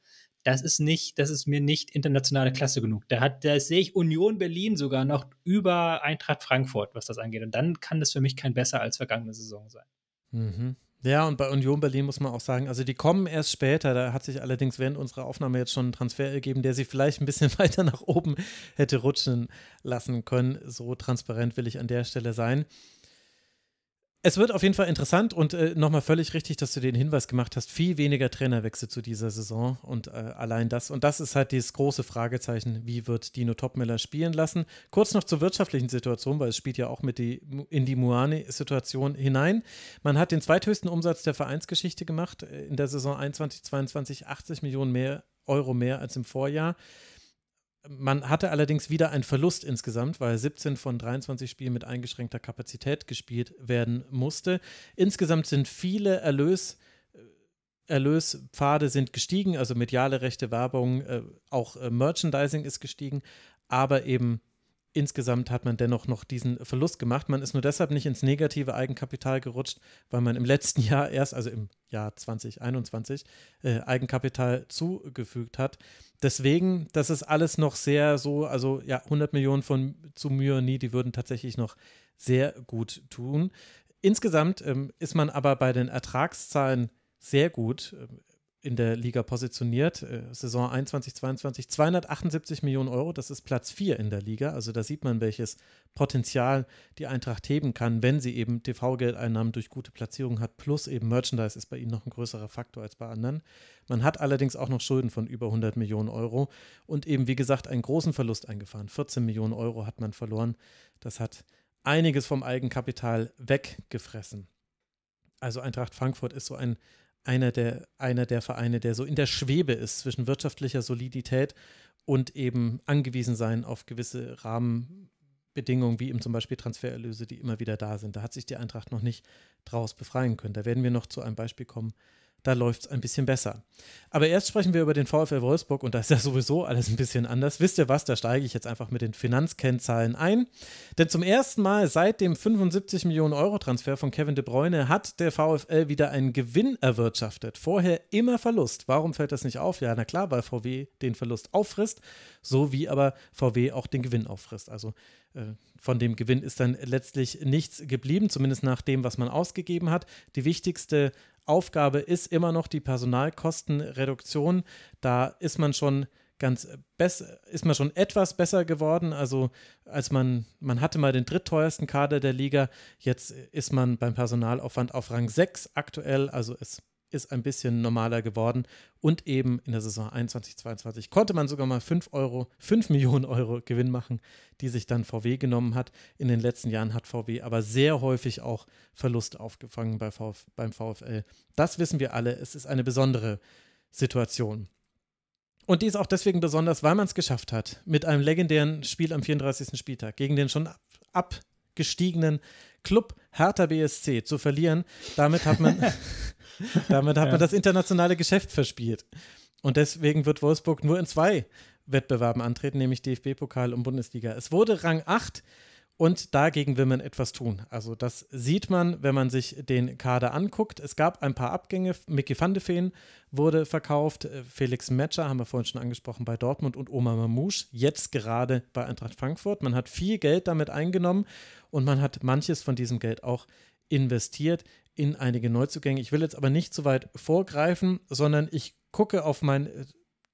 das ist nicht, das ist mir nicht internationale Klasse genug. Da hat, da sehe ich Union Berlin sogar noch über Eintracht Frankfurt, was das angeht. Und dann kann das für mich kein besser als vergangene Saison sein.
Mhm. Ja, und bei Union Berlin muss man auch sagen, also die kommen erst später. Da hat sich allerdings während unserer Aufnahme jetzt schon ein Transfer ergeben, der sie vielleicht ein bisschen weiter nach oben hätte rutschen lassen können. So transparent will ich an der Stelle sein. Es wird auf jeden Fall interessant und äh, nochmal völlig richtig, dass du den Hinweis gemacht hast, viel weniger Trainerwechsel zu dieser Saison und äh, allein das. Und das ist halt das große Fragezeichen, wie wird Dino Topmiller spielen lassen. Kurz noch zur wirtschaftlichen Situation, weil es spielt ja auch mit die, in die muane situation hinein. Man hat den zweithöchsten Umsatz der Vereinsgeschichte gemacht, äh, in der Saison 21, 22, 80 Millionen mehr, Euro mehr als im Vorjahr. Man hatte allerdings wieder einen Verlust insgesamt, weil 17 von 23 Spielen mit eingeschränkter Kapazität gespielt werden musste. Insgesamt sind viele Erlös, äh, Erlöspfade sind gestiegen, also mediale Rechte, Werbung, äh, auch äh, Merchandising ist gestiegen, aber eben Insgesamt hat man dennoch noch diesen Verlust gemacht. Man ist nur deshalb nicht ins negative Eigenkapital gerutscht, weil man im letzten Jahr erst, also im Jahr 2021, äh, Eigenkapital zugefügt hat. Deswegen, das ist alles noch sehr so, also ja, 100 Millionen von zu Mühe nie, die würden tatsächlich noch sehr gut tun. Insgesamt ähm, ist man aber bei den Ertragszahlen sehr gut. Ähm, in der Liga positioniert. Äh, Saison 21, 22, 278 Millionen Euro, das ist Platz 4 in der Liga. Also da sieht man, welches Potenzial die Eintracht heben kann, wenn sie eben TV-Geldeinnahmen durch gute Platzierungen hat. Plus eben Merchandise ist bei ihnen noch ein größerer Faktor als bei anderen. Man hat allerdings auch noch Schulden von über 100 Millionen Euro und eben, wie gesagt, einen großen Verlust eingefahren. 14 Millionen Euro hat man verloren. Das hat einiges vom Eigenkapital weggefressen. Also Eintracht Frankfurt ist so ein einer der, einer der Vereine, der so in der Schwebe ist zwischen wirtschaftlicher Solidität und eben angewiesen sein auf gewisse Rahmenbedingungen, wie eben zum Beispiel Transfererlöse, die immer wieder da sind. Da hat sich die Eintracht noch nicht draus befreien können. Da werden wir noch zu einem Beispiel kommen, da läuft es ein bisschen besser. Aber erst sprechen wir über den VfL Wolfsburg und da ist ja sowieso alles ein bisschen anders. Wisst ihr was, da steige ich jetzt einfach mit den Finanzkennzahlen ein. Denn zum ersten Mal seit dem 75 Millionen Euro Transfer von Kevin de Bruyne hat der VfL wieder einen Gewinn erwirtschaftet. Vorher immer Verlust. Warum fällt das nicht auf? Ja, na klar, weil VW den Verlust auffrisst, so wie aber VW auch den Gewinn auffrisst. Also äh, von dem Gewinn ist dann letztlich nichts geblieben, zumindest nach dem, was man ausgegeben hat. Die wichtigste Aufgabe ist immer noch die Personalkostenreduktion. Da ist man schon ganz besser, ist man schon etwas besser geworden. Also als man, man hatte mal den drittteuersten Kader der Liga, jetzt ist man beim Personalaufwand auf Rang 6 aktuell, also es ist ein bisschen normaler geworden und eben in der Saison 21, 22 konnte man sogar mal 5 Euro, 5 Millionen Euro Gewinn machen, die sich dann VW genommen hat. In den letzten Jahren hat VW aber sehr häufig auch Verlust aufgefangen bei Vf, beim VfL. Das wissen wir alle. Es ist eine besondere Situation. Und die ist auch deswegen besonders, weil man es geschafft hat, mit einem legendären Spiel am 34. Spieltag gegen den schon abgestiegenen Club Hertha BSC zu verlieren. Damit hat man, Damit hat ja. man das internationale Geschäft verspielt. Und deswegen wird Wolfsburg nur in zwei Wettbewerben antreten, nämlich DFB-Pokal und Bundesliga. Es wurde Rang 8 und dagegen will man etwas tun. Also das sieht man, wenn man sich den Kader anguckt. Es gab ein paar Abgänge. Mickey van de Feen wurde verkauft. Felix Metscher haben wir vorhin schon angesprochen bei Dortmund und Oma Mamouche jetzt gerade bei Eintracht Frankfurt. Man hat viel Geld damit eingenommen und man hat manches von diesem Geld auch investiert in einige Neuzugänge. Ich will jetzt aber nicht zu weit vorgreifen, sondern ich gucke auf mein äh,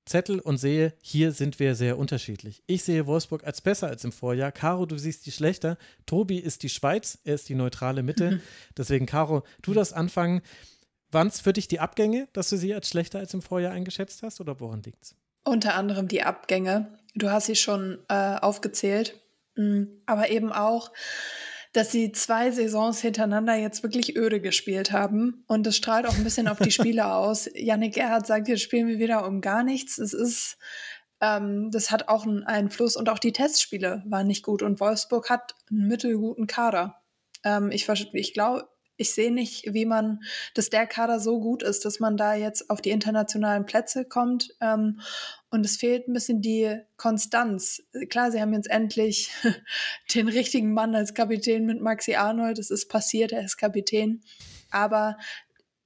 Zettel und sehe, hier sind wir sehr unterschiedlich. Ich sehe Wolfsburg als besser als im Vorjahr. Caro, du siehst die schlechter. Tobi ist die Schweiz, er ist die neutrale Mitte. Mhm. Deswegen, Caro, du das anfangen. Waren es für dich die Abgänge, dass du sie als schlechter als im Vorjahr eingeschätzt hast oder woran liegt es?
Unter anderem die Abgänge. Du hast sie schon äh, aufgezählt, mhm. aber eben auch dass sie zwei Saisons hintereinander jetzt wirklich öde gespielt haben. Und das strahlt auch ein bisschen auf die Spieler aus. Janik Erhardt sagt, jetzt spielen wir wieder um gar nichts. Es ist, ähm, das hat auch einen Einfluss. Und auch die Testspiele waren nicht gut. Und Wolfsburg hat einen mittelguten Kader. Ähm, ich ich glaube, ich sehe nicht, wie man, dass der Kader so gut ist, dass man da jetzt auf die internationalen Plätze kommt. Ähm, und es fehlt ein bisschen die Konstanz. Klar, sie haben jetzt endlich den richtigen Mann als Kapitän mit Maxi Arnold. Es ist passiert, er ist Kapitän. Aber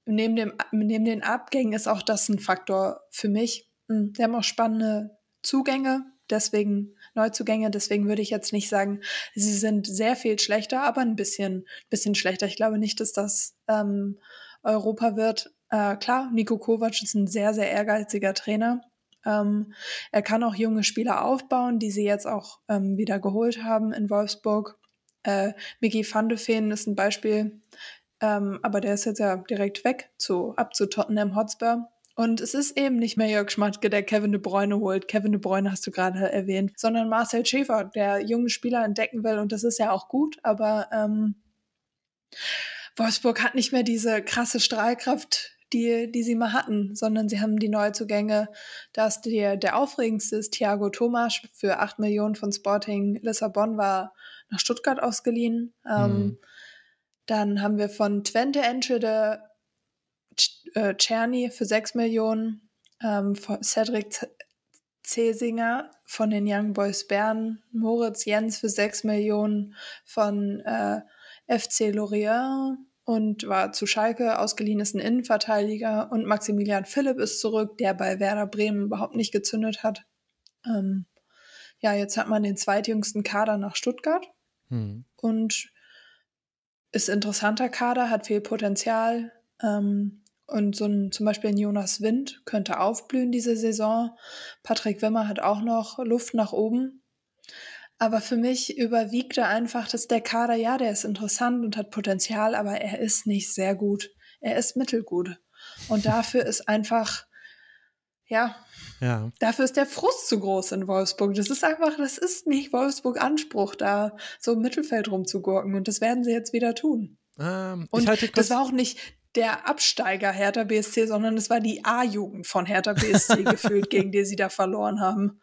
neben, dem, neben den Abgängen ist auch das ein Faktor für mich. Hm, sie haben auch spannende Zugänge, deswegen Neuzugänge. Deswegen würde ich jetzt nicht sagen, sie sind sehr viel schlechter, aber ein bisschen, bisschen schlechter. Ich glaube nicht, dass das ähm, Europa wird. Äh, klar, Nico Kovac ist ein sehr, sehr ehrgeiziger Trainer ähm, er kann auch junge Spieler aufbauen, die sie jetzt auch ähm, wieder geholt haben in Wolfsburg. Äh, Miki van de Feen ist ein Beispiel, ähm, aber der ist jetzt ja direkt weg zu, ab zu Tottenham Hotspur. Und es ist eben nicht mehr Jörg Schmatke, der Kevin de Bruyne holt. Kevin de Bruyne hast du gerade erwähnt, sondern Marcel Schäfer, der junge Spieler entdecken will. Und das ist ja auch gut, aber ähm, Wolfsburg hat nicht mehr diese krasse Strahlkraft, die, die sie mal hatten, sondern sie haben die Neuzugänge. Dass der, der aufregendste ist Thiago Thomas für 8 Millionen von Sporting Lissabon war nach Stuttgart ausgeliehen. Ähm, mhm. Ähm, dann haben wir von Twente Enschede äh, Czerny für 6 Millionen, ähm, Cedric Cesinger von den Young Boys Bern, Moritz Jens für 6 Millionen von äh, FC Lorient, und war zu Schalke ausgeliehen, ist ein Innenverteidiger und Maximilian Philipp ist zurück, der bei Werder Bremen überhaupt nicht gezündet hat. Ähm, ja, jetzt hat man den zweitjüngsten Kader nach Stuttgart hm. und ist interessanter Kader, hat viel Potenzial. Ähm, und so ein, zum Beispiel ein Jonas Wind könnte aufblühen diese Saison. Patrick Wimmer hat auch noch Luft nach oben. Aber für mich überwiegte einfach, dass der Kader, ja, der ist interessant und hat Potenzial, aber er ist nicht sehr gut. Er ist mittelgut. Und dafür ist einfach, ja, ja, dafür ist der Frust zu groß in Wolfsburg. Das ist einfach, das ist nicht Wolfsburg Anspruch, da so im Mittelfeld rumzugurken. Und das werden sie jetzt wieder tun. Ähm, und das war auch nicht der Absteiger Hertha BSC, sondern es war die A-Jugend von Hertha BSC gefühlt, gegen die sie da verloren haben.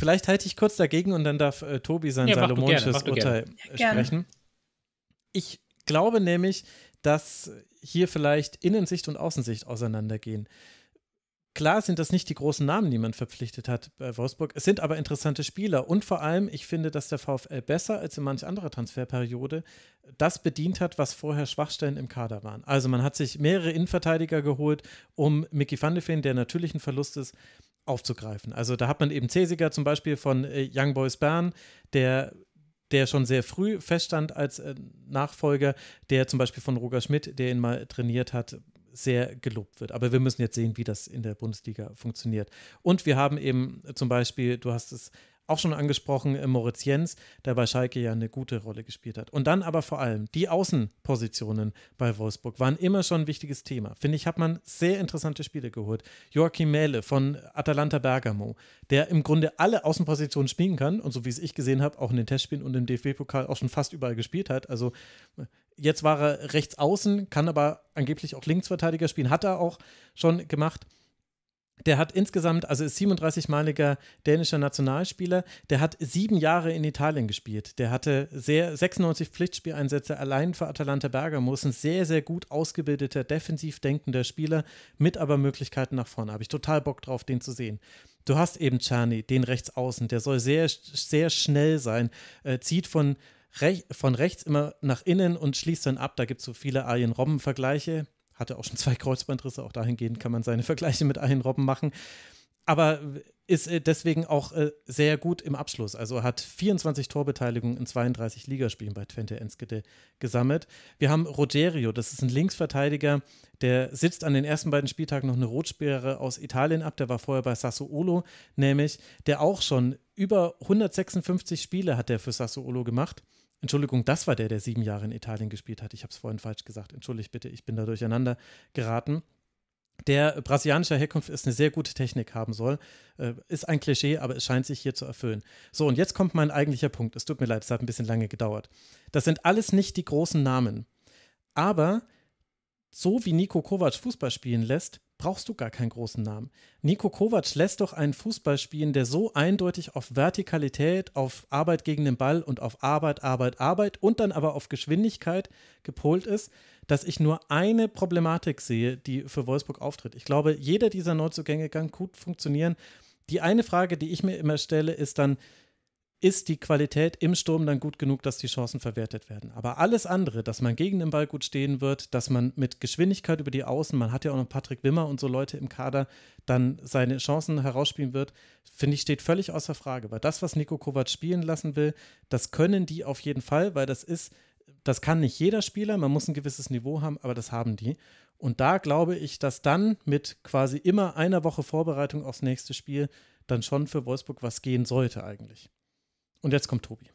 Vielleicht halte ich kurz dagegen und dann darf äh, Tobi sein ja, salomonisches Urteil ja, äh, sprechen. Ich glaube nämlich, dass hier vielleicht Innensicht und Außensicht auseinandergehen. Klar sind das nicht die großen Namen, die man verpflichtet hat bei Wolfsburg. Es sind aber interessante Spieler. Und vor allem, ich finde, dass der VfL besser als in manch anderer Transferperiode das bedient hat, was vorher Schwachstellen im Kader waren. Also man hat sich mehrere Innenverteidiger geholt, um Mickey van de Feen, der natürlich ein Verlust ist, aufzugreifen. Also da hat man eben Cesiger zum Beispiel von äh, Young Boys Bern, der der schon sehr früh feststand als äh, Nachfolger, der zum Beispiel von Roger Schmidt, der ihn mal trainiert hat, sehr gelobt wird. Aber wir müssen jetzt sehen, wie das in der Bundesliga funktioniert. Und wir haben eben zum Beispiel, du hast es auch schon angesprochen, äh, Moritz Jens, der bei Schalke ja eine gute Rolle gespielt hat. Und dann aber vor allem die Außenpositionen bei Wolfsburg waren immer schon ein wichtiges Thema. Finde ich, hat man sehr interessante Spiele geholt. Joachim Mähle von Atalanta Bergamo, der im Grunde alle Außenpositionen spielen kann und so wie es ich gesehen habe, auch in den Testspielen und im DFB-Pokal auch schon fast überall gespielt hat. Also äh, jetzt war er rechts außen, kann aber angeblich auch Linksverteidiger spielen, hat er auch schon gemacht. Der hat insgesamt, also ist 37-maliger dänischer Nationalspieler, der hat sieben Jahre in Italien gespielt. Der hatte sehr 96 Pflichtspieleinsätze allein für Atalanta Bergamo. Ist ein sehr, sehr gut ausgebildeter, defensiv denkender Spieler mit aber Möglichkeiten nach vorne. Habe ich total Bock drauf, den zu sehen. Du hast eben Czerny, den Rechtsaußen, der soll sehr, sehr schnell sein, äh, zieht von, Rech von rechts immer nach innen und schließt dann ab. Da gibt es so viele Arjen-Robben-Vergleiche hatte auch schon zwei Kreuzbandrisse, auch dahingehend kann man seine Vergleiche mit allen Robben machen. Aber ist äh, deswegen auch äh, sehr gut im Abschluss. Also hat 24 Torbeteiligungen in 32 Ligaspielen bei Twente Enskede gesammelt. Wir haben Rogerio, das ist ein Linksverteidiger, der sitzt an den ersten beiden Spieltagen noch eine Rotsperre aus Italien ab. Der war vorher bei Sassuolo, nämlich der auch schon über 156 Spiele hat er für Sassuolo gemacht. Entschuldigung, das war der, der sieben Jahre in Italien gespielt hat. Ich habe es vorhin falsch gesagt. Entschuldigt bitte, ich bin da durcheinander geraten der brasilianischer Herkunft ist eine sehr gute Technik haben soll. Äh, ist ein Klischee, aber es scheint sich hier zu erfüllen. So, und jetzt kommt mein eigentlicher Punkt. Es tut mir leid, es hat ein bisschen lange gedauert. Das sind alles nicht die großen Namen. Aber so wie Nico Kovac Fußball spielen lässt, brauchst du gar keinen großen Namen. Nico Kovac lässt doch einen Fußball spielen, der so eindeutig auf Vertikalität, auf Arbeit gegen den Ball und auf Arbeit, Arbeit, Arbeit und dann aber auf Geschwindigkeit gepolt ist, dass ich nur eine Problematik sehe, die für Wolfsburg auftritt. Ich glaube, jeder dieser Neuzugänge kann gut funktionieren. Die eine Frage, die ich mir immer stelle, ist dann, ist die Qualität im Sturm dann gut genug, dass die Chancen verwertet werden. Aber alles andere, dass man gegen den Ball gut stehen wird, dass man mit Geschwindigkeit über die Außen, man hat ja auch noch Patrick Wimmer und so Leute im Kader, dann seine Chancen herausspielen wird, finde ich, steht völlig außer Frage. Weil das, was Nico Kovac spielen lassen will, das können die auf jeden Fall, weil das ist, das kann nicht jeder Spieler, man muss ein gewisses Niveau haben, aber das haben die. Und da glaube ich, dass dann mit quasi immer einer Woche Vorbereitung aufs nächste Spiel dann schon für Wolfsburg was gehen sollte eigentlich. Und jetzt kommt Tobi.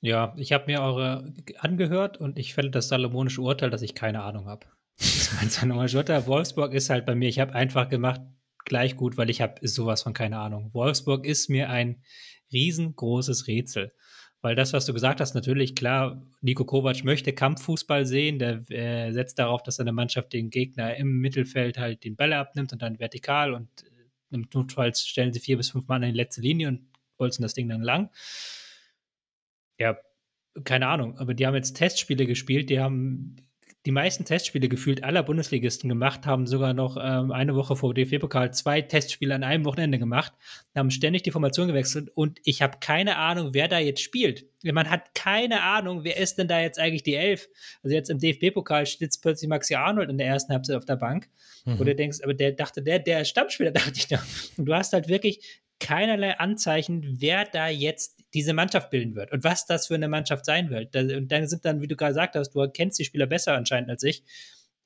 Ja, ich habe mir eure angehört und ich fände das salomonische Urteil, dass ich keine Ahnung habe. Das ist mein salomonisches Urteil. Wolfsburg ist halt bei mir, ich habe einfach gemacht, gleich gut, weil ich habe sowas von keine Ahnung. Wolfsburg ist mir ein riesengroßes Rätsel. Weil das, was du gesagt hast, natürlich klar, Nico Kovac möchte Kampffußball sehen. Der äh, setzt darauf, dass seine Mannschaft den Gegner im Mittelfeld halt den Bälle abnimmt und dann vertikal und äh, im Notfall stellen sie vier bis fünf Mann in die letzte Linie und bolzen das Ding dann lang. Ja, keine Ahnung, aber die haben jetzt Testspiele gespielt, die haben die meisten Testspiele gefühlt aller Bundesligisten gemacht, haben sogar noch ähm, eine Woche vor DFB-Pokal zwei Testspiele an einem Wochenende gemacht, haben ständig die Formation gewechselt und ich habe keine Ahnung, wer da jetzt spielt. Man hat keine Ahnung, wer ist denn da jetzt eigentlich die Elf? Also jetzt im DFB-Pokal sitzt plötzlich Maxi Arnold in der ersten Halbzeit auf der Bank, mhm. wo du denkst, aber der dachte, der, der Stammspieler, dachte ich da. Und du hast halt wirklich keinerlei Anzeichen, wer da jetzt diese Mannschaft bilden wird und was das für eine Mannschaft sein wird. Und dann sind dann, wie du gerade gesagt hast, du kennst die Spieler besser anscheinend als ich.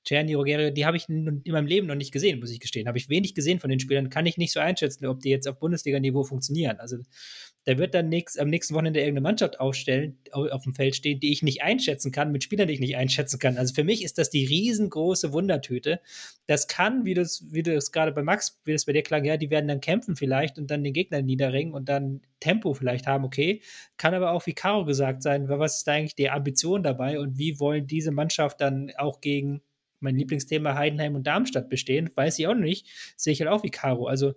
Cerny, Rogerio, die habe ich in meinem Leben noch nicht gesehen, muss ich gestehen. Habe ich wenig gesehen von den Spielern, kann ich nicht so einschätzen, ob die jetzt auf Bundesliga-Niveau funktionieren. Also da wird dann nächst, am nächsten Wochenende irgendeine Mannschaft aufstellen, auf dem Feld stehen, die ich nicht einschätzen kann, mit Spielern, die ich nicht einschätzen kann. Also für mich ist das die riesengroße Wundertüte. Das kann, wie du es wie gerade bei Max, wie das bei dir klang, ja, die werden dann kämpfen vielleicht und dann den Gegner niederringen und dann Tempo vielleicht haben, okay. Kann aber auch, wie Caro gesagt sein, was ist da eigentlich die Ambition dabei und wie wollen diese Mannschaft dann auch gegen mein Lieblingsthema Heidenheim und Darmstadt bestehen? Weiß ich auch nicht. Sehe ich halt auch wie Caro. Also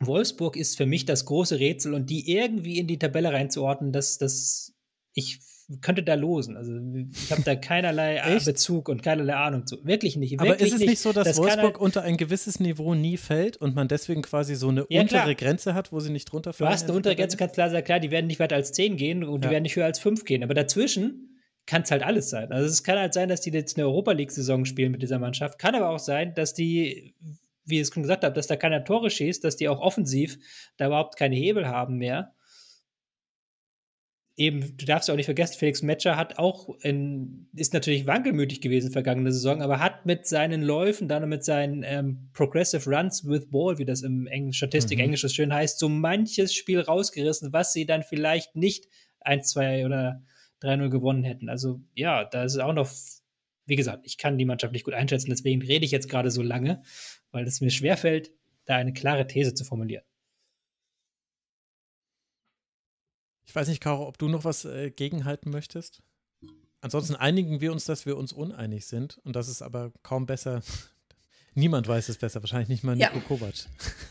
Wolfsburg ist für mich das große Rätsel und die irgendwie in die Tabelle reinzuordnen, das, das, ich könnte da losen. Also ich habe da keinerlei Bezug und keinerlei Ahnung zu. Wirklich nicht. Wirklich Aber ist es nicht, nicht so, dass, dass Wolfsburg
unter ein gewisses Niveau nie fällt und man deswegen quasi so eine ja, untere klar. Grenze hat, wo sie nicht drunter fällt? Du hast eine untere Grenze,
kannst klar sagen, klar, die werden nicht weiter als 10 gehen und ja. die werden nicht höher als 5 gehen. Aber dazwischen kann es halt alles sein. Also es kann halt sein, dass die jetzt eine Europa League-Saison spielen mit dieser Mannschaft. Kann aber auch sein, dass die wie ich es schon gesagt habe, dass da keiner Tore schießt, dass die auch offensiv da überhaupt keine Hebel haben mehr. Eben, du darfst ja auch nicht vergessen, Felix Metscher hat auch in, ist natürlich wankelmütig gewesen vergangene Saison, aber hat mit seinen Läufen dann und mit seinen ähm, Progressive Runs with Ball, wie das im Englisch, Statistik mhm. Englisch so schön heißt, so manches Spiel rausgerissen, was sie dann vielleicht nicht 1, 2 oder 3-0 gewonnen hätten. Also ja, da ist auch noch wie gesagt, ich kann die Mannschaft nicht gut einschätzen, deswegen rede ich jetzt gerade so lange weil es mir schwerfällt, da eine klare These zu formulieren.
Ich weiß nicht, Caro, ob du noch was äh, gegenhalten möchtest? Ansonsten einigen wir uns, dass wir uns uneinig sind und das ist aber kaum besser. Niemand weiß es besser, wahrscheinlich nicht mal ja. Nico Kovac.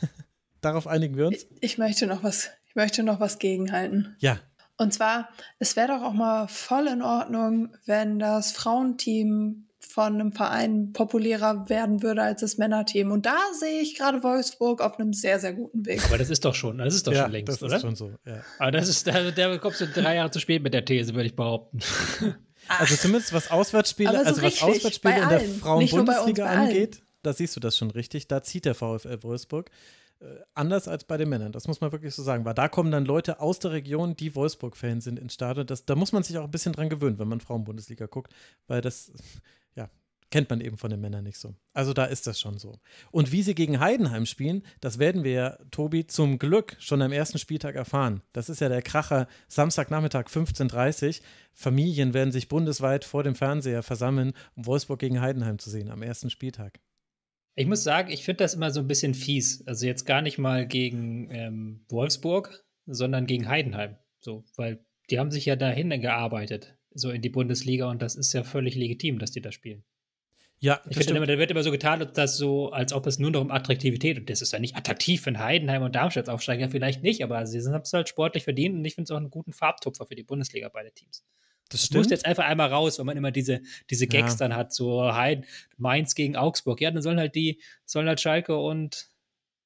Darauf einigen wir uns.
Ich, ich, möchte noch was, ich möchte noch was gegenhalten. Ja. Und zwar, es wäre doch auch mal voll in Ordnung, wenn das Frauenteam von einem Verein populärer werden würde als das Männerteam. Und da sehe ich gerade Wolfsburg auf einem sehr, sehr guten Weg. Aber
das ist doch schon, das ist doch ja, schon längst, das oder? Ist schon so, ja. Aber das ist, da, da kommst du drei Jahre zu spät mit der These, würde ich behaupten.
Ah. Also zumindest was Auswärtsspiele, so also was Auswärtsspiele in der Frauenbundesliga angeht, da siehst du das schon richtig. Da zieht der VfL Wolfsburg äh, anders als bei den Männern. Das muss man wirklich so sagen. Weil da kommen dann Leute aus der Region, die Wolfsburg-Fans sind, ins Stadion. Das, da muss man sich auch ein bisschen dran gewöhnen, wenn man Frauenbundesliga guckt, weil das kennt man eben von den Männern nicht so. Also da ist das schon so. Und wie sie gegen Heidenheim spielen, das werden wir ja, Tobi, zum Glück schon am ersten Spieltag erfahren. Das ist ja der Kracher Samstagnachmittag 15.30 Uhr. Familien werden sich bundesweit vor dem Fernseher versammeln, um Wolfsburg gegen Heidenheim zu sehen am ersten Spieltag. Ich muss sagen, ich finde das immer so ein bisschen fies. Also jetzt gar nicht mal gegen ähm, Wolfsburg,
sondern gegen Heidenheim. So, weil die haben sich ja dahin gearbeitet, so in die Bundesliga und das ist ja völlig legitim, dass die da spielen. Ja, ich finde immer, da wird immer so getan, dass so, als ob es nur noch um Attraktivität und das ist ja nicht attraktiv, wenn Heidenheim und Darmstadt aufsteigen, ja vielleicht nicht, aber sie haben es halt sportlich verdient und ich finde es auch einen guten Farbtupfer für die Bundesliga beide Teams. Das, das muss jetzt einfach einmal raus, wenn man immer diese, diese Gags ja. dann hat, so Heiden, Mainz gegen Augsburg. Ja, dann sollen halt die, sollen halt Schalke und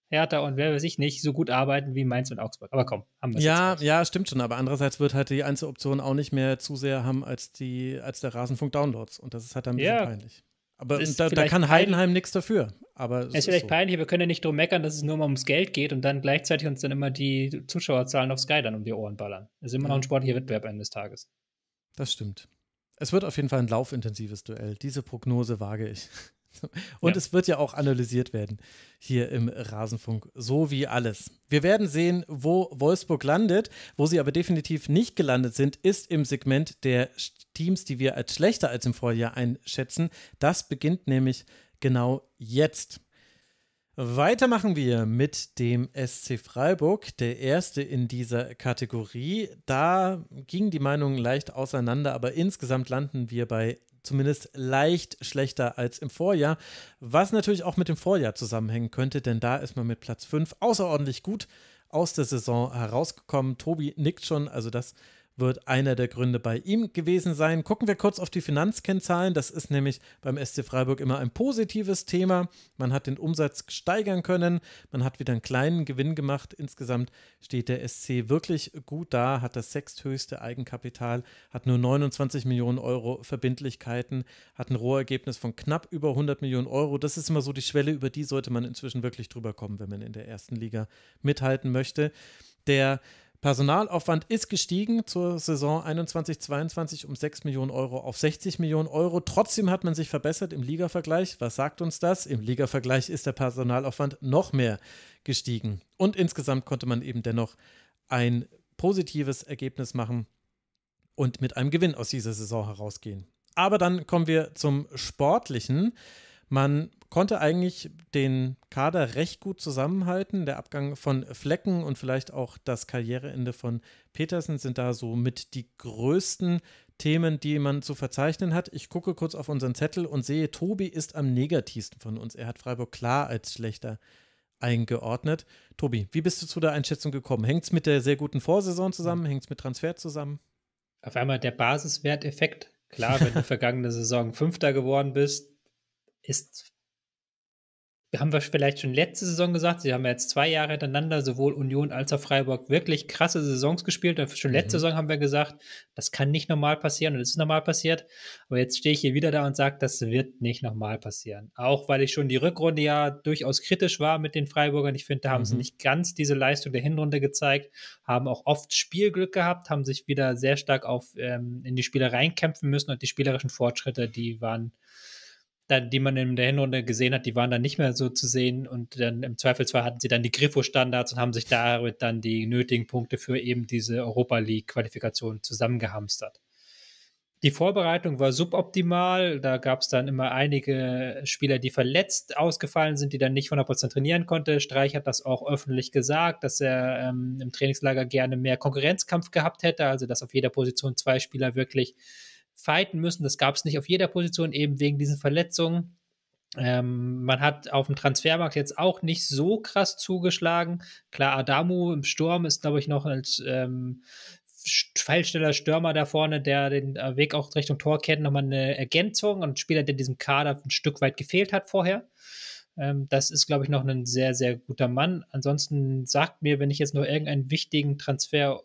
Hertha und wer weiß ich nicht so gut arbeiten wie Mainz und Augsburg. Aber komm, haben wir
Ja, ja, stimmt schon. Aber andererseits wird halt die Einzeloption auch nicht mehr zu sehr haben als, die, als der Rasenfunk-Downloads. Und das ist halt dann ein bisschen ja. peinlich. Aber da, da, kann Heidenheim nichts dafür. Aber es ist vielleicht so.
peinlich, wir können ja nicht drum meckern, dass es nur mal ums Geld geht und dann gleichzeitig uns dann immer die
Zuschauerzahlen auf Sky dann um die Ohren ballern. Es ist immer ja. noch ein sportlicher Wettbewerb Ende des Tages. Das stimmt. Es wird auf jeden Fall ein laufintensives Duell. Diese Prognose wage ich. Und ja. es wird ja auch analysiert werden hier im Rasenfunk, so wie alles. Wir werden sehen, wo Wolfsburg landet. Wo sie aber definitiv nicht gelandet sind, ist im Segment der Teams, die wir als schlechter als im Vorjahr einschätzen. Das beginnt nämlich genau jetzt. Weiter machen wir mit dem SC Freiburg, der erste in dieser Kategorie. Da gingen die Meinungen leicht auseinander, aber insgesamt landen wir bei zumindest leicht schlechter als im Vorjahr, was natürlich auch mit dem Vorjahr zusammenhängen könnte, denn da ist man mit Platz 5 außerordentlich gut aus der Saison herausgekommen. Tobi nickt schon, also das wird einer der Gründe bei ihm gewesen sein. Gucken wir kurz auf die Finanzkennzahlen. Das ist nämlich beim SC Freiburg immer ein positives Thema. Man hat den Umsatz steigern können, man hat wieder einen kleinen Gewinn gemacht. Insgesamt steht der SC wirklich gut da, hat das sechsthöchste Eigenkapital, hat nur 29 Millionen Euro Verbindlichkeiten, hat ein Rohergebnis von knapp über 100 Millionen Euro. Das ist immer so die Schwelle, über die sollte man inzwischen wirklich drüber kommen, wenn man in der ersten Liga mithalten möchte. Der Personalaufwand ist gestiegen zur Saison 21-22 um 6 Millionen Euro auf 60 Millionen Euro. Trotzdem hat man sich verbessert im Ligavergleich. Was sagt uns das? Im Ligavergleich ist der Personalaufwand noch mehr gestiegen. Und insgesamt konnte man eben dennoch ein positives Ergebnis machen und mit einem Gewinn aus dieser Saison herausgehen. Aber dann kommen wir zum Sportlichen. Man konnte eigentlich den Kader recht gut zusammenhalten. Der Abgang von Flecken und vielleicht auch das Karriereende von Petersen sind da so mit die größten Themen, die man zu verzeichnen hat. Ich gucke kurz auf unseren Zettel und sehe, Tobi ist am negativsten von uns. Er hat Freiburg klar als schlechter eingeordnet. Tobi, wie bist du zu der Einschätzung gekommen? Hängt es mit der sehr guten Vorsaison zusammen? Hängt es mit Transfer zusammen? Auf einmal der Basiswerteffekt.
Klar, wenn du vergangene Saison Fünfter geworden bist, ist, haben wir vielleicht schon letzte Saison gesagt, sie haben jetzt zwei Jahre hintereinander sowohl Union als auch Freiburg wirklich krasse Saisons gespielt. Und schon letzte mhm. Saison haben wir gesagt, das kann nicht normal passieren und es ist normal passiert. Aber jetzt stehe ich hier wieder da und sage, das wird nicht normal passieren. Auch weil ich schon die Rückrunde ja durchaus kritisch war mit den Freiburgern. Ich finde, da haben mhm. sie nicht ganz diese Leistung der Hinrunde gezeigt, haben auch oft Spielglück gehabt, haben sich wieder sehr stark auf ähm, in die Spieler reinkämpfen müssen und die spielerischen Fortschritte, die waren dann, die man in der Hinrunde gesehen hat, die waren dann nicht mehr so zu sehen und dann im Zweifelsfall hatten sie dann die Griffo-Standards und haben sich damit dann die nötigen Punkte für eben diese Europa League-Qualifikation zusammengehamstert. Die Vorbereitung war suboptimal. Da gab es dann immer einige Spieler, die verletzt ausgefallen sind, die dann nicht 100% trainieren konnte. Streich hat das auch öffentlich gesagt, dass er ähm, im Trainingslager gerne mehr Konkurrenzkampf gehabt hätte, also dass auf jeder Position zwei Spieler wirklich fighten müssen. Das gab es nicht auf jeder Position, eben wegen diesen Verletzungen. Ähm, man hat auf dem Transfermarkt jetzt auch nicht so krass zugeschlagen. Klar, Adamu im Sturm ist, glaube ich, noch als ähm, Pfeilsteller Stürmer da vorne, der den äh, Weg auch Richtung Tor kennt, nochmal eine Ergänzung und Spieler, der diesem Kader ein Stück weit gefehlt hat vorher. Ähm, das ist, glaube ich, noch ein sehr, sehr guter Mann. Ansonsten sagt mir, wenn ich jetzt nur irgendeinen wichtigen Transfer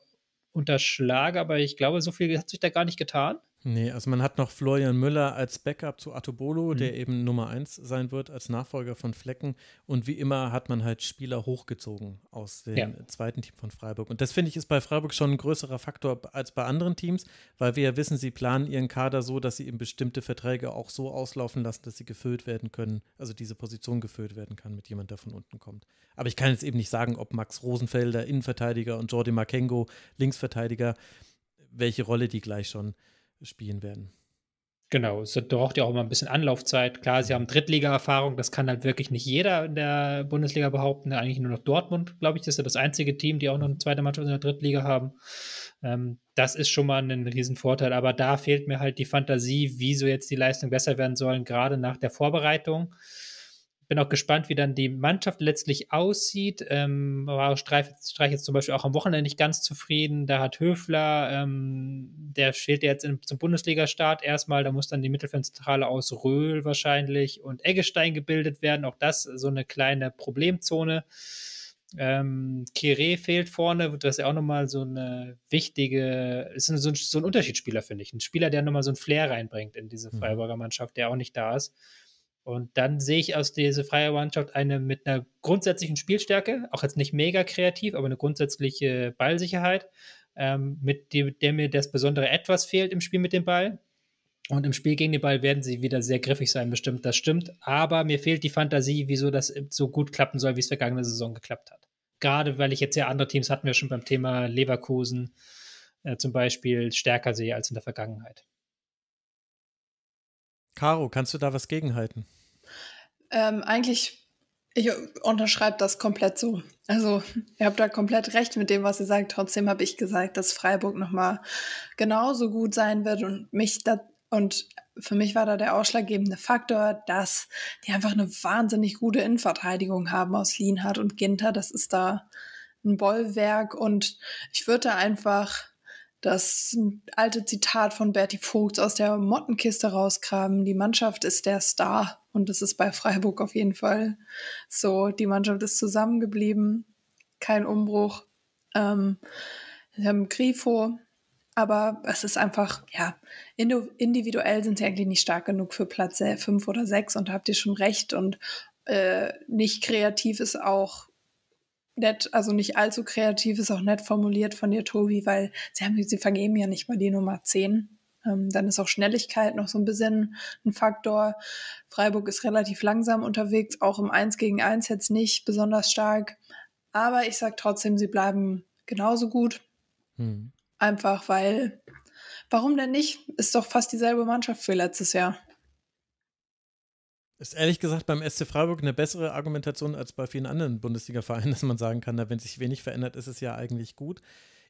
unterschlage, aber ich glaube, so viel hat sich da gar nicht getan.
Nee, also man hat noch Florian Müller als Backup zu Atobolo, mhm. der eben Nummer 1 sein wird als Nachfolger von Flecken. Und wie immer hat man halt Spieler hochgezogen aus dem ja. zweiten Team von Freiburg. Und das finde ich ist bei Freiburg schon ein größerer Faktor als bei anderen Teams, weil wir ja wissen, sie planen ihren Kader so, dass sie eben bestimmte Verträge auch so auslaufen lassen, dass sie gefüllt werden können, also diese Position gefüllt werden kann mit jemand, der von unten kommt. Aber ich kann jetzt eben nicht sagen, ob Max Rosenfelder Innenverteidiger und Jordi Makengo Linksverteidiger, welche Rolle die gleich schon äh, spielen werden. Genau, es braucht ja auch immer ein bisschen Anlaufzeit. Klar, sie haben Drittliga-Erfahrung, das kann halt wirklich
nicht jeder in der Bundesliga behaupten. Eigentlich nur noch Dortmund, glaube ich, ist ja das einzige Team, die auch noch eine zweite Mannschaft in der Drittliga haben. Ähm, das ist schon mal ein Riesenvorteil, aber da fehlt mir halt die Fantasie, wieso jetzt die Leistung besser werden sollen, gerade nach der Vorbereitung bin auch gespannt, wie dann die Mannschaft letztlich aussieht. Ähm, war Streich, Streich jetzt zum Beispiel auch am Wochenende nicht ganz zufrieden. Da hat Höfler, ähm, der fehlt jetzt in, zum Bundesliga-Start erstmal. Da muss dann die Mittelfeldzentrale aus Röhl wahrscheinlich und Eggestein gebildet werden. Auch das so eine kleine Problemzone. Ähm, Kire fehlt vorne, das ist ja auch nochmal so eine wichtige, ist so ein, so ein Unterschiedsspieler, finde ich. Ein Spieler, der nochmal so ein Flair reinbringt in diese mhm. Freiburger Mannschaft, der auch nicht da ist. Und dann sehe ich aus dieser Fire One-Shot eine mit einer grundsätzlichen Spielstärke, auch jetzt nicht mega kreativ, aber eine grundsätzliche Ballsicherheit, ähm, mit dem, der mir das besondere Etwas fehlt im Spiel mit dem Ball. Und im Spiel gegen den Ball werden sie wieder sehr griffig sein, bestimmt, das stimmt. Aber mir fehlt die Fantasie, wieso das so gut klappen soll, wie es vergangene Saison geklappt hat. Gerade weil ich jetzt ja andere Teams hatten wir schon beim Thema Leverkusen äh, zum Beispiel stärker sehe als in der Vergangenheit.
Caro, kannst du da was gegenhalten?
Ähm, eigentlich, ich unterschreibe das komplett so. Also, ihr habt da komplett recht mit dem, was ihr sagt. Trotzdem habe ich gesagt, dass Freiburg nochmal genauso gut sein wird und mich da und für mich war da der ausschlaggebende Faktor, dass die einfach eine wahnsinnig gute Innenverteidigung haben aus Lienhardt und Ginter. Das ist da ein Bollwerk und ich würde da einfach das alte Zitat von Berti Vogt aus der Mottenkiste rausgraben. Die Mannschaft ist der Star und das ist bei Freiburg auf jeden Fall so. Die Mannschaft ist zusammengeblieben, kein Umbruch. Ähm, wir haben Grifo, aber es ist einfach, ja, individuell sind sie eigentlich nicht stark genug für Platz 5 äh, oder 6 und da habt ihr schon recht und äh, nicht kreativ ist auch nett, also nicht allzu kreativ, ist auch nett formuliert von dir, Tobi, weil sie, haben, sie vergeben ja nicht mal die Nummer 10. Ähm, dann ist auch Schnelligkeit noch so ein bisschen ein Faktor. Freiburg ist relativ langsam unterwegs, auch im 1 gegen 1 jetzt nicht besonders stark. Aber ich sage trotzdem, sie bleiben genauso gut. Hm. Einfach weil, warum denn nicht? Ist doch fast dieselbe Mannschaft für letztes Jahr.
Ist ehrlich gesagt beim SC Freiburg eine bessere Argumentation als bei vielen anderen Bundesliga-Vereinen, dass man sagen kann, na, wenn sich wenig verändert, ist es ja eigentlich gut.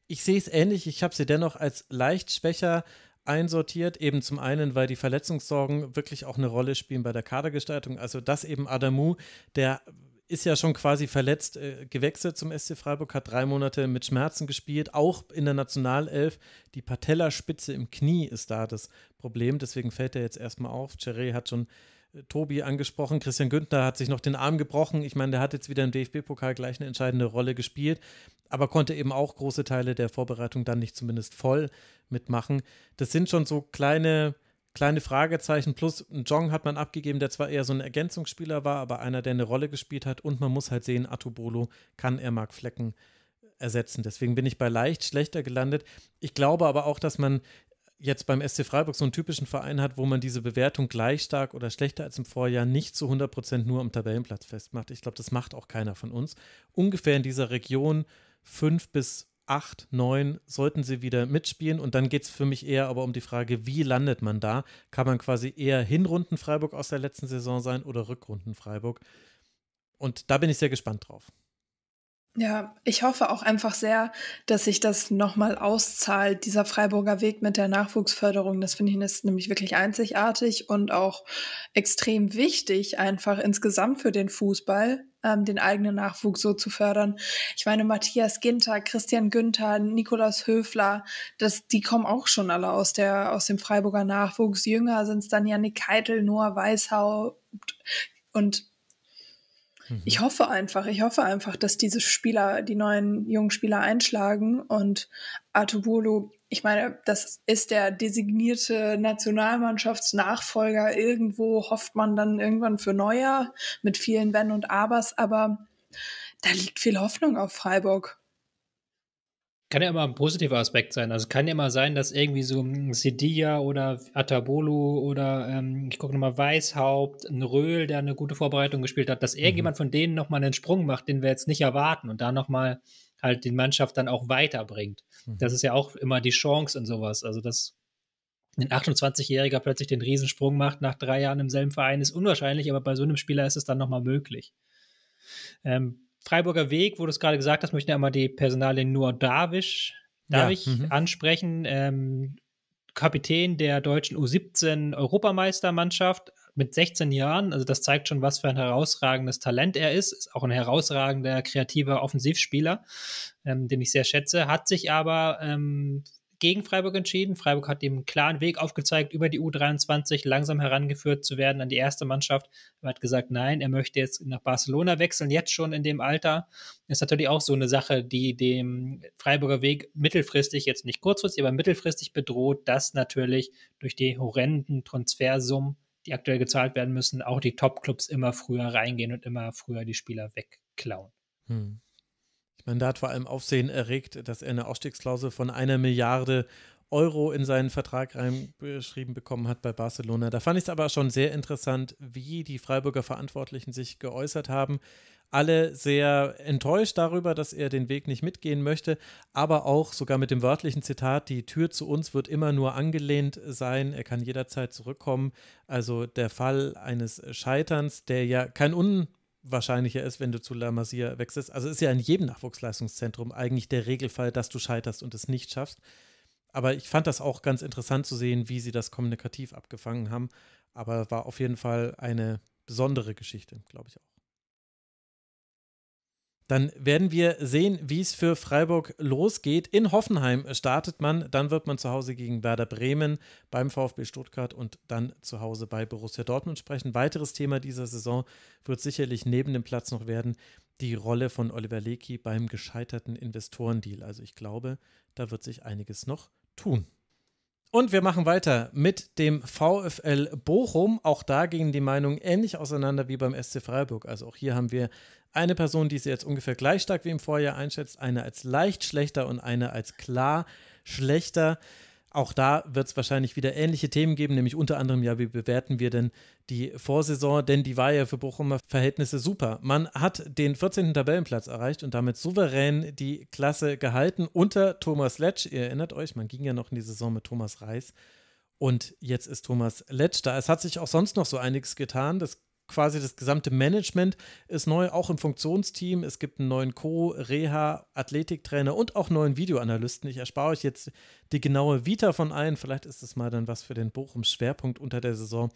Ich sehe es ähnlich, ich habe sie dennoch als leicht schwächer einsortiert, eben zum einen, weil die Verletzungssorgen wirklich auch eine Rolle spielen bei der Kadergestaltung. Also, das eben Adamu, der ist ja schon quasi verletzt äh, gewechselt zum SC Freiburg, hat drei Monate mit Schmerzen gespielt, auch in der Nationalelf. Die Patellaspitze im Knie ist da das Problem, deswegen fällt er jetzt erstmal auf. Cheré hat schon äh, Tobi angesprochen. Christian Güntner hat sich noch den Arm gebrochen. Ich meine, der hat jetzt wieder im DFB-Pokal gleich eine entscheidende Rolle gespielt, aber konnte eben auch große Teile der Vorbereitung dann nicht zumindest voll mitmachen. Das sind schon so kleine, kleine Fragezeichen. Plus, Jong hat man abgegeben, der zwar eher so ein Ergänzungsspieler war, aber einer, der eine Rolle gespielt hat. Und man muss halt sehen, Atubolo kann er Mark Flecken ersetzen. Deswegen bin ich bei leicht schlechter gelandet. Ich glaube aber auch, dass man jetzt beim SC Freiburg so einen typischen Verein hat, wo man diese Bewertung gleich stark oder schlechter als im Vorjahr nicht zu 100 Prozent nur am Tabellenplatz festmacht. Ich glaube, das macht auch keiner von uns. Ungefähr in dieser Region 5 bis 8, 9 sollten sie wieder mitspielen und dann geht es für mich eher aber um die Frage, wie landet man da? Kann man quasi eher Hinrunden Freiburg aus der letzten Saison sein oder Rückrunden Freiburg? Und da bin ich sehr gespannt drauf.
Ja, ich hoffe auch einfach sehr, dass sich das nochmal auszahlt, dieser Freiburger Weg mit der Nachwuchsförderung. Das finde ich ist nämlich wirklich einzigartig und auch extrem wichtig, einfach insgesamt für den Fußball, ähm, den eigenen Nachwuchs so zu fördern. Ich meine, Matthias Ginter, Christian Günther, Nikolaus Höfler, das, die kommen auch schon alle aus, der, aus dem Freiburger Nachwuchs. Jünger sind es dann Janik Keitel, Noah Weishaupt und Mhm. Ich hoffe einfach, ich hoffe einfach, dass diese Spieler, die neuen jungen Spieler einschlagen und Artubolo, ich meine, das ist der designierte Nationalmannschaftsnachfolger. Irgendwo hofft man dann irgendwann für Neuer mit vielen Wenn und Abers, aber da liegt viel Hoffnung auf Freiburg
kann ja immer ein positiver Aspekt sein. Also kann ja immer sein, dass irgendwie so Sedia oder Atabolo oder ähm, ich gucke nochmal Weißhaupt, ein Röhl, der eine gute Vorbereitung gespielt hat, dass mhm. irgendjemand mhm. von denen nochmal einen Sprung macht, den wir jetzt nicht erwarten und da nochmal halt die Mannschaft dann auch weiterbringt. Mhm. Das ist ja auch immer die Chance und sowas. Also dass ein 28-Jähriger plötzlich den Riesensprung macht nach drei Jahren im selben Verein ist unwahrscheinlich, aber bei so einem Spieler ist es dann nochmal möglich. Ähm, Freiburger Weg, wo du es gerade gesagt hast, möchte ich einmal die Personalin Nur Darwisch, ja, -hmm. ansprechen. Ähm, Kapitän der deutschen U17-Europameistermannschaft mit 16 Jahren. Also das zeigt schon, was für ein herausragendes Talent er ist. Ist auch ein herausragender kreativer Offensivspieler, ähm, den ich sehr schätze. Hat sich aber ähm, gegen Freiburg entschieden. Freiburg hat ihm einen klaren Weg aufgezeigt, über die U23 langsam herangeführt zu werden an die erste Mannschaft. Er hat gesagt, nein, er möchte jetzt nach Barcelona wechseln, jetzt schon in dem Alter. Das ist natürlich auch so eine Sache, die dem Freiburger Weg mittelfristig, jetzt nicht kurzfristig, aber mittelfristig bedroht, dass natürlich durch die horrenden Transfersummen, die aktuell gezahlt werden müssen, auch die Top-Clubs immer früher reingehen und immer
früher die Spieler wegklauen. Hm. Mandat vor allem Aufsehen erregt, dass er eine Ausstiegsklausel von einer Milliarde Euro in seinen Vertrag reingeschrieben bekommen hat bei Barcelona. Da fand ich es aber schon sehr interessant, wie die Freiburger Verantwortlichen sich geäußert haben. Alle sehr enttäuscht darüber, dass er den Weg nicht mitgehen möchte, aber auch sogar mit dem wörtlichen Zitat, die Tür zu uns wird immer nur angelehnt sein, er kann jederzeit zurückkommen. Also der Fall eines Scheiterns, der ja kein Un wahrscheinlicher ist, wenn du zu La Masia wechselst. Also ist ja in jedem Nachwuchsleistungszentrum eigentlich der Regelfall, dass du scheiterst und es nicht schaffst. Aber ich fand das auch ganz interessant zu sehen, wie sie das kommunikativ abgefangen haben. Aber war auf jeden Fall eine besondere Geschichte, glaube ich auch. Dann werden wir sehen, wie es für Freiburg losgeht. In Hoffenheim startet man, dann wird man zu Hause gegen Werder Bremen, beim VfB Stuttgart und dann zu Hause bei Borussia Dortmund sprechen. Weiteres Thema dieser Saison wird sicherlich neben dem Platz noch werden die Rolle von Oliver Lecky beim gescheiterten Investorendeal. Also ich glaube, da wird sich einiges noch tun. Und wir machen weiter mit dem VfL Bochum. Auch da gingen die Meinungen ähnlich auseinander wie beim SC Freiburg. Also auch hier haben wir eine Person, die sie jetzt ungefähr gleich stark wie im Vorjahr einschätzt, eine als leicht schlechter und eine als klar schlechter. Auch da wird es wahrscheinlich wieder ähnliche Themen geben, nämlich unter anderem, ja, wie bewerten wir denn die Vorsaison? Denn die war ja für Bochumer Verhältnisse super. Man hat den 14. Tabellenplatz erreicht und damit souverän die Klasse gehalten unter Thomas Letsch. Ihr erinnert euch, man ging ja noch in die Saison mit Thomas Reis. Und jetzt ist Thomas Letsch da. Es hat sich auch sonst noch so einiges getan. Das quasi das gesamte Management ist neu, auch im Funktionsteam. Es gibt einen neuen Co, Reha, Athletiktrainer und auch neuen Videoanalysten. Ich erspare euch jetzt die genaue Vita von allen. Vielleicht ist es mal dann was für den Bochum-Schwerpunkt unter der Saison.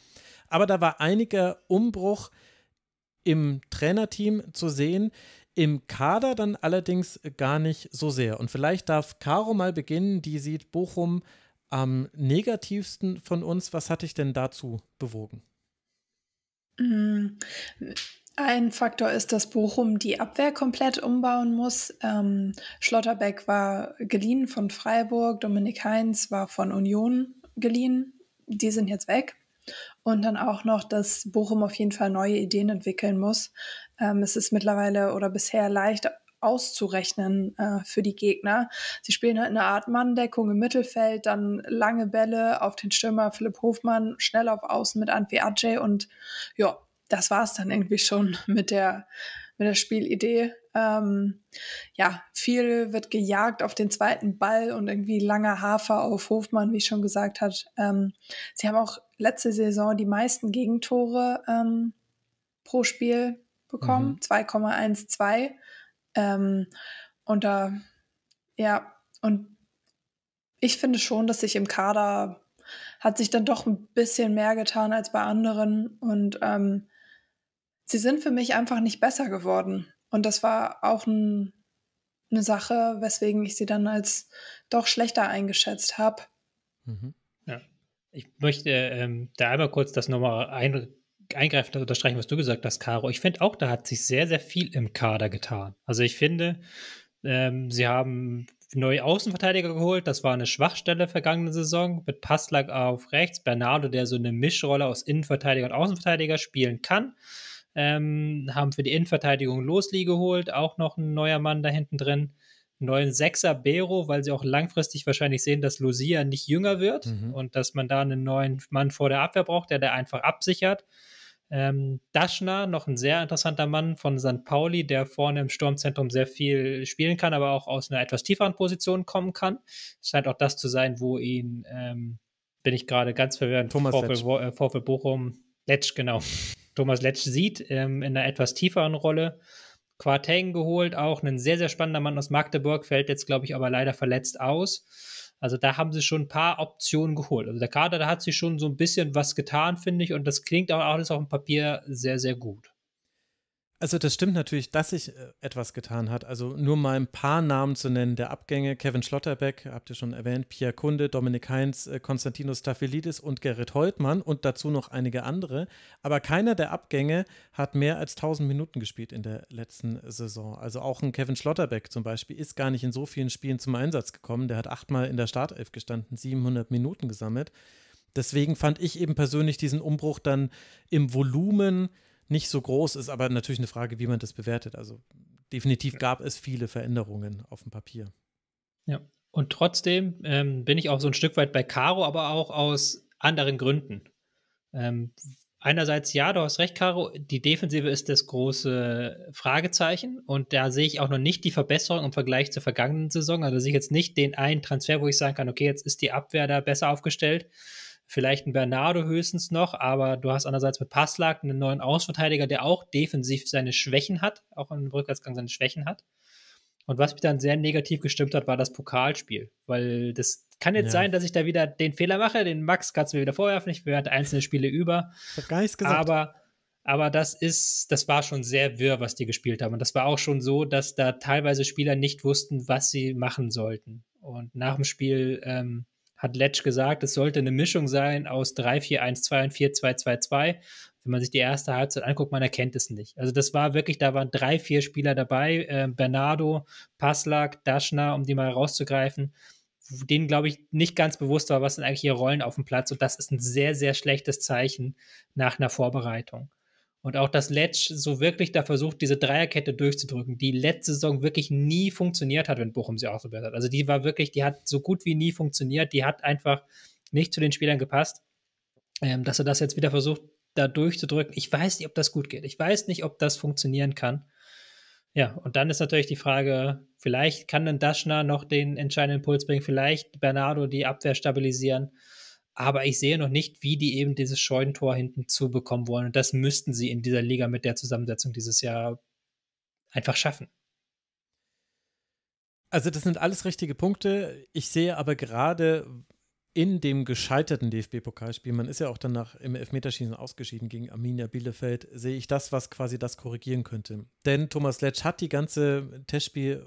Aber da war einiger Umbruch im Trainerteam zu sehen. Im Kader dann allerdings gar nicht so sehr. Und vielleicht darf Caro mal beginnen. Die sieht Bochum am negativsten von uns. Was hatte ich denn dazu bewogen?
Mm, ein Faktor ist, dass Bochum die Abwehr komplett umbauen muss. Ähm, Schlotterbeck war geliehen von Freiburg, Dominik Heinz war von Union geliehen. Die sind jetzt weg. Und dann auch noch, dass Bochum auf jeden Fall neue Ideen entwickeln muss. Ähm, es ist mittlerweile oder bisher leicht, auszurechnen äh, für die Gegner. Sie spielen halt eine Art Manndeckung im Mittelfeld, dann lange Bälle auf den Stürmer Philipp Hofmann, schnell auf Außen mit Anfi Ajay und ja, das war es dann irgendwie schon mit der, mit der Spielidee. Ähm, ja, viel wird gejagt auf den zweiten Ball und irgendwie langer Hafer auf Hofmann, wie ich schon gesagt hat. Ähm, sie haben auch letzte Saison die meisten Gegentore ähm, pro Spiel bekommen, mhm. 2,12. Ähm, und da, ja, und ich finde schon, dass sich im Kader hat sich dann doch ein bisschen mehr getan als bei anderen und ähm, sie sind für mich einfach nicht besser geworden. Und das war auch ein, eine Sache, weswegen ich sie dann als doch schlechter eingeschätzt habe.
Mhm. Ja. Ich möchte ähm, da einmal kurz das nochmal ein, eingreifend unterstreichen, was du gesagt hast, Caro. Ich finde auch, da hat sich sehr, sehr viel im Kader getan. Also ich finde, ähm, sie haben neue Außenverteidiger geholt. Das war eine Schwachstelle vergangene Saison mit Passlag auf rechts, Bernardo, der so eine Mischrolle aus Innenverteidiger und Außenverteidiger spielen kann. Ähm, haben für die Innenverteidigung Losli geholt, auch noch ein neuer Mann da hinten drin. Neuen Sechser Bero, weil sie auch langfristig wahrscheinlich sehen, dass Lucia nicht jünger wird mhm. und dass man da einen neuen Mann vor der Abwehr braucht, der da einfach absichert. Ähm, Daschner, noch ein sehr interessanter Mann von St. Pauli, der vorne im Sturmzentrum sehr viel spielen kann, aber auch aus einer etwas tieferen Position kommen kann. scheint auch das zu sein, wo ihn, ähm, bin ich gerade ganz verwirrt, Thomas VfL, äh, VfL Bochum, Letsch, genau, Thomas Letsch sieht, ähm, in einer etwas tieferen Rolle. Quarteng geholt, auch ein sehr, sehr spannender Mann aus Magdeburg, fällt jetzt, glaube ich, aber leider verletzt aus. Also da haben sie schon ein paar Optionen geholt. Also der Kader, da hat sich schon so ein
bisschen was getan, finde ich. Und das klingt auch alles auf dem Papier sehr, sehr gut. Also das stimmt natürlich, dass sich äh, etwas getan hat. Also nur mal ein paar Namen zu nennen, der Abgänge, Kevin Schlotterbeck, habt ihr schon erwähnt, Pierre Kunde, Dominik Heinz, äh, Konstantinos Tafelidis und Gerrit Holtmann und dazu noch einige andere. Aber keiner der Abgänge hat mehr als 1000 Minuten gespielt in der letzten Saison. Also auch ein Kevin Schlotterbeck zum Beispiel ist gar nicht in so vielen Spielen zum Einsatz gekommen. Der hat achtmal in der Startelf gestanden, 700 Minuten gesammelt. Deswegen fand ich eben persönlich diesen Umbruch dann im Volumen – nicht so groß ist, aber natürlich eine Frage, wie man das bewertet. Also definitiv gab es viele Veränderungen auf dem Papier.
Ja, und trotzdem ähm, bin ich auch so ein Stück weit bei Caro, aber auch aus anderen Gründen. Ähm, einerseits, ja, du hast recht, Caro, die Defensive ist das große Fragezeichen und da sehe ich auch noch nicht die Verbesserung im Vergleich zur vergangenen Saison. Also sehe ich jetzt nicht den einen Transfer, wo ich sagen kann, okay, jetzt ist die Abwehr da besser aufgestellt vielleicht ein Bernardo höchstens noch, aber du hast andererseits mit Passlag einen neuen Außenverteidiger, der auch defensiv seine Schwächen hat, auch im Rückwärtsgang seine Schwächen hat. Und was mich dann sehr negativ gestimmt hat, war das Pokalspiel, weil das kann jetzt ja. sein, dass ich da wieder den Fehler mache, den Max kannst du mir wieder vorwerfen, ich werde einzelne Spiele über. Ich hab gar nichts gesagt. Aber aber das ist, das war schon sehr wirr, was die gespielt haben. Und das war auch schon so, dass da teilweise Spieler nicht wussten, was sie machen sollten. Und nach dem Spiel ähm, hat Letsch gesagt, es sollte eine Mischung sein aus 3-4-1-2 und 4-2-2-2. Wenn man sich die erste Halbzeit anguckt, man erkennt es nicht. Also das war wirklich, da waren drei, vier Spieler dabei, äh, Bernardo, Paslak, Daschner, um die mal rauszugreifen, denen, glaube ich, nicht ganz bewusst war, was sind eigentlich ihre Rollen auf dem Platz. Und das ist ein sehr, sehr schlechtes Zeichen nach einer Vorbereitung. Und auch, dass Letsch so wirklich da versucht, diese Dreierkette durchzudrücken, die letzte Saison wirklich nie funktioniert hat, wenn Bochum sie auch ausprobiert hat. Also die war wirklich, die hat so gut wie nie funktioniert, die hat einfach nicht zu den Spielern gepasst. Ähm, dass er das jetzt wieder versucht, da durchzudrücken. Ich weiß nicht, ob das gut geht. Ich weiß nicht, ob das funktionieren kann. Ja, und dann ist natürlich die Frage, vielleicht kann dann Daschner noch den entscheidenden Impuls bringen, vielleicht Bernardo die Abwehr stabilisieren aber ich sehe noch nicht, wie die eben dieses Scheunentor hinten zubekommen wollen. Und das müssten sie in dieser Liga mit der Zusammensetzung dieses Jahr
einfach schaffen. Also das sind alles richtige Punkte. Ich sehe aber gerade in dem gescheiterten DFB-Pokalspiel, man ist ja auch danach im Elfmeterschießen ausgeschieden gegen Arminia Bielefeld, sehe ich das, was quasi das korrigieren könnte. Denn Thomas Letsch hat die ganze Testspiel-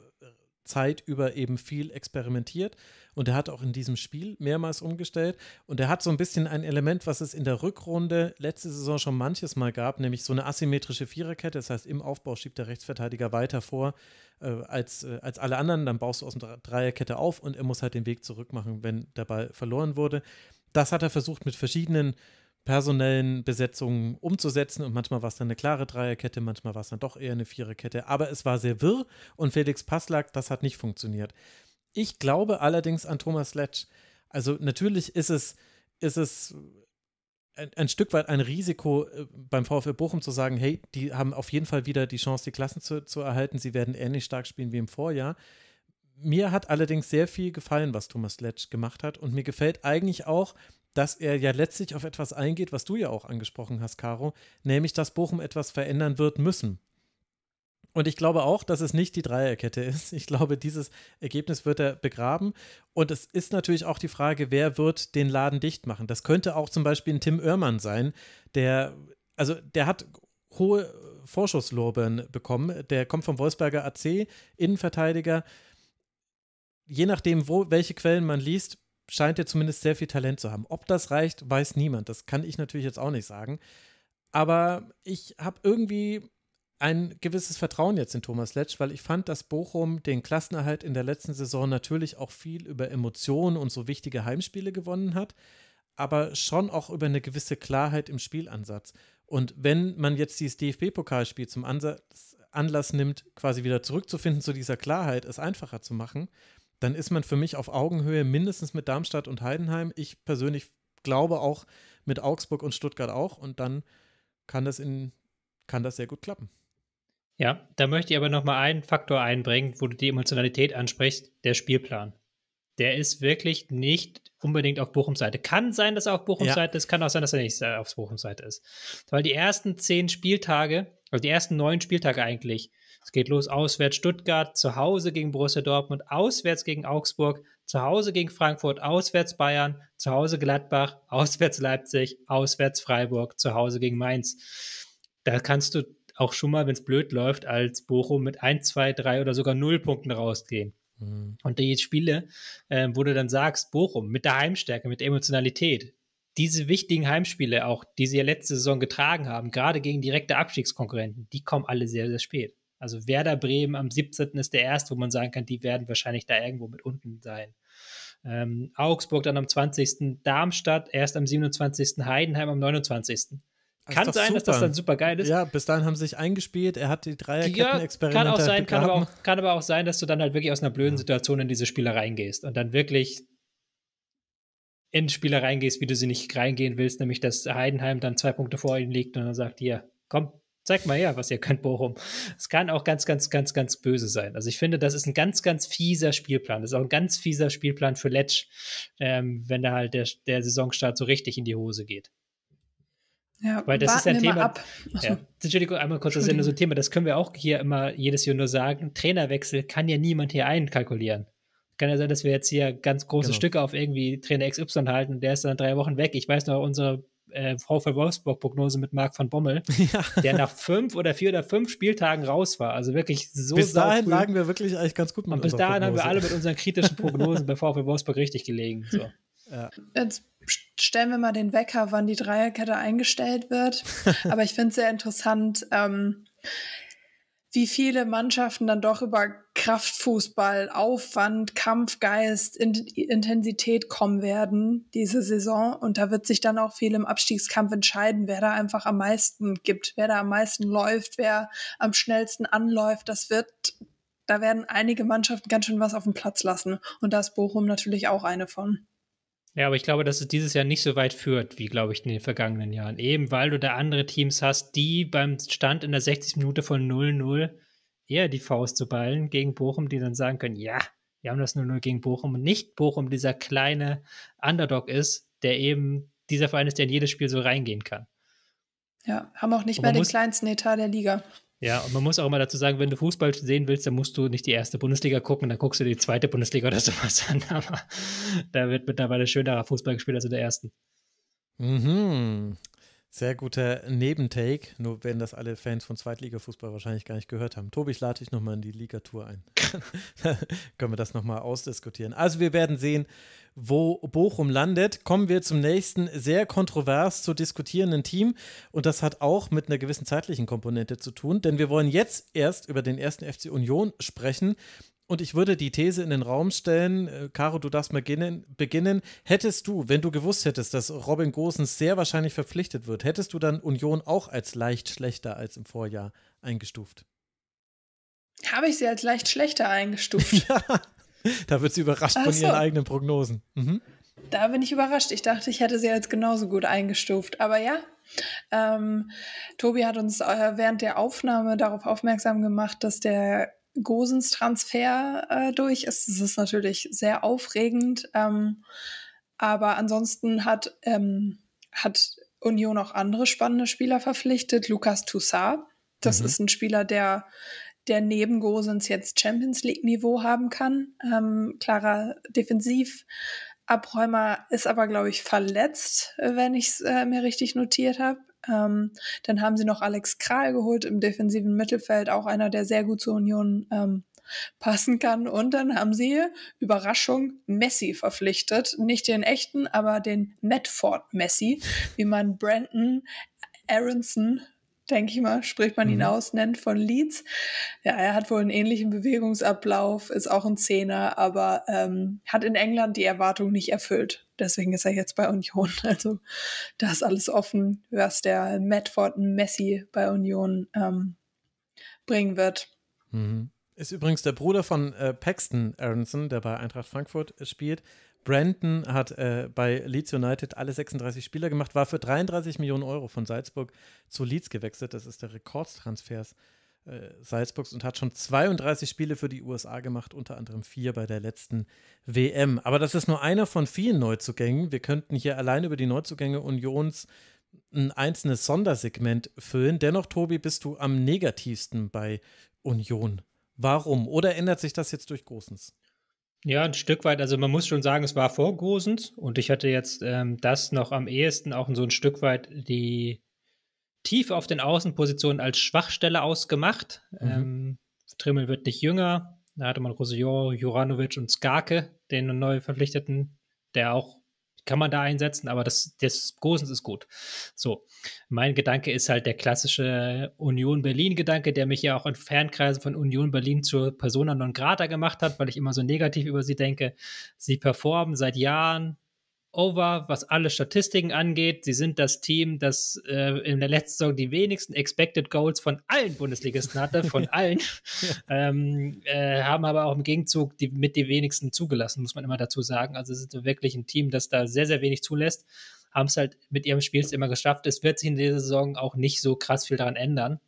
Zeit über eben viel experimentiert und er hat auch in diesem Spiel mehrmals umgestellt und er hat so ein bisschen ein Element, was es in der Rückrunde letzte Saison schon manches Mal gab, nämlich so eine asymmetrische Viererkette, das heißt im Aufbau schiebt der Rechtsverteidiger weiter vor äh, als, äh, als alle anderen, dann baust du aus der Dreierkette auf und er muss halt den Weg zurück machen, wenn der Ball verloren wurde. Das hat er versucht mit verschiedenen personellen Besetzungen umzusetzen. Und manchmal war es dann eine klare Dreierkette, manchmal war es dann doch eher eine Viererkette. Aber es war sehr wirr und Felix Passlack, das hat nicht funktioniert. Ich glaube allerdings an Thomas Letsch. Also natürlich ist es, ist es ein, ein, Stück weit ein Risiko äh, beim VfL Bochum zu sagen, hey, die haben auf jeden Fall wieder die Chance, die Klassen zu, zu erhalten. Sie werden ähnlich stark spielen wie im Vorjahr. Mir hat allerdings sehr viel gefallen, was Thomas Letsch gemacht hat. Und mir gefällt eigentlich auch, dass er ja letztlich auf etwas eingeht, was du ja auch angesprochen hast, Caro, nämlich dass Bochum etwas verändern wird müssen. Und ich glaube auch, dass es nicht die Dreierkette ist. Ich glaube, dieses Ergebnis wird er begraben. Und es ist natürlich auch die Frage, wer wird den Laden dicht machen. Das könnte auch zum Beispiel ein Tim Oermann sein, der, also der hat hohe Vorschusslorbeeren bekommen. Der kommt vom Wolfsberger AC, Innenverteidiger. Je nachdem, wo, welche Quellen man liest, scheint er zumindest sehr viel Talent zu haben. Ob das reicht, weiß niemand. Das kann ich natürlich jetzt auch nicht sagen. Aber ich habe irgendwie ein gewisses Vertrauen jetzt in Thomas Letsch, weil ich fand, dass Bochum den Klassenerhalt in der letzten Saison natürlich auch viel über Emotionen und so wichtige Heimspiele gewonnen hat, aber schon auch über eine gewisse Klarheit im Spielansatz. Und wenn man jetzt dieses DFB-Pokalspiel zum Ansatz, Anlass nimmt, quasi wieder zurückzufinden zu dieser Klarheit, es einfacher zu machen, dann ist man für mich auf Augenhöhe mindestens mit Darmstadt und Heidenheim. Ich persönlich glaube auch mit Augsburg und Stuttgart auch und dann kann das in kann das sehr gut klappen.
Ja, da möchte ich aber noch mal einen Faktor einbringen, wo du die Emotionalität ansprichst, der Spielplan. Der ist wirklich nicht unbedingt auf Bochums Seite. Kann sein, dass er auf Bochums ja. Seite ist, kann auch sein, dass er nicht auf Bochums Seite ist. Weil die ersten zehn Spieltage, also die ersten neun Spieltage eigentlich, es geht los auswärts Stuttgart, zu Hause gegen Borussia Dortmund, auswärts gegen Augsburg, zu Hause gegen Frankfurt, auswärts Bayern, zu Hause Gladbach, auswärts Leipzig, auswärts Freiburg, zu Hause gegen Mainz. Da kannst du auch schon mal, wenn es blöd läuft, als Bochum mit 1, 2, 3 oder sogar 0 Punkten rausgehen. Mhm. Und die Spiele, äh, wo du dann sagst, Bochum mit der Heimstärke, mit der Emotionalität, diese wichtigen Heimspiele auch, die sie ja letzte Saison getragen haben, gerade gegen direkte Abstiegskonkurrenten, die kommen alle sehr, sehr spät. Also Werder Bremen am 17. ist der erste, wo man sagen kann, die werden wahrscheinlich da irgendwo mit unten sein. Ähm, Augsburg dann am 20. Darmstadt, erst am 27. Heidenheim am 29. Das kann sein, super. dass das dann
super geil ist. Ja, bis dahin haben sie sich eingespielt. Er hat die Dreierketten-Experimente ja, kann kann aber auch,
kann aber auch, sein, dass du dann halt wirklich aus einer blöden Situation in diese Spiele gehst und dann wirklich in Spiele gehst, wie du sie nicht reingehen willst, nämlich dass Heidenheim dann zwei Punkte vor ihnen liegt und dann sagt, hier, komm, Zeig mal her, was ihr könnt, Bochum. Es kann auch ganz, ganz, ganz, ganz böse sein. Also ich finde, das ist ein ganz, ganz fieser Spielplan. Das ist auch ein ganz fieser Spielplan für Letsch, ähm, wenn da halt der, der Saisonstart so richtig in die Hose geht. Ja, weil das ist ein Thema. Ab. Ja. Entschuldigung, einmal kurz, das ist ja so ein Thema, das können wir auch hier immer jedes Jahr nur sagen. Trainerwechsel kann ja niemand hier einkalkulieren. Kann ja sein, dass wir jetzt hier ganz große genau. Stücke auf irgendwie Trainer XY halten, der ist dann drei Wochen weg. Ich weiß noch, unsere äh, VfL Wolfsburg-Prognose mit Marc van Bommel, ja. der nach fünf oder vier oder fünf Spieltagen raus war. Also wirklich so Bis dahin lagen
wir wirklich eigentlich ganz gut mit Und bis dahin Prognose. haben wir alle mit unseren
kritischen Prognosen bei VfL Wolfsburg richtig gelegen. So. Ja.
Jetzt stellen wir mal den Wecker, wann die Dreierkette eingestellt wird. Aber ich finde es sehr interessant. Ähm, wie viele Mannschaften dann doch über Kraftfußball, Aufwand, Kampfgeist, Intensität kommen werden diese Saison. Und da wird sich dann auch viel im Abstiegskampf entscheiden, wer da einfach am meisten gibt, wer da am meisten läuft, wer am schnellsten anläuft. Das wird, da werden einige Mannschaften ganz schön was auf dem Platz lassen. Und da ist Bochum natürlich auch eine von.
Ja, aber ich glaube, dass es dieses Jahr nicht so weit führt, wie, glaube ich, in den vergangenen Jahren. Eben weil du da andere Teams hast, die beim Stand in der 60. Minute von 0-0 eher die Faust zu ballen gegen Bochum, die dann sagen können, ja, wir haben das 0-0 gegen Bochum und nicht Bochum dieser kleine Underdog ist, der eben dieser Verein ist, der in jedes Spiel so reingehen kann.
Ja, haben auch nicht mehr den kleinsten Etat der Liga.
Ja, und man muss auch immer dazu sagen, wenn du Fußball sehen willst, dann musst du nicht die erste Bundesliga gucken, dann guckst du die zweite Bundesliga oder sowas an. Aber
da wird mittlerweile schönerer Fußball gespielt als in der ersten. Mhm. Sehr guter Nebentake, nur wenn das alle Fans von Zweitligafußball wahrscheinlich gar nicht gehört haben. Tobi, ich lade dich nochmal in die Ligatur ein. können wir das nochmal ausdiskutieren. Also wir werden sehen, wo Bochum landet. Kommen wir zum nächsten sehr kontrovers zu diskutierenden Team. Und das hat auch mit einer gewissen zeitlichen Komponente zu tun, denn wir wollen jetzt erst über den ersten FC Union sprechen. Und ich würde die These in den Raum stellen, äh, Caro, du darfst mal beginnen. Hättest du, wenn du gewusst hättest, dass Robin Gosens sehr wahrscheinlich verpflichtet wird, hättest du dann Union auch als leicht schlechter als im Vorjahr eingestuft?
Habe ich sie als leicht schlechter eingestuft? ja,
da wird sie überrascht Ach von ihren eigenen Prognosen. Mhm.
Da bin ich überrascht. Ich dachte, ich hätte sie als genauso gut eingestuft. Aber ja, ähm, Tobi hat uns äh, während der Aufnahme darauf aufmerksam gemacht, dass der Gosens Transfer äh, durch ist. Das ist natürlich sehr aufregend. Ähm, aber ansonsten hat, ähm, hat Union auch andere spannende Spieler verpflichtet. Lukas Toussaint, das mhm. ist ein Spieler, der, der neben Gosens jetzt Champions League-Niveau haben kann. Ähm, klarer Defensivabräumer ist aber, glaube ich, verletzt, äh, wenn ich es äh, mir richtig notiert habe. Ähm, dann haben sie noch Alex Kral geholt im defensiven Mittelfeld, auch einer, der sehr gut zur Union ähm, passen kann. Und dann haben sie, Überraschung, Messi verpflichtet. Nicht den echten, aber den Medford Messi, wie man Brandon Aronson denke ich mal, spricht man mhm. ihn aus, nennt von Leeds. Ja, er hat wohl einen ähnlichen Bewegungsablauf, ist auch ein Zehner, aber ähm, hat in England die Erwartung nicht erfüllt. Deswegen ist er jetzt bei Union. Also da ist alles offen, was der Medford Messi bei Union ähm, bringen wird.
Mhm. Ist übrigens der Bruder von äh, Paxton Aronson, der bei Eintracht Frankfurt äh, spielt. Brandon hat äh, bei Leeds United alle 36 Spieler gemacht, war für 33 Millionen Euro von Salzburg zu Leeds gewechselt. Das ist der Rekordtransfers äh, Salzburgs und hat schon 32 Spiele für die USA gemacht, unter anderem vier bei der letzten WM. Aber das ist nur einer von vielen Neuzugängen. Wir könnten hier allein über die Neuzugänge Unions ein einzelnes Sondersegment füllen. Dennoch, Tobi, bist du am negativsten bei Union. Warum? Oder ändert sich das jetzt durch Großens? Ja, ein Stück weit.
Also man muss schon sagen, es war vorgosend und ich hatte jetzt ähm, das noch am ehesten auch so ein Stück weit die tief auf den Außenpositionen als Schwachstelle ausgemacht. Mhm. Ähm, Trimmel wird nicht jünger. Da hatte man Rosillon, Juranovic und Skarke, den neu verpflichteten, der auch kann man da einsetzen, aber das, das Gosens ist gut. So, mein Gedanke ist halt der klassische Union Berlin-Gedanke, der mich ja auch in Fernkreisen von Union Berlin zur Persona non grata gemacht hat, weil ich immer so negativ über sie denke. Sie performen seit Jahren, over, was alle Statistiken angeht. Sie sind das Team, das äh, in der letzten Saison die wenigsten Expected Goals von allen Bundesligisten hatte, von allen. Ja. Ähm, äh, haben aber auch im Gegenzug die, mit die wenigsten zugelassen, muss man immer dazu sagen. Also es ist wirklich ein Team, das da sehr, sehr wenig zulässt. Haben es halt mit ihrem Spiel immer geschafft. Es wird sich in dieser Saison auch nicht so krass viel daran ändern.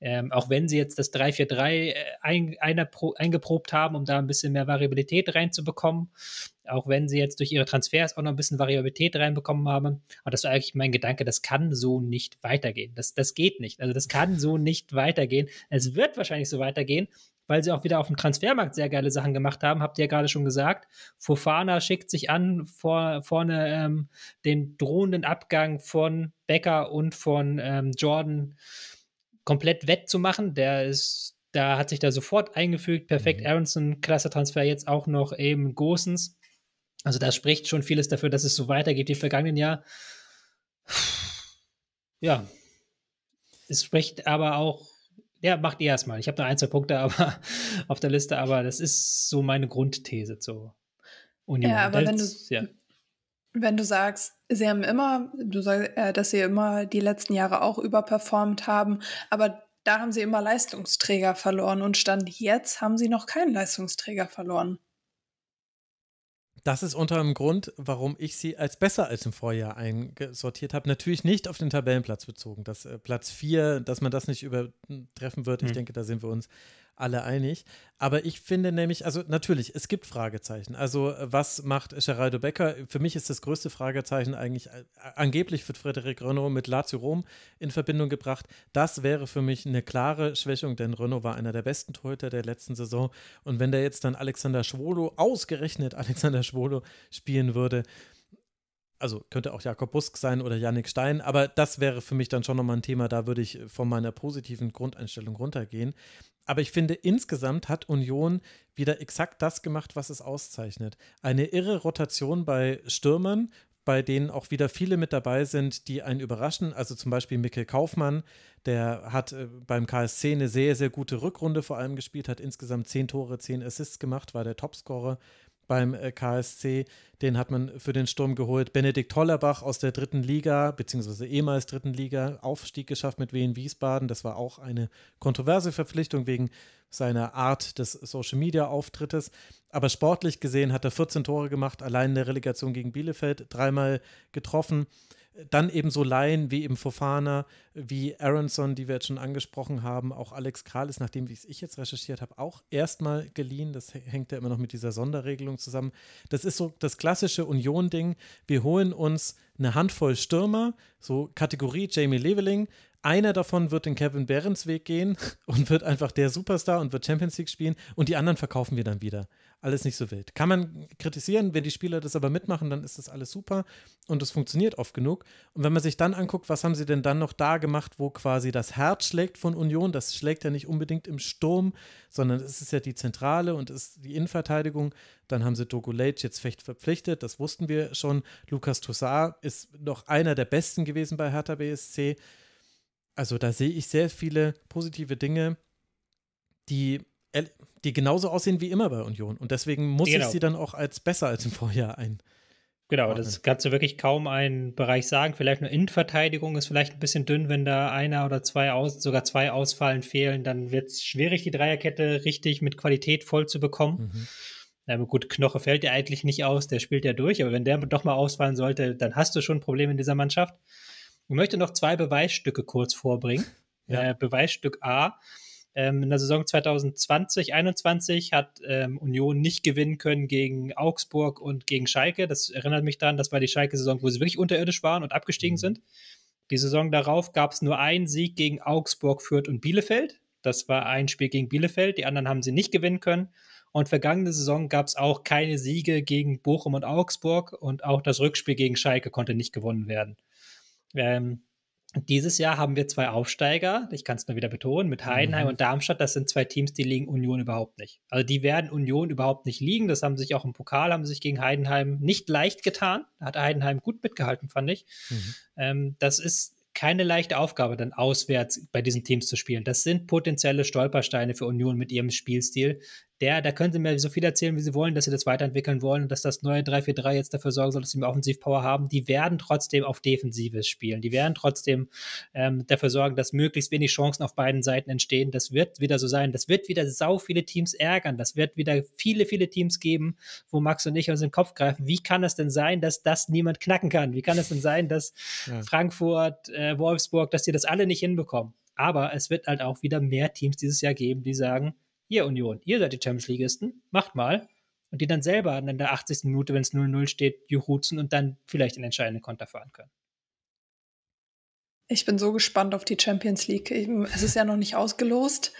Ähm, auch wenn sie jetzt das 3-4-3 äh, ein, einer pro, eingeprobt haben, um da ein bisschen mehr Variabilität reinzubekommen, auch wenn sie jetzt durch ihre Transfers auch noch ein bisschen Variabilität reinbekommen haben. Aber das war eigentlich mein Gedanke, das kann so nicht weitergehen. Das, das geht nicht. Also das kann so nicht weitergehen. Es wird wahrscheinlich so weitergehen, weil sie auch wieder auf dem Transfermarkt sehr geile Sachen gemacht haben, habt ihr ja gerade schon gesagt. Fofana schickt sich an vor, vorne ähm, den drohenden Abgang von Becker und von ähm, Jordan komplett wettzumachen. Der ist, da hat sich da sofort eingefügt. Perfekt, mhm. Aronson, klasse Transfer, jetzt auch noch eben Gosens. Also da spricht schon vieles dafür, dass es so weitergeht wie im vergangenen Jahr. Ja. Es spricht aber auch, ja, macht ihr erstmal. Ich habe noch ein, zwei Punkte aber auf der Liste, aber das ist so meine Grundthese zu
Union. Ja, aber das, wenn du, ja. Wenn du sagst, sie haben immer, du sagst, äh, dass sie immer die letzten Jahre auch überperformt haben, aber da haben sie immer Leistungsträger verloren und Stand jetzt haben sie noch keinen Leistungsträger verloren.
Das ist unter dem Grund, warum ich sie als besser als im Vorjahr eingesortiert habe. Natürlich nicht auf den Tabellenplatz bezogen. Das, äh, Platz 4, dass man das nicht übertreffen wird, mhm. ich hm. denke, da sind wir uns alle einig. Aber ich finde nämlich, also natürlich, es gibt Fragezeichen. Also äh, was macht Geraldo Becker? Für mich ist das größte Fragezeichen eigentlich, äh, angeblich wird Frederik Renault mit Lazio Rom in Verbindung gebracht. Das wäre für mich eine klare Schwächung, denn Renault war einer der besten Torhüter der letzten Saison. Und wenn der jetzt dann Alexander Schwolo, ausgerechnet Alexander Schwolo, spielen würde, also könnte auch Jakob Busk sein oder Yannick Stein, aber das wäre für mich dann schon nochmal ein Thema, da würde ich von meiner positiven Grundeinstellung runtergehen. Aber ich finde, insgesamt hat Union wieder exakt das gemacht, was es auszeichnet. Eine irre Rotation bei Stürmern, bei denen auch wieder viele mit dabei sind, die einen überraschen. Also zum Beispiel Mikkel Kaufmann, der hat äh, beim KSC eine sehr, sehr gute Rückrunde vor allem gespielt, hat insgesamt zehn Tore, zehn Assists gemacht, war der Topscorer beim äh, KSC. Den hat man für den Sturm geholt. Benedikt Hollerbach aus der dritten Liga, beziehungsweise ehemals dritten Liga, Aufstieg geschafft mit Wien Wiesbaden. Das war auch eine kontroverse Verpflichtung wegen seiner Art des Social Media Auftrittes. Aber sportlich gesehen hat er 14 Tore gemacht, allein in der Relegation gegen Bielefeld, dreimal getroffen dann eben so Laien wie eben Fofana, wie Aronson, die wir jetzt schon angesprochen haben, auch Alex Kral ist, nachdem wie ich jetzt recherchiert habe, auch erstmal geliehen. Das hängt ja immer noch mit dieser Sonderregelung zusammen. Das ist so das klassische Union-Ding. Wir holen uns eine Handvoll Stürmer, so Kategorie Jamie Leveling, einer davon wird den Kevin Behrens Weg gehen und wird einfach der Superstar und wird Champions League spielen und die anderen verkaufen wir dann wieder alles nicht so wild. Kann man kritisieren, wenn die Spieler das aber mitmachen, dann ist das alles super und es funktioniert oft genug. Und wenn man sich dann anguckt, was haben sie denn dann noch da gemacht, wo quasi das Herz schlägt von Union, das schlägt ja nicht unbedingt im Sturm, sondern es ist ja die Zentrale und ist die Innenverteidigung. Dann haben sie Doku Leitch jetzt fecht verpflichtet, das wussten wir schon. Lukas Toussaint ist noch einer der besten gewesen bei Hertha BSC. Also da sehe ich sehr viele positive Dinge, die die genauso aussehen wie immer bei Union. Und deswegen muss genau. ich sie dann auch als besser als im Vorjahr ein. Genau, das kannst du wirklich kaum einen Bereich sagen. Vielleicht nur Innenverteidigung
ist vielleicht ein bisschen dünn, wenn da einer oder zwei aus, sogar zwei Ausfallen fehlen, dann wird es schwierig, die Dreierkette richtig mit Qualität voll zu bekommen. Mhm. Na gut, Knoche fällt ja eigentlich nicht aus, der spielt ja durch, aber wenn der doch mal ausfallen sollte, dann hast du schon ein Problem in dieser Mannschaft. Ich möchte noch zwei Beweisstücke kurz vorbringen. ja. äh, Beweisstück A, ähm, in der Saison 2020, 21 hat ähm, Union nicht gewinnen können gegen Augsburg und gegen Schalke. Das erinnert mich daran, das war die Schalke-Saison, wo sie wirklich unterirdisch waren und abgestiegen mhm. sind. Die Saison darauf gab es nur einen Sieg gegen Augsburg, Fürth und Bielefeld. Das war ein Spiel gegen Bielefeld. Die anderen haben sie nicht gewinnen können. Und vergangene Saison gab es auch keine Siege gegen Bochum und Augsburg. Und auch das Rückspiel gegen Schalke konnte nicht gewonnen werden. Ähm, dieses Jahr haben wir zwei Aufsteiger, ich kann es nur wieder betonen, mit Heidenheim mhm. und Darmstadt. Das sind zwei Teams, die liegen Union überhaupt nicht. Also die werden Union überhaupt nicht liegen. Das haben sich auch im Pokal, haben sich gegen Heidenheim nicht leicht getan. Da hat Heidenheim gut mitgehalten, fand ich. Mhm. Ähm, das ist keine leichte Aufgabe, dann auswärts bei diesen Teams zu spielen. Das sind potenzielle Stolpersteine für Union mit ihrem Spielstil, der, da können sie mir so viel erzählen, wie sie wollen, dass sie das weiterentwickeln wollen und dass das neue 3-4-3 jetzt dafür sorgen soll, dass sie mehr Offensivpower haben. Die werden trotzdem auf Defensives spielen. Die werden trotzdem ähm, dafür sorgen, dass möglichst wenig Chancen auf beiden Seiten entstehen. Das wird wieder so sein. Das wird wieder sau viele Teams ärgern. Das wird wieder viele, viele Teams geben, wo Max und ich uns in den Kopf greifen. Wie kann es denn sein, dass das niemand knacken kann? Wie kann es denn sein, dass ja. Frankfurt, äh, Wolfsburg, dass die das alle nicht hinbekommen? Aber es wird halt auch wieder mehr Teams dieses Jahr geben, die sagen, ihr Union, ihr seid die champions Leagueisten, macht mal. Und die dann selber in der 80. Minute, wenn es 0-0 steht, juhuzen und dann vielleicht in entscheidenden Konter fahren können.
Ich bin so gespannt auf die Champions League. Es ist ja noch nicht ausgelost,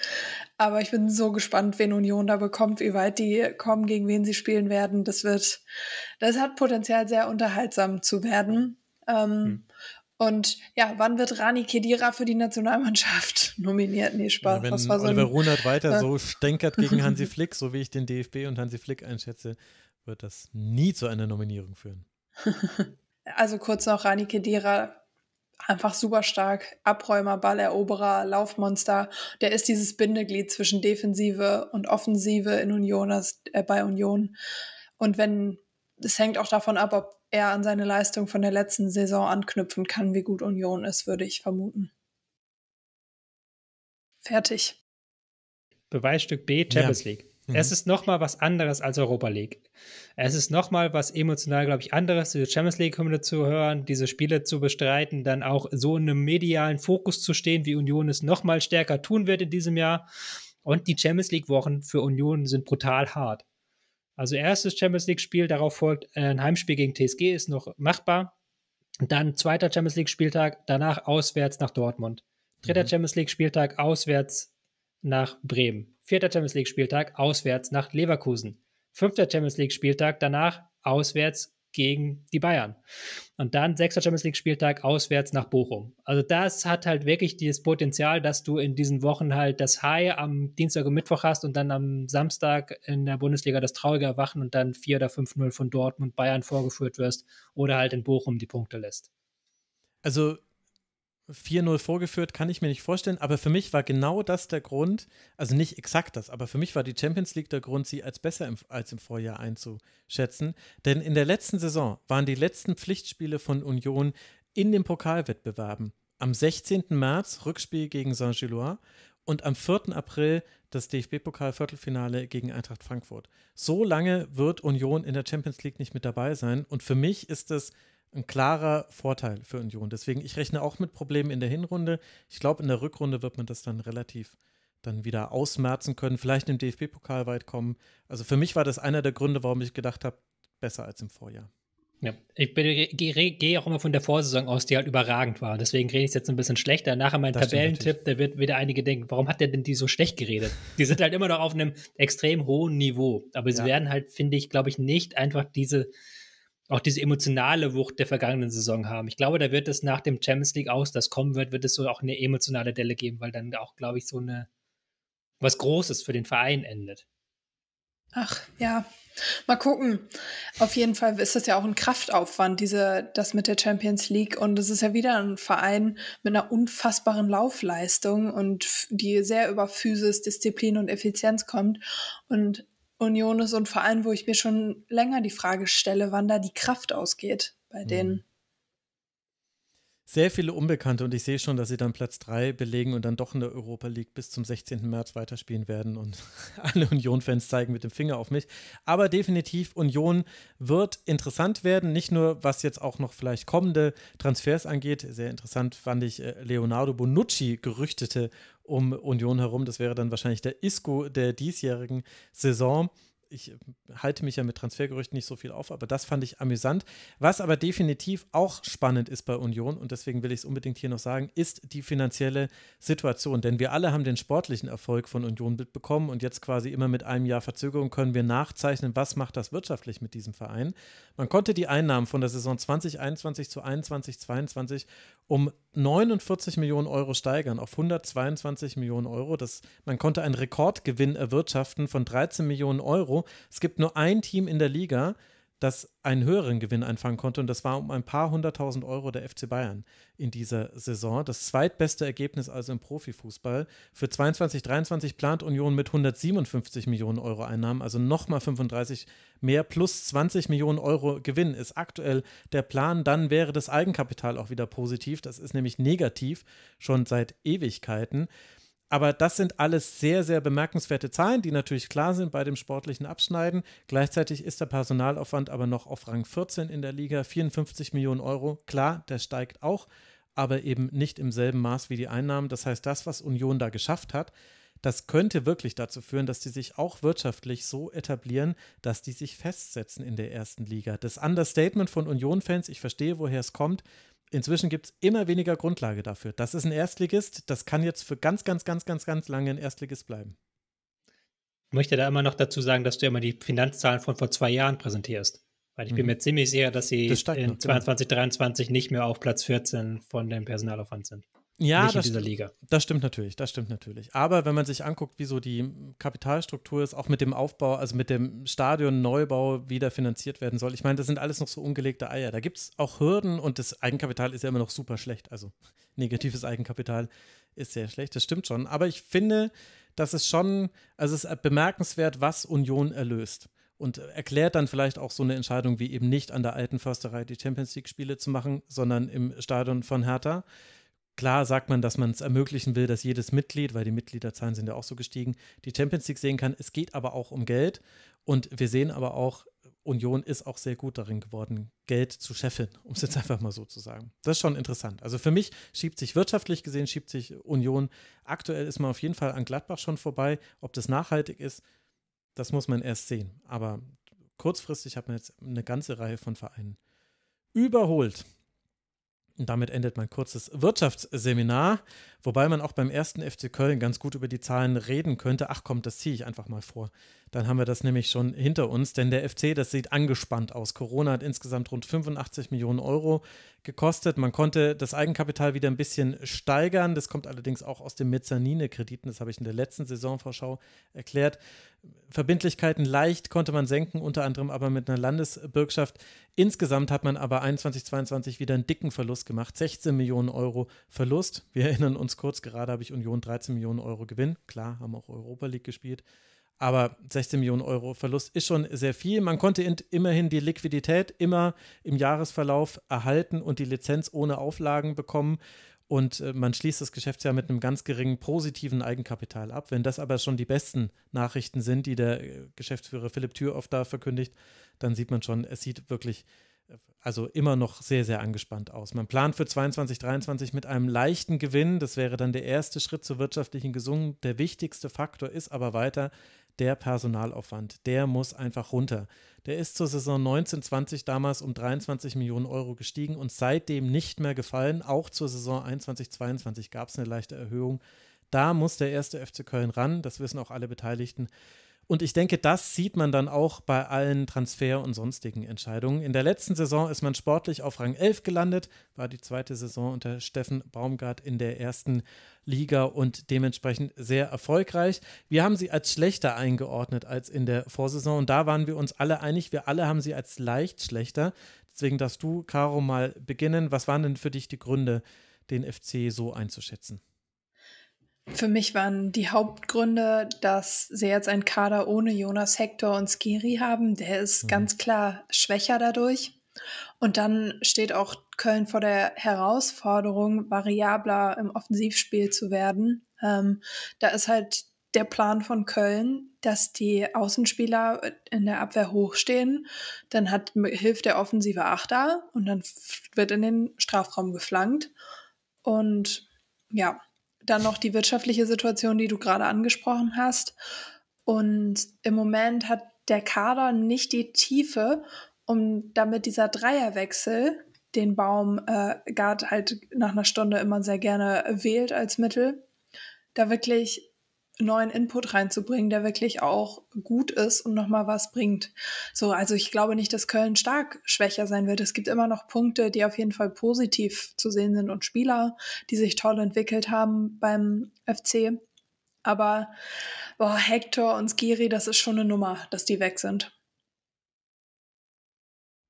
aber ich bin so gespannt, wen Union da bekommt, wie weit die kommen, gegen wen sie spielen werden. Das wird, das hat Potenzial, sehr unterhaltsam zu werden. Ähm, hm. Und ja, wann wird Rani Kedira für die Nationalmannschaft nominiert? Nee, Spaß. Ja, wenn das war so Oliver Runert weiter so stänkert
gegen Hansi Flick, so wie ich den DFB und Hansi Flick einschätze, wird das nie zu einer Nominierung führen.
also kurz noch Rani Kedira, einfach super stark. Abräumer, Balleroberer, Laufmonster. Der ist dieses Bindeglied zwischen Defensive und Offensive in Union, äh, bei Union. Und wenn, es hängt auch davon ab, ob er an seine Leistung von der letzten Saison anknüpfen kann, wie gut Union ist, würde ich vermuten. Fertig.
Beweisstück B, Champions ja. League. Mhm. Es ist nochmal was anderes als Europa League. Es ist nochmal was emotional, glaube ich, anderes, diese Champions League-Hymne zu hören, diese Spiele zu bestreiten, dann auch so in einem medialen Fokus zu stehen, wie Union es nochmal stärker tun wird in diesem Jahr. Und die Champions League-Wochen für Union sind brutal hart. Also erstes Champions League-Spiel, darauf folgt äh, ein Heimspiel gegen TSG, ist noch machbar. Dann zweiter Champions League-Spieltag, danach auswärts nach Dortmund. Dritter mhm. Champions League-Spieltag, auswärts nach Bremen. Vierter Champions League-Spieltag, auswärts nach Leverkusen. Fünfter Champions League-Spieltag, danach auswärts gegen die Bayern. Und dann sechster Champions League Spieltag auswärts nach Bochum. Also das hat halt wirklich dieses Potenzial, dass du in diesen Wochen halt das High am Dienstag und Mittwoch hast und dann am Samstag in der Bundesliga das traurige Erwachen und dann 4 oder 5-0 von
Dortmund Bayern vorgeführt wirst oder halt in Bochum die Punkte lässt. Also 4-0 vorgeführt, kann ich mir nicht vorstellen. Aber für mich war genau das der Grund, also nicht exakt das, aber für mich war die Champions League der Grund, sie als besser im, als im Vorjahr einzuschätzen. Denn in der letzten Saison waren die letzten Pflichtspiele von Union in den Pokalwettbewerben. Am 16. März Rückspiel gegen saint gillois und am 4. April das DFB-Pokal-Viertelfinale gegen Eintracht Frankfurt. So lange wird Union in der Champions League nicht mit dabei sein. Und für mich ist das ein klarer Vorteil für Union. Deswegen, ich rechne auch mit Problemen in der Hinrunde. Ich glaube, in der Rückrunde wird man das dann relativ dann wieder ausmerzen können, vielleicht im DFB-Pokal weit kommen. Also für mich war das einer der Gründe, warum ich gedacht habe, besser als im Vorjahr. Ja, ich gehe auch immer von der Vorsaison aus, die halt überragend war.
Deswegen rede ich jetzt ein bisschen schlechter. Nachher mein das Tabellentipp, da wird wieder einige denken, warum hat der denn die so schlecht geredet? die sind halt immer noch auf einem extrem hohen Niveau. Aber ja. sie werden halt, finde ich, glaube ich, nicht einfach diese, auch diese emotionale Wucht der vergangenen Saison haben. Ich glaube, da wird es nach dem Champions League aus, das kommen wird, wird es so auch eine emotionale Delle geben, weil dann auch, glaube ich, so eine was Großes für den Verein endet.
Ach, ja. Mal gucken. Auf jeden Fall ist das ja auch ein Kraftaufwand, diese, das mit der Champions League. Und es ist ja wieder ein Verein mit einer unfassbaren Laufleistung und die sehr über Physis, Disziplin und Effizienz kommt. Und Union ist und vor allem, wo ich mir schon länger die Frage stelle, wann da die Kraft ausgeht bei mhm. denen
sehr viele Unbekannte und ich sehe schon, dass sie dann Platz 3 belegen und dann doch in der Europa League bis zum 16. März weiterspielen werden und alle Union-Fans zeigen mit dem Finger auf mich. Aber definitiv, Union wird interessant werden, nicht nur was jetzt auch noch vielleicht kommende Transfers angeht. Sehr interessant fand ich äh, Leonardo Bonucci gerüchtete um Union herum. Das wäre dann wahrscheinlich der Isco der diesjährigen Saison ich äh, halte mich ja mit Transfergerüchten nicht so viel auf, aber das fand ich amüsant. Was aber definitiv auch spannend ist bei Union, und deswegen will ich es unbedingt hier noch sagen, ist die finanzielle Situation. Denn wir alle haben den sportlichen Erfolg von Union mitbekommen und jetzt quasi immer mit einem Jahr Verzögerung können wir nachzeichnen, was macht das wirtschaftlich mit diesem Verein. Man konnte die Einnahmen von der Saison 2021 zu 21, 22 um 49 Millionen Euro steigern auf 122 Millionen Euro. Das, man konnte einen Rekordgewinn erwirtschaften von 13 Millionen Euro es gibt nur ein Team in der Liga, das einen höheren Gewinn einfangen konnte und das war um ein paar hunderttausend Euro der FC Bayern in dieser Saison. Das zweitbeste Ergebnis also im Profifußball. Für 2022-2023 plant Union mit 157 Millionen Euro Einnahmen, also nochmal 35 mehr plus 20 Millionen Euro Gewinn ist aktuell der Plan. Dann wäre das Eigenkapital auch wieder positiv. Das ist nämlich negativ schon seit Ewigkeiten. Aber das sind alles sehr, sehr bemerkenswerte Zahlen, die natürlich klar sind bei dem sportlichen Abschneiden. Gleichzeitig ist der Personalaufwand aber noch auf Rang 14 in der Liga, 54 Millionen Euro. Klar, der steigt auch, aber eben nicht im selben Maß wie die Einnahmen. Das heißt, das, was Union da geschafft hat, das könnte wirklich dazu führen, dass die sich auch wirtschaftlich so etablieren, dass die sich festsetzen in der ersten Liga. Das Understatement von Union-Fans, ich verstehe, woher es kommt, inzwischen gibt es immer weniger Grundlage dafür. Das ist ein Erstligist, das kann jetzt für ganz, ganz, ganz, ganz, ganz lange ein Erstligist bleiben. Ich möchte da immer noch dazu sagen, dass du immer die Finanzzahlen von vor zwei Jahren präsentierst. Weil ich mhm. bin mir ziemlich sicher, dass sie das in 2022,
2023 genau. nicht mehr auf Platz 14 von dem
Personalaufwand sind. Ja, das, st das, stimmt natürlich, das stimmt natürlich. Aber wenn man sich anguckt, wie so die Kapitalstruktur ist, auch mit dem Aufbau, also mit dem Stadionneubau wieder finanziert werden soll. Ich meine, das sind alles noch so ungelegte Eier. Da gibt es auch Hürden und das Eigenkapital ist ja immer noch super schlecht. Also negatives Eigenkapital ist sehr schlecht, das stimmt schon. Aber ich finde, dass es schon, also es ist bemerkenswert, was Union erlöst und erklärt dann vielleicht auch so eine Entscheidung wie eben nicht an der alten Försterei die Champions League Spiele zu machen, sondern im Stadion von Hertha. Klar sagt man, dass man es ermöglichen will, dass jedes Mitglied, weil die Mitgliederzahlen sind ja auch so gestiegen, die Champions League sehen kann. Es geht aber auch um Geld. Und wir sehen aber auch, Union ist auch sehr gut darin geworden, Geld zu scheffeln, um es jetzt einfach mal so zu sagen. Das ist schon interessant. Also für mich schiebt sich wirtschaftlich gesehen, schiebt sich Union. Aktuell ist man auf jeden Fall an Gladbach schon vorbei. Ob das nachhaltig ist, das muss man erst sehen. Aber kurzfristig hat man jetzt eine ganze Reihe von Vereinen überholt. Und damit endet mein kurzes Wirtschaftsseminar. Wobei man auch beim ersten FC Köln ganz gut über die Zahlen reden könnte. Ach komm, das ziehe ich einfach mal vor. Dann haben wir das nämlich schon hinter uns, denn der FC, das sieht angespannt aus. Corona hat insgesamt rund 85 Millionen Euro gekostet. Man konnte das Eigenkapital wieder ein bisschen steigern. Das kommt allerdings auch aus den Mezzanine-Krediten. Das habe ich in der letzten Saisonvorschau erklärt. Verbindlichkeiten leicht konnte man senken, unter anderem aber mit einer Landesbürgschaft. Insgesamt hat man aber 2021-2022 wieder einen dicken Verlust gemacht. 16 Millionen Euro Verlust. Wir erinnern uns ganz kurz, gerade habe ich Union 13 Millionen Euro Gewinn. Klar, haben auch Europa League gespielt. Aber 16 Millionen Euro Verlust ist schon sehr viel. Man konnte immerhin die Liquidität immer im Jahresverlauf erhalten und die Lizenz ohne Auflagen bekommen. Und äh, man schließt das Geschäftsjahr mit einem ganz geringen positiven Eigenkapital ab. Wenn das aber schon die besten Nachrichten sind, die der äh, Geschäftsführer Philipp Thür oft da verkündigt, dann sieht man schon, es sieht wirklich also immer noch sehr, sehr angespannt aus. Man plant für 22, 23 mit einem leichten Gewinn. Das wäre dann der erste Schritt zur wirtschaftlichen Gesundung. Der wichtigste Faktor ist aber weiter der Personalaufwand. Der muss einfach runter. Der ist zur Saison 19, 20 damals um 23 Millionen Euro gestiegen und seitdem nicht mehr gefallen. Auch zur Saison 21, 22 gab es eine leichte Erhöhung. Da muss der erste FC Köln ran. Das wissen auch alle Beteiligten. Und ich denke, das sieht man dann auch bei allen Transfer- und sonstigen Entscheidungen. In der letzten Saison ist man sportlich auf Rang 11 gelandet, war die zweite Saison unter Steffen Baumgart in der ersten Liga und dementsprechend sehr erfolgreich. Wir haben sie als schlechter eingeordnet als in der Vorsaison und da waren wir uns alle einig. Wir alle haben sie als leicht schlechter. Deswegen darfst du, Caro, mal beginnen. Was waren denn für dich die Gründe, den FC so einzuschätzen?
Für mich waren die Hauptgründe, dass sie jetzt einen Kader ohne Jonas Hector und Skiri haben. Der ist mhm. ganz klar schwächer dadurch. Und dann steht auch Köln vor der Herausforderung, variabler im Offensivspiel zu werden. Ähm, da ist halt der Plan von Köln, dass die Außenspieler in der Abwehr hochstehen. Dann hat, hilft der offensive Achter und dann wird in den Strafraum geflankt. Und ja, dann noch die wirtschaftliche Situation, die du gerade angesprochen hast. Und im Moment hat der Kader nicht die Tiefe, um damit dieser Dreierwechsel, den Baumgart äh, halt nach einer Stunde immer sehr gerne wählt als Mittel, da wirklich neuen Input reinzubringen, der wirklich auch gut ist und nochmal was bringt. So, also ich glaube nicht, dass Köln stark schwächer sein wird. Es gibt immer noch Punkte, die auf jeden Fall positiv zu sehen sind und Spieler, die sich toll entwickelt haben beim FC. Aber boah, Hector und Skiri, das ist schon eine Nummer, dass die weg sind.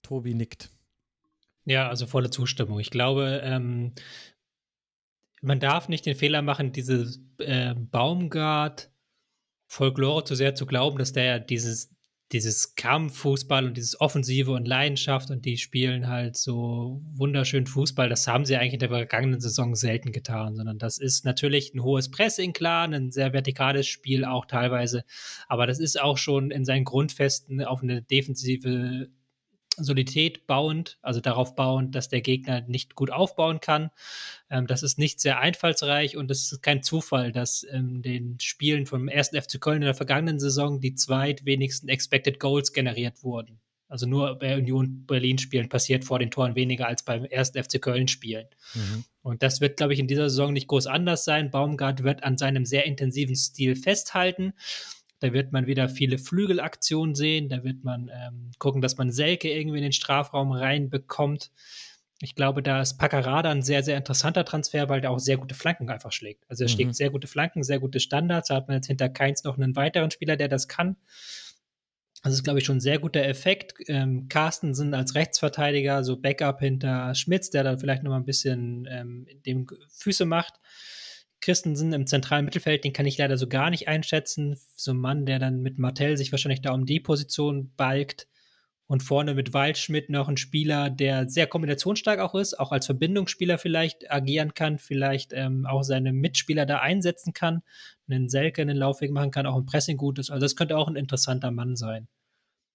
Tobi nickt.
Ja, also volle Zustimmung. Ich glaube, ähm, man darf nicht den Fehler machen, diese äh, Baumgart-Folklore zu sehr zu glauben, dass der ja dieses, dieses Kampffußball und dieses Offensive und Leidenschaft und die spielen halt so wunderschön Fußball, das haben sie eigentlich in der vergangenen Saison selten getan, sondern das ist natürlich ein hohes Pressing, klar, ein sehr vertikales Spiel auch teilweise, aber das ist auch schon in seinen Grundfesten auf eine defensive Solidität bauend, also darauf bauend, dass der Gegner nicht gut aufbauen kann. Ähm, das ist nicht sehr einfallsreich und es ist kein Zufall, dass in ähm, den Spielen vom ersten FC Köln in der vergangenen Saison die zweitwenigsten Expected Goals generiert wurden. Also nur bei Union Berlin Spielen passiert vor den Toren weniger als beim ersten FC Köln Spielen. Mhm. Und das wird, glaube ich, in dieser Saison nicht groß anders sein. Baumgart wird an seinem sehr intensiven Stil festhalten da wird man wieder viele Flügelaktionen sehen. Da wird man ähm, gucken, dass man Selke irgendwie in den Strafraum reinbekommt. Ich glaube, da ist Paccarada ein sehr, sehr interessanter Transfer, weil der auch sehr gute Flanken einfach schlägt. Also er mhm. schlägt sehr gute Flanken, sehr gute Standards. Da hat man jetzt hinter Keins noch einen weiteren Spieler, der das kann. Das ist, glaube ich, schon ein sehr guter Effekt. Ähm, sind als Rechtsverteidiger, so Backup hinter Schmitz, der dann vielleicht nochmal ein bisschen ähm, dem Füße macht. Christensen im zentralen Mittelfeld, den kann ich leider so gar nicht einschätzen. So ein Mann, der dann mit Martell sich wahrscheinlich da um die Position balgt. Und vorne mit Waldschmidt noch ein Spieler, der sehr kombinationsstark auch ist, auch als Verbindungsspieler vielleicht agieren kann, vielleicht ähm, auch seine Mitspieler da einsetzen kann, einen Selke in den Laufweg machen kann, auch ein Pressing gut ist. Also das könnte auch ein interessanter Mann sein.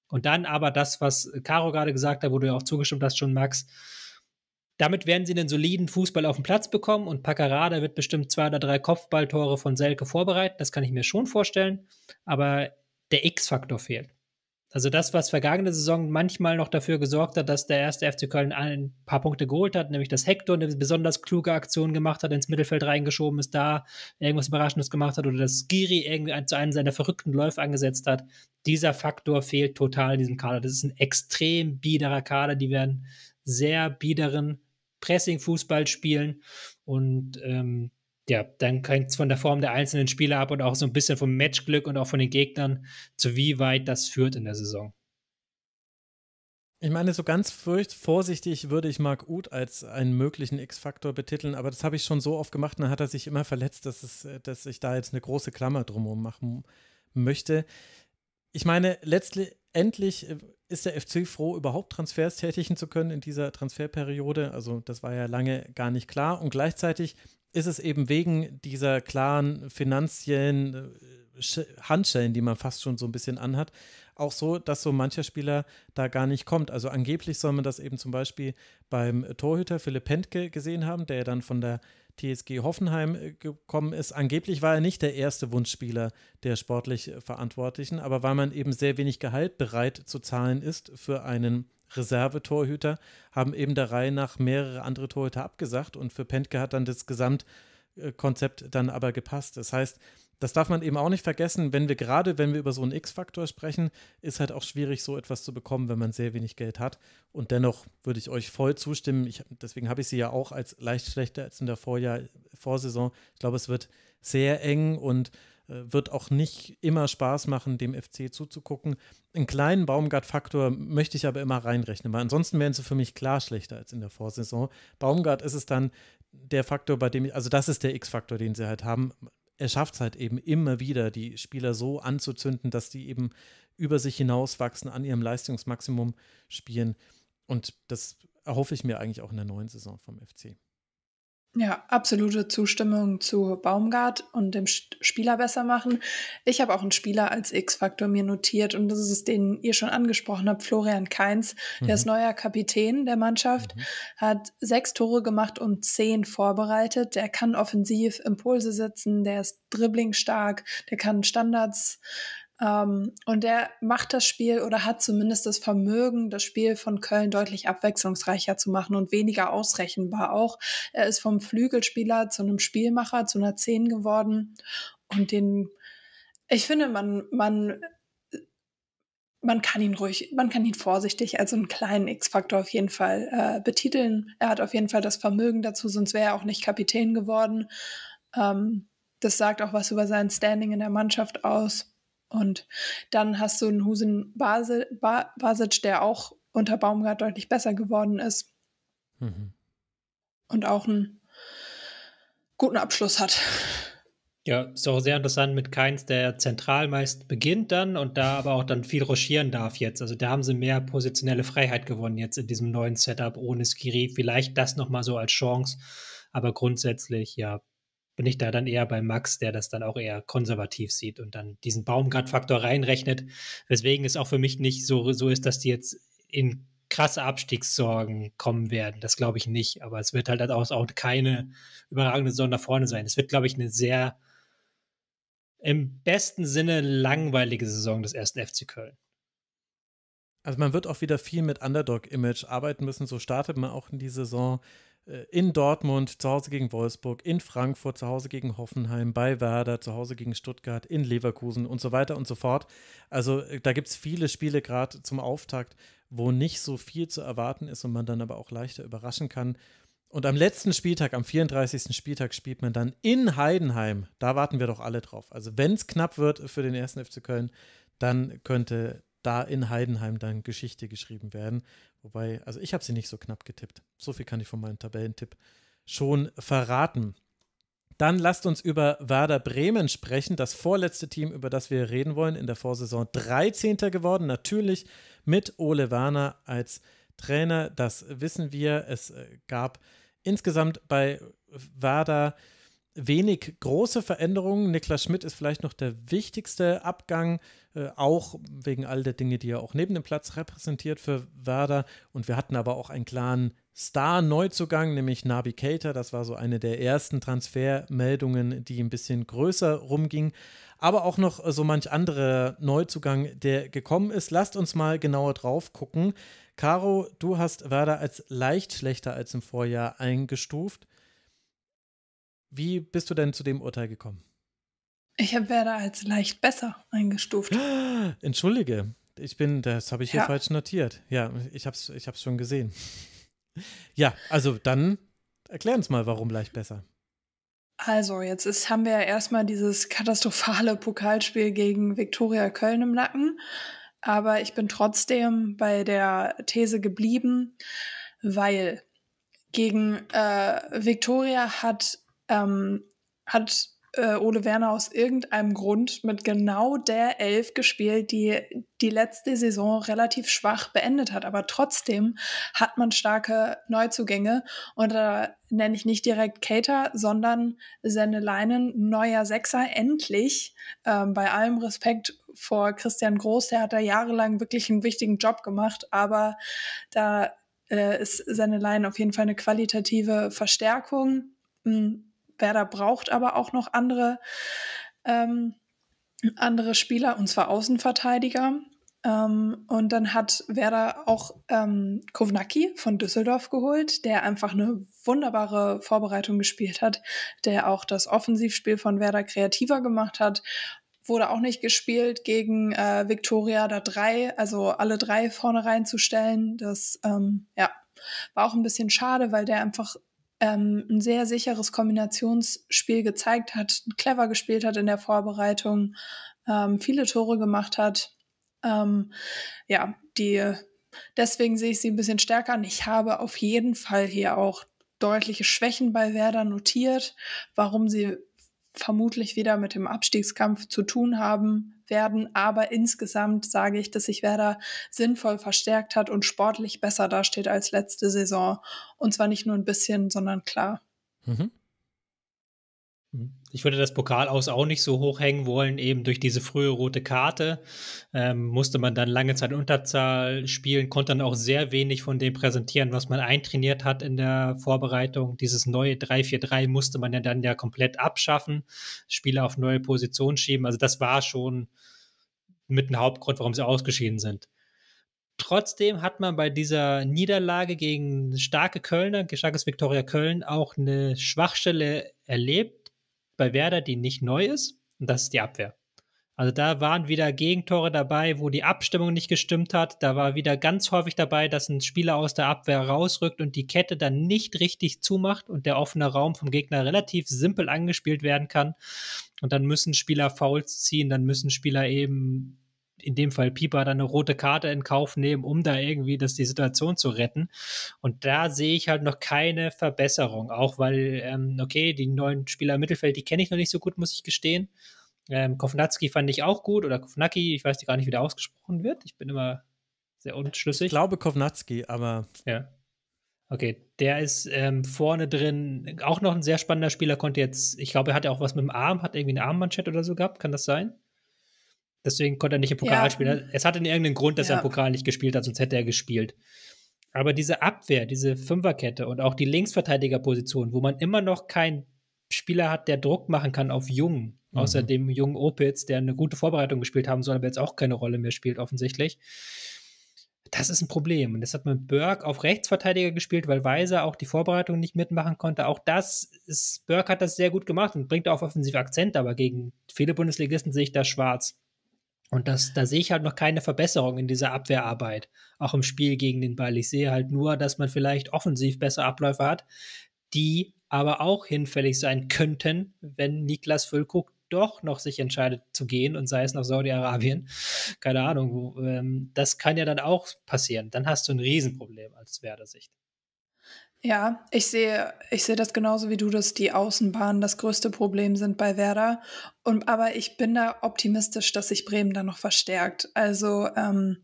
Und dann aber das, was Caro gerade gesagt hat, wo du ja auch zugestimmt hast schon, Max, damit werden sie einen soliden Fußball auf den Platz bekommen und Paccarada wird bestimmt zwei oder drei Kopfballtore von Selke vorbereiten. Das kann ich mir schon vorstellen. Aber der X-Faktor fehlt. Also das, was vergangene Saison manchmal noch dafür gesorgt hat, dass der erste FC Köln ein paar Punkte geholt hat, nämlich dass Hector eine besonders kluge Aktion gemacht hat, ins Mittelfeld reingeschoben ist, da irgendwas Überraschendes gemacht hat oder dass Giri irgendwie zu einem seiner verrückten Läufe angesetzt hat. Dieser Faktor fehlt total in diesem Kader. Das ist ein extrem biederer Kader. Die werden sehr biederen Pressing-Fußball spielen und ähm, ja, dann hängt es von der Form der einzelnen Spieler ab und auch so ein bisschen vom Matchglück und
auch von den Gegnern, zu wie weit das führt in der Saison. Ich meine, so ganz furcht, vorsichtig würde ich Marc Uth als einen möglichen X-Faktor betiteln, aber das habe ich schon so oft gemacht und dann hat er sich immer verletzt, dass, es, äh, dass ich da jetzt eine große Klammer drumherum machen möchte. Ich meine, letztlich endlich äh, ist der FC froh, überhaupt Transfers tätigen zu können in dieser Transferperiode? Also das war ja lange gar nicht klar. Und gleichzeitig ist es eben wegen dieser klaren finanziellen äh, Handschellen, die man fast schon so ein bisschen anhat, auch so, dass so mancher Spieler da gar nicht kommt. Also angeblich soll man das eben zum Beispiel beim Torhüter Philipp Pentke gesehen haben, der dann von der TSG Hoffenheim äh, gekommen ist. Angeblich war er nicht der erste Wunschspieler der sportlich Verantwortlichen, aber weil man eben sehr wenig Gehalt bereit zu zahlen ist für einen Reservetorhüter, haben eben der Reihe nach mehrere andere Torhüter abgesagt und für Pentke hat dann das Gesamtkonzept dann aber gepasst. Das heißt, das darf man eben auch nicht vergessen, wenn wir gerade, wenn wir über so einen X-Faktor sprechen, ist halt auch schwierig, so etwas zu bekommen, wenn man sehr wenig Geld hat. Und dennoch würde ich euch voll zustimmen. Ich, deswegen habe ich sie ja auch als leicht schlechter als in der Vorjahr, Vorsaison. Ich glaube, es wird sehr eng und äh, wird auch nicht immer Spaß machen, dem FC zuzugucken. Einen kleinen Baumgart-Faktor möchte ich aber immer reinrechnen, weil ansonsten wären sie für mich klar schlechter als in der Vorsaison. Baumgart ist es dann der Faktor, bei dem ich, also das ist der X-Faktor, den sie halt haben er schafft es halt eben immer wieder, die Spieler so anzuzünden, dass die eben über sich hinauswachsen, an ihrem Leistungsmaximum spielen. Und das erhoffe ich mir eigentlich auch in der neuen Saison vom FC.
Ja, absolute Zustimmung zu Baumgart und dem Spieler besser machen. Ich habe auch einen Spieler als X-Faktor mir notiert und das ist den ihr schon angesprochen habt, Florian Kainz. Mhm. Der ist mhm. neuer Kapitän der Mannschaft, mhm. hat sechs Tore gemacht und zehn vorbereitet. Der kann offensiv Impulse setzen, der ist dribblingstark, der kann Standards um, ähm, und er macht das Spiel oder hat zumindest das Vermögen, das Spiel von Köln deutlich abwechslungsreicher zu machen und weniger ausrechenbar auch. Er ist vom Flügelspieler zu einem Spielmacher, zu einer Zehn geworden. Und den, ich finde, man, man, man kann ihn ruhig, man kann ihn vorsichtig als einen kleinen X-Faktor auf jeden Fall äh, betiteln. Er hat auf jeden Fall das Vermögen dazu, sonst wäre er auch nicht Kapitän geworden. Um, ähm, das sagt auch was über sein Standing in der Mannschaft aus. Und dann hast du einen Husen Basic, Basic der auch unter Baumgart deutlich besser geworden ist. Mhm. Und auch einen guten Abschluss hat.
Ja, ist auch sehr interessant mit Keins, der zentral meist beginnt dann und da aber auch dann viel rochieren darf jetzt. Also da haben sie mehr positionelle Freiheit gewonnen jetzt in diesem neuen Setup ohne Skiri. Vielleicht das nochmal so als Chance, aber grundsätzlich ja bin ich da dann eher bei Max, der das dann auch eher konservativ sieht und dann diesen Baumgart-Faktor reinrechnet, weswegen es auch für mich nicht so, so ist, dass die jetzt in krasse Abstiegssorgen kommen werden. Das glaube ich nicht, aber es wird halt auch, auch keine überragende Saison nach vorne sein. Es wird, glaube ich, eine sehr im besten Sinne
langweilige Saison des
ersten FC Köln.
Also man wird auch wieder viel mit Underdog-Image arbeiten müssen. So startet man auch in die Saison. Äh, in Dortmund, zu Hause gegen Wolfsburg, in Frankfurt, zu Hause gegen Hoffenheim, bei Werder, zu Hause gegen Stuttgart, in Leverkusen und so weiter und so fort. Also äh, da gibt es viele Spiele gerade zum Auftakt, wo nicht so viel zu erwarten ist und man dann aber auch leichter überraschen kann. Und am letzten Spieltag, am 34. Spieltag, spielt man dann in Heidenheim. Da warten wir doch alle drauf. Also wenn es knapp wird für den ersten FC Köln, dann könnte da in Heidenheim dann Geschichte geschrieben werden. Wobei, also ich habe sie nicht so knapp getippt. So viel kann ich von meinem Tabellentipp schon verraten. Dann lasst uns über Werder Bremen sprechen, das vorletzte Team, über das wir reden wollen. In der Vorsaison 13. geworden, natürlich mit Ole Werner als Trainer. Das wissen wir. Es äh, gab insgesamt bei Werder wenig große Veränderungen. Niklas Schmidt ist vielleicht noch der wichtigste Abgang, äh, auch wegen all der Dinge, die er auch neben dem Platz repräsentiert für Werder. Und wir hatten aber auch einen klaren Star-Neuzugang, nämlich Nabi Keita. Das war so eine der ersten Transfermeldungen, die ein bisschen größer rumging. Aber auch noch äh, so manch anderer Neuzugang, der gekommen ist. Lasst uns mal genauer drauf gucken. Caro, du hast Werder als leicht schlechter als im Vorjahr eingestuft.
Wie bist du denn zu
dem Urteil gekommen?
Ich habe Werder als leicht besser eingestuft.
Entschuldige, ich bin, das habe ich ja. hier falsch notiert. Ja, ich habe es ich schon gesehen. Ja, also dann erklär uns mal, warum leicht besser.
Also, jetzt ist, haben wir ja erstmal dieses katastrophale Pokalspiel gegen Viktoria Köln im Nacken. Aber ich bin trotzdem bei der These geblieben, weil gegen äh, Viktoria hat ähm, hat äh, Ole Werner aus irgendeinem Grund mit genau der Elf gespielt, die die letzte Saison relativ schwach beendet hat. Aber trotzdem hat man starke Neuzugänge. Und da nenne ich nicht direkt Cater, sondern Senne Leinen, neuer Sechser, endlich. Ähm, bei allem Respekt vor Christian Groß, der hat da jahrelang wirklich einen wichtigen Job gemacht. Aber da äh, ist Senne Leinen auf jeden Fall eine qualitative Verstärkung. Hm, Werder braucht aber auch noch andere, ähm, andere Spieler, und zwar Außenverteidiger. Ähm, und dann hat Werder auch ähm, Kovnacki von Düsseldorf geholt, der einfach eine wunderbare Vorbereitung gespielt hat, der auch das Offensivspiel von Werder kreativer gemacht hat. Wurde auch nicht gespielt gegen äh, Viktoria da drei, also alle drei vorne reinzustellen. Das ähm, ja, war auch ein bisschen schade, weil der einfach ähm, ein sehr sicheres Kombinationsspiel gezeigt hat, clever gespielt hat in der Vorbereitung, ähm, viele Tore gemacht hat. Ähm, ja, die, deswegen sehe ich sie ein bisschen stärker an. Ich habe auf jeden Fall hier auch deutliche Schwächen bei Werder notiert, warum sie vermutlich wieder mit dem Abstiegskampf zu tun haben werden. Aber insgesamt sage ich, dass sich Werder sinnvoll verstärkt hat und sportlich besser dasteht als letzte Saison. Und zwar nicht nur ein bisschen, sondern klar. Mhm.
Mhm. Ich würde das Pokal aus auch nicht so hochhängen wollen, eben durch diese frühe rote Karte. Ähm, musste man dann lange Zeit Unterzahl spielen, konnte dann auch sehr wenig von dem präsentieren, was man eintrainiert hat in der Vorbereitung. Dieses neue 3-4-3 musste man ja dann ja komplett abschaffen, Spieler auf neue Positionen schieben. Also das war schon mit dem Hauptgrund, warum sie ausgeschieden sind. Trotzdem hat man bei dieser Niederlage gegen starke Kölner, starkes Viktoria Köln, auch eine Schwachstelle erlebt bei Werder, die nicht neu ist, und das ist die Abwehr. Also da waren wieder Gegentore dabei, wo die Abstimmung nicht gestimmt hat. Da war wieder ganz häufig dabei, dass ein Spieler aus der Abwehr rausrückt und die Kette dann nicht richtig zumacht und der offene Raum vom Gegner relativ simpel angespielt werden kann. Und dann müssen Spieler Fouls ziehen, dann müssen Spieler eben in dem Fall Pieper dann eine rote Karte in Kauf nehmen, um da irgendwie das die Situation zu retten. Und da sehe ich halt noch keine Verbesserung, auch weil, ähm, okay, die neuen Spieler im Mittelfeld, die kenne ich noch nicht so gut, muss ich gestehen. Ähm, Kovnatski fand ich auch gut oder Kovnacki, ich weiß gar nicht, wie der ausgesprochen wird. Ich bin immer sehr unschlüssig. Ich glaube Kovnatski, aber. Ja. Okay, der ist ähm, vorne drin auch noch ein sehr spannender Spieler, konnte jetzt, ich glaube, er hatte auch was mit dem Arm, hat irgendwie eine Armmanschette oder so gehabt, kann das sein? Deswegen konnte er nicht im Pokal ja. spielen. Es hatte irgendeinen Grund, dass ja. er im Pokal nicht gespielt hat, sonst hätte er gespielt. Aber diese Abwehr, diese Fünferkette und auch die Linksverteidigerposition, wo man immer noch keinen Spieler hat, der Druck machen kann auf Jungen, mhm. außer dem jungen Opitz, der eine gute Vorbereitung gespielt haben soll, aber jetzt auch keine Rolle mehr spielt, offensichtlich. Das ist ein Problem. Und das hat man Burke auf Rechtsverteidiger gespielt, weil Weiser auch die Vorbereitung nicht mitmachen konnte. Auch das ist, Burke hat das sehr gut gemacht und bringt auch offensiv Akzent, aber gegen viele Bundesligisten sehe ich das schwarz. Und das, da sehe ich halt noch keine Verbesserung in dieser Abwehrarbeit, auch im Spiel gegen den Ball. Ich sehe halt nur, dass man vielleicht offensiv bessere Abläufe hat, die aber auch hinfällig sein könnten, wenn Niklas Füllkrug doch noch sich entscheidet zu gehen und sei es nach Saudi-Arabien, keine Ahnung, wo, ähm, das kann ja dann auch passieren. Dann hast du ein Riesenproblem als Werder-Sicht.
Ja, ich sehe, ich sehe das genauso wie du, dass die Außenbahnen das größte Problem sind bei Werder. Und, aber ich bin da optimistisch, dass sich Bremen da noch verstärkt. Also ähm,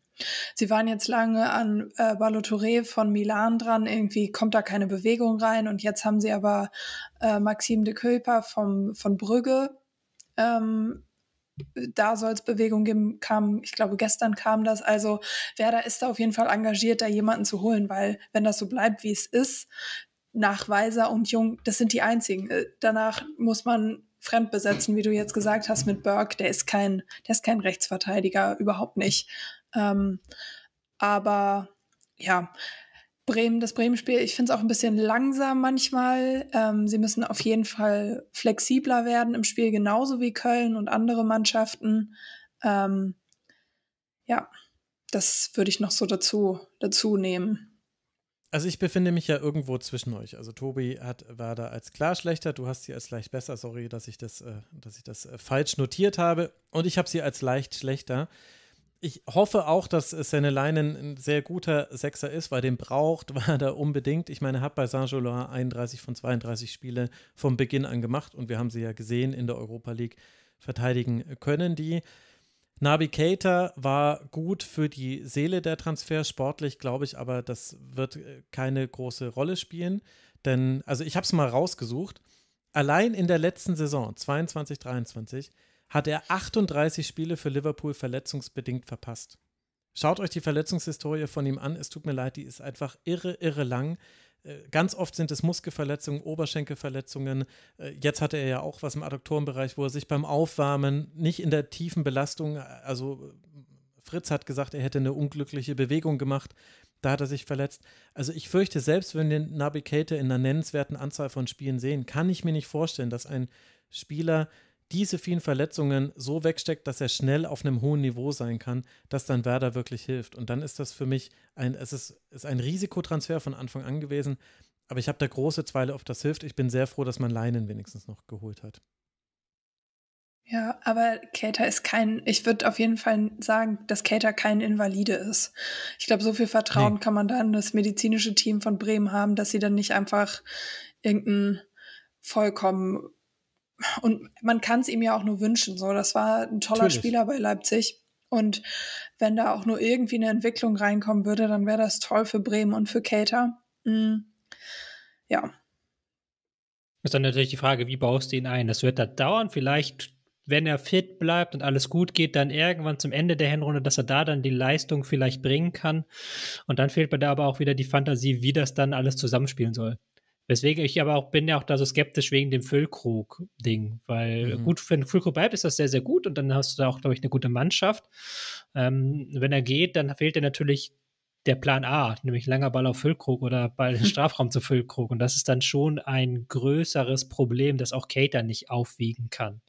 sie waren jetzt lange an äh, Ballotouré von Milan dran, irgendwie kommt da keine Bewegung rein. Und jetzt haben sie aber äh, Maxime de Köper vom, von Brügge ähm, da soll es Bewegung geben, kam, ich glaube, gestern kam das. Also Werder ist da auf jeden Fall engagiert, da jemanden zu holen, weil wenn das so bleibt, wie es ist, nach Weiser und Jung, das sind die einzigen. Äh, danach muss man fremd besetzen, wie du jetzt gesagt hast, mit Burke. Der ist kein, der ist kein Rechtsverteidiger, überhaupt nicht. Ähm, aber ja, Bremen, das Bremen-Spiel. Ich finde es auch ein bisschen langsam manchmal. Ähm, sie müssen auf jeden Fall flexibler werden im Spiel, genauso wie Köln und andere Mannschaften. Ähm, ja, das würde ich noch so dazu, dazu nehmen.
Also ich befinde mich ja irgendwo zwischen euch. Also Tobi hat, war da als klar schlechter, du hast sie als leicht besser. Sorry, dass ich das, äh, dass ich das äh, falsch notiert habe. Und ich habe sie als leicht schlechter ich hoffe auch, dass Seneleinen ein sehr guter Sechser ist, weil den braucht war er unbedingt. Ich meine, er hat bei Saint-Gillois 31 von 32 Spiele vom Beginn an gemacht und wir haben sie ja gesehen in der Europa League verteidigen können die. Nabi Keita war gut für die Seele der Transfer, sportlich glaube ich, aber das wird keine große Rolle spielen. Denn, also ich habe es mal rausgesucht, allein in der letzten Saison, 22, 23, hat er 38 Spiele für Liverpool verletzungsbedingt verpasst. Schaut euch die Verletzungshistorie von ihm an. Es tut mir leid, die ist einfach irre, irre lang. Äh, ganz oft sind es Muskelverletzungen, Oberschenkelverletzungen. Äh, jetzt hatte er ja auch was im Adduktorenbereich, wo er sich beim Aufwärmen nicht in der tiefen Belastung, äh, also Fritz hat gesagt, er hätte eine unglückliche Bewegung gemacht. Da hat er sich verletzt. Also ich fürchte, selbst wenn wir Nabi Keita in einer nennenswerten Anzahl von Spielen sehen, kann ich mir nicht vorstellen, dass ein Spieler diese vielen Verletzungen so wegsteckt, dass er schnell auf einem hohen Niveau sein kann, dass dann Werder wirklich hilft. Und dann ist das für mich ein, es ist, ist ein Risikotransfer von Anfang an gewesen. Aber ich habe da große Zweile, ob das hilft. Ich bin sehr froh, dass man Leinen wenigstens noch geholt hat.
Ja, aber Kater ist kein, ich würde auf jeden Fall sagen, dass Kater kein Invalide ist. Ich glaube, so viel Vertrauen nee. kann man da in das medizinische Team von Bremen haben, dass sie dann nicht einfach irgendeinen vollkommen und man kann es ihm ja auch nur wünschen. So, das war ein toller Natürlich. Spieler bei Leipzig. Und wenn da auch nur irgendwie eine Entwicklung reinkommen würde, dann wäre das toll für Bremen und für Kater. Mhm. Ja.
Ist dann natürlich die Frage, wie baust du ihn ein? Das wird da dauern. Vielleicht, wenn er fit bleibt und alles gut geht, dann irgendwann zum Ende der Hinrunde, dass er da dann die Leistung vielleicht bringen kann. Und dann fehlt mir da aber auch wieder die Fantasie, wie das dann alles zusammenspielen soll. Weswegen ich aber auch bin ja auch da so skeptisch wegen dem Füllkrug-Ding, weil mhm. gut, wenn den Füllkrug bleibt, ist das sehr, sehr gut und dann hast du da auch, glaube ich, eine gute Mannschaft. Ähm, wenn er geht, dann fehlt dir natürlich der Plan A, nämlich langer Ball auf Füllkrug oder Ball in den Strafraum zu Füllkrug und das ist dann schon ein größeres Problem, das auch Kater nicht aufwiegen kann.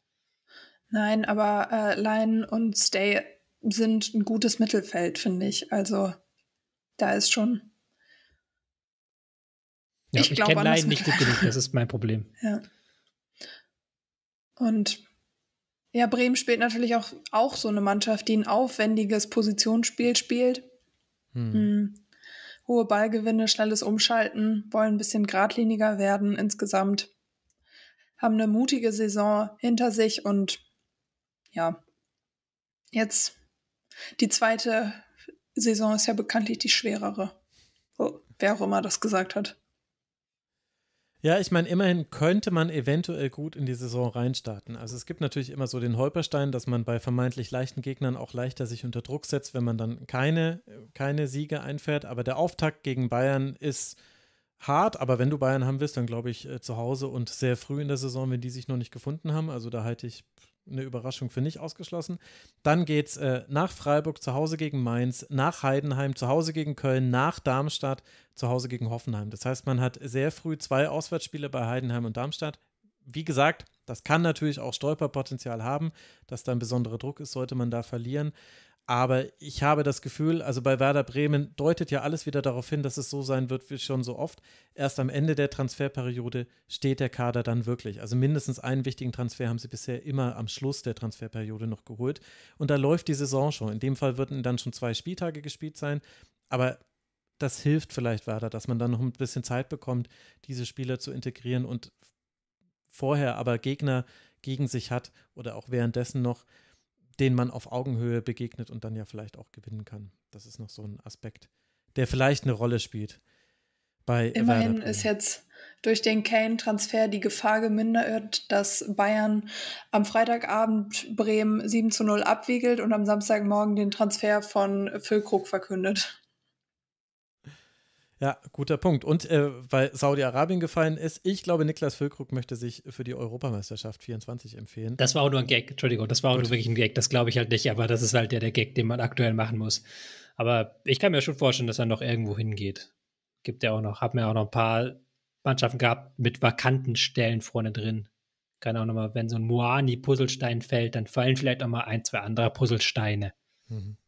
Nein, aber äh, Line und Stay sind ein gutes Mittelfeld, finde ich. Also da ist schon ja, ich, ich kenne Laien nicht gut genug, das
ist mein Problem.
Ja. Und ja, Bremen spielt natürlich auch, auch so eine Mannschaft, die ein aufwendiges Positionsspiel spielt. Hm. Hm. Hohe Ballgewinne, schnelles Umschalten, wollen ein bisschen geradliniger werden insgesamt. Haben eine mutige Saison hinter sich und ja, jetzt die zweite Saison ist ja bekanntlich die schwerere. Oh, wer auch immer das gesagt hat.
Ja, ich meine, immerhin könnte man eventuell gut in die Saison reinstarten. Also es gibt natürlich immer so den Holperstein, dass man bei vermeintlich leichten Gegnern auch leichter sich unter Druck setzt, wenn man dann keine, keine Siege einfährt. Aber der Auftakt gegen Bayern ist hart, aber wenn du Bayern haben willst, dann glaube ich äh, zu Hause und sehr früh in der Saison, wenn die sich noch nicht gefunden haben. Also da halte ich eine Überraschung für nicht ausgeschlossen. Dann geht es äh, nach Freiburg zu Hause gegen Mainz, nach Heidenheim zu Hause gegen Köln, nach Darmstadt zu Hause gegen Hoffenheim. Das heißt, man hat sehr früh zwei Auswärtsspiele bei Heidenheim und Darmstadt. Wie gesagt, das kann natürlich auch Stolperpotenzial haben, dass da ein besonderer Druck ist, sollte man da verlieren. Aber ich habe das Gefühl, also bei Werder Bremen deutet ja alles wieder darauf hin, dass es so sein wird wie schon so oft. Erst am Ende der Transferperiode steht der Kader dann wirklich. Also mindestens einen wichtigen Transfer haben sie bisher immer am Schluss der Transferperiode noch geholt. Und da läuft die Saison schon. In dem Fall würden dann schon zwei Spieltage gespielt sein. Aber das hilft vielleicht Werder, dass man dann noch ein bisschen Zeit bekommt, diese Spieler zu integrieren und vorher aber Gegner gegen sich hat oder auch währenddessen noch den man auf Augenhöhe begegnet und dann ja vielleicht auch gewinnen kann. Das ist noch so ein Aspekt, der vielleicht eine Rolle spielt. Bei Immerhin
ist jetzt durch den Kane-Transfer die Gefahr gemindert, dass Bayern am Freitagabend Bremen 7 zu 0 abwiegelt und am Samstagmorgen den Transfer von Füllkrug verkündet.
Ja, guter Punkt. Und äh, weil Saudi-Arabien gefallen ist, ich glaube, Niklas Füllkrug möchte sich für die Europameisterschaft 24 empfehlen. Das war auch nur ein Gag, Entschuldigung, das
war auch Gut. nur wirklich ein Gag. Das glaube ich halt nicht, aber das ist halt der, der Gag, den man aktuell machen muss. Aber ich kann mir schon vorstellen, dass er noch irgendwo hingeht. Gibt ja auch noch, haben ja auch noch ein paar Mannschaften gehabt mit vakanten Stellen vorne drin. Kann auch nochmal, wenn so ein Moani-Puzzlestein fällt, dann fallen vielleicht auch mal ein, zwei andere Puzzlesteine.
Mhm.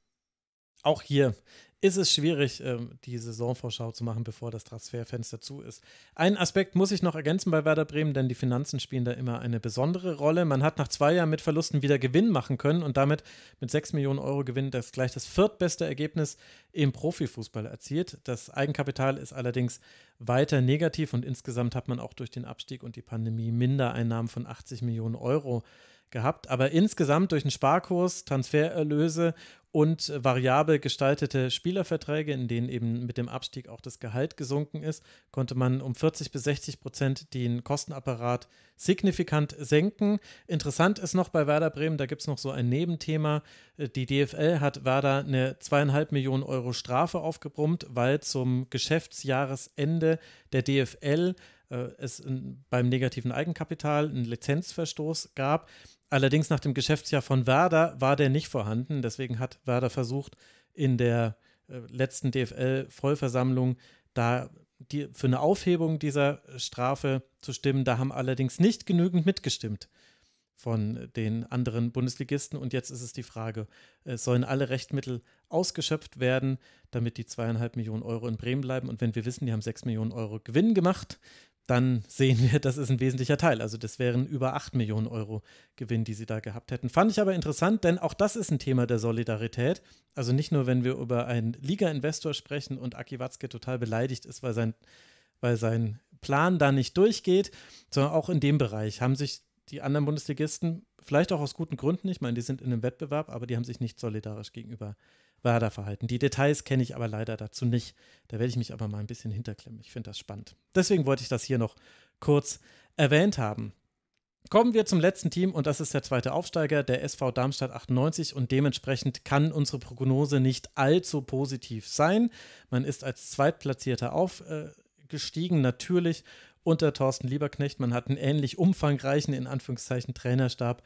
Auch hier ist es schwierig, ähm, die Saisonvorschau zu machen, bevor das Transferfenster zu ist. Einen Aspekt muss ich noch ergänzen bei Werder Bremen, denn die Finanzen spielen da immer eine besondere Rolle. Man hat nach zwei Jahren mit Verlusten wieder Gewinn machen können und damit mit 6 Millionen Euro Gewinn das gleich das viertbeste Ergebnis im Profifußball erzielt. Das Eigenkapital ist allerdings weiter negativ und insgesamt hat man auch durch den Abstieg und die Pandemie Mindereinnahmen von 80 Millionen Euro gehabt. Aber insgesamt durch einen Sparkurs, Transfererlöse und äh, variabel gestaltete Spielerverträge, in denen eben mit dem Abstieg auch das Gehalt gesunken ist, konnte man um 40 bis 60 Prozent den Kostenapparat signifikant senken. Interessant ist noch bei Werder Bremen, da gibt es noch so ein Nebenthema. Äh, die DFL hat Werder eine zweieinhalb Millionen Euro Strafe aufgebrummt, weil zum Geschäftsjahresende der DFL äh, es beim negativen Eigenkapital einen Lizenzverstoß gab. Allerdings nach dem Geschäftsjahr von Werder war der nicht vorhanden. Deswegen hat Werder versucht, in der äh, letzten DFL-Vollversammlung da die, für eine Aufhebung dieser Strafe zu stimmen. Da haben allerdings nicht genügend mitgestimmt von den anderen Bundesligisten. Und jetzt ist es die Frage, äh, sollen alle Rechtmittel ausgeschöpft werden, damit die zweieinhalb Millionen Euro in Bremen bleiben. Und wenn wir wissen, die haben sechs Millionen Euro Gewinn gemacht, dann sehen wir, das ist ein wesentlicher Teil. Also das wären über 8 Millionen Euro Gewinn, die sie da gehabt hätten. Fand ich aber interessant, denn auch das ist ein Thema der Solidarität. Also nicht nur, wenn wir über einen Liga-Investor sprechen und Aki Watzke total beleidigt ist, weil sein, weil sein Plan da nicht durchgeht, sondern auch in dem Bereich haben sich die anderen Bundesligisten, vielleicht auch aus guten Gründen, ich meine, die sind in einem Wettbewerb, aber die haben sich nicht solidarisch gegenüber äh, Werder-Verhalten. Die Details kenne ich aber leider dazu nicht. Da werde ich mich aber mal ein bisschen hinterklemmen. Ich finde das spannend. Deswegen wollte ich das hier noch kurz erwähnt haben. Kommen wir zum letzten Team und das ist der zweite Aufsteiger, der SV Darmstadt 98 und dementsprechend kann unsere Prognose nicht allzu positiv sein. Man ist als Zweitplatzierter aufgestiegen, natürlich unter Thorsten Lieberknecht. Man hat einen ähnlich umfangreichen, in Anführungszeichen, Trainerstab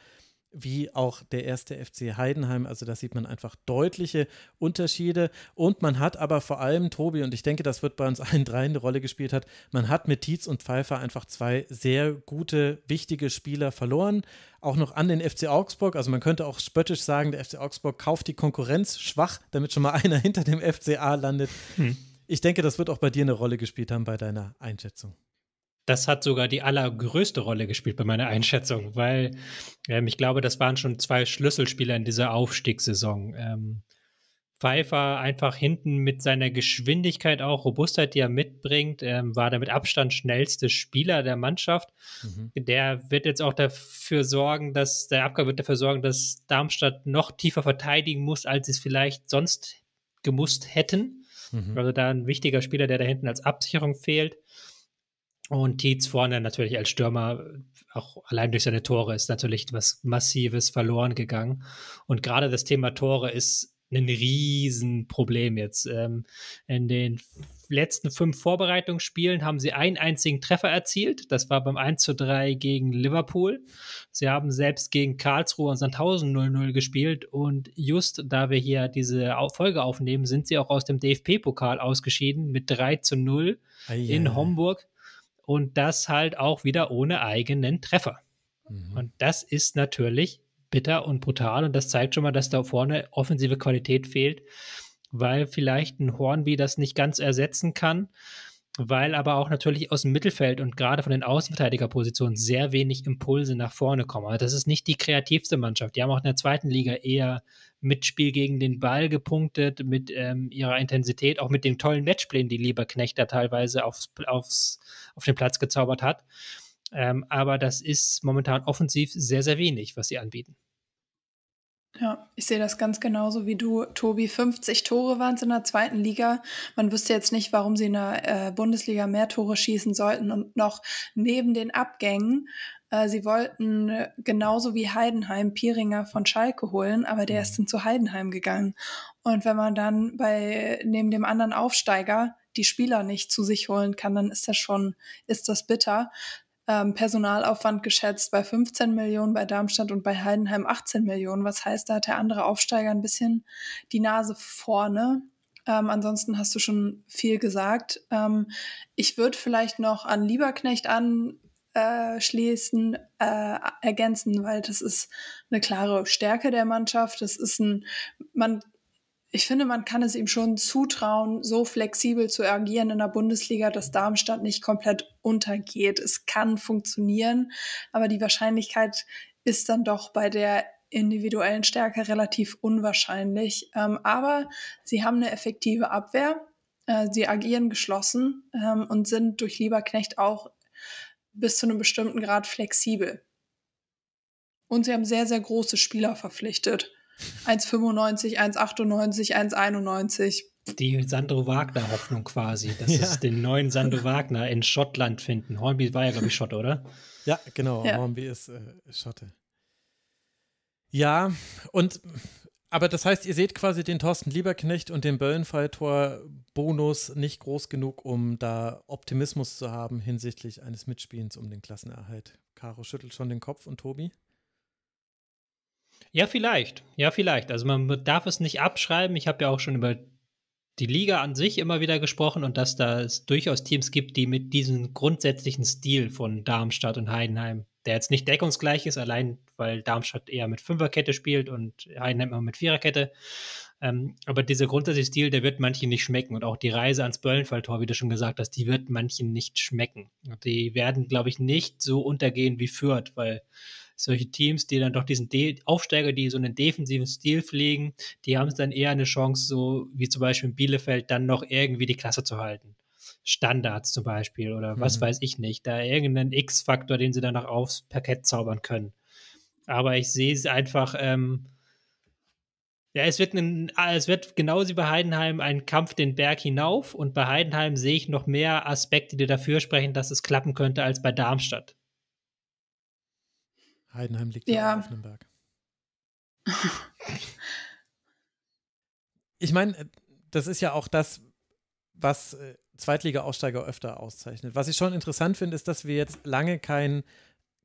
wie auch der erste FC Heidenheim. Also da sieht man einfach deutliche Unterschiede. Und man hat aber vor allem, Tobi, und ich denke, das wird bei uns allen dreien eine Rolle gespielt hat, man hat mit Tietz und Pfeiffer einfach zwei sehr gute, wichtige Spieler verloren. Auch noch an den FC Augsburg. Also man könnte auch spöttisch sagen, der FC Augsburg kauft die Konkurrenz schwach, damit schon mal einer hinter dem FCA landet. Hm. Ich denke, das wird auch bei dir eine Rolle gespielt haben bei deiner Einschätzung
das hat sogar die allergrößte Rolle gespielt bei meiner Einschätzung, weil ähm, ich glaube, das waren schon zwei Schlüsselspieler in dieser Aufstiegssaison. Ähm, Pfeiffer einfach hinten mit seiner Geschwindigkeit auch, Robustheit, die er mitbringt, ähm, war der mit Abstand schnellste Spieler der Mannschaft. Mhm. Der wird jetzt auch dafür sorgen, dass der Abgabe wird dafür sorgen, dass Darmstadt noch tiefer verteidigen muss, als sie es vielleicht sonst gemusst hätten. Mhm. Also da ein wichtiger Spieler, der da hinten als Absicherung fehlt. Und Tietz vorne natürlich als Stürmer, auch allein durch seine Tore, ist natürlich was Massives verloren gegangen. Und gerade das Thema Tore ist ein Riesenproblem jetzt. Ähm, in den letzten fünf Vorbereitungsspielen haben sie einen einzigen Treffer erzielt. Das war beim 1 zu 3 gegen Liverpool. Sie haben selbst gegen Karlsruhe und Sandhausen 0-0 gespielt. Und just da wir hier diese Folge aufnehmen, sind sie auch aus dem DFP-Pokal ausgeschieden mit 3 zu 0 oh in Homburg und das halt auch wieder ohne eigenen Treffer. Mhm. Und das ist natürlich bitter und brutal und das zeigt schon mal, dass da vorne offensive Qualität fehlt, weil vielleicht ein Hornby das nicht ganz ersetzen kann weil aber auch natürlich aus dem Mittelfeld und gerade von den Außenverteidigerpositionen sehr wenig Impulse nach vorne kommen. Also das ist nicht die kreativste Mannschaft. Die haben auch in der zweiten Liga eher mit Spiel gegen den Ball gepunktet, mit ähm, ihrer Intensität, auch mit den tollen Matchplänen, die Lieberknecht da teilweise aufs, aufs, auf den Platz gezaubert hat. Ähm, aber das ist momentan offensiv sehr, sehr wenig, was sie anbieten.
Ja, ich sehe das ganz genauso wie du, Tobi. 50 Tore waren es in der zweiten Liga. Man wüsste jetzt nicht, warum sie in der äh, Bundesliga mehr Tore schießen sollten und noch neben den Abgängen. Äh, sie wollten äh, genauso wie Heidenheim Pieringer von Schalke holen, aber der mhm. ist dann zu Heidenheim gegangen. Und wenn man dann bei neben dem anderen Aufsteiger die Spieler nicht zu sich holen kann, dann ist das schon, ist das bitter ähm, Personalaufwand geschätzt bei 15 Millionen, bei Darmstadt und bei Heidenheim 18 Millionen. Was heißt, da hat der andere Aufsteiger ein bisschen die Nase vorne. Ähm, ansonsten hast du schon viel gesagt. Ähm, ich würde vielleicht noch an Lieberknecht anschließen, äh, äh, ergänzen, weil das ist eine klare Stärke der Mannschaft. Das ist ein, man ich finde, man kann es ihm schon zutrauen, so flexibel zu agieren in der Bundesliga, dass Darmstadt nicht komplett untergeht. Es kann funktionieren, aber die Wahrscheinlichkeit ist dann doch bei der individuellen Stärke relativ unwahrscheinlich. Ähm, aber sie haben eine effektive Abwehr. Äh, sie agieren geschlossen ähm, und sind durch Lieberknecht auch bis zu einem bestimmten Grad flexibel. Und sie haben sehr, sehr große Spieler verpflichtet. 1,95, 1,98, 1,91.
Die Sandro Wagner Hoffnung quasi, dass ja. es den neuen Sandro Wagner in Schottland finden. Hornby war ja, glaube ich, Schotte, oder? Ja, genau. Ja. Hornby
ist äh, Schotte. Ja, und aber das heißt, ihr seht quasi den Thorsten Lieberknecht und den Böllenfalltor-Bonus nicht groß genug, um da Optimismus zu haben hinsichtlich eines Mitspielens um den Klassenerhalt. Caro schüttelt schon den Kopf und Tobi? Ja, vielleicht. Ja, vielleicht. Also man
darf es nicht abschreiben. Ich habe ja auch schon über die Liga an sich immer wieder gesprochen und dass da es durchaus Teams gibt, die mit diesem grundsätzlichen Stil von Darmstadt und Heidenheim, der jetzt nicht deckungsgleich ist, allein weil Darmstadt eher mit Fünferkette spielt und Heidenheim immer mit Viererkette. Ähm, aber dieser grundsätzliche Stil, der wird manchen nicht schmecken und auch die Reise ans Böllenfalltor, wie du schon gesagt hast, die wird manchen nicht schmecken. Die werden, glaube ich, nicht so untergehen wie Fürth, weil solche Teams, die dann doch diesen De Aufsteiger, die so einen defensiven Stil pflegen, die haben es dann eher eine Chance, so wie zum Beispiel in Bielefeld, dann noch irgendwie die Klasse zu halten. Standards zum Beispiel oder was mhm. weiß ich nicht. Da irgendeinen X-Faktor, den sie dann noch aufs Parkett zaubern können. Aber ich sehe es einfach, ähm, ja, es wird, ein, es wird genauso wie bei Heidenheim ein Kampf den Berg hinauf und bei Heidenheim sehe ich noch mehr Aspekte, die dafür sprechen, dass es klappen könnte, als bei Darmstadt.
Heidenheim liegt ja auf einem Berg. ich meine, äh, das ist ja auch das, was äh, Zweitliga-Aussteiger öfter auszeichnet. Was ich schon interessant finde, ist, dass wir jetzt lange keinen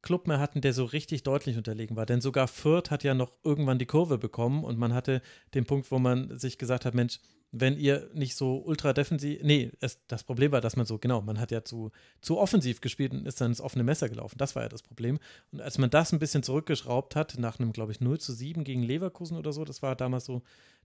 Club mehr hatten, der so richtig deutlich unterlegen war. Denn sogar Fürth hat ja noch irgendwann die Kurve bekommen und man hatte den Punkt, wo man sich gesagt hat, Mensch, wenn ihr nicht so ultra defensiv, nee, es, das Problem war, dass man so, genau, man hat ja zu, zu offensiv gespielt und ist dann ins offene Messer gelaufen. Das war ja das Problem. Und als man das ein bisschen zurückgeschraubt hat, nach einem, glaube ich, 0 zu 7 gegen Leverkusen oder so, das war damals so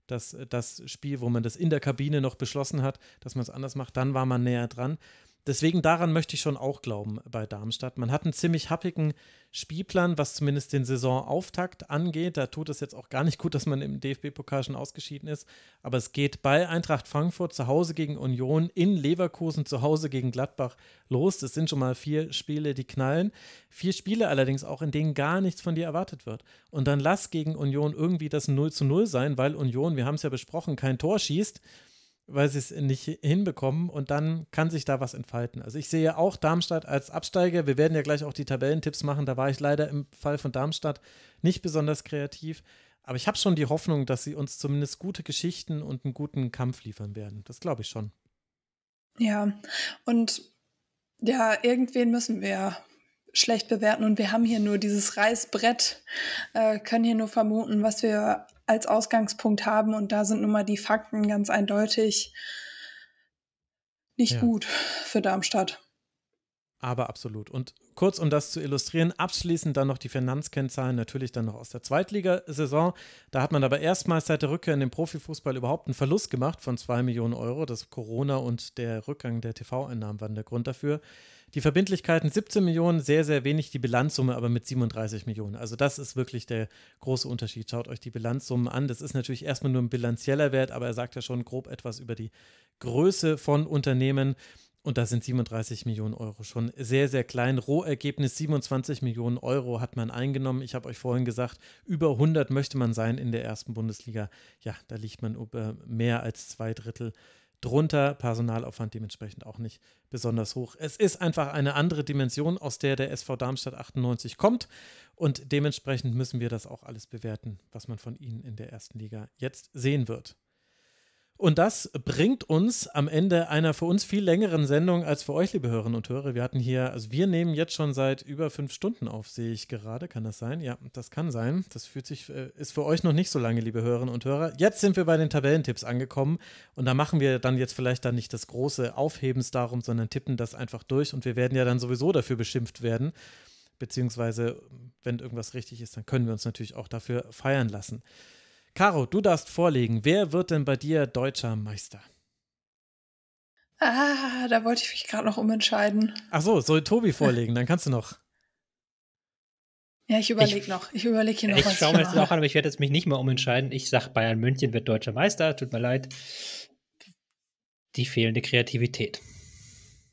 das, das Spiel, wo man das in der Kabine noch beschlossen hat, dass man es anders macht, dann war man näher dran. Deswegen daran möchte ich schon auch glauben bei Darmstadt. Man hat einen ziemlich happigen Spielplan, was zumindest den Saisonauftakt angeht. Da tut es jetzt auch gar nicht gut, dass man im DFB-Pokal schon ausgeschieden ist. Aber es geht bei Eintracht Frankfurt zu Hause gegen Union, in Leverkusen zu Hause gegen Gladbach los. Das sind schon mal vier Spiele, die knallen. Vier Spiele allerdings auch, in denen gar nichts von dir erwartet wird. Und dann lass gegen Union irgendwie das 0 zu 0 sein, weil Union, wir haben es ja besprochen, kein Tor schießt weil sie es nicht hinbekommen und dann kann sich da was entfalten. Also ich sehe auch Darmstadt als Absteiger. Wir werden ja gleich auch die Tabellentipps machen. Da war ich leider im Fall von Darmstadt nicht besonders kreativ. Aber ich habe schon die Hoffnung, dass sie uns zumindest gute Geschichten und einen guten Kampf liefern werden. Das glaube ich schon.
Ja, und ja, irgendwen müssen wir schlecht bewerten und wir haben hier nur dieses Reißbrett, äh, können hier nur vermuten, was wir als Ausgangspunkt haben. Und da sind nun mal die Fakten ganz eindeutig nicht ja. gut für Darmstadt.
Aber absolut. Und kurz, um das zu illustrieren, abschließend dann noch die Finanzkennzahlen, natürlich dann noch aus der Zweitligasaison. Da hat man aber erstmals seit der Rückkehr in den Profifußball überhaupt einen Verlust gemacht von 2 Millionen Euro. Das Corona und der Rückgang der TV-Einnahmen waren der Grund dafür. Die Verbindlichkeiten 17 Millionen, sehr, sehr wenig, die Bilanzsumme aber mit 37 Millionen. Also das ist wirklich der große Unterschied. Schaut euch die Bilanzsummen an. Das ist natürlich erstmal nur ein bilanzieller Wert, aber er sagt ja schon grob etwas über die Größe von Unternehmen. Und da sind 37 Millionen Euro schon sehr, sehr klein. Rohergebnis 27 Millionen Euro hat man eingenommen. Ich habe euch vorhin gesagt, über 100 möchte man sein in der ersten Bundesliga. Ja, da liegt man über mehr als zwei Drittel drunter Personalaufwand dementsprechend auch nicht besonders hoch. Es ist einfach eine andere Dimension, aus der der SV Darmstadt 98 kommt und dementsprechend müssen wir das auch alles bewerten, was man von ihnen in der ersten Liga jetzt sehen wird. Und das bringt uns am Ende einer für uns viel längeren Sendung als für euch, liebe Hörerinnen und Hörer. Wir hatten hier, also wir nehmen jetzt schon seit über fünf Stunden auf, sehe ich gerade. Kann das sein? Ja, das kann sein. Das fühlt sich, äh, ist für euch noch nicht so lange, liebe Hörerinnen und Hörer. Jetzt sind wir bei den Tabellentipps angekommen und da machen wir dann jetzt vielleicht dann nicht das große Aufhebens darum, sondern tippen das einfach durch und wir werden ja dann sowieso dafür beschimpft werden. Beziehungsweise, wenn irgendwas richtig ist, dann können wir uns natürlich auch dafür feiern lassen. Caro, du darfst vorlegen. Wer wird denn bei dir deutscher Meister?
Ah, da wollte ich mich gerade noch umentscheiden.
Ach so, soll Tobi vorlegen, dann kannst du noch.
Ja, ich überlege noch. Ich überlege hier noch ich was. Ich schaue mir das auch
an, aber ich werde jetzt mich nicht mehr umentscheiden. Ich sage, Bayern München
wird deutscher Meister. Tut mir leid. Die fehlende Kreativität.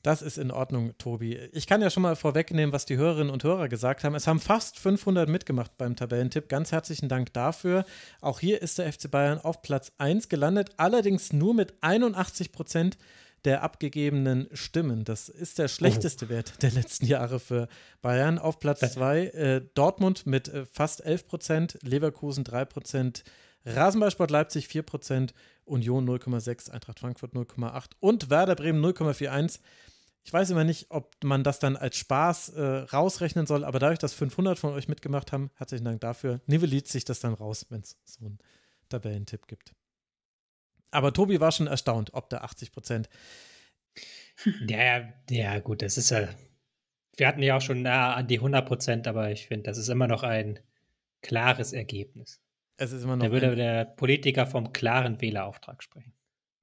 Das ist in Ordnung, Tobi. Ich kann ja schon mal vorwegnehmen, was die Hörerinnen und Hörer gesagt haben. Es haben fast 500 mitgemacht beim Tabellentipp. Ganz herzlichen Dank dafür. Auch hier ist der FC Bayern auf Platz 1 gelandet, allerdings nur mit 81 Prozent der abgegebenen Stimmen. Das ist der schlechteste oh. Wert der letzten Jahre für Bayern. Auf Platz 2 äh. äh, Dortmund mit äh, fast 11 Prozent, Leverkusen 3 Prozent. Rasenballsport Leipzig 4%, Prozent. Union 0,6, Eintracht Frankfurt 0,8 und Werder Bremen 0,41. Ich weiß immer nicht, ob man das dann als Spaß äh, rausrechnen soll, aber dadurch, dass 500 von euch mitgemacht haben, herzlichen Dank dafür. Nivelliert sich das dann raus, wenn es so einen Tabellentipp gibt. Aber Tobi war schon erstaunt, ob der 80 Prozent.
Ja, ja, gut, das ist ja. Wir hatten ja auch schon nah an die 100 Prozent, aber ich finde, das ist immer noch ein klares Ergebnis. Es ist immer noch. Da würde der Politiker
vom klaren Wählerauftrag sprechen.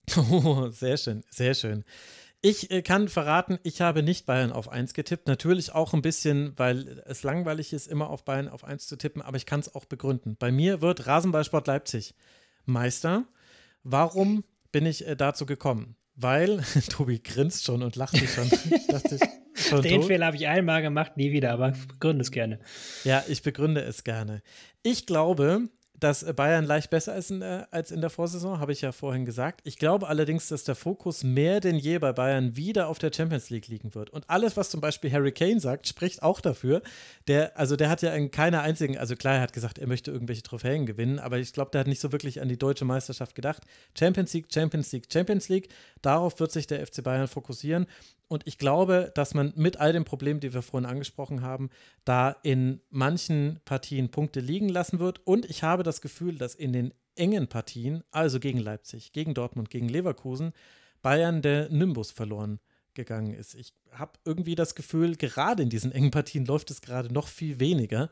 Oh, sehr schön, sehr schön. Ich äh, kann verraten, ich habe nicht Bayern auf 1 getippt. Natürlich auch ein bisschen, weil es langweilig ist, immer auf Bayern auf 1 zu tippen, aber ich kann es auch begründen. Bei mir wird Rasenballsport Leipzig Meister. Warum bin ich äh, dazu gekommen? Weil, Tobi grinst schon und lacht sich schon. schon Den tot. Fehler habe ich einmal gemacht, nie wieder, aber begründe es gerne. Ja, ich begründe es gerne. Ich glaube, dass äh, Bayern leicht besser ist in der, als in der Vorsaison, habe ich ja vorhin gesagt. Ich glaube allerdings, dass der Fokus mehr denn je bei Bayern wieder auf der Champions League liegen wird. Und alles, was zum Beispiel Harry Kane sagt, spricht auch dafür. Der, also der hat ja in keiner einzigen, also klar, er hat gesagt, er möchte irgendwelche Trophäen gewinnen, aber ich glaube, der hat nicht so wirklich an die deutsche Meisterschaft gedacht. Champions League, Champions League, Champions League. Darauf wird sich der FC Bayern fokussieren. Und ich glaube, dass man mit all den Problemen, die wir vorhin angesprochen haben, da in manchen Partien Punkte liegen lassen wird. Und ich habe das Gefühl, dass in den engen Partien, also gegen Leipzig, gegen Dortmund, gegen Leverkusen, Bayern der Nimbus verloren gegangen ist. Ich habe irgendwie das Gefühl, gerade in diesen engen Partien läuft es gerade noch viel weniger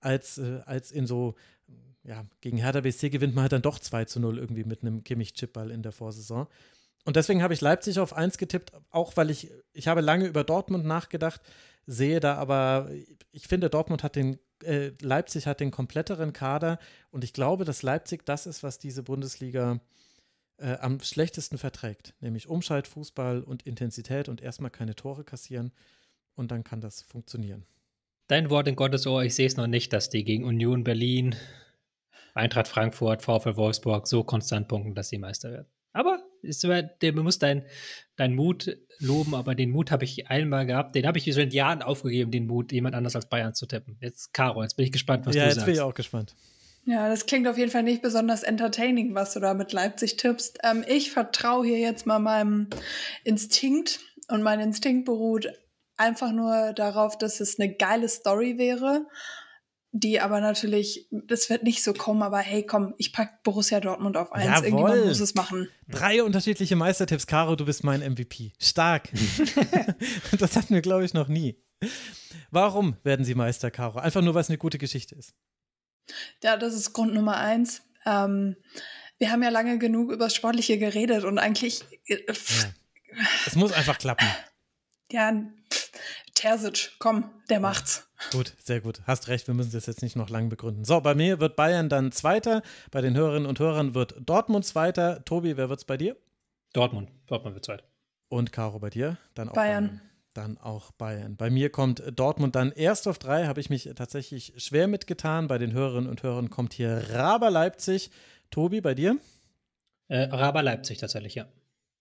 als, äh, als in so, ja, gegen Hertha BC gewinnt man halt dann doch 2 zu 0 irgendwie mit einem Kimmich-Chipball in der Vorsaison. Und deswegen habe ich Leipzig auf 1 getippt, auch weil ich, ich habe lange über Dortmund nachgedacht, sehe da aber, ich finde, Dortmund hat den, äh, Leipzig hat den kompletteren Kader und ich glaube, dass Leipzig das ist, was diese Bundesliga äh, am schlechtesten verträgt, nämlich Umschaltfußball und Intensität und erstmal keine Tore kassieren und dann kann das funktionieren.
Dein Wort in Gottes Ohr, ich sehe es noch nicht, dass die gegen Union Berlin, Eintracht Frankfurt, VfL Wolfsburg so konstant punkten, dass sie Meister werden. Aber ist immer, man muss deinen dein Mut loben, aber den Mut habe ich einmal gehabt. Den habe ich in Jahren aufgegeben, den Mut, jemand anders als Bayern zu tippen. Jetzt, Caro, jetzt bin ich gespannt, was ja, du sagst. Ja, jetzt bin ich auch gespannt.
Ja, das klingt auf jeden Fall nicht besonders entertaining, was du da mit Leipzig tippst. Ähm, ich vertraue hier jetzt mal meinem Instinkt und mein Instinkt beruht einfach nur darauf, dass es eine geile Story wäre die aber natürlich, das wird nicht so kommen, aber hey, komm, ich pack Borussia Dortmund auf eins. Jawohl. Irgendjemand muss es machen.
Drei unterschiedliche Meistertipps. Caro, du bist mein MVP. Stark. das hatten wir, glaube ich, noch nie. Warum werden sie Meister, Caro? Einfach nur, weil es eine gute Geschichte ist.
Ja, das ist Grund Nummer eins. Ähm, wir haben ja lange genug über das Sportliche geredet und eigentlich. Äh, ja.
Es muss einfach klappen.
Ja, Terzic, komm, der macht's.
Gut, sehr gut. Hast recht, wir müssen das jetzt nicht noch lang begründen. So, bei mir wird Bayern dann Zweiter, bei den Hörerinnen und Hörern wird Dortmund Zweiter. Tobi, wer wird's bei dir? Dortmund. Dortmund wird Zweiter. Und Caro, bei dir? Dann auch Bayern. Bayern dann auch Bayern. Bei mir kommt Dortmund dann erst auf drei, habe ich mich tatsächlich schwer mitgetan. Bei den Hörerinnen und Hörern kommt hier Raber Leipzig. Tobi, bei dir? Äh, Raber Leipzig tatsächlich, ja.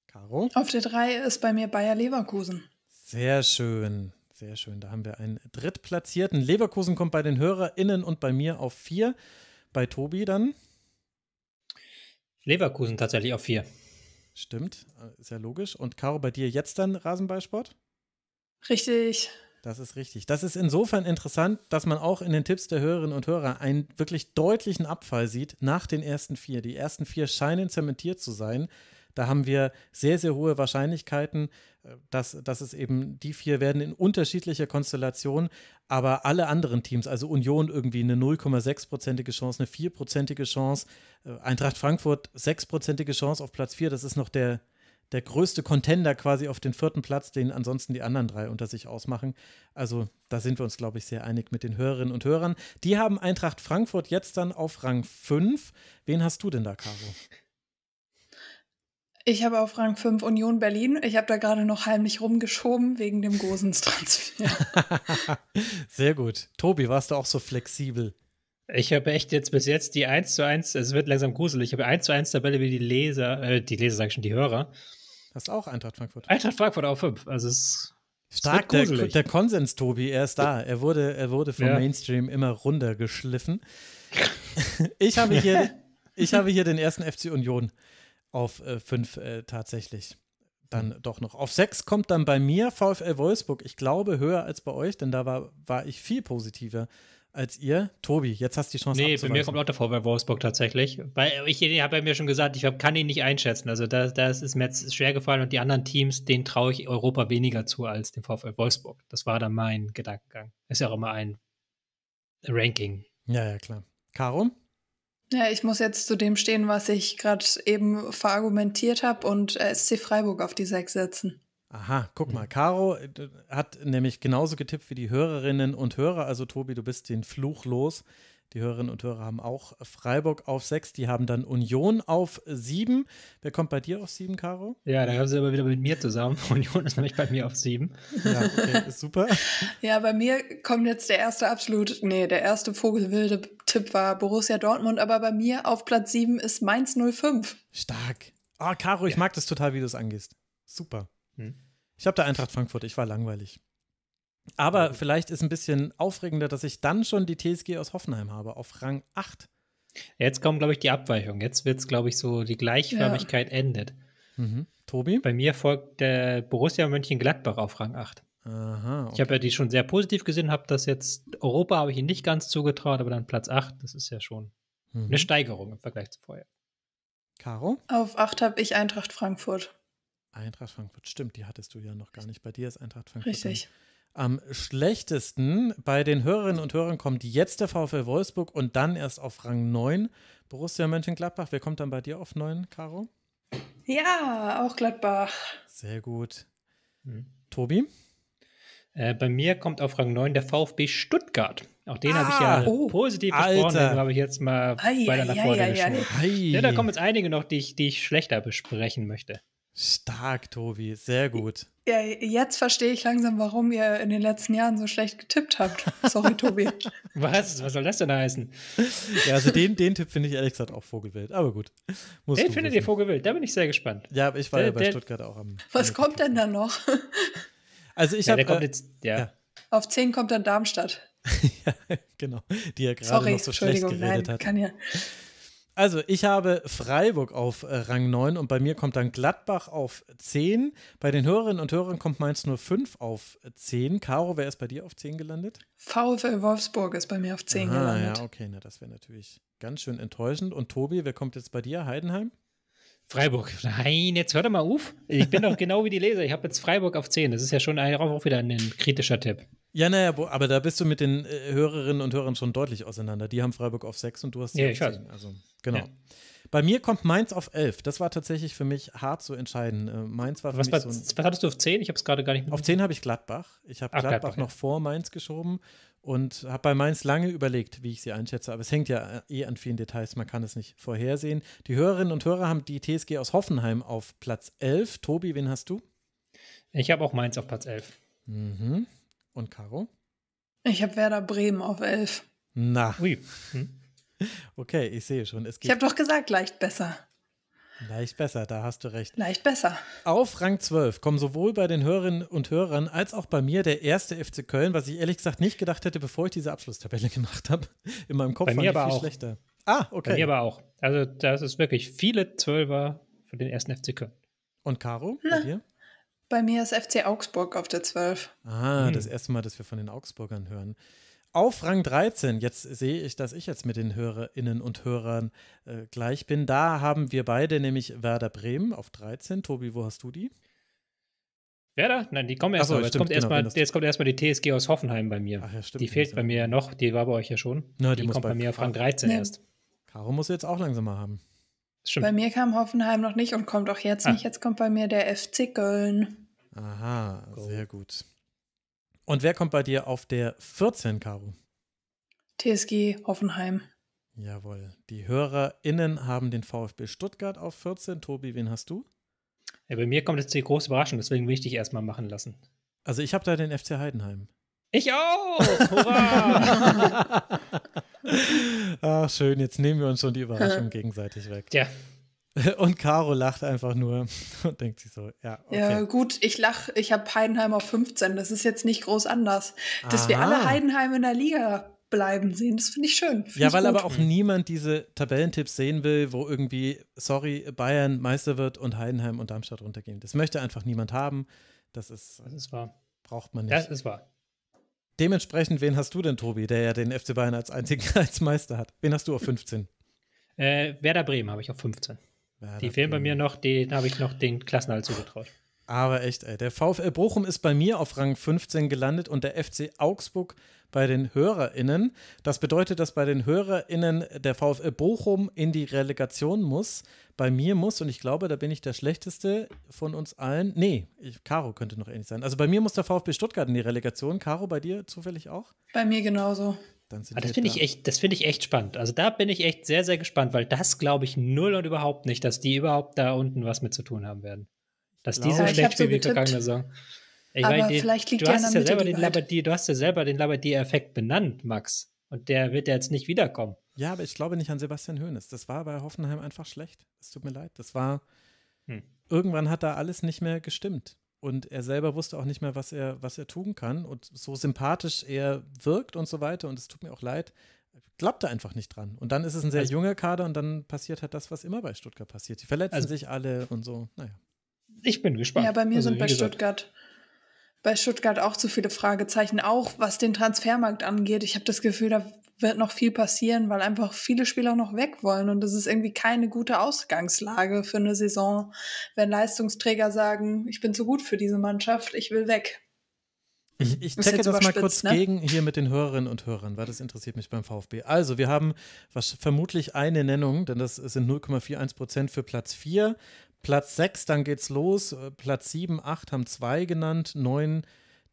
Caro? Auf der drei ist bei mir Bayer Leverkusen.
Sehr schön. Sehr schön. Da haben wir einen
Drittplatzierten. Leverkusen
kommt bei den HörerInnen und bei mir auf vier. Bei Tobi dann? Leverkusen tatsächlich auf vier. Stimmt, ist äh, ja logisch. Und Caro, bei dir jetzt dann
Rasenballsport? Richtig.
Das ist richtig. Das ist insofern interessant, dass man auch in den Tipps der Hörerinnen und Hörer einen wirklich deutlichen Abfall sieht nach den ersten vier. Die ersten vier scheinen zementiert zu sein. Da haben wir sehr, sehr hohe Wahrscheinlichkeiten, dass, dass es eben die vier werden in unterschiedlicher Konstellation, aber alle anderen Teams, also Union irgendwie eine 0,6-prozentige Chance, eine 4-prozentige Chance, äh, Eintracht Frankfurt 6-prozentige Chance auf Platz 4, das ist noch der, der größte Contender quasi auf den vierten Platz, den ansonsten die anderen drei unter sich ausmachen. Also da sind wir uns, glaube ich, sehr einig mit den Hörerinnen und Hörern. Die haben Eintracht Frankfurt jetzt dann auf Rang 5. Wen hast du denn da, Caro?
Ich habe auf Rang 5 Union Berlin. Ich habe da gerade noch heimlich rumgeschoben wegen dem Gosens-Transfer.
Sehr gut. Tobi, warst du
auch so flexibel? Ich habe echt jetzt bis jetzt die 1 zu 1, es wird langsam gruselig, ich habe 1 zu 1 Tabelle wie die Leser, äh, die Leser sage ich schon, die Hörer. Hast auch Eintracht Frankfurt. Eintracht Frankfurt auf 5.
Also es Stark, der, der, Konsens, Tobi, er ist da. Er wurde, er wurde vom ja. Mainstream immer runtergeschliffen. Ich habe hier, ich habe hier den ersten FC Union auf äh, äh, tatsächlich. Dann hm. doch noch. Auf sechs kommt dann bei mir VfL Wolfsburg. Ich glaube höher als bei euch, denn da war, war ich viel positiver als ihr. Tobi, jetzt hast du die Chance. Nee, bei mir kommt auch der VfL Wolfsburg tatsächlich.
Weil ich habe ja mir schon gesagt, ich hab, kann ihn nicht einschätzen. Also da das ist mir jetzt schwer gefallen und die anderen Teams, denen traue ich Europa weniger zu als dem VfL Wolfsburg. Das war dann mein Gedankengang. Ist ja auch immer ein
Ranking. Ja, ja, klar. Karum?
Ja, ich muss jetzt zu dem stehen, was ich gerade eben verargumentiert habe und äh, SC Freiburg auf die Sechs setzen.
Aha, guck mal, Caro äh, hat nämlich genauso getippt wie die Hörerinnen und Hörer. Also Tobi, du bist den Fluch los. Die Hörerinnen und Hörer haben auch Freiburg auf sechs, die haben dann Union auf sieben. Wer kommt bei dir auf sieben, Caro?
Ja, da haben sie aber wieder mit mir zusammen. Union ist nämlich bei mir auf sieben. Ja, okay, ist
super. ja, bei mir kommt jetzt der erste absolut, nee, der erste vogelwilde Tipp war Borussia Dortmund, aber bei mir auf Platz sieben ist Mainz 05.
Stark. Ah, oh, Caro, ich ja. mag das total, wie du es angehst. Super. Hm. Ich habe da Eintracht Frankfurt, ich war langweilig. Aber vielleicht ist ein bisschen aufregender, dass ich dann schon die TSG aus Hoffenheim habe, auf Rang 8.
Jetzt kommt, glaube ich, die Abweichung. Jetzt wird es, glaube ich, so die Gleichförmigkeit ja. endet. Mhm. Tobi? Bei mir folgt der Borussia Mönchengladbach auf Rang 8.
Aha, okay. Ich
habe ja die schon sehr positiv gesehen, habe das jetzt, Europa habe ich ihnen nicht ganz zugetraut, aber dann Platz 8, das ist ja schon mhm. eine Steigerung im Vergleich zu vorher.
Caro?
Auf 8 habe ich Eintracht Frankfurt.
Eintracht Frankfurt, stimmt, die hattest du ja noch gar nicht. Bei dir ist Eintracht Frankfurt. Richtig. Dann am schlechtesten. Bei den Hörerinnen und Hörern kommt jetzt der VfL Wolfsburg und dann erst auf Rang 9 Borussia Mönchengladbach. Wer kommt dann bei dir auf 9, Caro?
Ja, auch Gladbach.
Sehr gut. Hm.
Tobi? Äh, bei mir kommt auf Rang 9 der VfB Stuttgart. Auch den ah, habe ich ja ah, oh, positiv besprochen, den habe ich jetzt mal ei, weiter nach vorne ei, geschoben. Ja, da kommen jetzt einige noch, die ich, die ich schlechter besprechen möchte. Stark, Tobi. Sehr gut.
Ja, jetzt verstehe ich langsam, warum ihr in den letzten Jahren so schlecht getippt habt. Sorry, Tobi.
Was? Was soll das denn heißen? Ja, also den, den Tipp finde ich ehrlich gesagt auch Vogelwild. Aber gut. Musst den findet wissen. ihr Vogelwild. Da bin ich sehr gespannt. Ja, ich war der, ja bei der, Stuttgart auch am. Was am
kommt denn da noch?
Also ich ja, habe. Äh, ja.
Auf 10 kommt dann Darmstadt. ja,
genau. Die ja gerade noch so schlecht geredet nein, hat. Kann ja. Also, ich habe Freiburg auf äh, Rang 9 und bei mir kommt dann Gladbach auf 10. Bei den Hörerinnen und Hörern kommt Mainz nur 5 auf 10. Äh, Caro, wer ist bei dir auf 10 gelandet?
VfL Wolfsburg ist bei mir auf 10 Aha, gelandet.
Ja, okay, na, das wäre natürlich ganz schön enttäuschend. Und Tobi, wer kommt jetzt bei dir? Heidenheim? Freiburg. Nein, jetzt hör doch mal auf. Ich bin doch genau wie die Leser. Ich habe jetzt Freiburg auf 10. Das ist ja schon ein, auch wieder ein kritischer Tipp. Ja, naja, aber da bist du mit den äh, Hörerinnen und Hörern schon deutlich auseinander. Die haben Freiburg auf 6 und du hast 10 ja, auf 10. Also, genau. Ja. Bei mir kommt Mainz auf 11. Das war tatsächlich für mich hart zu entscheiden. Äh, Mainz war was, war, so was hattest du
auf 10? Ich habe es gerade
gar nicht Auf 10 habe ich Gladbach. Ich habe ah, Gladbach, Gladbach, noch vor Mainz geschoben und habe bei Mainz lange überlegt, wie ich sie einschätze. Aber es hängt ja äh, eh an vielen Details, man kann es nicht vorhersehen. Die Hörerinnen und Hörer haben die TSG aus Hoffenheim auf Platz 11. Tobi, wen hast du? Ich habe auch Mainz auf Platz 11. Mhm. Und Caro?
Ich habe Werder Bremen auf 11.
Na. Ui. Hm. Okay, ich sehe schon. Es geht ich habe
doch gesagt, leicht besser.
Leicht besser, da hast du recht. Leicht besser. Auf Rang 12 kommen sowohl bei den Hörerinnen und Hörern als auch bei mir der erste FC Köln, was ich ehrlich gesagt nicht gedacht hätte, bevor ich diese Abschlusstabelle gemacht habe. In meinem Kopf bei mir war aber viel auch. schlechter. Ah, okay. Bei mir aber auch. Also, das ist wirklich viele Zwölfer für den ersten FC Köln. Und Caro,
Na, bei dir? Bei mir ist FC Augsburg auf der 12.
Ah, hm. das erste Mal, dass wir von den Augsburgern hören auf Rang 13, jetzt sehe ich, dass ich jetzt mit den Hörerinnen und Hörern äh, gleich bin. Da haben wir beide nämlich Werder Bremen auf 13. Tobi, wo hast du die?
Werder? Nein, die kommen erst so, mal. jetzt, kommt genau, erstmal, jetzt kommt die TSG aus Hoffenheim bei mir. Ja, stimmt, die fehlt bei mir ja noch, die war bei euch
ja schon. Na, die, die kommt bei, bei mir auf Rang 13 nee. erst. Caro muss jetzt auch langsamer haben. Stimmt. Bei
mir kam Hoffenheim noch nicht und kommt auch jetzt ah. nicht. Jetzt kommt bei mir der FC Köln.
Aha, Go. sehr gut. Und wer kommt bei dir auf der 14, Caro?
TSG Hoffenheim.
Jawohl. Die HörerInnen haben den VfB Stuttgart auf 14. Tobi, wen hast du? Ja, bei mir kommt jetzt die große Überraschung, deswegen will ich dich erstmal machen lassen. Also ich habe da den FC Heidenheim.
Ich auch! Hurra!
Ach, ah, schön, jetzt nehmen wir uns schon die Überraschung gegenseitig weg. Ja, Und Caro lacht einfach nur und denkt sich so, ja. Okay. Ja,
gut, ich lache, ich habe Heidenheim auf 15. Das ist jetzt nicht groß anders. Dass Aha. wir alle ah. Heidenheim in der Liga bleiben sehen, das finde ich schön. Find ja, ich weil gut. aber auch mhm.
niemand diese Tabellentipps sehen will, wo irgendwie, sorry, Bayern Meister wird und Heidenheim und Darmstadt runtergehen. Das möchte einfach niemand haben. Das ist, das ist wahr. Braucht man nicht. Das ist wahr. Dementsprechend, wen hast du denn, Tobi, der ja den FC Bayern als einzigen als Meister hat? Wen hast du auf 15?
Äh, Werder Bremen habe ich auf 15. Ja,
die
fehlen bei mir noch, den habe ich noch den Klassenhalt zugetraut. Aber echt, ey. Der VfL Bochum ist bei mir auf Rang 15 gelandet und der FC Augsburg bei den HörerInnen. Das bedeutet, dass bei den HörerInnen der VfL Bochum in die Relegation muss. Bei mir muss, und ich glaube, da bin ich der Schlechteste von uns allen. Nee, ich, Caro könnte noch ähnlich sein. Also bei mir muss der VfB Stuttgart in die Relegation. Caro, bei dir zufällig auch?
Bei mir genauso. Dann sind Aber ah, das finde da. ich
echt, das finde ich echt spannend. Also da bin ich echt sehr, sehr gespannt, weil das glaube ich null und überhaupt nicht, dass die überhaupt da unten was mit zu tun haben werden. Dass die so schlecht spielen wie vergangene Saison. Ich Aber meine, vielleicht liegt du, ja hast ja selber den Labadie, du hast ja selber den Labadie-Effekt benannt, Max. Und
der wird ja jetzt nicht wiederkommen. Ja, aber ich glaube nicht an Sebastian Hoeneß. Das war bei Hoffenheim einfach schlecht. Es tut mir leid. Das war. Hm. Irgendwann hat da alles nicht mehr gestimmt und er selber wusste auch nicht mehr, was er, was er tun kann und so sympathisch er wirkt und so weiter und es tut mir auch leid, glaubt er einfach nicht dran. Und dann ist es ein sehr also, junger Kader und dann passiert halt das, was immer bei Stuttgart passiert. Die verletzen also, sich alle und so, naja. Ich bin gespannt. Ja, bei mir also, sind bei gesagt.
Stuttgart bei Stuttgart auch zu viele Fragezeichen, auch was den Transfermarkt angeht. Ich habe das Gefühl, da wird noch viel passieren, weil einfach viele Spieler noch weg wollen. Und das ist irgendwie keine gute Ausgangslage für eine Saison, wenn Leistungsträger sagen, ich bin zu gut für diese Mannschaft, ich will weg. Ich, ich checke das mal kurz ne? gegen
hier mit den Hörerinnen und Hörern, weil das interessiert mich beim VfB. Also, wir haben was, vermutlich eine Nennung, denn das sind 0,41 Prozent für Platz 4. Platz 6, dann geht's los. Äh, Platz 7, 8 haben zwei genannt, 9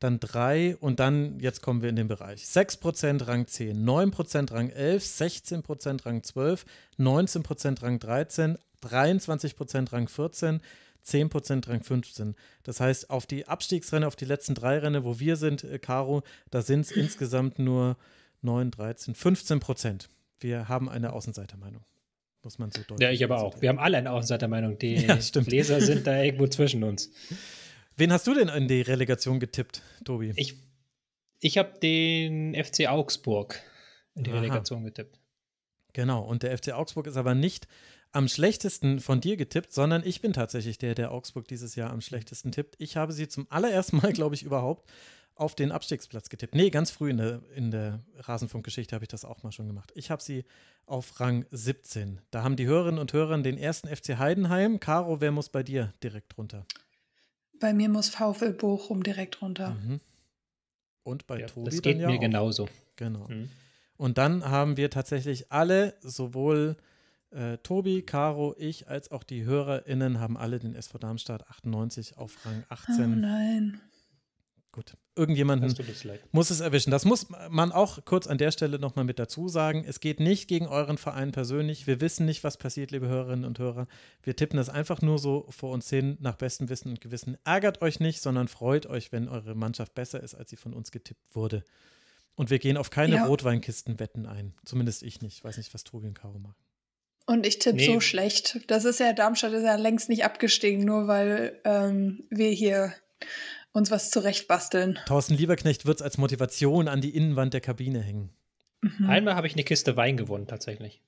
dann 3 und dann, jetzt kommen wir in den Bereich. 6% Rang 10, 9% Rang 11, 16% Rang 12, 19% Rang 13, 23% Rang 14, 10% Rang 15. Das heißt, auf die Abstiegsrennen, auf die letzten drei Rennen, wo wir sind, äh, Caro, da sind es insgesamt nur 9, 13, 15 Wir haben eine Außenseitermeinung. Muss man so deutlich Ja, ich aber auch. Wir haben alle eine Außenseitermeinung. Die ja, Leser sind da irgendwo zwischen uns. Wen hast du denn in die
Relegation
getippt, Tobi? Ich, ich habe den FC Augsburg in die Aha. Relegation getippt. Genau, und der FC Augsburg ist aber nicht am schlechtesten von dir getippt, sondern ich bin tatsächlich der, der Augsburg dieses Jahr am schlechtesten tippt. Ich habe sie zum allerersten Mal, glaube ich, überhaupt auf den Abstiegsplatz getippt. Nee, ganz früh in der, in der Rasenfunkgeschichte habe ich das auch mal schon gemacht. Ich habe sie auf Rang 17. Da haben die Hörerinnen und Hörer den ersten FC Heidenheim. Caro, wer muss bei dir direkt runter?
Bei mir muss VfL Bochum direkt runter.
Mhm. Und bei ja, Tobi. Das geht mir auch. genauso. Genau. Mhm. Und dann haben wir tatsächlich alle, sowohl äh, Tobi, Caro, ich, als auch die HörerInnen, haben alle den SV Darmstadt 98 auf Rang 18 oh nein. Gut. Irgendjemanden muss es erwischen. Das muss man auch kurz an der Stelle nochmal mit dazu sagen. Es geht nicht gegen euren Verein persönlich. Wir wissen nicht, was passiert, liebe Hörerinnen und Hörer. Wir tippen das einfach nur so vor uns hin, nach bestem Wissen und Gewissen. Ärgert euch nicht, sondern freut euch, wenn eure Mannschaft besser ist, als sie von uns getippt wurde. Und wir gehen auf keine ja. Rotweinkistenwetten ein. Zumindest ich nicht. Ich weiß nicht, was Tobi und Caro machen.
Und ich tippe nee. so schlecht. Das ist ja, Darmstadt ist ja längst nicht abgestiegen, nur weil ähm, wir hier uns was zurechtbasteln.
Thorsten Lieberknecht wird es als Motivation an die Innenwand der Kabine hängen. Mhm. Einmal habe ich eine Kiste Wein gewonnen, tatsächlich.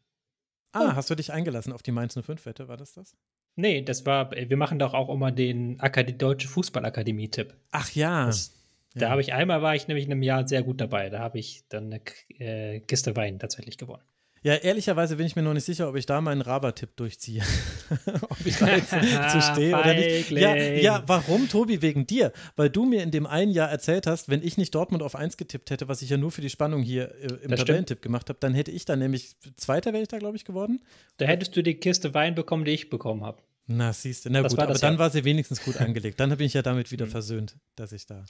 Ah, oh. hast du dich eingelassen auf die Mainz 05-Wette? War das das?
Nee, das war, wir machen doch auch immer den Akad Deutsche Fußballakademie-Tipp. Ach ja. Das, ja. Da habe ich einmal, war ich nämlich in einem Jahr sehr gut dabei. Da habe ich dann eine äh, Kiste
Wein tatsächlich gewonnen. Ja, ehrlicherweise bin ich mir noch nicht sicher, ob ich da meinen Raber-Tipp durchziehe. ob ich da jetzt ah, zu stehe oder nicht. Ja, ja, warum, Tobi? Wegen dir. Weil du mir in dem einen Jahr erzählt hast, wenn ich nicht Dortmund auf 1 getippt hätte, was ich ja nur für die Spannung hier äh, im das Tabellentipp stimmt. gemacht habe, dann hätte ich da nämlich Zweiter wäre ich da, glaube ich, geworden. Da hättest du die Kiste Wein bekommen, die ich bekommen habe. Na, siehst du. Na das gut, aber dann ja. war sie wenigstens gut angelegt. Dann bin ich ja damit wieder hm. versöhnt, dass ich da.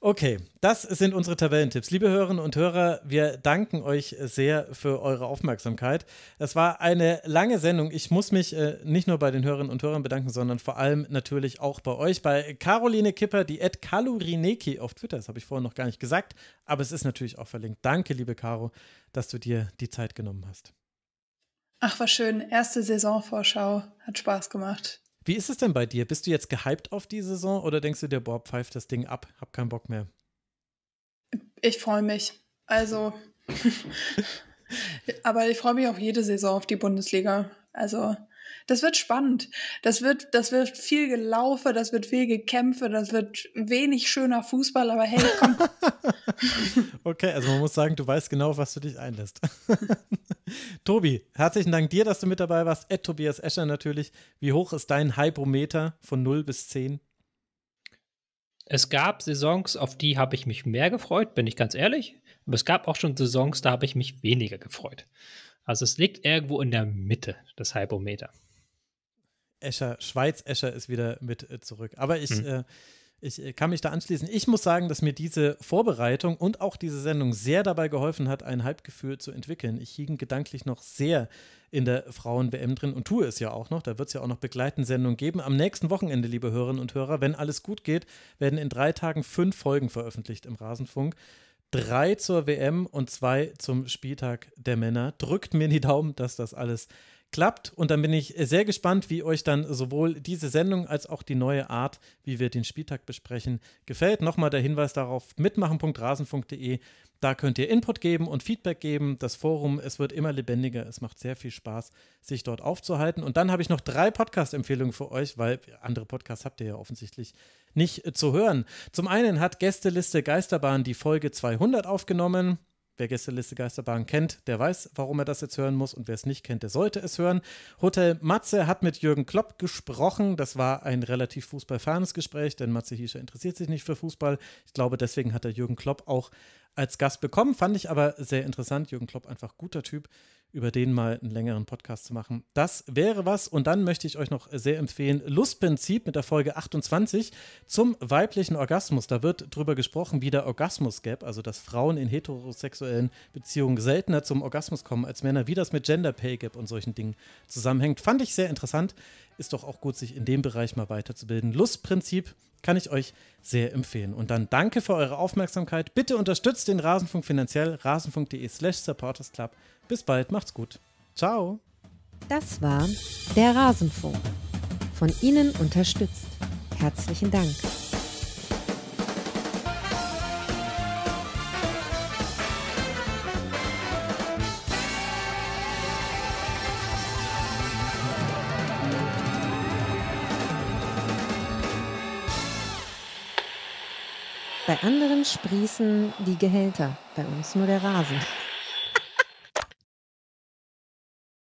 Okay, das sind unsere Tabellentipps. Liebe Hörerinnen und Hörer, wir danken euch sehr für eure Aufmerksamkeit. Es war eine lange Sendung. Ich muss mich äh, nicht nur bei den Hörerinnen und Hörern bedanken, sondern vor allem natürlich auch bei euch, bei Caroline Kipper, die at Kalurineki auf Twitter, das habe ich vorhin noch gar nicht gesagt, aber es ist natürlich auch verlinkt. Danke, liebe Caro, dass du dir die Zeit genommen hast.
Ach, war schön. Erste Saisonvorschau. Hat Spaß gemacht.
Wie ist es denn bei dir? Bist du jetzt gehypt auf die Saison oder denkst du dir, boah, pfeift das Ding ab, hab keinen Bock mehr?
Ich freue mich. Also, aber ich freue mich auch jede Saison auf die Bundesliga. Also, das wird spannend. Das wird, das wird viel gelaufen, das wird viel gekämpft, das wird wenig schöner Fußball, aber hey, komm.
okay, also man muss sagen, du weißt genau, was du dich einlässt. Tobi, herzlichen Dank dir, dass du mit dabei warst. Ed Tobias Escher natürlich. Wie hoch ist dein Hypometer von 0 bis 10?
Es gab Saisons, auf die habe ich mich mehr gefreut, bin ich ganz ehrlich. Aber es gab auch schon Saisons, da habe ich mich weniger gefreut. Also es liegt irgendwo in der Mitte des Hypometer.
Escher, Schweiz Escher ist wieder mit äh, zurück. Aber ich, hm. äh, ich äh, kann mich da anschließen. Ich muss sagen, dass mir diese Vorbereitung und auch diese Sendung sehr dabei geholfen hat, ein Halbgefühl zu entwickeln. Ich hing gedanklich noch sehr in der Frauen-WM drin und tue es ja auch noch. Da wird es ja auch noch Begleitensendungen geben. Am nächsten Wochenende, liebe Hörerinnen und Hörer, wenn alles gut geht, werden in drei Tagen fünf Folgen veröffentlicht im Rasenfunk drei zur WM und zwei zum Spieltag der Männer. Drückt mir in die Daumen, dass das alles klappt. Und dann bin ich sehr gespannt, wie euch dann sowohl diese Sendung als auch die neue Art, wie wir den Spieltag besprechen, gefällt. Nochmal der Hinweis darauf: mitmachen.rasen.de. Da könnt ihr Input geben und Feedback geben. Das Forum, es wird immer lebendiger. Es macht sehr viel Spaß, sich dort aufzuhalten. Und dann habe ich noch drei Podcast-Empfehlungen für euch, weil andere Podcasts habt ihr ja offensichtlich nicht äh, zu hören. Zum einen hat Gästeliste Geisterbahn die Folge 200 aufgenommen. Wer Gästeliste Geisterbahn kennt, der weiß, warum er das jetzt hören muss. Und wer es nicht kennt, der sollte es hören. Hotel Matze hat mit Jürgen Klopp gesprochen. Das war ein relativ fußballfahnes Gespräch, denn Matze Hiescher interessiert sich nicht für Fußball. Ich glaube, deswegen hat er Jürgen Klopp auch als Gast bekommen. Fand ich aber sehr interessant. Jürgen Klopp einfach guter Typ über den mal einen längeren Podcast zu machen. Das wäre was. Und dann möchte ich euch noch sehr empfehlen, Lustprinzip mit der Folge 28 zum weiblichen Orgasmus. Da wird drüber gesprochen, wie der Orgasmus Gap, also dass Frauen in heterosexuellen Beziehungen seltener zum Orgasmus kommen als Männer, wie das mit Gender Pay Gap und solchen Dingen zusammenhängt. Fand ich sehr interessant. Ist doch auch gut, sich in dem Bereich mal weiterzubilden. Lustprinzip kann ich euch sehr empfehlen. Und dann danke für eure Aufmerksamkeit. Bitte unterstützt den Rasenfunk finanziell, rasenfunk.de slash supportersclub. Bis bald, macht's gut. Ciao. Das war der Rasenfunk. Von Ihnen unterstützt. Herzlichen Dank. Bei anderen sprießen die Gehälter, bei uns
nur der Rasen.